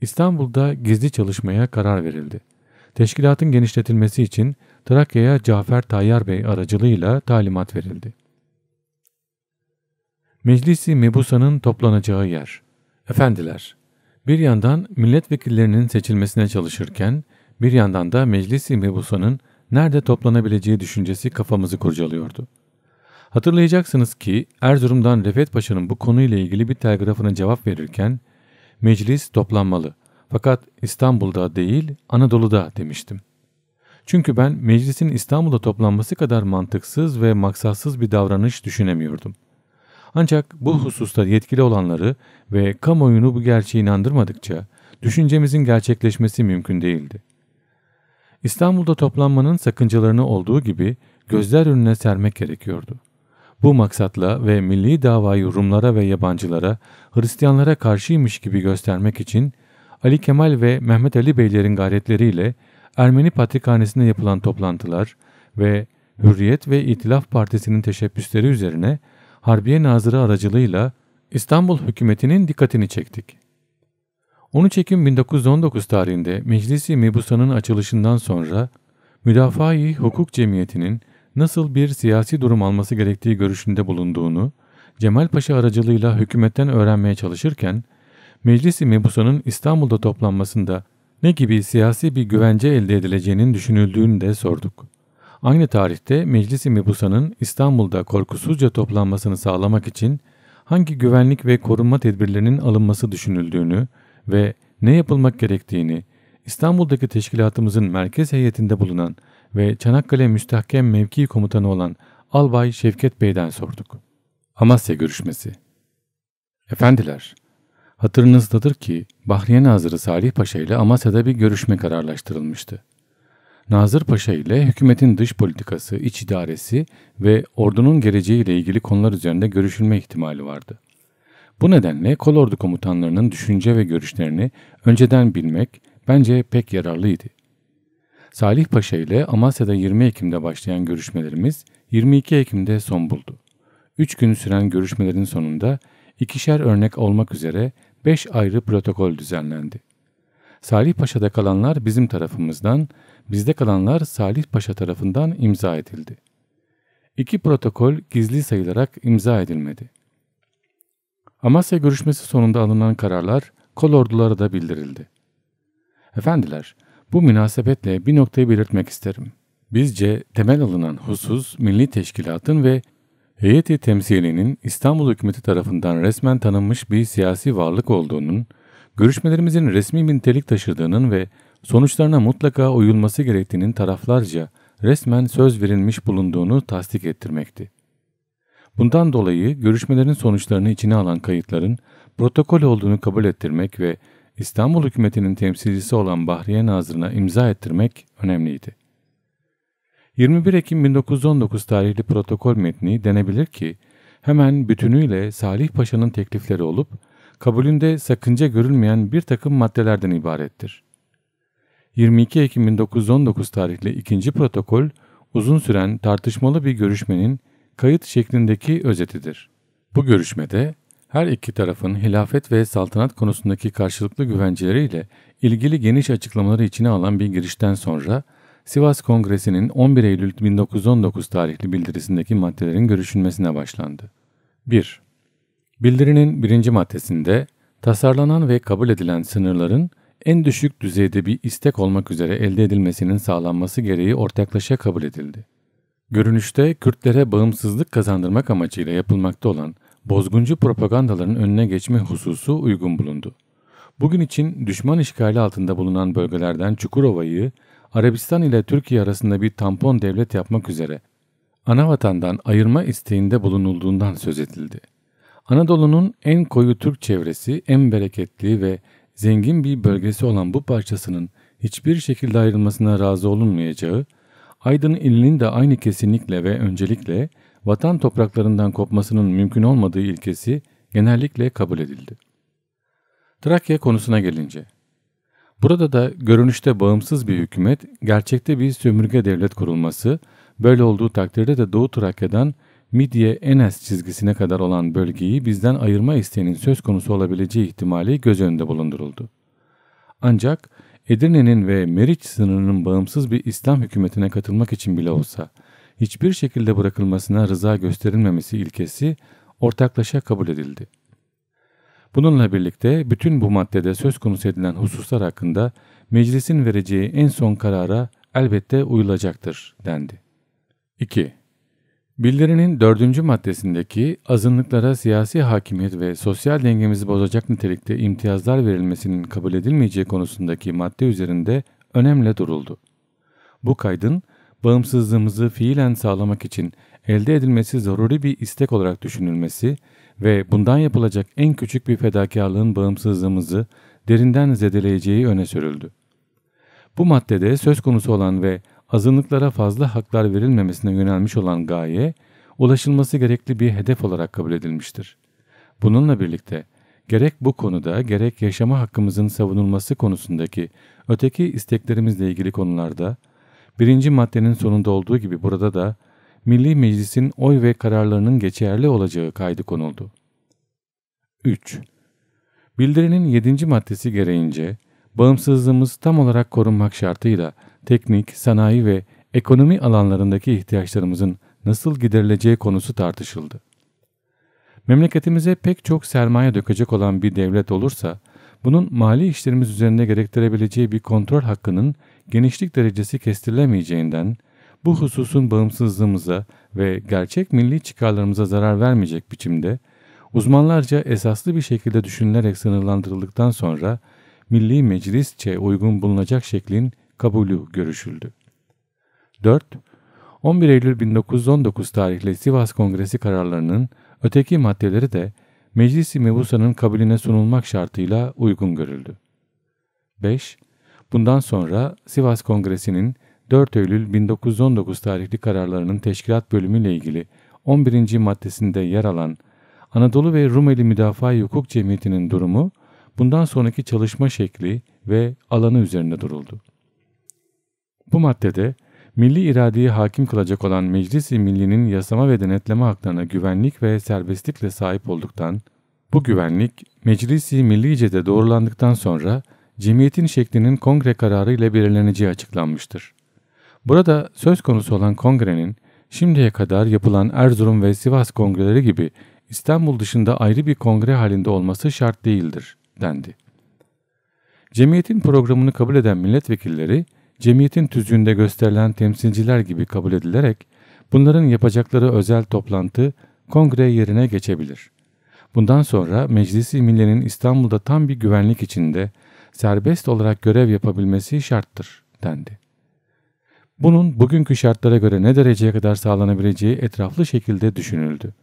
Speaker 1: İstanbul'da gizli çalışmaya karar verildi. Teşkilatın genişletilmesi için Trakya'ya Cafer Tayyar Bey aracılığıyla talimat verildi. Meclisi Mebusa'nın toplanacağı yer. Efendiler, bir yandan milletvekillerinin seçilmesine çalışırken, bir yandan da Meclisi Mebusa'nın nerede toplanabileceği düşüncesi kafamızı kurcalıyordu. Hatırlayacaksınız ki Erzurum'dan Refet Paşa'nın bu konuyla ilgili bir telgrafına cevap verirken meclis toplanmalı. Fakat İstanbul'da değil Anadolu'da demiştim. Çünkü ben meclisin İstanbul'da toplanması kadar mantıksız ve maksatsız bir davranış düşünemiyordum. Ancak bu hmm. hususta yetkili olanları ve kamuoyunu bu gerçeği inandırmadıkça düşüncemizin gerçekleşmesi mümkün değildi. İstanbul'da toplanmanın sakıncalarını olduğu gibi gözler önüne sermek gerekiyordu. Bu maksatla ve milli davayı Rumlara ve yabancılara, Hristiyanlara karşıymış gibi göstermek için Ali Kemal ve Mehmet Ali Beylerin gayretleriyle Ermeni Patrikhanesi'nde yapılan toplantılar ve Hürriyet ve İtilaf Partisi'nin teşebbüsleri üzerine Harbiye Nazırı aracılığıyla İstanbul hükümetinin dikkatini çektik. 13 Ekim 1919 tarihinde Meclisi Mebusa'nın açılışından sonra Müdafaa-i Hukuk Cemiyeti'nin nasıl bir siyasi durum alması gerektiği görüşünde bulunduğunu Cemal Paşa aracılığıyla hükümetten öğrenmeye çalışırken Meclis-i Mebusan'ın İstanbul'da toplanmasında ne gibi siyasi bir güvence elde edileceğinin düşünüldüğünü de sorduk. Aynı tarihte Meclis-i Mebusan'ın İstanbul'da korkusuzca toplanmasını sağlamak için hangi güvenlik ve korunma tedbirlerinin alınması düşünüldüğünü ve ne yapılmak gerektiğini İstanbul'daki teşkilatımızın merkez heyetinde bulunan ve Çanakkale Müstahkem Mevki Komutanı olan Albay Şevket Bey'den sorduk. Amasya görüşmesi. Efendiler, hatırınızdadır ki Bahriye Nazırı Salih Paşa ile Amasya'da bir görüşme kararlaştırılmıştı. Nazır Paşa ile hükümetin dış politikası, iç idaresi ve ordunun geleceği ile ilgili konular üzerinde görüşülme ihtimali vardı. Bu nedenle kolordu komutanlarının düşünce ve görüşlerini önceden bilmek bence pek yararlıydı. Salih Paşa ile Amasya'da 20 Ekim'de başlayan görüşmelerimiz 22 Ekim'de son buldu. 3 gün süren görüşmelerin sonunda ikişer örnek olmak üzere 5 ayrı protokol düzenlendi. Salih Paşa'da kalanlar bizim tarafımızdan, bizde kalanlar Salih Paşa tarafından imza edildi. İki protokol gizli sayılarak imza edilmedi. Amasya görüşmesi sonunda alınan kararlar kolordulara da bildirildi. Efendiler, bu münasebetle bir noktayı belirtmek isterim. Bizce temel alınan husus milli teşkilatın ve heyeti temsilinin İstanbul hükümeti tarafından resmen tanınmış bir siyasi varlık olduğunun, görüşmelerimizin resmi bir nitelik taşıdığının ve sonuçlarına mutlaka uyulması gerektiğinin taraflarca resmen söz verilmiş bulunduğunu tasdik ettirmekti. Bundan dolayı görüşmelerin sonuçlarını içine alan kayıtların protokol olduğunu kabul ettirmek ve İstanbul hükümetinin temsilcisi olan Bahriye Nazırı'na imza ettirmek önemliydi. 21 Ekim 1919 tarihli protokol metni denebilir ki hemen bütünüyle Salih Paşa'nın teklifleri olup kabulünde sakınca görülmeyen bir takım maddelerden ibarettir. 22 Ekim 1919 tarihli ikinci protokol uzun süren tartışmalı bir görüşmenin kayıt şeklindeki özetidir. Bu görüşmede her iki tarafın hilafet ve saltanat konusundaki karşılıklı güvenceleriyle ilgili geniş açıklamaları içine alan bir girişten sonra Sivas Kongresi'nin 11 Eylül 1919 tarihli bildirisindeki maddelerin görüşülmesine başlandı. 1. Bildirinin birinci maddesinde tasarlanan ve kabul edilen sınırların en düşük düzeyde bir istek olmak üzere elde edilmesinin sağlanması gereği ortaklaşa kabul edildi. Görünüşte Kürtlere bağımsızlık kazandırmak amacıyla yapılmakta olan bozguncu propagandaların önüne geçme hususu uygun bulundu. Bugün için düşman işgali altında bulunan bölgelerden Çukurova'yı Arabistan ile Türkiye arasında bir tampon devlet yapmak üzere anavatandan ayırma isteğinde bulunulduğundan söz edildi. Anadolu'nun en koyu Türk çevresi, en bereketli ve zengin bir bölgesi olan bu parçasının hiçbir şekilde ayrılmasına razı olunmayacağı, Aydın ilinin de aynı kesinlikle ve öncelikle vatan topraklarından kopmasının mümkün olmadığı ilkesi genellikle kabul edildi. Trakya konusuna gelince, burada da görünüşte bağımsız bir hükümet, gerçekte bir sömürge devlet kurulması, böyle olduğu takdirde de Doğu Trakya'dan Midye-Enes çizgisine kadar olan bölgeyi bizden ayırma isteğinin söz konusu olabileceği ihtimali göz önünde bulunduruldu. Ancak Edirne'nin ve Meriç sınırının bağımsız bir İslam hükümetine katılmak için bile olsa hiçbir şekilde bırakılmasına rıza gösterilmemesi ilkesi ortaklaşa kabul edildi. Bununla birlikte bütün bu maddede söz konusu edilen hususlar hakkında meclisin vereceği en son karara elbette uyulacaktır dendi. 2. Bildirinin dördüncü maddesindeki azınlıklara siyasi hakimiyet ve sosyal dengemizi bozacak nitelikte imtiyazlar verilmesinin kabul edilmeyeceği konusundaki madde üzerinde önemli duruldu. Bu kaydın bağımsızlığımızı fiilen sağlamak için elde edilmesi zaruri bir istek olarak düşünülmesi ve bundan yapılacak en küçük bir fedakarlığın bağımsızlığımızı derinden zedeleyeceği öne sürüldü. Bu maddede söz konusu olan ve azınlıklara fazla haklar verilmemesine yönelmiş olan gaye, ulaşılması gerekli bir hedef olarak kabul edilmiştir. Bununla birlikte gerek bu konuda gerek yaşama hakkımızın savunulması konusundaki öteki isteklerimizle ilgili konularda Birinci maddenin sonunda olduğu gibi burada da Milli Meclis'in oy ve kararlarının geçerli olacağı kaydı konuldu. 3. Bildirinin 7. maddesi gereğince bağımsızlığımız tam olarak korunmak şartıyla teknik, sanayi ve ekonomi alanlarındaki ihtiyaçlarımızın nasıl giderileceği konusu tartışıldı. Memleketimize pek çok sermaye dökecek olan bir devlet olursa, bunun mali işlerimiz üzerinde gerektirebileceği bir kontrol hakkının genişlik derecesi kestirilemeyeceğinden bu hususun bağımsızlığımıza ve gerçek milli çıkarlarımıza zarar vermeyecek biçimde uzmanlarca esaslı bir şekilde düşünülerek sınırlandırıldıktan sonra Milli Meclisçe uygun bulunacak şeklin kabulü görüşüldü. 4. 11 Eylül 1919 tarihli Sivas Kongresi kararlarının öteki maddeleri de Meclis-i Mebusa'nın kabulüne sunulmak şartıyla uygun görüldü. 5. Bundan sonra Sivas Kongresi'nin 4 Eylül 1919 tarihli kararlarının teşkilat bölümüyle ilgili 11. maddesinde yer alan Anadolu ve Rumeli Müdafaa Hukuk Cemiyeti'nin durumu, bundan sonraki çalışma şekli ve alanı üzerine duruldu. Bu maddede milli iradeyi hakim kılacak olan Meclis-i Milli'nin yasama ve denetleme haklarına güvenlik ve serbestlikle sahip olduktan, bu güvenlik Meclis-i de doğrulandıktan sonra cemiyetin şeklinin kongre kararı ile belirleneceği açıklanmıştır. Burada söz konusu olan kongrenin şimdiye kadar yapılan Erzurum ve Sivas kongreleri gibi İstanbul dışında ayrı bir kongre halinde olması şart değildir dendi. Cemiyetin programını kabul eden milletvekilleri cemiyetin tüzüğünde gösterilen temsilciler gibi kabul edilerek bunların yapacakları özel toplantı kongre yerine geçebilir. Bundan sonra Meclisi Milli'nin İstanbul'da tam bir güvenlik içinde serbest olarak görev yapabilmesi şarttır dendi. Bunun bugünkü şartlara göre ne dereceye kadar sağlanabileceği etraflı şekilde düşünüldü.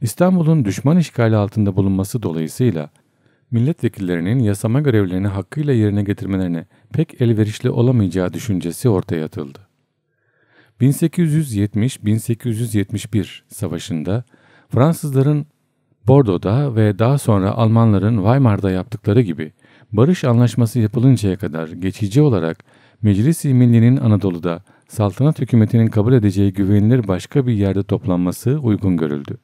Speaker 1: İstanbul'un düşman işgali altında bulunması dolayısıyla milletvekillerinin yasama görevlerini hakkıyla yerine getirmelerine pek elverişli olamayacağı düşüncesi ortaya atıldı. 1870-1871 savaşında Fransızların Bordeaux'da ve daha sonra Almanların Weimar'da yaptıkları gibi barış anlaşması yapılıncaya kadar geçici olarak Meclis-i Milli'nin Anadolu'da saltanat hükümetinin kabul edeceği güvenilir başka bir yerde toplanması uygun görüldü.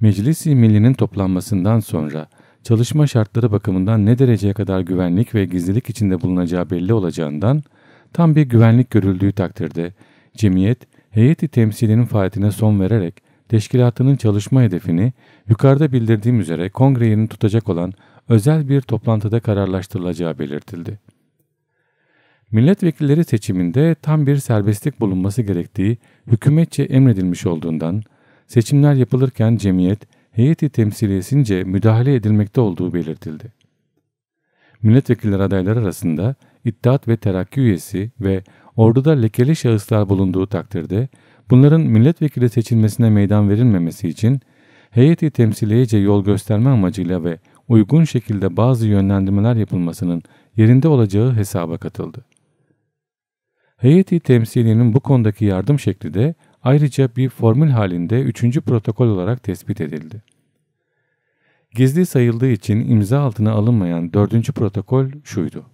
Speaker 1: Meclis-i Milli'nin toplanmasından sonra çalışma şartları bakımından ne dereceye kadar güvenlik ve gizlilik içinde bulunacağı belli olacağından tam bir güvenlik görüldüğü takdirde cemiyet heyeti temsilinin faaliyetine son vererek teşkilatının çalışma hedefini yukarıda bildirdiğim üzere kongre yerini tutacak olan özel bir toplantıda kararlaştırılacağı belirtildi. Milletvekilleri seçiminde tam bir serbestlik bulunması gerektiği hükümetçe emredilmiş olduğundan seçimler yapılırken cemiyet heyeti temsiliyesince müdahale edilmekte olduğu belirtildi. Milletvekilleri adayları arasında İttihat ve Terakki üyesi ve orduda lekeli şahıslar bulunduğu takdirde bunların milletvekili seçilmesine meydan verilmemesi için heyeti temsiliyece yol gösterme amacıyla ve uygun şekilde bazı yönlendirmeler yapılmasının yerinde olacağı hesaba katıldı. Heyeti temsilinin bu konudaki yardım şekli de ayrıca bir formül halinde 3. protokol olarak tespit edildi. Gizli sayıldığı için imza altına alınmayan 4. protokol şuydu.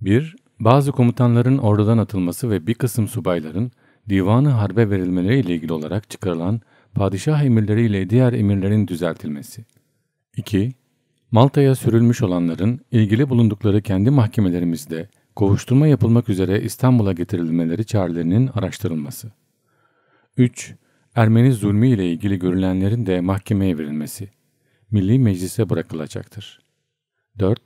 Speaker 1: 1. Bazı komutanların ordudan atılması ve bir kısım subayların divanı harbe verilmeleri ile ilgili olarak çıkarılan padişah emirleri ile diğer emirlerin düzeltilmesi. 2. Malta'ya sürülmüş olanların ilgili bulundukları kendi mahkemelerimizde kovuşturma yapılmak üzere İstanbul'a getirilmeleri çarelerinin araştırılması. 3. Ermeni zulmü ile ilgili görülenlerin de mahkemeye verilmesi. Milli Meclis'e bırakılacaktır. 4.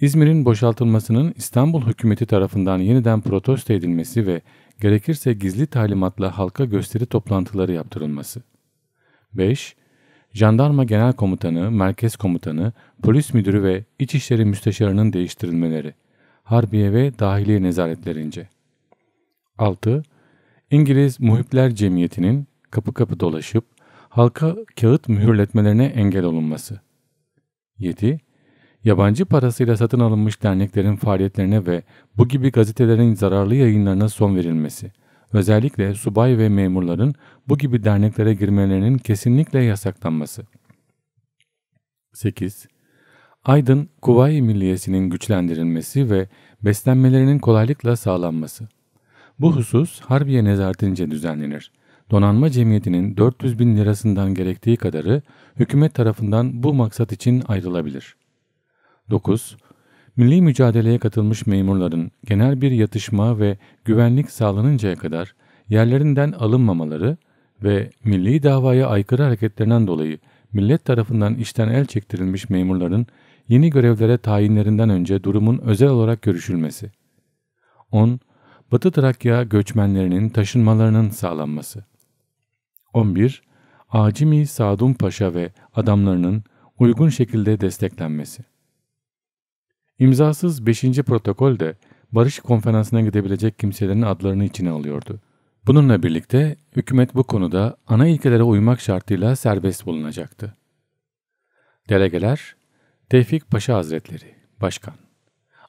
Speaker 1: İzmir'in boşaltılmasının İstanbul hükümeti tarafından yeniden protesto edilmesi ve gerekirse gizli talimatla halka gösteri toplantıları yaptırılması. 5. Jandarma Genel Komutanı, Merkez Komutanı, Polis Müdürü ve İçişleri Müsteşarı'nın değiştirilmeleri. Harbiye ve Dahiliye Nezaretlerince. 6. İngiliz Muhipler Cemiyeti'nin kapı kapı dolaşıp halka kağıt mühürletmelerine engel olunması. 7. Yabancı parasıyla satın alınmış derneklerin faaliyetlerine ve bu gibi gazetelerin zararlı yayınlarına son verilmesi. Özellikle subay ve memurların bu gibi derneklere girmelerinin kesinlikle yasaklanması. 8. Aydın, Kuvayi Milliyesi'nin güçlendirilmesi ve beslenmelerinin kolaylıkla sağlanması. Bu husus Harbiye nezaretince düzenlenir. Donanma cemiyetinin 400 bin lirasından gerektiği kadarı hükümet tarafından bu maksat için ayrılabilir. 9. Milli mücadeleye katılmış memurların genel bir yatışma ve güvenlik sağlanıncaya kadar yerlerinden alınmamaları ve milli davaya aykırı hareketlerinden dolayı millet tarafından işten el çektirilmiş memurların yeni görevlere tayinlerinden önce durumun özel olarak görüşülmesi. 10. Batı Trakya göçmenlerinin taşınmalarının sağlanması. 11. Acimi Sadun Paşa ve adamlarının uygun şekilde desteklenmesi. İmzasız 5. protokol de barış konferansına gidebilecek kimselerin adlarını içine alıyordu. Bununla birlikte hükümet bu konuda ana ilkelere uymak şartıyla serbest bulunacaktı. Delegeler Tevfik Paşa Hazretleri Başkan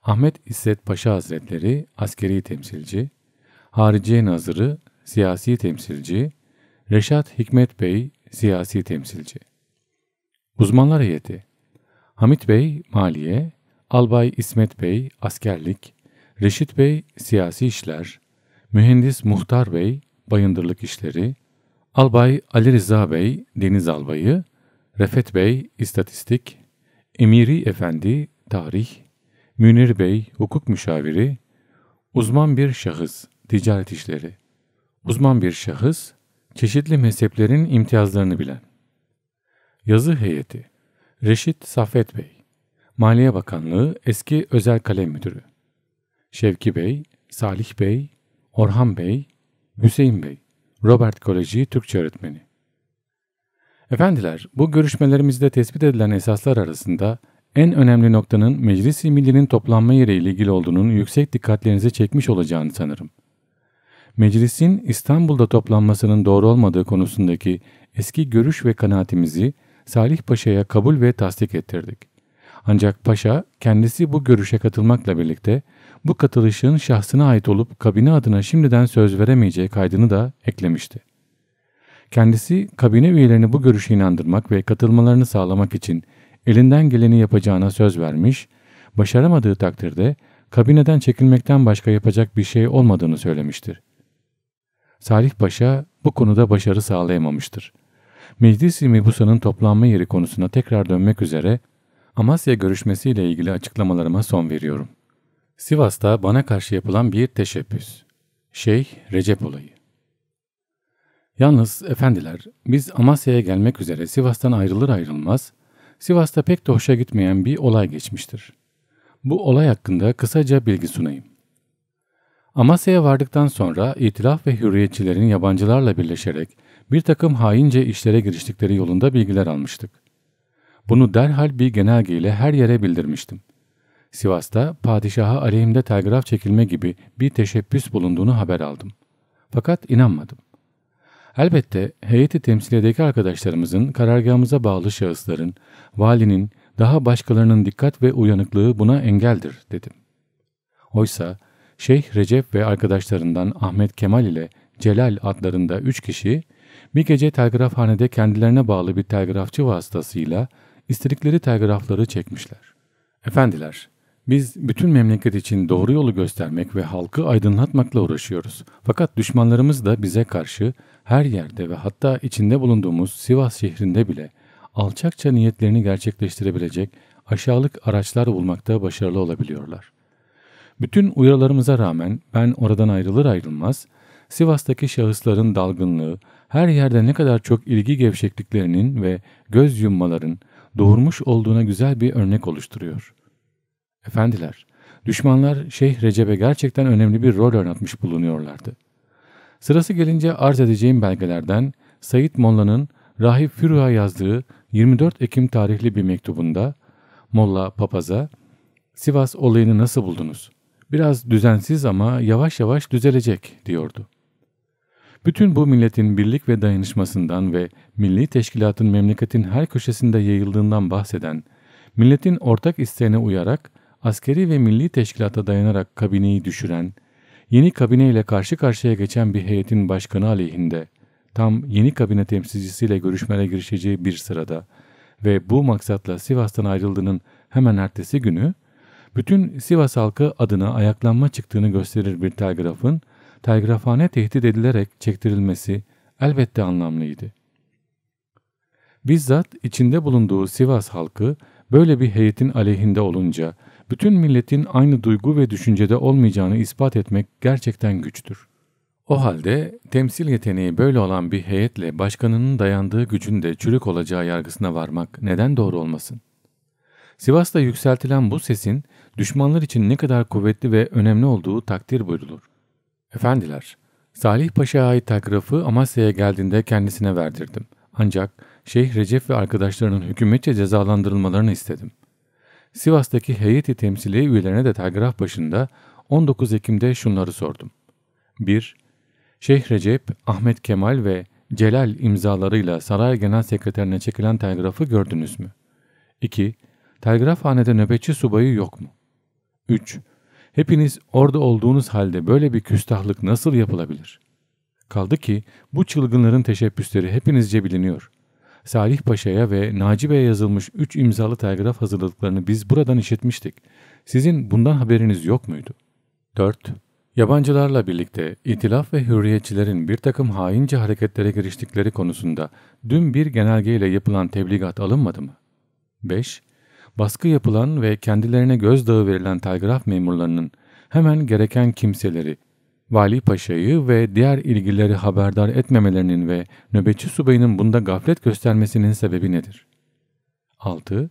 Speaker 1: Ahmet İzzet Paşa Hazretleri askeri temsilci, Hariciye Nazırı siyasi temsilci, Reşat Hikmet Bey siyasi temsilci. Uzmanlar heyeti Hamit Bey maliye, Albay İsmet Bey askerlik, Reşit Bey siyasi işler, Mühendis Muhtar Bey bayındırlık işleri, Albay Ali Rıza Bey deniz albayı, Refet Bey istatistik, Emiri Efendi tarih, Münir Bey hukuk müşaviri, uzman bir şahıs ticaret işleri, uzman bir şahıs çeşitli mezheplerin imtiyazlarını bilen. Yazı heyeti Reşit Safet Bey Maliye Bakanlığı eski özel kalem müdürü. Şevki Bey, Salih Bey, Orhan Bey, Hüseyin Bey, Robert Koleji Türkçe öğretmeni. Efendiler, bu görüşmelerimizde tespit edilen esaslar arasında en önemli noktanın Meclis-i Milli'nin toplanma ile ilgili olduğunun yüksek dikkatlerinizi çekmiş olacağını sanırım. Meclisin İstanbul'da toplanmasının doğru olmadığı konusundaki eski görüş ve kanaatimizi Salih Paşa'ya kabul ve tasdik ettirdik. Ancak paşa kendisi bu görüşe katılmakla birlikte bu katılışın şahsına ait olup kabine adına şimdiden söz veremeyeceği kaydını da eklemişti. Kendisi kabine üyelerini bu görüşe inandırmak ve katılmalarını sağlamak için elinden geleni yapacağına söz vermiş, başaramadığı takdirde kabineden çekilmekten başka yapacak bir şey olmadığını söylemiştir. Salih Paşa bu konuda başarı sağlayamamıştır. Meclis-i Mebusa'nın toplanma yeri konusuna tekrar dönmek üzere Amasya görüşmesiyle ilgili açıklamalarıma son veriyorum. Sivas'ta bana karşı yapılan bir teşebbüs. Şeyh Recep olayı. Yalnız efendiler, biz Amasya'ya gelmek üzere Sivas'tan ayrılır ayrılmaz, Sivas'ta pek de hoşa gitmeyen bir olay geçmiştir. Bu olay hakkında kısaca bilgi sunayım. Amasya'ya vardıktan sonra itilaf ve hürriyetçilerin yabancılarla birleşerek bir takım haince işlere giriştikleri yolunda bilgiler almıştık. Bunu derhal bir genelgeyle her yere bildirmiştim. Sivas'ta padişaha aleyhimde telgraf çekilme gibi bir teşebbüs bulunduğunu haber aldım. Fakat inanmadım. Elbette heyeti temsiliyedeki arkadaşlarımızın karargahımıza bağlı şahısların, valinin, daha başkalarının dikkat ve uyanıklığı buna engeldir dedim. Oysa Şeyh Recep ve arkadaşlarından Ahmet Kemal ile Celal adlarında üç kişi bir gece telgrafhanede kendilerine bağlı bir telgrafçı vasıtasıyla istedikleri telgrafları çekmişler. Efendiler, biz bütün memleket için doğru yolu göstermek ve halkı aydınlatmakla uğraşıyoruz. Fakat düşmanlarımız da bize karşı her yerde ve hatta içinde bulunduğumuz Sivas şehrinde bile alçakça niyetlerini gerçekleştirebilecek aşağılık araçlar bulmakta başarılı olabiliyorlar. Bütün uyarılarımıza rağmen ben oradan ayrılır ayrılmaz Sivas'taki şahısların dalgınlığı, her yerde ne kadar çok ilgi gevşekliklerinin ve göz yummaların, doğurmuş olduğuna güzel bir örnek oluşturuyor. Efendiler, düşmanlar Şeyh Recep'e gerçekten önemli bir rol oynatmış bulunuyorlardı. Sırası gelince arz edeceğim belgelerden Said Molla'nın Rahip Füruh'a yazdığı 24 Ekim tarihli bir mektubunda Molla papaza Sivas olayını nasıl buldunuz? Biraz düzensiz ama yavaş yavaş düzelecek diyordu. Bütün bu milletin birlik ve dayanışmasından ve milli teşkilatın memleketin her köşesinde yayıldığından bahseden, milletin ortak isteğine uyarak askeri ve milli teşkilata dayanarak kabineyi düşüren, yeni kabineyle karşı karşıya geçen bir heyetin başkanı aleyhinde, tam yeni kabine temsilcisiyle görüşmeye girişeceği bir sırada ve bu maksatla Sivas'tan ayrıldığının hemen ertesi günü, bütün Sivas halkı adına ayaklanma çıktığını gösterir bir telgrafın telgrafhane tehdit edilerek çektirilmesi elbette anlamlıydı. Bizzat içinde bulunduğu Sivas halkı böyle bir heyetin aleyhinde olunca bütün milletin aynı duygu ve düşüncede olmayacağını ispat etmek gerçekten güçtür. O halde temsil yeteneği böyle olan bir heyetle başkanının dayandığı gücün de çürük olacağı yargısına varmak neden doğru olmasın? Sivas'ta yükseltilen bu sesin düşmanlar için ne kadar kuvvetli ve önemli olduğu takdir buyrulur. Efendiler, Salih Paşa'ya ait telgrafı Amasya'ya geldiğinde kendisine verdirdim. Ancak Şeyh Recep ve arkadaşlarının hükümetçe cezalandırılmalarını istedim. Sivas'taki heyeti temsili üyelerine de telgraf başında 19 Ekim'de şunları sordum. 1. Şeyh Recep, Ahmet Kemal ve Celal imzalarıyla saray genel sekreterine çekilen telgrafı gördünüz mü? 2. Telgrafhanede nöbetçi subayı yok mu? 3. Hepiniz orada olduğunuz halde böyle bir küstahlık nasıl yapılabilir? Kaldı ki bu çılgınların teşebbüsleri hepinizce biliniyor. Salih Paşa'ya ve Naci Bey'e yazılmış üç imzalı telgraf hazırladıklarını biz buradan işitmiştik. Sizin bundan haberiniz yok muydu? 4. Yabancılarla birlikte itilaf ve hürriyetçilerin bir takım haince hareketlere giriştikleri konusunda dün bir genelgeyle yapılan tebligat alınmadı mı? 5 baskı yapılan ve kendilerine gözdağı verilen telgraf memurlarının hemen gereken kimseleri, Vali Paşa'yı ve diğer ilgileri haberdar etmemelerinin ve nöbetçi subayının bunda gaflet göstermesinin sebebi nedir? 6.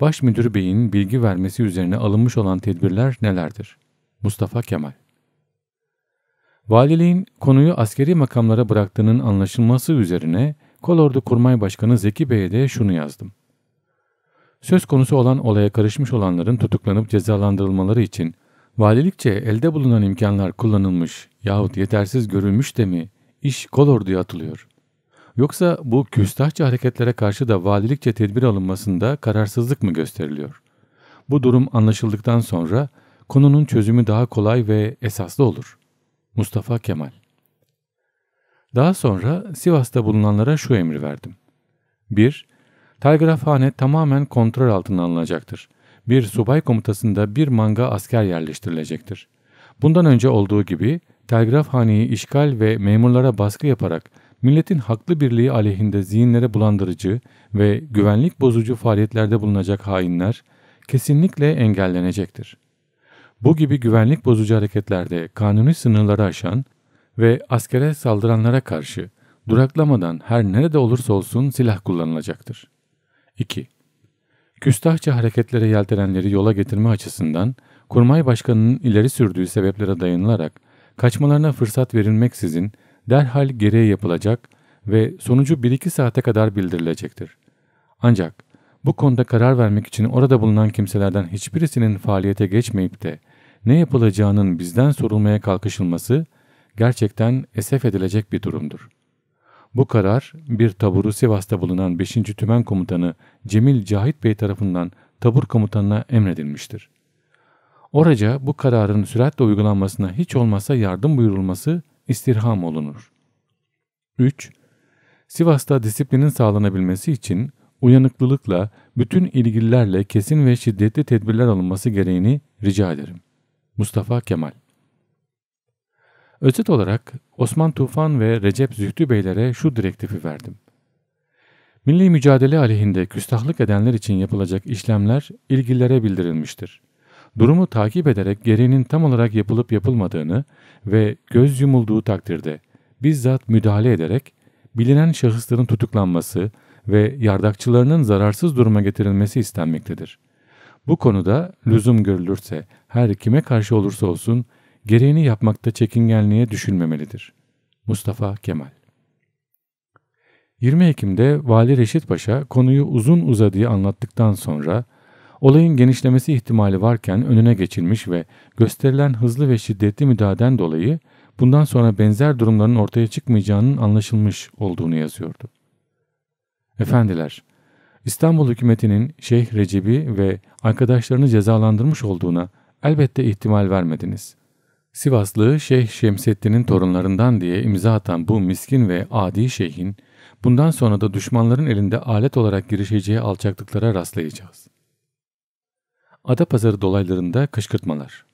Speaker 1: Başmüdür Bey'in bilgi vermesi üzerine alınmış olan tedbirler nelerdir? Mustafa Kemal Valiliğin konuyu askeri makamlara bıraktığının anlaşılması üzerine Kolordu Kurmay Başkanı Zeki Bey'e de şunu yazdım. Söz konusu olan olaya karışmış olanların tutuklanıp cezalandırılmaları için valilikçe elde bulunan imkanlar kullanılmış yahut yetersiz görülmüş de mi iş kol orduya atılıyor? Yoksa bu küstahça hareketlere karşı da valilikçe tedbir alınmasında kararsızlık mı gösteriliyor? Bu durum anlaşıldıktan sonra konunun çözümü daha kolay ve esaslı olur. Mustafa Kemal daha sonra Sivas'ta bulunanlara şu emri verdim. 1. Telgrafhane tamamen kontrol altına alınacaktır. Bir subay komutasında bir manga asker yerleştirilecektir. Bundan önce olduğu gibi telgrafhaneyi işgal ve memurlara baskı yaparak milletin haklı birliği aleyhinde zihinlere bulandırıcı ve güvenlik bozucu faaliyetlerde bulunacak hainler kesinlikle engellenecektir. Bu gibi güvenlik bozucu hareketlerde kanuni sınırları aşan ve askere saldıranlara karşı duraklamadan her nerede olursa olsun silah kullanılacaktır. 2. Küstahça hareketlere yeltenenleri yola getirme açısından Kurmay Başkanı'nın ileri sürdüğü sebeplere dayanılarak kaçmalarına fırsat verilmeksizin derhal gereği yapılacak ve sonucu 1-2 saate kadar bildirilecektir. Ancak bu konuda karar vermek için orada bulunan kimselerden hiçbirisinin faaliyete geçmeyip de ne yapılacağının bizden sorulmaya kalkışılması gerçekten esef edilecek bir durumdur. Bu karar bir taburu Sivas'ta bulunan 5. Tümen Komutanı Cemil Cahit Bey tarafından tabur komutanına emredilmiştir. Oraca bu kararın süratle uygulanmasına hiç olmazsa yardım buyurulması istirham olunur. 3. Sivas'ta disiplinin sağlanabilmesi için uyanıklılıkla bütün ilgililerle kesin ve şiddetli tedbirler alınması gereğini rica ederim. Mustafa Kemal Özet olarak Osman Tufan ve Recep Zühtü Beylere şu direktifi verdim. Milli mücadele aleyhinde küstahlık edenler için yapılacak işlemler ilgililere bildirilmiştir. Durumu takip ederek gereğinin tam olarak yapılıp yapılmadığını ve göz yumulduğu takdirde bizzat müdahale ederek bilinen şahısların tutuklanması ve yardakçılarının zararsız duruma getirilmesi istenmektedir. Bu konuda lüzum görülürse her kime karşı olursa olsun gereğini yapmakta çekingenliğe düşünmemelidir. Mustafa Kemal 20 Ekim'de Vali Reşit Paşa konuyu uzun uzadıya anlattıktan sonra olayın genişlemesi ihtimali varken önüne geçilmiş ve gösterilen hızlı ve şiddetli müdaden dolayı bundan sonra benzer durumların ortaya çıkmayacağının anlaşılmış olduğunu yazıyordu. Efendiler, İstanbul hükümetinin Şeyh Recebi ve arkadaşlarını cezalandırmış olduğuna elbette ihtimal vermediniz. Sivaslı Şeyh Şemsettin'in torunlarından diye imza atan bu miskin ve adi şeyhin, bundan sonra da düşmanların elinde alet olarak girişeceği alçaklıklara rastlayacağız. Adapazarı dolaylarında kışkırtmalar.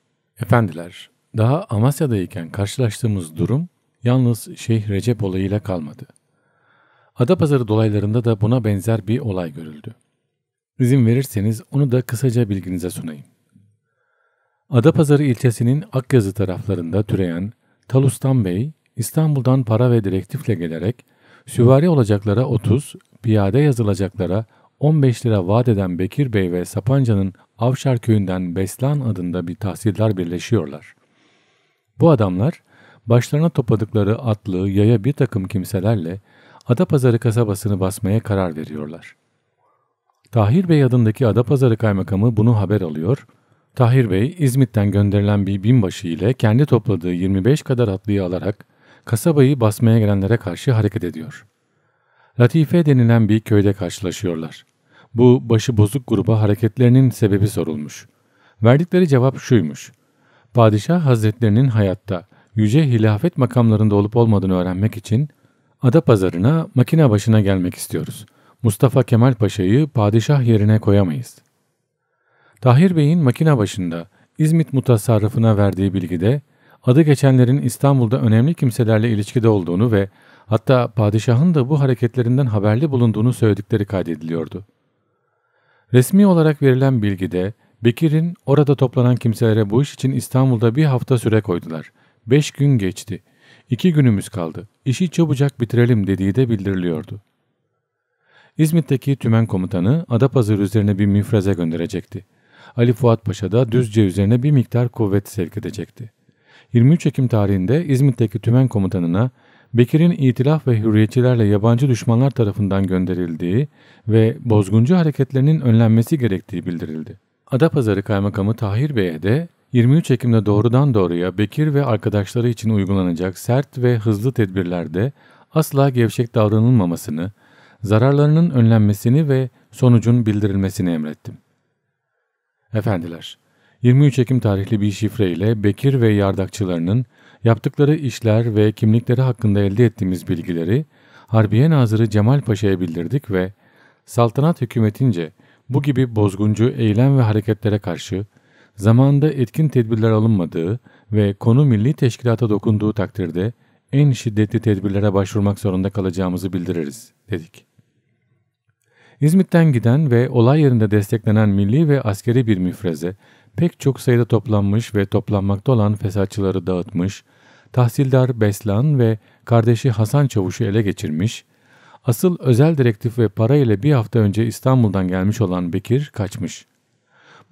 Speaker 1: Efendiler, daha Amasya'dayken karşılaştığımız durum yalnız Şeyh Recep olayıyla kalmadı. Adapazarı dolaylarında da buna benzer bir olay görüldü. İzin verirseniz onu da kısaca bilginize sunayım. Adapazarı ilçesinin Akyazı taraflarında türeyen Talustan Bey, İstanbul'dan para ve direktifle gelerek süvari olacaklara 30, piyade yazılacaklara 15 lira vaat eden Bekir Bey ve Sapanca'nın Avşar köyünden Beslan adında bir tahsildar birleşiyorlar. Bu adamlar başlarına topladıkları atlı yaya bir takım kimselerle Adapazarı kasabasını basmaya karar veriyorlar. Tahir Bey adındaki Adapazarı kaymakamı bunu haber alıyor ve Tahir Bey, İzmit'ten gönderilen bir binbaşı ile kendi topladığı 25 kadar atlıyı alarak kasabayı basmaya gelenlere karşı hareket ediyor. Latife denilen bir köyde karşılaşıyorlar. Bu başı bozuk gruba hareketlerinin sebebi sorulmuş. Verdikleri cevap şuymuş. Padişah Hazretlerinin hayatta yüce hilafet makamlarında olup olmadığını öğrenmek için ada pazarına makine başına gelmek istiyoruz. Mustafa Kemal Paşa'yı padişah yerine koyamayız.'' Tahir Bey'in makine başında İzmit mutasarrıfına verdiği bilgide adı geçenlerin İstanbul'da önemli kimselerle ilişkide olduğunu ve hatta padişahın da bu hareketlerinden haberli bulunduğunu söyledikleri kaydediliyordu. Resmi olarak verilen bilgide Bekir'in orada toplanan kimselere bu iş için İstanbul'da bir hafta süre koydular. Beş gün geçti. İki günümüz kaldı. İşi çabucak bitirelim dediği de bildiriliyordu. İzmit'teki tümen komutanı Adapazarı üzerine bir müfreze gönderecekti. Ali Fuat Paşa da Düzce üzerine bir miktar kuvvet sevk edecekti. 23 Ekim tarihinde İzmit'teki tümen komutanına Bekir'in itilaf ve hürriyetçilerle yabancı düşmanlar tarafından gönderildiği ve bozguncu hareketlerinin önlenmesi gerektiği bildirildi. Adapazarı Kaymakamı Tahir Bey'e de 23 Ekim'de doğrudan doğruya Bekir ve arkadaşları için uygulanacak sert ve hızlı tedbirlerde asla gevşek davranılmamasını, zararlarının önlenmesini ve sonucun bildirilmesini emrettim. Efendiler, 23 Ekim tarihli bir şifre ile Bekir ve yardakçılarının yaptıkları işler ve kimlikleri hakkında elde ettiğimiz bilgileri Harbiye Nazırı Cemal Paşa'ya bildirdik ve saltanat hükümetince bu gibi bozguncu eylem ve hareketlere karşı zamanında etkin tedbirler alınmadığı ve konu milli teşkilata dokunduğu takdirde en şiddetli tedbirlere başvurmak zorunda kalacağımızı bildiririz dedik. İzmit'ten giden ve olay yerinde desteklenen milli ve askeri bir müfreze, pek çok sayıda toplanmış ve toplanmakta olan fesatçıları dağıtmış, tahsildar Beslan ve kardeşi Hasan Çavuş'u ele geçirmiş, asıl özel direktif ve para ile bir hafta önce İstanbul'dan gelmiş olan Bekir kaçmış.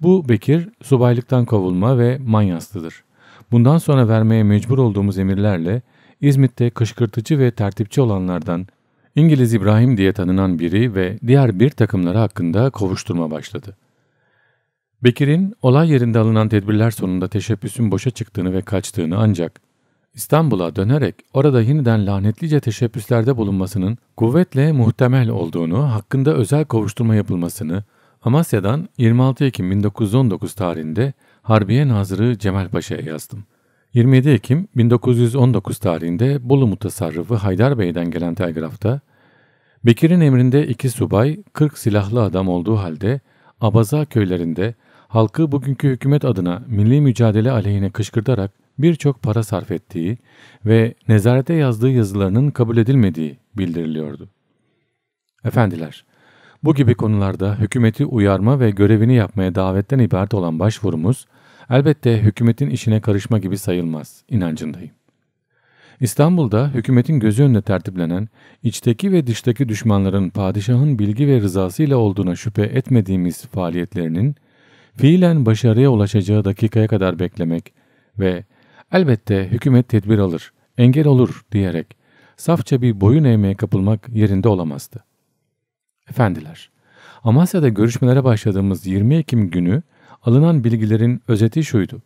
Speaker 1: Bu Bekir, subaylıktan kovulma ve manyastıdır. Bundan sonra vermeye mecbur olduğumuz emirlerle İzmit'te kışkırtıcı ve tertipçi olanlardan İngiliz İbrahim diye tanınan biri ve diğer bir takımları hakkında kovuşturma başladı. Bekir'in olay yerinde alınan tedbirler sonunda teşebbüsün boşa çıktığını ve kaçtığını ancak İstanbul'a dönerek orada yeniden lanetlice teşebbüslerde bulunmasının kuvvetle muhtemel olduğunu, hakkında özel kovuşturma yapılmasını, Amasya'dan 26 Ekim 1919 tarihinde Harbiye Nazırı Cemal Paşa'ya yazdım. 27 Ekim 1919 tarihinde Bolu Mutasarrıfı Haydar Bey'den gelen telgrafta Bekir'in emrinde iki subay 40 silahlı adam olduğu halde Abaza köylerinde halkı bugünkü hükümet adına milli mücadele aleyhine kışkırtarak birçok para sarf ettiği ve nezarete yazdığı yazılarının kabul edilmediği bildiriliyordu. Efendiler, bu gibi konularda hükümeti uyarma ve görevini yapmaya davetten ibaret olan başvurumuz, elbette hükümetin işine karışma gibi sayılmaz inancındayım. İstanbul'da hükümetin gözü önüne tertiplenen, içteki ve dıştaki düşmanların padişahın bilgi ve rızasıyla olduğuna şüphe etmediğimiz faaliyetlerinin, fiilen başarıya ulaşacağı dakikaya kadar beklemek ve elbette hükümet tedbir alır, engel olur diyerek safça bir boyun eğmeye kapılmak yerinde olamazdı. Efendiler, Amasya'da görüşmelere başladığımız 20 Ekim günü Alınan bilgilerin özeti şuydu.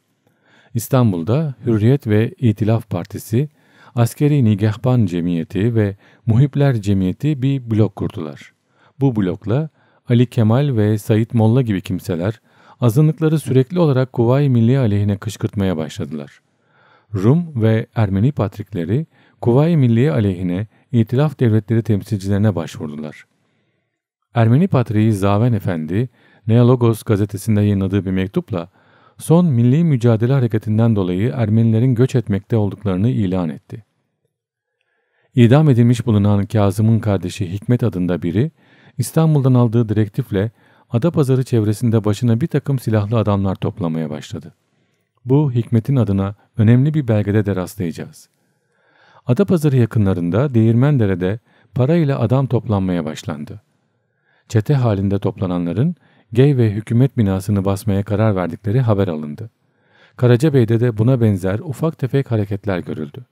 Speaker 1: İstanbul'da Hürriyet ve İtilaf Partisi, Askeri Nigahban Cemiyeti ve Muhipler Cemiyeti bir blok kurdular. Bu blokla Ali Kemal ve Said Molla gibi kimseler azınlıkları sürekli olarak Kuvayi Milli aleyhine kışkırtmaya başladılar. Rum ve Ermeni patrikleri Kuvayi Milli aleyhine İtilaf devletleri temsilcilerine başvurdular. Ermeni Patriği Zaven Efendi Neologos gazetesinde yayınladığı bir mektupla son milli mücadele hareketinden dolayı Ermenilerin göç etmekte olduklarını ilan etti. İdam edilmiş bulunan Kazım'ın kardeşi Hikmet adında biri İstanbul'dan aldığı direktifle Adapazarı çevresinde başına bir takım silahlı adamlar toplamaya başladı. Bu Hikmet'in adına önemli bir belgede de rastlayacağız. Adapazarı yakınlarında Değirmendere'de parayla adam toplanmaya başlandı. Çete halinde toplananların Gey ve hükümet binasını basmaya karar verdikleri haber alındı. Karacabey'de de buna benzer ufak tefek hareketler görüldü.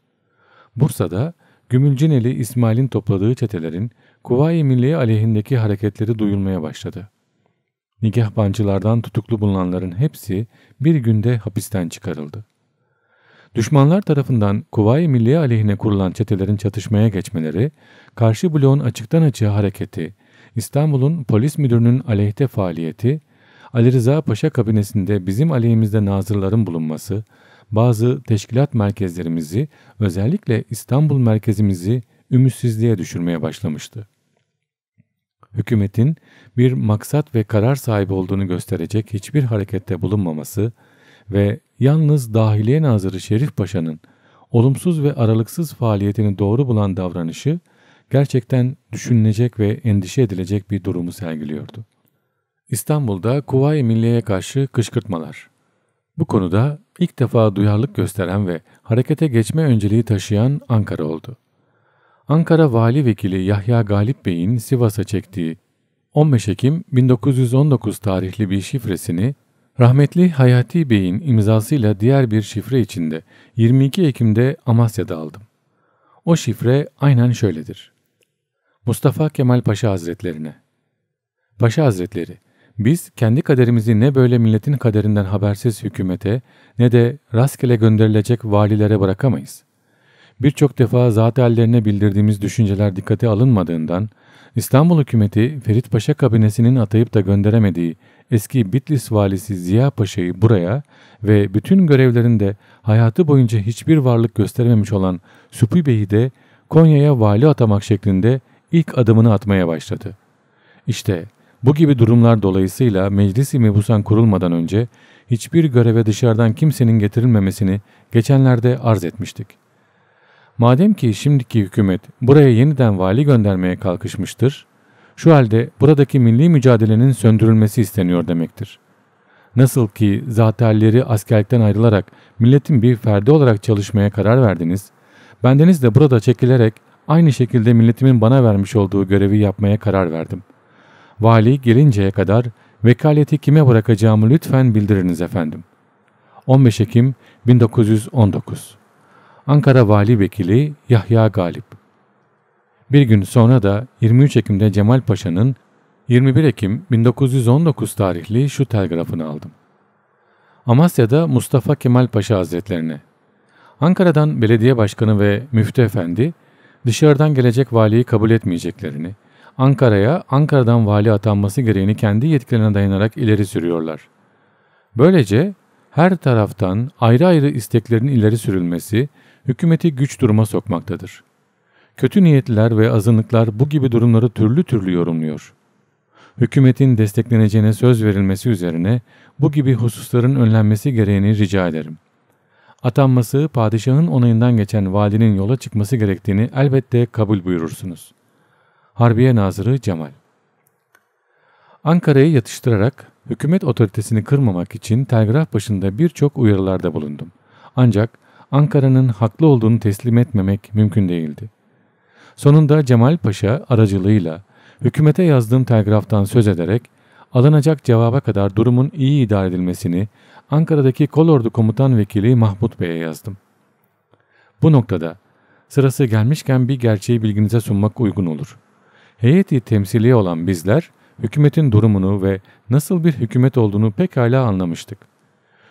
Speaker 1: Bursa'da Gümülcineli İsmail'in topladığı çetelerin Kuvayi Milliye aleyhindeki hareketleri duyulmaya başladı. Nigahbancılardan tutuklu bulunanların hepsi bir günde hapisten çıkarıldı. Düşmanlar tarafından Kuvayi Milliye aleyhine kurulan çetelerin çatışmaya geçmeleri, karşı bloğun açıktan açığa hareketi, İstanbul'un polis müdürünün aleyhte faaliyeti, Ali Rıza Paşa kabinesinde bizim aleyhimizde nazırların bulunması, bazı teşkilat merkezlerimizi, özellikle İstanbul merkezimizi ümitsizliğe düşürmeye başlamıştı. Hükümetin bir maksat ve karar sahibi olduğunu gösterecek hiçbir harekette bulunmaması ve yalnız Dahiliye Nazırı Şerif Paşa'nın olumsuz ve aralıksız faaliyetini doğru bulan davranışı gerçekten düşünülecek ve endişe edilecek bir durumu sergiliyordu. İstanbul'da Kuvayi Milliye'ye karşı kışkırtmalar. Bu konuda ilk defa duyarlılık gösteren ve harekete geçme önceliği taşıyan Ankara oldu. Ankara Vali Vekili Yahya Galip Bey'in Sivas'a çektiği 15 Ekim 1919 tarihli bir şifresini rahmetli Hayati Bey'in imzasıyla diğer bir şifre içinde 22 Ekim'de Amasya'da aldım. O şifre aynen şöyledir. Mustafa Kemal Paşa Hazretlerine Paşa Hazretleri, biz kendi kaderimizi ne böyle milletin kaderinden habersiz hükümete ne de rastgele gönderilecek valilere bırakamayız. Birçok defa zat ellerine bildirdiğimiz düşünceler dikkate alınmadığından İstanbul hükümeti Ferit Paşa kabinesinin atayıp da gönderemediği eski Bitlis valisi Ziya Paşa'yı buraya ve bütün görevlerinde hayatı boyunca hiçbir varlık göstermemiş olan Süpü Bey'i de Konya'ya vali atamak şeklinde ilk adımını atmaya başladı. İşte bu gibi durumlar dolayısıyla meclis-i mebusan kurulmadan önce hiçbir göreve dışarıdan kimsenin getirilmemesini geçenlerde arz etmiştik. Madem ki şimdiki hükümet buraya yeniden vali göndermeye kalkışmıştır, şu halde buradaki milli mücadelenin söndürülmesi isteniyor demektir. Nasıl ki zaterleri askerlikten ayrılarak milletin bir ferdi olarak çalışmaya karar verdiniz, bendeniz de burada çekilerek Aynı şekilde milletimin bana vermiş olduğu görevi yapmaya karar verdim. Vali gelinceye kadar vekaleti kime bırakacağımı lütfen bildiriniz efendim. 15 Ekim 1919 Ankara Vali Vekili Yahya Galip Bir gün sonra da 23 Ekim'de Cemal Paşa'nın 21 Ekim 1919 tarihli şu telgrafını aldım. Amasya'da Mustafa Kemal Paşa Hazretlerine Ankara'dan belediye başkanı ve müftü efendi dışarıdan gelecek valiyi kabul etmeyeceklerini, Ankara'ya Ankara'dan vali atanması gereğini kendi yetkilerine dayanarak ileri sürüyorlar. Böylece her taraftan ayrı ayrı isteklerin ileri sürülmesi hükümeti güç duruma sokmaktadır. Kötü niyetliler ve azınlıklar bu gibi durumları türlü türlü yorumluyor. Hükümetin destekleneceğine söz verilmesi üzerine bu gibi hususların önlenmesi gereğini rica ederim. Atanması, padişahın onayından geçen valinin yola çıkması gerektiğini elbette kabul buyurursunuz. Harbiye Nazırı Cemal Ankara'yı yatıştırarak hükümet otoritesini kırmamak için telgraf başında birçok uyarılarda bulundum. Ancak Ankara'nın haklı olduğunu teslim etmemek mümkün değildi. Sonunda Cemal Paşa aracılığıyla hükümete yazdığım telgraftan söz ederek alınacak cevaba kadar durumun iyi idare edilmesini, Ankara'daki Kolordu Komutan Vekili Mahmut Bey'e yazdım. Bu noktada sırası gelmişken bir gerçeği bilginize sunmak uygun olur. Heyeti temsili olan bizler hükümetin durumunu ve nasıl bir hükümet olduğunu pekala anlamıştık.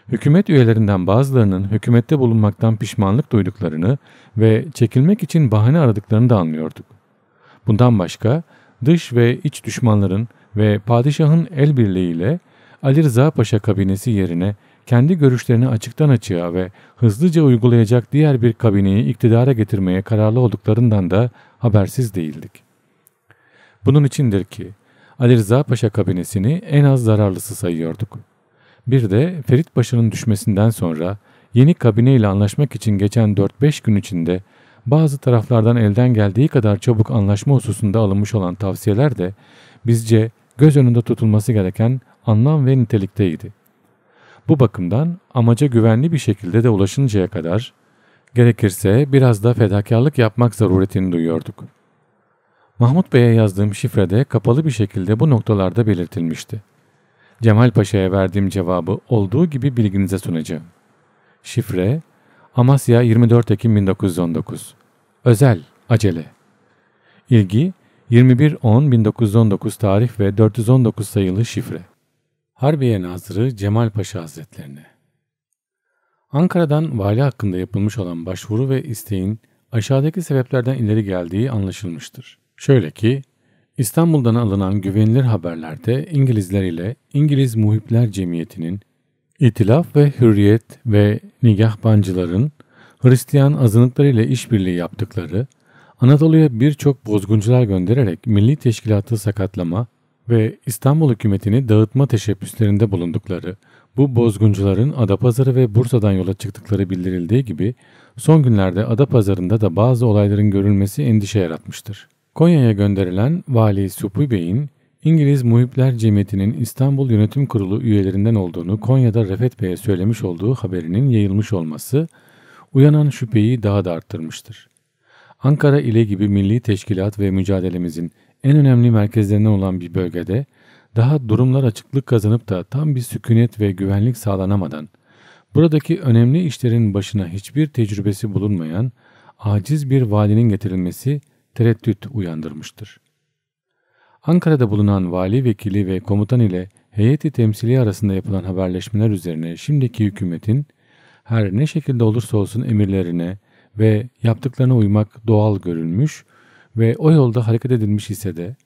Speaker 1: Hükümet üyelerinden bazılarının hükümette bulunmaktan pişmanlık duyduklarını ve çekilmek için bahane aradıklarını da anlıyorduk. Bundan başka dış ve iç düşmanların ve padişahın el birliğiyle Ali Rıza Paşa kabinesi yerine kendi görüşlerini açıktan açığa ve hızlıca uygulayacak diğer bir kabineyi iktidara getirmeye kararlı olduklarından da habersiz değildik. Bunun içindir ki Ali Rıza Paşa kabinesini en az zararlısı sayıyorduk. Bir de Ferit Paşa'nın düşmesinden sonra yeni kabine ile anlaşmak için geçen 4-5 gün içinde bazı taraflardan elden geldiği kadar çabuk anlaşma hususunda alınmış olan tavsiyeler de bizce göz önünde tutulması gereken anlam ve nitelikteydi. Bu bakımdan amaca güvenli bir şekilde de ulaşıncaya kadar gerekirse biraz da fedakarlık yapmak zaruretini duyuyorduk. Mahmut Bey'e yazdığım şifrede kapalı bir şekilde bu noktalarda belirtilmişti. Cemal Paşa'ya verdiğim cevabı olduğu gibi bilginize sunacağım. Şifre Amasya 24 Ekim 1919 Özel Acele İlgi 21 10 1919 tarih ve 419 sayılı şifre Harbiye Nazırı Cemal Paşa Hazretlerine Ankara'dan vali hakkında yapılmış olan başvuru ve isteğin aşağıdaki sebeplerden ileri geldiği anlaşılmıştır. Şöyle ki, İstanbul'dan alınan güvenilir haberlerde İngilizler ile İngiliz Muhipler Cemiyeti'nin İtilaf ve Hürriyet ve Nigahbancıların Hristiyan azınlıkları ile işbirliği yaptıkları, Anadolu'ya birçok bozguncular göndererek milli teşkilatı sakatlama ve İstanbul hükümetini dağıtma teşebbüslerinde bulundukları, bu bozguncuların Adapazarı ve Bursa'dan yola çıktıkları bildirildiği gibi son günlerde Adapazarı'nda da bazı olayların görülmesi endişe yaratmıştır. Konya'ya gönderilen Vali Supi Bey'in İngiliz Muhipler Cemiyeti'nin İstanbul Yönetim Kurulu üyelerinden olduğunu Konya'da Refet Bey'e söylemiş olduğu haberinin yayılmış olması uyanan şüpheyi daha da arttırmıştır. Ankara ile gibi milli teşkilat ve mücadelemizin en önemli merkezlerine olan bir bölgede daha durumlar açıklık kazanıp da tam bir sükunet ve güvenlik sağlanamadan, buradaki önemli işlerin başına hiçbir tecrübesi bulunmayan aciz bir valinin getirilmesi tereddüt uyandırmıştır. Ankara'da bulunan vali vekili ve komutan ile heyeti temsili arasında yapılan haberleşmeler üzerine şimdiki hükümetin her ne şekilde olursa olsun emirlerine ve yaptıklarına uymak doğal görülmüş ve o yolda hareket edilmiş ise de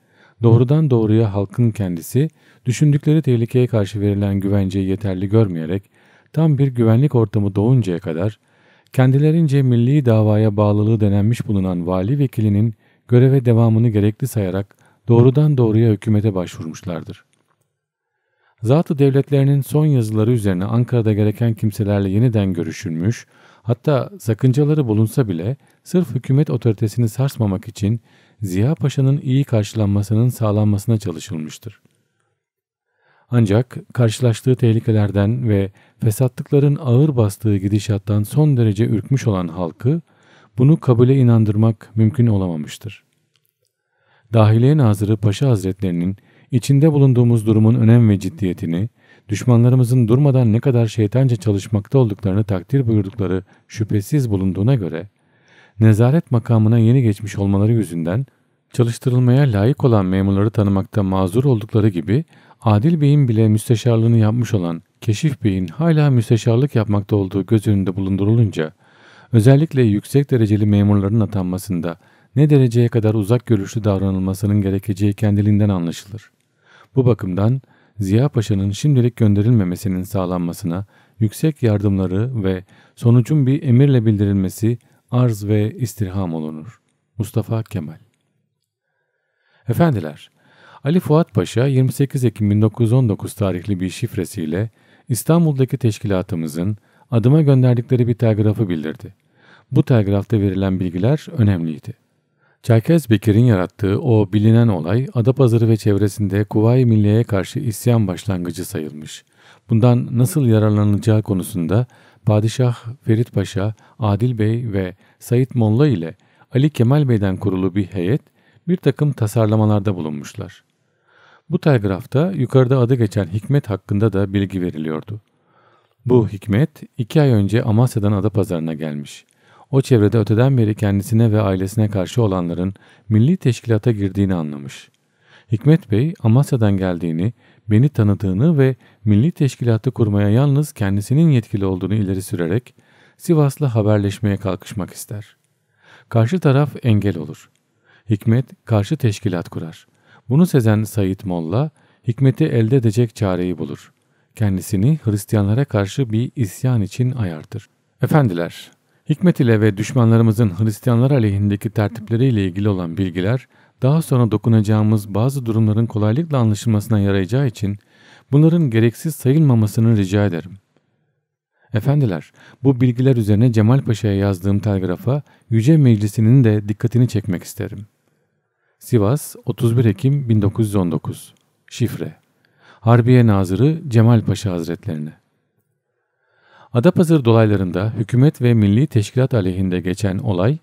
Speaker 1: doğrudan doğruya halkın kendisi düşündükleri tehlikeye karşı verilen güvenceyi yeterli görmeyerek tam bir güvenlik ortamı doğuncaya kadar kendilerince milli davaya bağlılığı denenmiş bulunan vali vekilinin göreve devamını gerekli sayarak doğrudan doğruya hükümete başvurmuşlardır. Zatı devletlerinin son yazıları üzerine Ankara'da gereken kimselerle yeniden görüşülmüş, Hatta sakıncaları bulunsa bile sırf hükümet otoritesini sarsmamak için Ziya Paşa'nın iyi karşılanmasının sağlanmasına çalışılmıştır. Ancak karşılaştığı tehlikelerden ve fesatlıkların ağır bastığı gidişattan son derece ürkmüş olan halkı bunu kabule inandırmak mümkün olamamıştır. Dahiliye Nazırı Paşa Hazretlerinin içinde bulunduğumuz durumun önem ve ciddiyetini düşmanlarımızın durmadan ne kadar şeytanca çalışmakta olduklarını takdir buyurdukları şüphesiz bulunduğuna göre, nezaret makamına yeni geçmiş olmaları yüzünden çalıştırılmaya layık olan memurları tanımakta mazur oldukları gibi Adil Bey'in bile müsteşarlığını yapmış olan Keşif Bey'in hala müsteşarlık yapmakta olduğu göz önünde bulundurulunca özellikle yüksek dereceli memurların atanmasında ne dereceye kadar uzak görüşlü davranılmasının gerekeceği kendiliğinden anlaşılır. Bu bakımdan Ziya Paşa'nın şimdilik gönderilmemesinin sağlanmasına, yüksek yardımları ve sonucun bir emirle bildirilmesi arz ve istirham olunur. Mustafa Kemal Efendiler, Ali Fuat Paşa 28 Ekim 1919 tarihli bir şifresiyle İstanbul'daki teşkilatımızın adıma gönderdikleri bir telgrafı bildirdi. Bu telgrafta verilen bilgiler önemliydi. Çerkez Bekir'in yarattığı o bilinen olay Adapazarı ve çevresinde Kuvayi Milliye'ye karşı isyan başlangıcı sayılmış. Bundan nasıl yararlanılacağı konusunda Padişah Ferit Paşa, Adil Bey ve Sayit Molla ile Ali Kemal Bey'den kurulu bir heyet bir takım tasarlamalarda bulunmuşlar. Bu telgrafta yukarıda adı geçen Hikmet hakkında da bilgi veriliyordu. Bu Hikmet iki ay önce Amasya'dan Adapazarı'na gelmiş o çevrede öteden beri kendisine ve ailesine karşı olanların milli teşkilata girdiğini anlamış. Hikmet Bey Amasya'dan geldiğini, beni tanıdığını ve milli teşkilatı kurmaya yalnız kendisinin yetkili olduğunu ileri sürerek Sivas'la haberleşmeye kalkışmak ister. Karşı taraf engel olur. Hikmet karşı teşkilat kurar. Bunu sezen Sayit Molla, Hikmet'i elde edecek çareyi bulur. Kendisini Hristiyanlara karşı bir isyan için ayartır. Efendiler, Hikmet ile ve düşmanlarımızın Hristiyanlar aleyhindeki tertipleriyle ilgili olan bilgiler, daha sonra dokunacağımız bazı durumların kolaylıkla anlaşılmasına yarayacağı için bunların gereksiz sayılmamasını rica ederim. Efendiler, bu bilgiler üzerine Cemal Paşa'ya yazdığım telgrafa Yüce Meclisi'nin de dikkatini çekmek isterim. Sivas, 31 Ekim 1919 Şifre Harbiye Nazırı Cemal Paşa Hazretlerine Adapazarı dolaylarında hükümet ve milli teşkilat aleyhinde geçen olay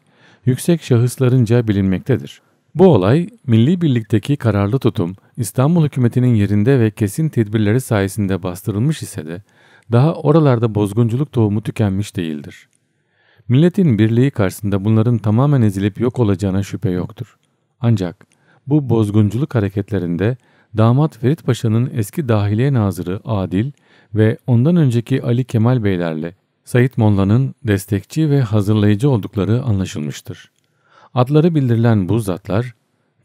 Speaker 1: yüksek şahıslarınca bilinmektedir. Bu olay milli birlikteki kararlı tutum İstanbul hükümetinin yerinde ve kesin tedbirleri sayesinde bastırılmış ise de daha oralarda bozgunculuk tohumu tükenmiş değildir. Milletin birliği karşısında bunların tamamen ezilip yok olacağına şüphe yoktur. Ancak bu bozgunculuk hareketlerinde damat Ferit Paşa'nın eski dahiliye nazırı Adil ve ondan önceki Ali Kemal Beylerle Sayit Molla'nın destekçi ve hazırlayıcı oldukları anlaşılmıştır. Adları bildirilen bu zatlar,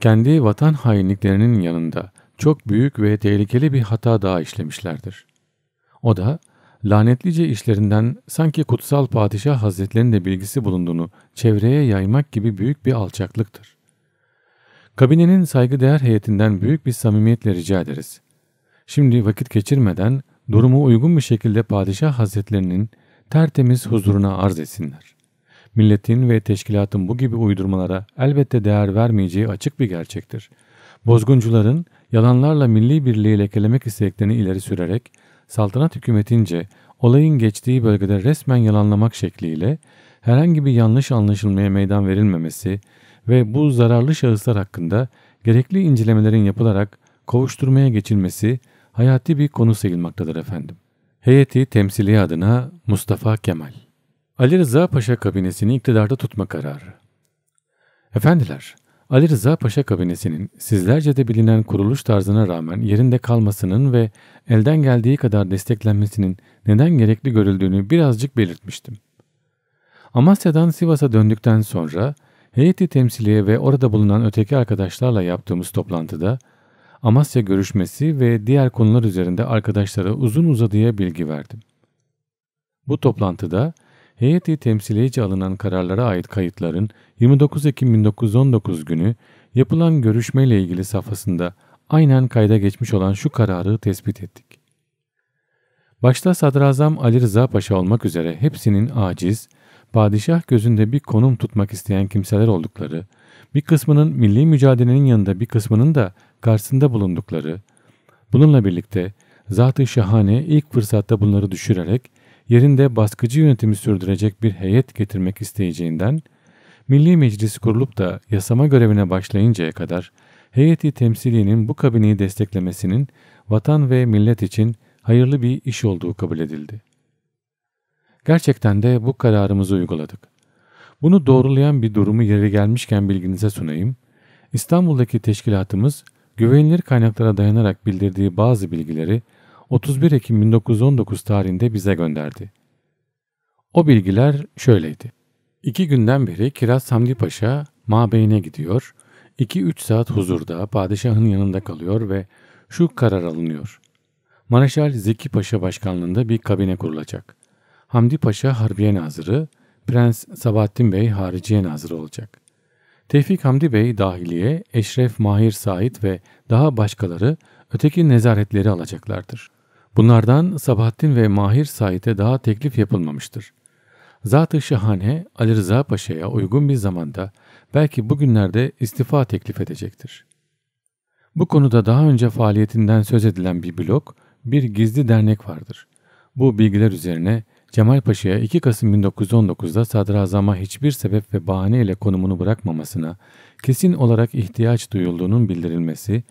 Speaker 1: kendi vatan hainliklerinin yanında çok büyük ve tehlikeli bir hata daha işlemişlerdir. O da lanetlice işlerinden sanki kutsal padişah hazretlerinin de bilgisi bulunduğunu çevreye yaymak gibi büyük bir alçaklıktır. Kabinenin saygıdeğer heyetinden büyük bir samimiyetle rica ederiz. Şimdi vakit geçirmeden durumu uygun bir şekilde padişah hazretlerinin tertemiz huzuruna arz etsinler. Milletin ve teşkilatın bu gibi uydurmalara elbette değer vermeyeceği açık bir gerçektir. Bozguncuların yalanlarla milli birliği lekelemek isteklerini ileri sürerek saltanat hükümetince olayın geçtiği bölgede resmen yalanlamak şekliyle herhangi bir yanlış anlaşılmaya meydan verilmemesi ve bu zararlı şahıslar hakkında gerekli incelemelerin yapılarak kovuşturmaya geçilmesi hayati bir konu sayılmaktadır efendim. Heyeti temsili adına Mustafa Kemal. Ali Rıza Paşa kabinesini iktidarda tutma kararı. Efendiler, Ali Rıza Paşa kabinesinin sizlerce de bilinen kuruluş tarzına rağmen yerinde kalmasının ve elden geldiği kadar desteklenmesinin neden gerekli görüldüğünü birazcık belirtmiştim. Amasya'dan Sivas'a döndükten sonra heyeti temsiliye ve orada bulunan öteki arkadaşlarla yaptığımız toplantıda Amasya görüşmesi ve diğer konular üzerinde arkadaşlara uzun uzadıya bilgi verdim. Bu toplantıda heyeti temsiliyece alınan kararlara ait kayıtların 29 Ekim 1919 günü yapılan görüşmeyle ilgili safhasında aynen kayda geçmiş olan şu kararı tespit ettik. Başta Sadrazam Ali Rıza Paşa olmak üzere hepsinin aciz, padişah gözünde bir konum tutmak isteyen kimseler oldukları, bir kısmının milli mücadelenin yanında bir kısmının da karşısında bulundukları, bununla birlikte Zat-ı Şahane ilk fırsatta bunları düşürerek yerinde baskıcı yönetimi sürdürecek bir heyet getirmek isteyeceğinden, Milli Meclis kurulup da yasama görevine başlayıncaya kadar heyeti temsiliyenin bu kabineyi desteklemesinin vatan ve millet için hayırlı bir iş olduğu kabul edildi. Gerçekten de bu kararımızı uyguladık. Bunu doğrulayan bir durumu yeri gelmişken bilginize sunayım. İstanbul'daki teşkilatımız güvenilir kaynaklara dayanarak bildirdiği bazı bilgileri 31 Ekim 1919 tarihinde bize gönderdi. O bilgiler şöyleydi. İki günden beri Kiraz Hamdi Paşa mabeyine gidiyor, 2-3 saat huzurda padişahın yanında kalıyor ve şu karar alınıyor. Mareşal Zeki Paşa başkanlığında bir kabine kurulacak. Hamdi Paşa Harbiye Nazırı, Prens Sabahattin Bey Hariciye Nazırı olacak. Tevfik Hamdi Bey dahiliye, Eşref Mahir Said ve daha başkaları öteki nezaretleri alacaklardır. Bunlardan Sabahattin ve Mahir Said'e daha teklif yapılmamıştır. Zat-ı Şahane Ali Rıza Paşa'ya uygun bir zamanda belki bugünlerde istifa teklif edecektir. Bu konuda daha önce faaliyetinden söz edilen bir blok, bir gizli dernek vardır. Bu bilgiler üzerine Cemal Paşa'ya 2 Kasım 1919'da sadrazama hiçbir sebep ve bahane ile konumunu bırakmamasına kesin olarak ihtiyaç duyulduğunun bildirilmesi,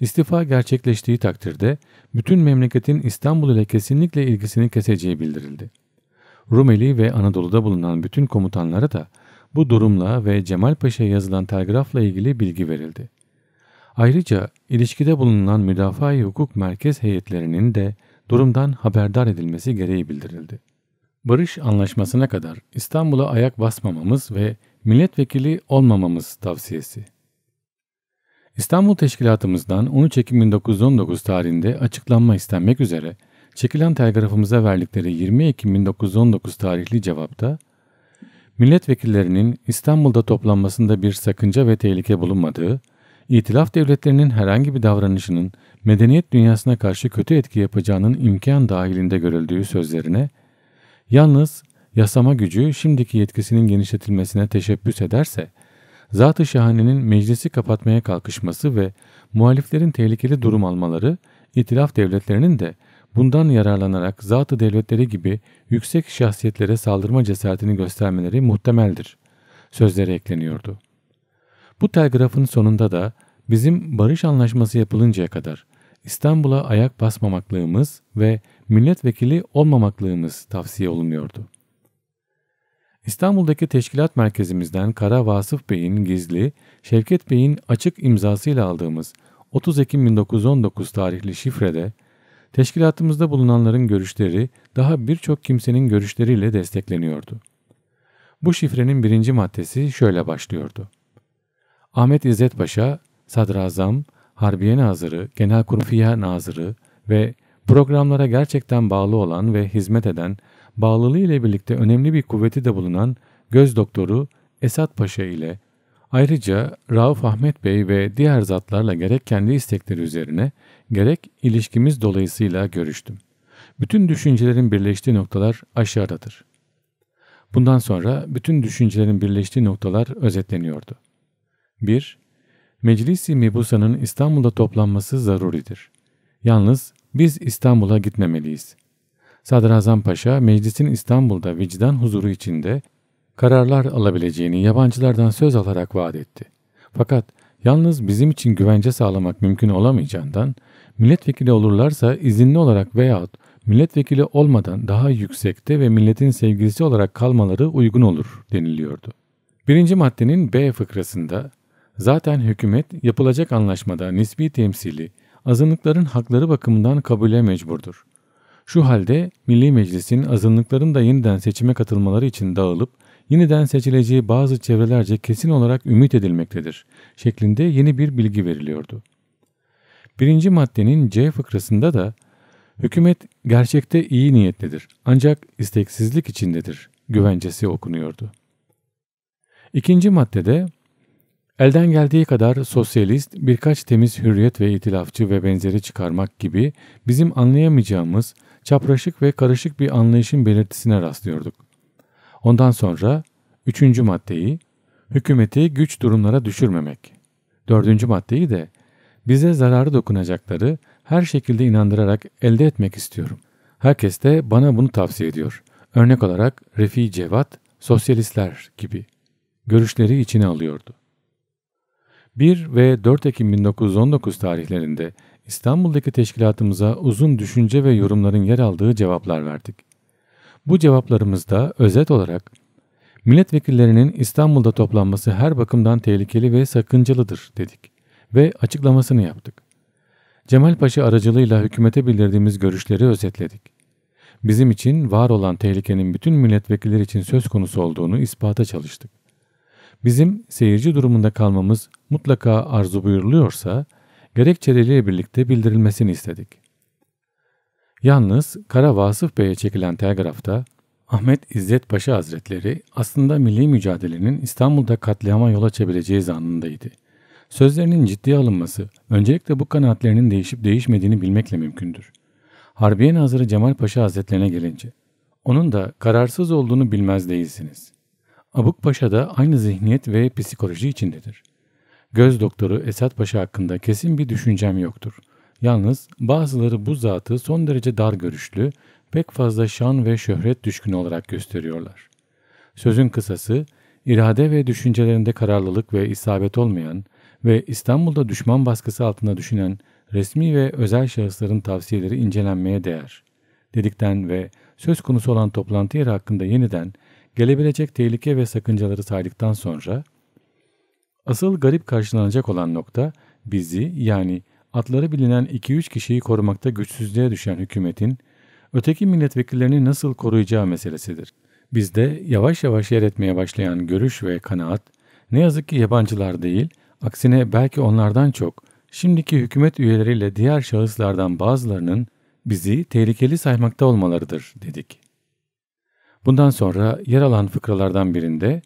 Speaker 1: istifa gerçekleştiği takdirde bütün memleketin İstanbul ile kesinlikle ilgisini keseceği bildirildi. Rumeli ve Anadolu'da bulunan bütün komutanlara da bu durumla ve Cemal Paşa'ya yazılan telgrafla ilgili bilgi verildi. Ayrıca ilişkide bulunan müdafaa hukuk merkez heyetlerinin de durumdan haberdar edilmesi gereği bildirildi barış anlaşmasına kadar İstanbul'a ayak basmamamız ve milletvekili olmamamız tavsiyesi. İstanbul Teşkilatımızdan 13 Ekim 1919 tarihinde açıklanma istenmek üzere çekilen telgrafımıza verdikleri 20 Ekim 1919 tarihli cevapta milletvekillerinin İstanbul'da toplanmasında bir sakınca ve tehlike bulunmadığı, itilaf devletlerinin herhangi bir davranışının medeniyet dünyasına karşı kötü etki yapacağının imkan dahilinde görüldüğü sözlerine Yalnız yasama gücü şimdiki yetkisinin genişletilmesine teşebbüs ederse, Zat-ı Şahane'nin meclisi kapatmaya kalkışması ve muhaliflerin tehlikeli durum almaları, itilaf devletlerinin de bundan yararlanarak zat-ı devletleri gibi yüksek şahsiyetlere saldırma cesaretini göstermeleri muhtemeldir. Sözleri ekleniyordu. Bu telgrafın sonunda da bizim barış anlaşması yapılıncaya kadar İstanbul'a ayak basmamaklığımız ve milletvekili olmamaklığımız tavsiye olunuyordu. İstanbul'daki teşkilat merkezimizden Kara Vasıf Bey'in gizli, Şevket Bey'in açık imzasıyla aldığımız 30 Ekim 1919 tarihli şifrede teşkilatımızda bulunanların görüşleri daha birçok kimsenin görüşleriyle destekleniyordu. Bu şifrenin birinci maddesi şöyle başlıyordu. Ahmet İzzet Paşa, Sadrazam, Harbiye Nazırı, Genelkurfiye Nazırı ve Programlara gerçekten bağlı olan ve hizmet eden, bağlılığı ile birlikte önemli bir kuvveti de bulunan göz doktoru Esat Paşa ile ayrıca Rauf Ahmet Bey ve diğer zatlarla gerek kendi istekleri üzerine gerek ilişkimiz dolayısıyla görüştüm. Bütün düşüncelerin birleştiği noktalar aşağıdadır. Bundan sonra bütün düşüncelerin birleştiği noktalar özetleniyordu. 1. Meclisi Mibusa'nın İstanbul'da toplanması zaruridir. Yalnız biz İstanbul'a gitmemeliyiz. Sadrazam Paşa meclisin İstanbul'da vicdan huzuru içinde kararlar alabileceğini yabancılardan söz alarak vaat etti. Fakat yalnız bizim için güvence sağlamak mümkün olamayacağından milletvekili olurlarsa izinli olarak veyahut milletvekili olmadan daha yüksekte ve milletin sevgilisi olarak kalmaları uygun olur deniliyordu. Birinci maddenin B fıkrasında zaten hükümet yapılacak anlaşmada nisbi temsili azınlıkların hakları bakımından kabule mecburdur. Şu halde Milli Meclis'in azınlıkların da yeniden seçime katılmaları için dağılıp yeniden seçileceği bazı çevrelerce kesin olarak ümit edilmektedir şeklinde yeni bir bilgi veriliyordu. Birinci maddenin C fıkrasında da hükümet gerçekte iyi niyetlidir ancak isteksizlik içindedir güvencesi okunuyordu. İkinci maddede Elden geldiği kadar sosyalist, birkaç temiz hürriyet ve itilafçı ve benzeri çıkarmak gibi bizim anlayamayacağımız çapraşık ve karışık bir anlayışın belirtisine rastlıyorduk. Ondan sonra üçüncü maddeyi, hükümeti güç durumlara düşürmemek. Dördüncü maddeyi de bize zararı dokunacakları her şekilde inandırarak elde etmek istiyorum. Herkes de bana bunu tavsiye ediyor. Örnek olarak Refi Cevat, sosyalistler gibi. Görüşleri içine alıyordu. 1 ve 4 Ekim 1919 tarihlerinde İstanbul'daki teşkilatımıza uzun düşünce ve yorumların yer aldığı cevaplar verdik. Bu cevaplarımızda özet olarak milletvekillerinin İstanbul'da toplanması her bakımdan tehlikeli ve sakıncalıdır dedik ve açıklamasını yaptık. Cemal Paşa aracılığıyla hükümete bildirdiğimiz görüşleri özetledik. Bizim için var olan tehlikenin bütün milletvekilleri için söz konusu olduğunu ispata çalıştık. Bizim seyirci durumunda kalmamız mutlaka arzu buyuruluyorsa gerekçeleriyle birlikte bildirilmesini istedik. Yalnız Kara Vasıf Bey'e çekilen telgrafta Ahmet İzzet Paşa Hazretleri aslında milli mücadelenin İstanbul'da katliama yol açabileceği zannındaydı. Sözlerinin ciddiye alınması öncelikle bu kanaatlerinin değişip değişmediğini bilmekle mümkündür. Harbiye Nazırı Cemal Paşa Hazretlerine gelince onun da kararsız olduğunu bilmez değilsiniz. Abuk Paşa da aynı zihniyet ve psikoloji içindedir. Göz doktoru Esat Paşa hakkında kesin bir düşüncem yoktur. Yalnız bazıları bu zatı son derece dar görüşlü, pek fazla şan ve şöhret düşkünü olarak gösteriyorlar. Sözün kısası, irade ve düşüncelerinde kararlılık ve isabet olmayan ve İstanbul'da düşman baskısı altında düşünen resmi ve özel şahısların tavsiyeleri incelenmeye değer. Dedikten ve söz konusu olan toplantı yeri hakkında yeniden gelebilecek tehlike ve sakıncaları saydıktan sonra Asıl garip karşılanacak olan nokta bizi yani atları bilinen 2-3 kişiyi korumakta güçsüzlüğe düşen hükümetin öteki milletvekillerini nasıl koruyacağı meselesidir. Bizde yavaş yavaş yer etmeye başlayan görüş ve kanaat ne yazık ki yabancılar değil, aksine belki onlardan çok şimdiki hükümet üyeleriyle diğer şahıslardan bazılarının bizi tehlikeli saymakta olmalarıdır dedik. Bundan sonra yer alan fıkralardan birinde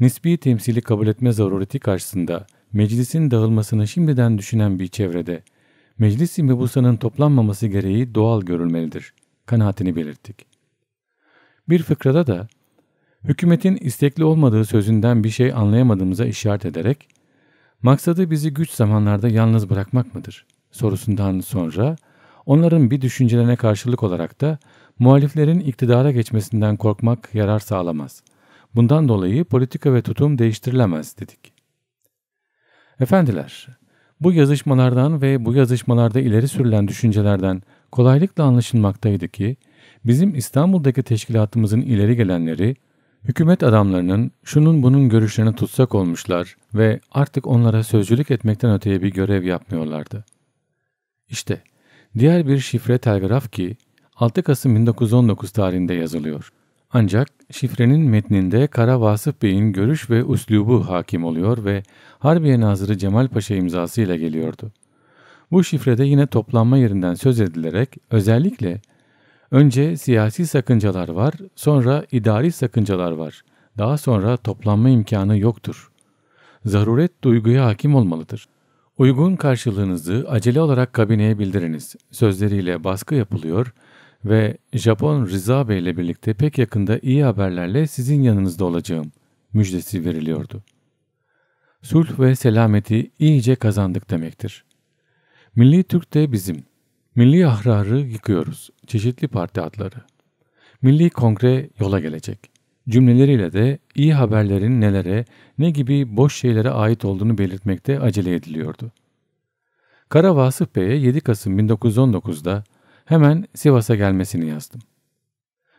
Speaker 1: nispi temsili kabul etme zarureti karşısında meclisin dağılmasını şimdiden düşünen bir çevrede meclis-i mebusanın toplanmaması gereği doğal görülmelidir. Kanaatini belirttik. Bir fıkrada da hükümetin istekli olmadığı sözünden bir şey anlayamadığımıza işaret ederek maksadı bizi güç zamanlarda yalnız bırakmak mıdır sorusundan sonra onların bir düşüncelerine karşılık olarak da muhaliflerin iktidara geçmesinden korkmak yarar sağlamaz.'' Bundan dolayı politika ve tutum değiştirilemez dedik. Efendiler, bu yazışmalardan ve bu yazışmalarda ileri sürülen düşüncelerden kolaylıkla anlaşılmaktaydı ki, bizim İstanbul'daki teşkilatımızın ileri gelenleri, hükümet adamlarının şunun bunun görüşlerini tutsak olmuşlar ve artık onlara sözcülük etmekten öteye bir görev yapmıyorlardı. İşte diğer bir şifre telgraf ki 6 Kasım 1919 tarihinde yazılıyor. Ancak şifrenin metninde Kara Vasıf Bey'in görüş ve üslubu hakim oluyor ve Harbiye Nazırı Cemal Paşa imzasıyla geliyordu. Bu şifrede yine toplanma yerinden söz edilerek özellikle önce siyasi sakıncalar var, sonra idari sakıncalar var, daha sonra toplanma imkanı yoktur. Zaruret duyguya hakim olmalıdır. Uygun karşılığınızı acele olarak kabineye bildiriniz sözleriyle baskı yapılıyor ve ve Japon Rıza Bey ile birlikte pek yakında iyi haberlerle sizin yanınızda olacağım müjdesi veriliyordu. Sulh ve selameti iyice kazandık demektir. Milli Türk de bizim. Milli ahrarı yıkıyoruz. Çeşitli parti adları. Milli kongre yola gelecek. Cümleleriyle de iyi haberlerin nelere, ne gibi boş şeylere ait olduğunu belirtmekte acele ediliyordu. Kara Vasıf Bey'e 7 Kasım 1919'da Hemen Sivas'a gelmesini yazdım.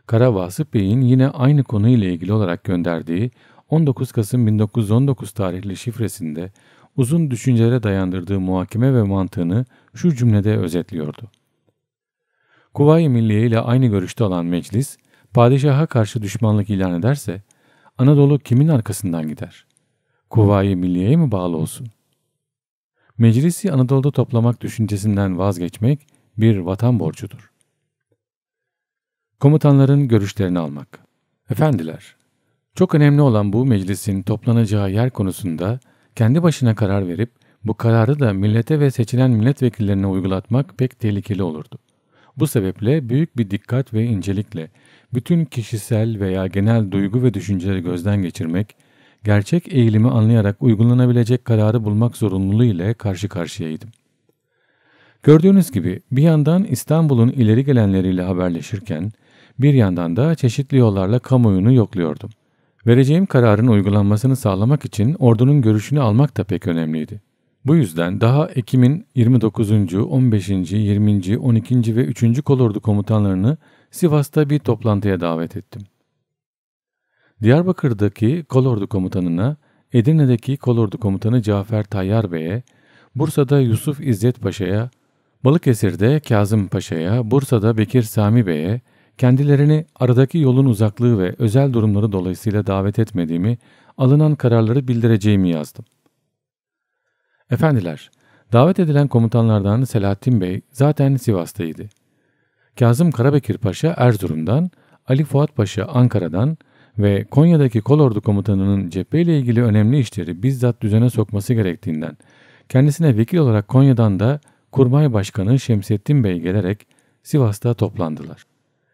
Speaker 1: Kara Vasıf Bey'in yine aynı konuyla ilgili olarak gönderdiği 19 Kasım 1919 tarihli şifresinde uzun düşüncelere dayandırdığı muhakeme ve mantığını şu cümlede özetliyordu. Kuvayi Milliye ile aynı görüşte olan meclis, padişaha karşı düşmanlık ilan ederse, Anadolu kimin arkasından gider? Kuvayi Milliye'ye mi bağlı olsun? Meclisi Anadolu'da toplamak düşüncesinden vazgeçmek, bir vatan borcudur. Komutanların görüşlerini almak. Efendiler, çok önemli olan bu meclisin toplanacağı yer konusunda kendi başına karar verip bu kararı da millete ve seçilen milletvekillerine uygulatmak pek tehlikeli olurdu. Bu sebeple büyük bir dikkat ve incelikle bütün kişisel veya genel duygu ve düşünceleri gözden geçirmek, gerçek eğilimi anlayarak uygulanabilecek kararı bulmak zorunluluğu ile karşı karşıyaydım. Gördüğünüz gibi bir yandan İstanbul'un ileri gelenleriyle haberleşirken bir yandan da çeşitli yollarla kamuoyunu yokluyordum. Vereceğim kararın uygulanmasını sağlamak için ordunun görüşünü almak da pek önemliydi. Bu yüzden daha Ekim'in 29. 15. 20. 12. ve 3. kolordu komutanlarını Sivas'ta bir toplantıya davet ettim. Diyarbakır'daki kolordu komutanına, Edirne'deki kolordu komutanı Cafer Tayyar Bey'e, Bursa'da Yusuf İzzet Paşa'ya, Balıkesir'de Kazım Paşa'ya, Bursa'da Bekir Sami Bey'e, kendilerini aradaki yolun uzaklığı ve özel durumları dolayısıyla davet etmediğimi, alınan kararları bildireceğimi yazdım. Efendiler, davet edilen komutanlardan Selahattin Bey zaten Sivas'taydı. Kazım Karabekir Paşa Erzurum'dan, Ali Fuat Paşa Ankara'dan ve Konya'daki kolordu komutanının cepheyle ilgili önemli işleri bizzat düzene sokması gerektiğinden, kendisine vekil olarak Konya'dan da Kurmay Başkanı Şemsettin Bey gelerek Sivas'ta toplandılar.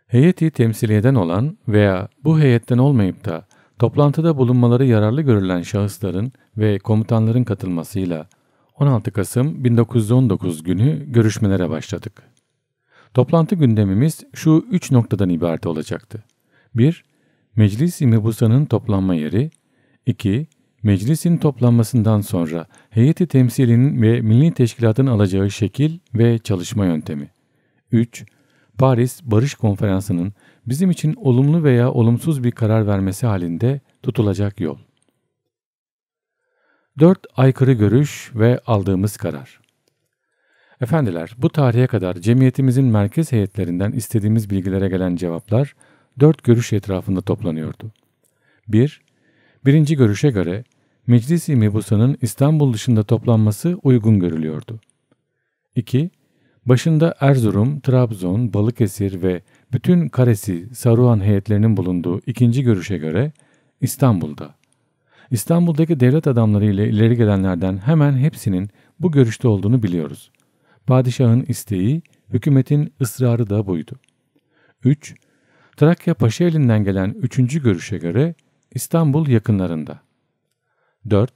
Speaker 1: Heyeti temsiliyeden olan veya bu heyetten olmayıp da toplantıda bulunmaları yararlı görülen şahısların ve komutanların katılmasıyla 16 Kasım 1919 günü görüşmelere başladık. Toplantı gündemimiz şu üç noktadan ibaret olacaktı. 1. Meclis-i Mebusa'nın toplanma yeri. 2. Meclisin toplanmasından sonra heyeti temsilinin ve milli teşkilatın alacağı şekil ve çalışma yöntemi. 3. Paris Barış Konferansı'nın bizim için olumlu veya olumsuz bir karar vermesi halinde tutulacak yol. 4. Aykırı görüş ve aldığımız karar. Efendiler, bu tarihe kadar cemiyetimizin merkez heyetlerinden istediğimiz bilgilere gelen cevaplar dört görüş etrafında toplanıyordu. 1. birinci görüşe göre meclisi mebusanın İstanbul dışında toplanması uygun görülüyordu. 2. Başında Erzurum, Trabzon, Balıkesir ve bütün Karesi, Saruhan heyetlerinin bulunduğu ikinci görüşe göre İstanbul'da. İstanbul'daki devlet adamları ile ileri gelenlerden hemen hepsinin bu görüşte olduğunu biliyoruz. Padişahın isteği, hükümetin ısrarı da buydu. 3. Trakya Paşa elinden gelen üçüncü görüşe göre İstanbul yakınlarında. 4.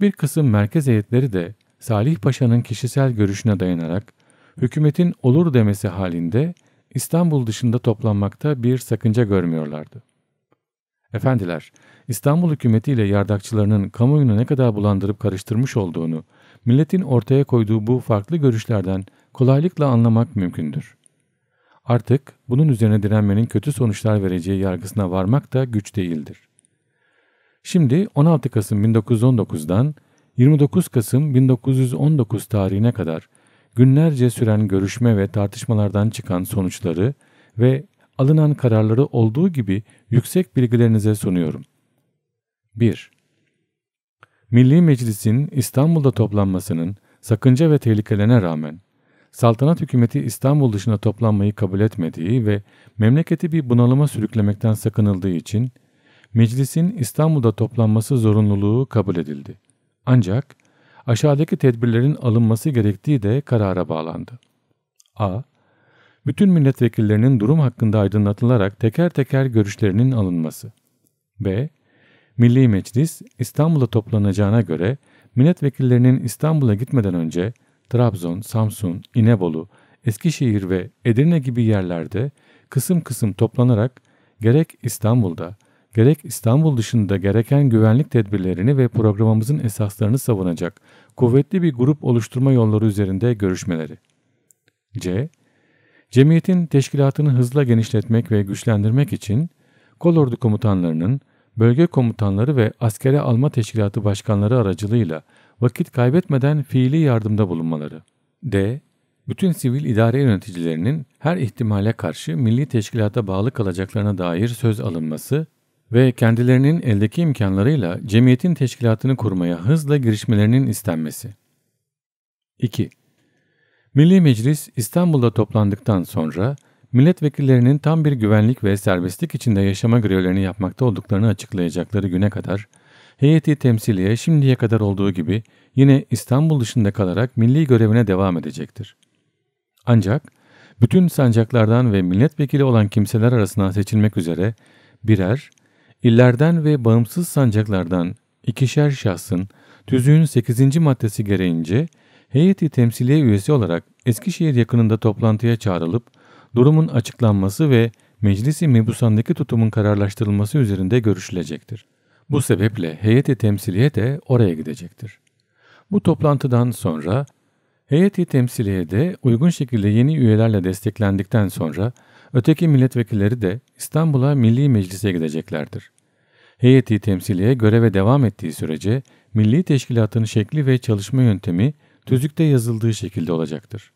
Speaker 1: Bir kısım merkez heyetleri de Salih Paşa'nın kişisel görüşüne dayanarak hükümetin olur demesi halinde İstanbul dışında toplanmakta bir sakınca görmüyorlardı. Efendiler, İstanbul hükümetiyle ile yardakçılarının kamuoyunu ne kadar bulandırıp karıştırmış olduğunu, milletin ortaya koyduğu bu farklı görüşlerden kolaylıkla anlamak mümkündür. Artık bunun üzerine direnmenin kötü sonuçlar vereceği yargısına varmak da güç değildir. Şimdi 16 Kasım 1919'dan 29 Kasım 1919 tarihine kadar günlerce süren görüşme ve tartışmalardan çıkan sonuçları ve alınan kararları olduğu gibi yüksek bilgilerinize sunuyorum. 1. Milli Meclis'in İstanbul'da toplanmasının sakınca ve tehlikelerine rağmen saltanat hükümeti İstanbul dışına toplanmayı kabul etmediği ve memleketi bir bunalıma sürüklemekten sakınıldığı için meclisin İstanbul'da toplanması zorunluluğu kabul edildi. Ancak aşağıdaki tedbirlerin alınması gerektiği de karara bağlandı. A. Bütün milletvekillerinin durum hakkında aydınlatılarak teker teker görüşlerinin alınması. B. Milli Meclis İstanbul'da toplanacağına göre milletvekillerinin İstanbul'a gitmeden önce Trabzon, Samsun, İnebolu, Eskişehir ve Edirne gibi yerlerde kısım kısım toplanarak gerek İstanbul'da gerek İstanbul dışında gereken güvenlik tedbirlerini ve programımızın esaslarını savunacak kuvvetli bir grup oluşturma yolları üzerinde görüşmeleri. C. Cemiyetin teşkilatını hızla genişletmek ve güçlendirmek için kolordu komutanlarının, bölge komutanları ve askere alma teşkilatı başkanları aracılığıyla vakit kaybetmeden fiili yardımda bulunmaları. D. Bütün sivil idare yöneticilerinin her ihtimale karşı milli teşkilata bağlı kalacaklarına dair söz alınması ve kendilerinin eldeki imkanlarıyla cemiyetin teşkilatını kurmaya hızla girişmelerinin istenmesi. 2. Milli Meclis İstanbul'da toplandıktan sonra milletvekillerinin tam bir güvenlik ve serbestlik içinde yaşama görevlerini yapmakta olduklarını açıklayacakları güne kadar heyeti temsiliye şimdiye kadar olduğu gibi yine İstanbul dışında kalarak milli görevine devam edecektir. Ancak bütün sancaklardan ve milletvekili olan kimseler arasından seçilmek üzere birer illerden ve bağımsız sancaklardan ikişer şahsın tüzüğün 8. maddesi gereğince heyeti temsiliye üyesi olarak Eskişehir yakınında toplantıya çağrılıp durumun açıklanması ve meclisi mebusandaki tutumun kararlaştırılması üzerinde görüşülecektir. Bu sebeple heyeti temsiliye de oraya gidecektir. Bu toplantıdan sonra heyeti temsiliye de uygun şekilde yeni üyelerle desteklendikten sonra öteki milletvekilleri de İstanbul'a Milli Meclis'e gideceklerdir heyeti temsiliye göreve devam ettiği sürece milli teşkilatın şekli ve çalışma yöntemi tüzükte yazıldığı şekilde olacaktır.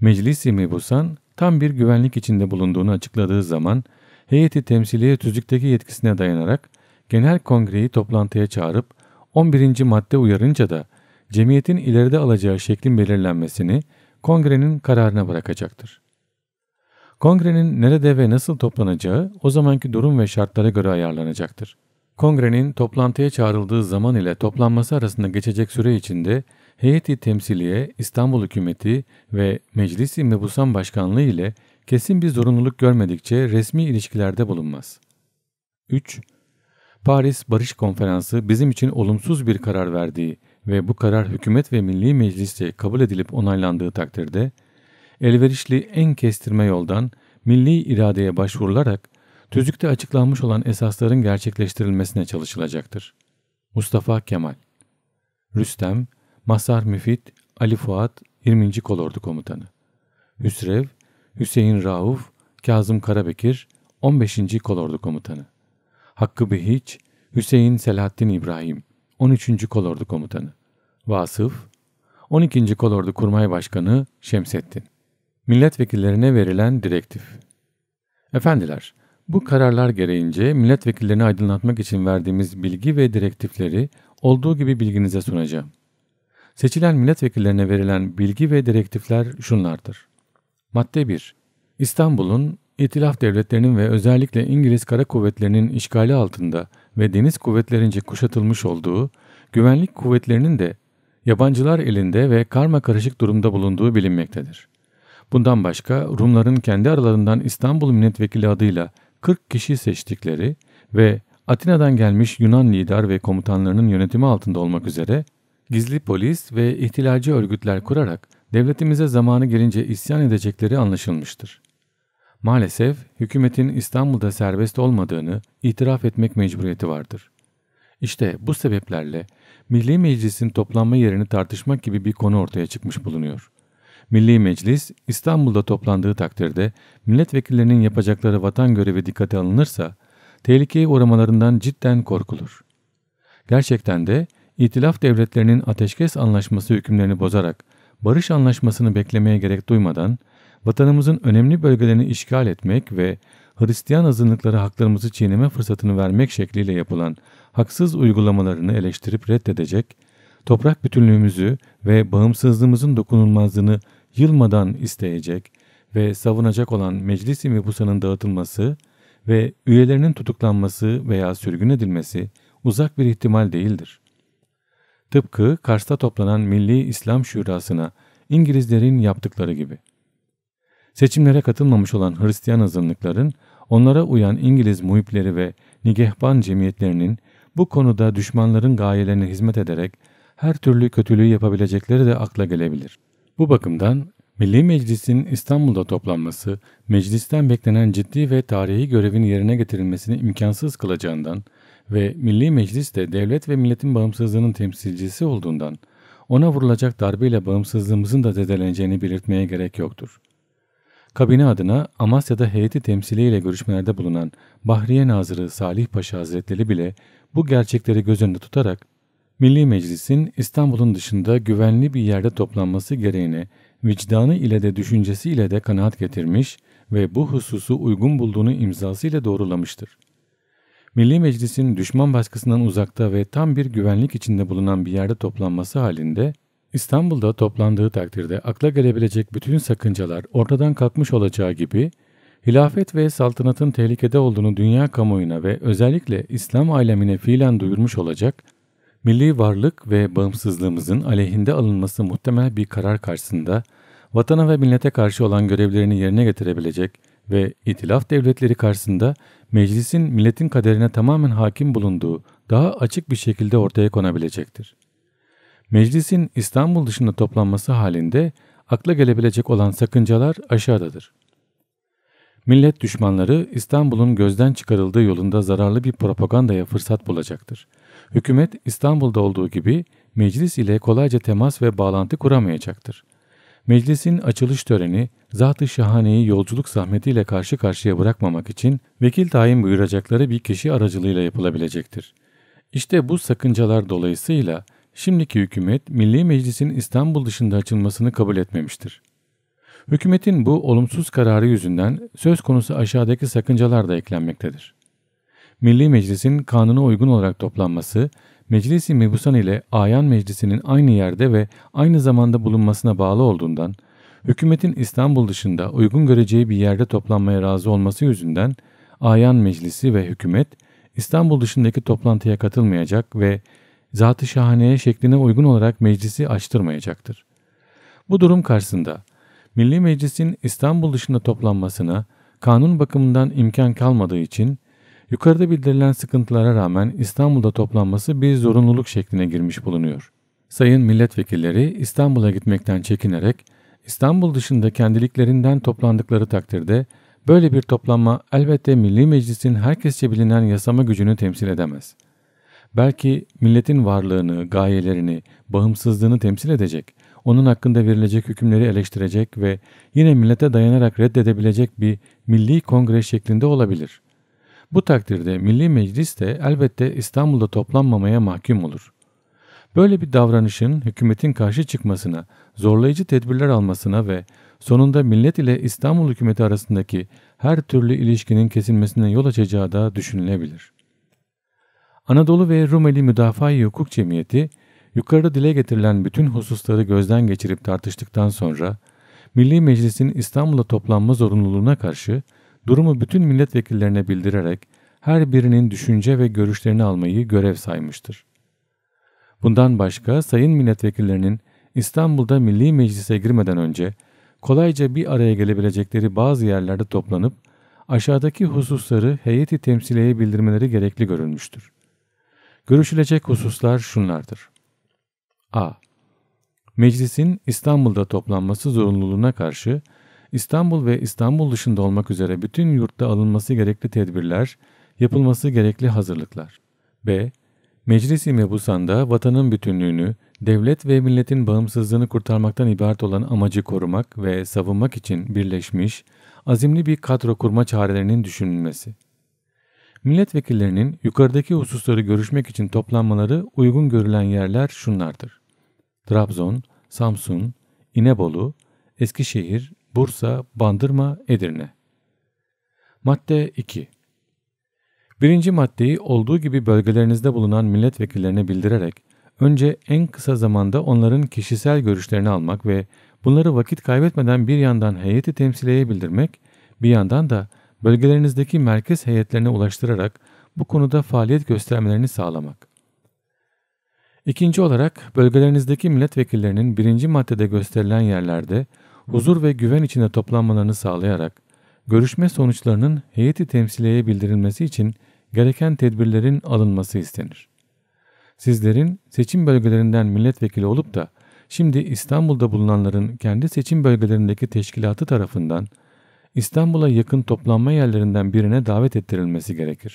Speaker 1: Meclis-i Mebusan tam bir güvenlik içinde bulunduğunu açıkladığı zaman heyeti temsiliye tüzükteki yetkisine dayanarak genel kongreyi toplantıya çağırıp 11. madde uyarınca da cemiyetin ileride alacağı şeklin belirlenmesini kongrenin kararına bırakacaktır. Kongrenin nerede ve nasıl toplanacağı o zamanki durum ve şartlara göre ayarlanacaktır. Kongrenin toplantıya çağrıldığı zaman ile toplanması arasında geçecek süre içinde heyeti temsiliye, İstanbul hükümeti ve Meclis-i Mebusan Başkanlığı ile kesin bir zorunluluk görmedikçe resmi ilişkilerde bulunmaz. 3. Paris Barış Konferansı bizim için olumsuz bir karar verdiği ve bu karar hükümet ve milli mecliste kabul edilip onaylandığı takdirde elverişli en kestirme yoldan milli iradeye başvurularak tüzükte açıklanmış olan esasların gerçekleştirilmesine çalışılacaktır. Mustafa Kemal Rüstem, Masar Müfit, Ali Fuat, 20. Kolordu Komutanı Hüsrev, Hüseyin Rauf, Kazım Karabekir, 15. Kolordu Komutanı Hakkı Bihiç, Hüseyin Selahattin İbrahim, 13. Kolordu Komutanı Vasıf, 12. Kolordu Kurmay Başkanı Şemsettin Milletvekillerine verilen direktif. Efendiler, bu kararlar gereğince milletvekillerini aydınlatmak için verdiğimiz bilgi ve direktifleri olduğu gibi bilginize sunacağım. Seçilen milletvekillerine verilen bilgi ve direktifler şunlardır. Madde 1. İstanbul'un İtilaf devletlerinin ve özellikle İngiliz kara kuvvetlerinin işgali altında ve deniz kuvvetlerince kuşatılmış olduğu, güvenlik kuvvetlerinin de yabancılar elinde ve karma karışık durumda bulunduğu bilinmektedir. Bundan başka Rumların kendi aralarından İstanbul milletvekili adıyla 40 kişi seçtikleri ve Atina'dan gelmiş Yunan lider ve komutanlarının yönetimi altında olmak üzere gizli polis ve ihtilalci örgütler kurarak devletimize zamanı gelince isyan edecekleri anlaşılmıştır. Maalesef hükümetin İstanbul'da serbest olmadığını itiraf etmek mecburiyeti vardır. İşte bu sebeplerle Milli Meclis'in toplanma yerini tartışmak gibi bir konu ortaya çıkmış bulunuyor. Milli Meclis İstanbul'da toplandığı takdirde milletvekillerinin yapacakları vatan görevi dikkate alınırsa tehlikeye uğramalarından cidden korkulur. Gerçekten de İtilaf devletlerinin ateşkes anlaşması hükümlerini bozarak barış anlaşmasını beklemeye gerek duymadan vatanımızın önemli bölgelerini işgal etmek ve Hristiyan azınlıkları haklarımızı çiğneme fırsatını vermek şekliyle yapılan haksız uygulamalarını eleştirip reddedecek, toprak bütünlüğümüzü ve bağımsızlığımızın dokunulmazlığını yılmadan isteyecek ve savunacak olan meclis-i mebusanın dağıtılması ve üyelerinin tutuklanması veya sürgün edilmesi uzak bir ihtimal değildir. Tıpkı Kars'ta toplanan Milli İslam Şurası'na İngilizlerin yaptıkları gibi. Seçimlere katılmamış olan Hristiyan azınlıkların, onlara uyan İngiliz muhipleri ve nigehban cemiyetlerinin bu konuda düşmanların gayelerine hizmet ederek her türlü kötülüğü yapabilecekleri de akla gelebilir. Bu bakımdan Milli Meclis'in İstanbul'da toplanması, meclisten beklenen ciddi ve tarihi görevin yerine getirilmesini imkansız kılacağından ve Milli Meclis de devlet ve milletin bağımsızlığının temsilcisi olduğundan, ona vurulacak darbeyle bağımsızlığımızın da zedeleneceğini belirtmeye gerek yoktur. Kabine adına Amasya'da heyeti temsiliyle görüşmelerde bulunan Bahriye Nazırı Salih Paşa Hazretleri bile bu gerçekleri göz önünde tutarak Milli Meclis'in İstanbul'un dışında güvenli bir yerde toplanması gereğine vicdanı ile de düşüncesi ile de kanaat getirmiş ve bu hususu uygun bulduğunu imzası ile doğrulamıştır. Milli Meclis'in düşman baskısından uzakta ve tam bir güvenlik içinde bulunan bir yerde toplanması halinde İstanbul'da toplandığı takdirde akla gelebilecek bütün sakıncalar ortadan kalkmış olacağı gibi hilafet ve saltanatın tehlikede olduğunu dünya kamuoyuna ve özellikle İslam alemine fiilen duyurmuş olacak milli varlık ve bağımsızlığımızın aleyhinde alınması muhtemel bir karar karşısında vatana ve millete karşı olan görevlerini yerine getirebilecek ve itilaf devletleri karşısında meclisin milletin kaderine tamamen hakim bulunduğu daha açık bir şekilde ortaya konabilecektir. Meclisin İstanbul dışında toplanması halinde akla gelebilecek olan sakıncalar aşağıdadır. Millet düşmanları İstanbul'un gözden çıkarıldığı yolunda zararlı bir propagandaya fırsat bulacaktır hükümet İstanbul'da olduğu gibi meclis ile kolayca temas ve bağlantı kuramayacaktır. Meclisin açılış töreni, zat-ı şahaneyi yolculuk zahmetiyle karşı karşıya bırakmamak için vekil tayin buyuracakları bir kişi aracılığıyla yapılabilecektir. İşte bu sakıncalar dolayısıyla şimdiki hükümet Milli Meclis'in İstanbul dışında açılmasını kabul etmemiştir. Hükümetin bu olumsuz kararı yüzünden söz konusu aşağıdaki sakıncalar da eklenmektedir. Milli Meclis'in kanuna uygun olarak toplanması, Meclisi Mebusan ile Ayan Meclisi'nin aynı yerde ve aynı zamanda bulunmasına bağlı olduğundan, hükümetin İstanbul dışında uygun göreceği bir yerde toplanmaya razı olması yüzünden Ayan Meclisi ve hükümet İstanbul dışındaki toplantıya katılmayacak ve Zat-ı Şahane'ye şekline uygun olarak meclisi açtırmayacaktır. Bu durum karşısında Milli Meclis'in İstanbul dışında toplanmasına kanun bakımından imkan kalmadığı için Yukarıda bildirilen sıkıntılara rağmen İstanbul'da toplanması bir zorunluluk şekline girmiş bulunuyor. Sayın milletvekilleri İstanbul'a gitmekten çekinerek İstanbul dışında kendiliklerinden toplandıkları takdirde böyle bir toplanma elbette Milli Meclis'in herkesçe bilinen yasama gücünü temsil edemez. Belki milletin varlığını, gayelerini, bağımsızlığını temsil edecek, onun hakkında verilecek hükümleri eleştirecek ve yine millete dayanarak reddedebilecek bir milli kongre şeklinde olabilir.'' Bu takdirde Milli Meclis de elbette İstanbul'da toplanmamaya mahkum olur. Böyle bir davranışın hükümetin karşı çıkmasına, zorlayıcı tedbirler almasına ve sonunda millet ile İstanbul hükümeti arasındaki her türlü ilişkinin kesilmesine yol açacağı da düşünülebilir. Anadolu ve Rumeli Müdafaa-i Hukuk Cemiyeti, yukarıda dile getirilen bütün hususları gözden geçirip tartıştıktan sonra, Milli Meclis'in İstanbul'da toplanma zorunluluğuna karşı Durumu bütün milletvekillerine bildirerek her birinin düşünce ve görüşlerini almayı görev saymıştır. Bundan başka sayın milletvekillerinin İstanbul'da Milli Meclis'e girmeden önce kolayca bir araya gelebilecekleri bazı yerlerde toplanıp aşağıdaki hususları heyeti temsileye bildirmeleri gerekli görülmüştür. Görüşülecek hususlar şunlardır. A. Meclisin İstanbul'da toplanması zorunluluğuna karşı İstanbul ve İstanbul dışında olmak üzere bütün yurtta alınması gerekli tedbirler, yapılması gerekli hazırlıklar. B. Meclis-i Mebusan'da vatanın bütünlüğünü, devlet ve milletin bağımsızlığını kurtarmaktan ibaret olan amacı korumak ve savunmak için birleşmiş, azimli bir kadro kurma çarelerinin düşünülmesi. Milletvekillerinin yukarıdaki hususları görüşmek için toplanmaları uygun görülen yerler şunlardır. Trabzon, Samsun, İnebolu, Eskişehir, Bursa, Bandırma, Edirne. Madde 2 Birinci maddeyi olduğu gibi bölgelerinizde bulunan milletvekillerine bildirerek önce en kısa zamanda onların kişisel görüşlerini almak ve bunları vakit kaybetmeden bir yandan heyeti temsileye bildirmek, bir yandan da bölgelerinizdeki merkez heyetlerine ulaştırarak bu konuda faaliyet göstermelerini sağlamak. İkinci olarak bölgelerinizdeki milletvekillerinin birinci maddede gösterilen yerlerde huzur ve güven içinde toplanmalarını sağlayarak, görüşme sonuçlarının heyeti temsiliyeye bildirilmesi için gereken tedbirlerin alınması istenir. Sizlerin seçim bölgelerinden milletvekili olup da şimdi İstanbul'da bulunanların kendi seçim bölgelerindeki teşkilatı tarafından İstanbul'a yakın toplanma yerlerinden birine davet ettirilmesi gerekir.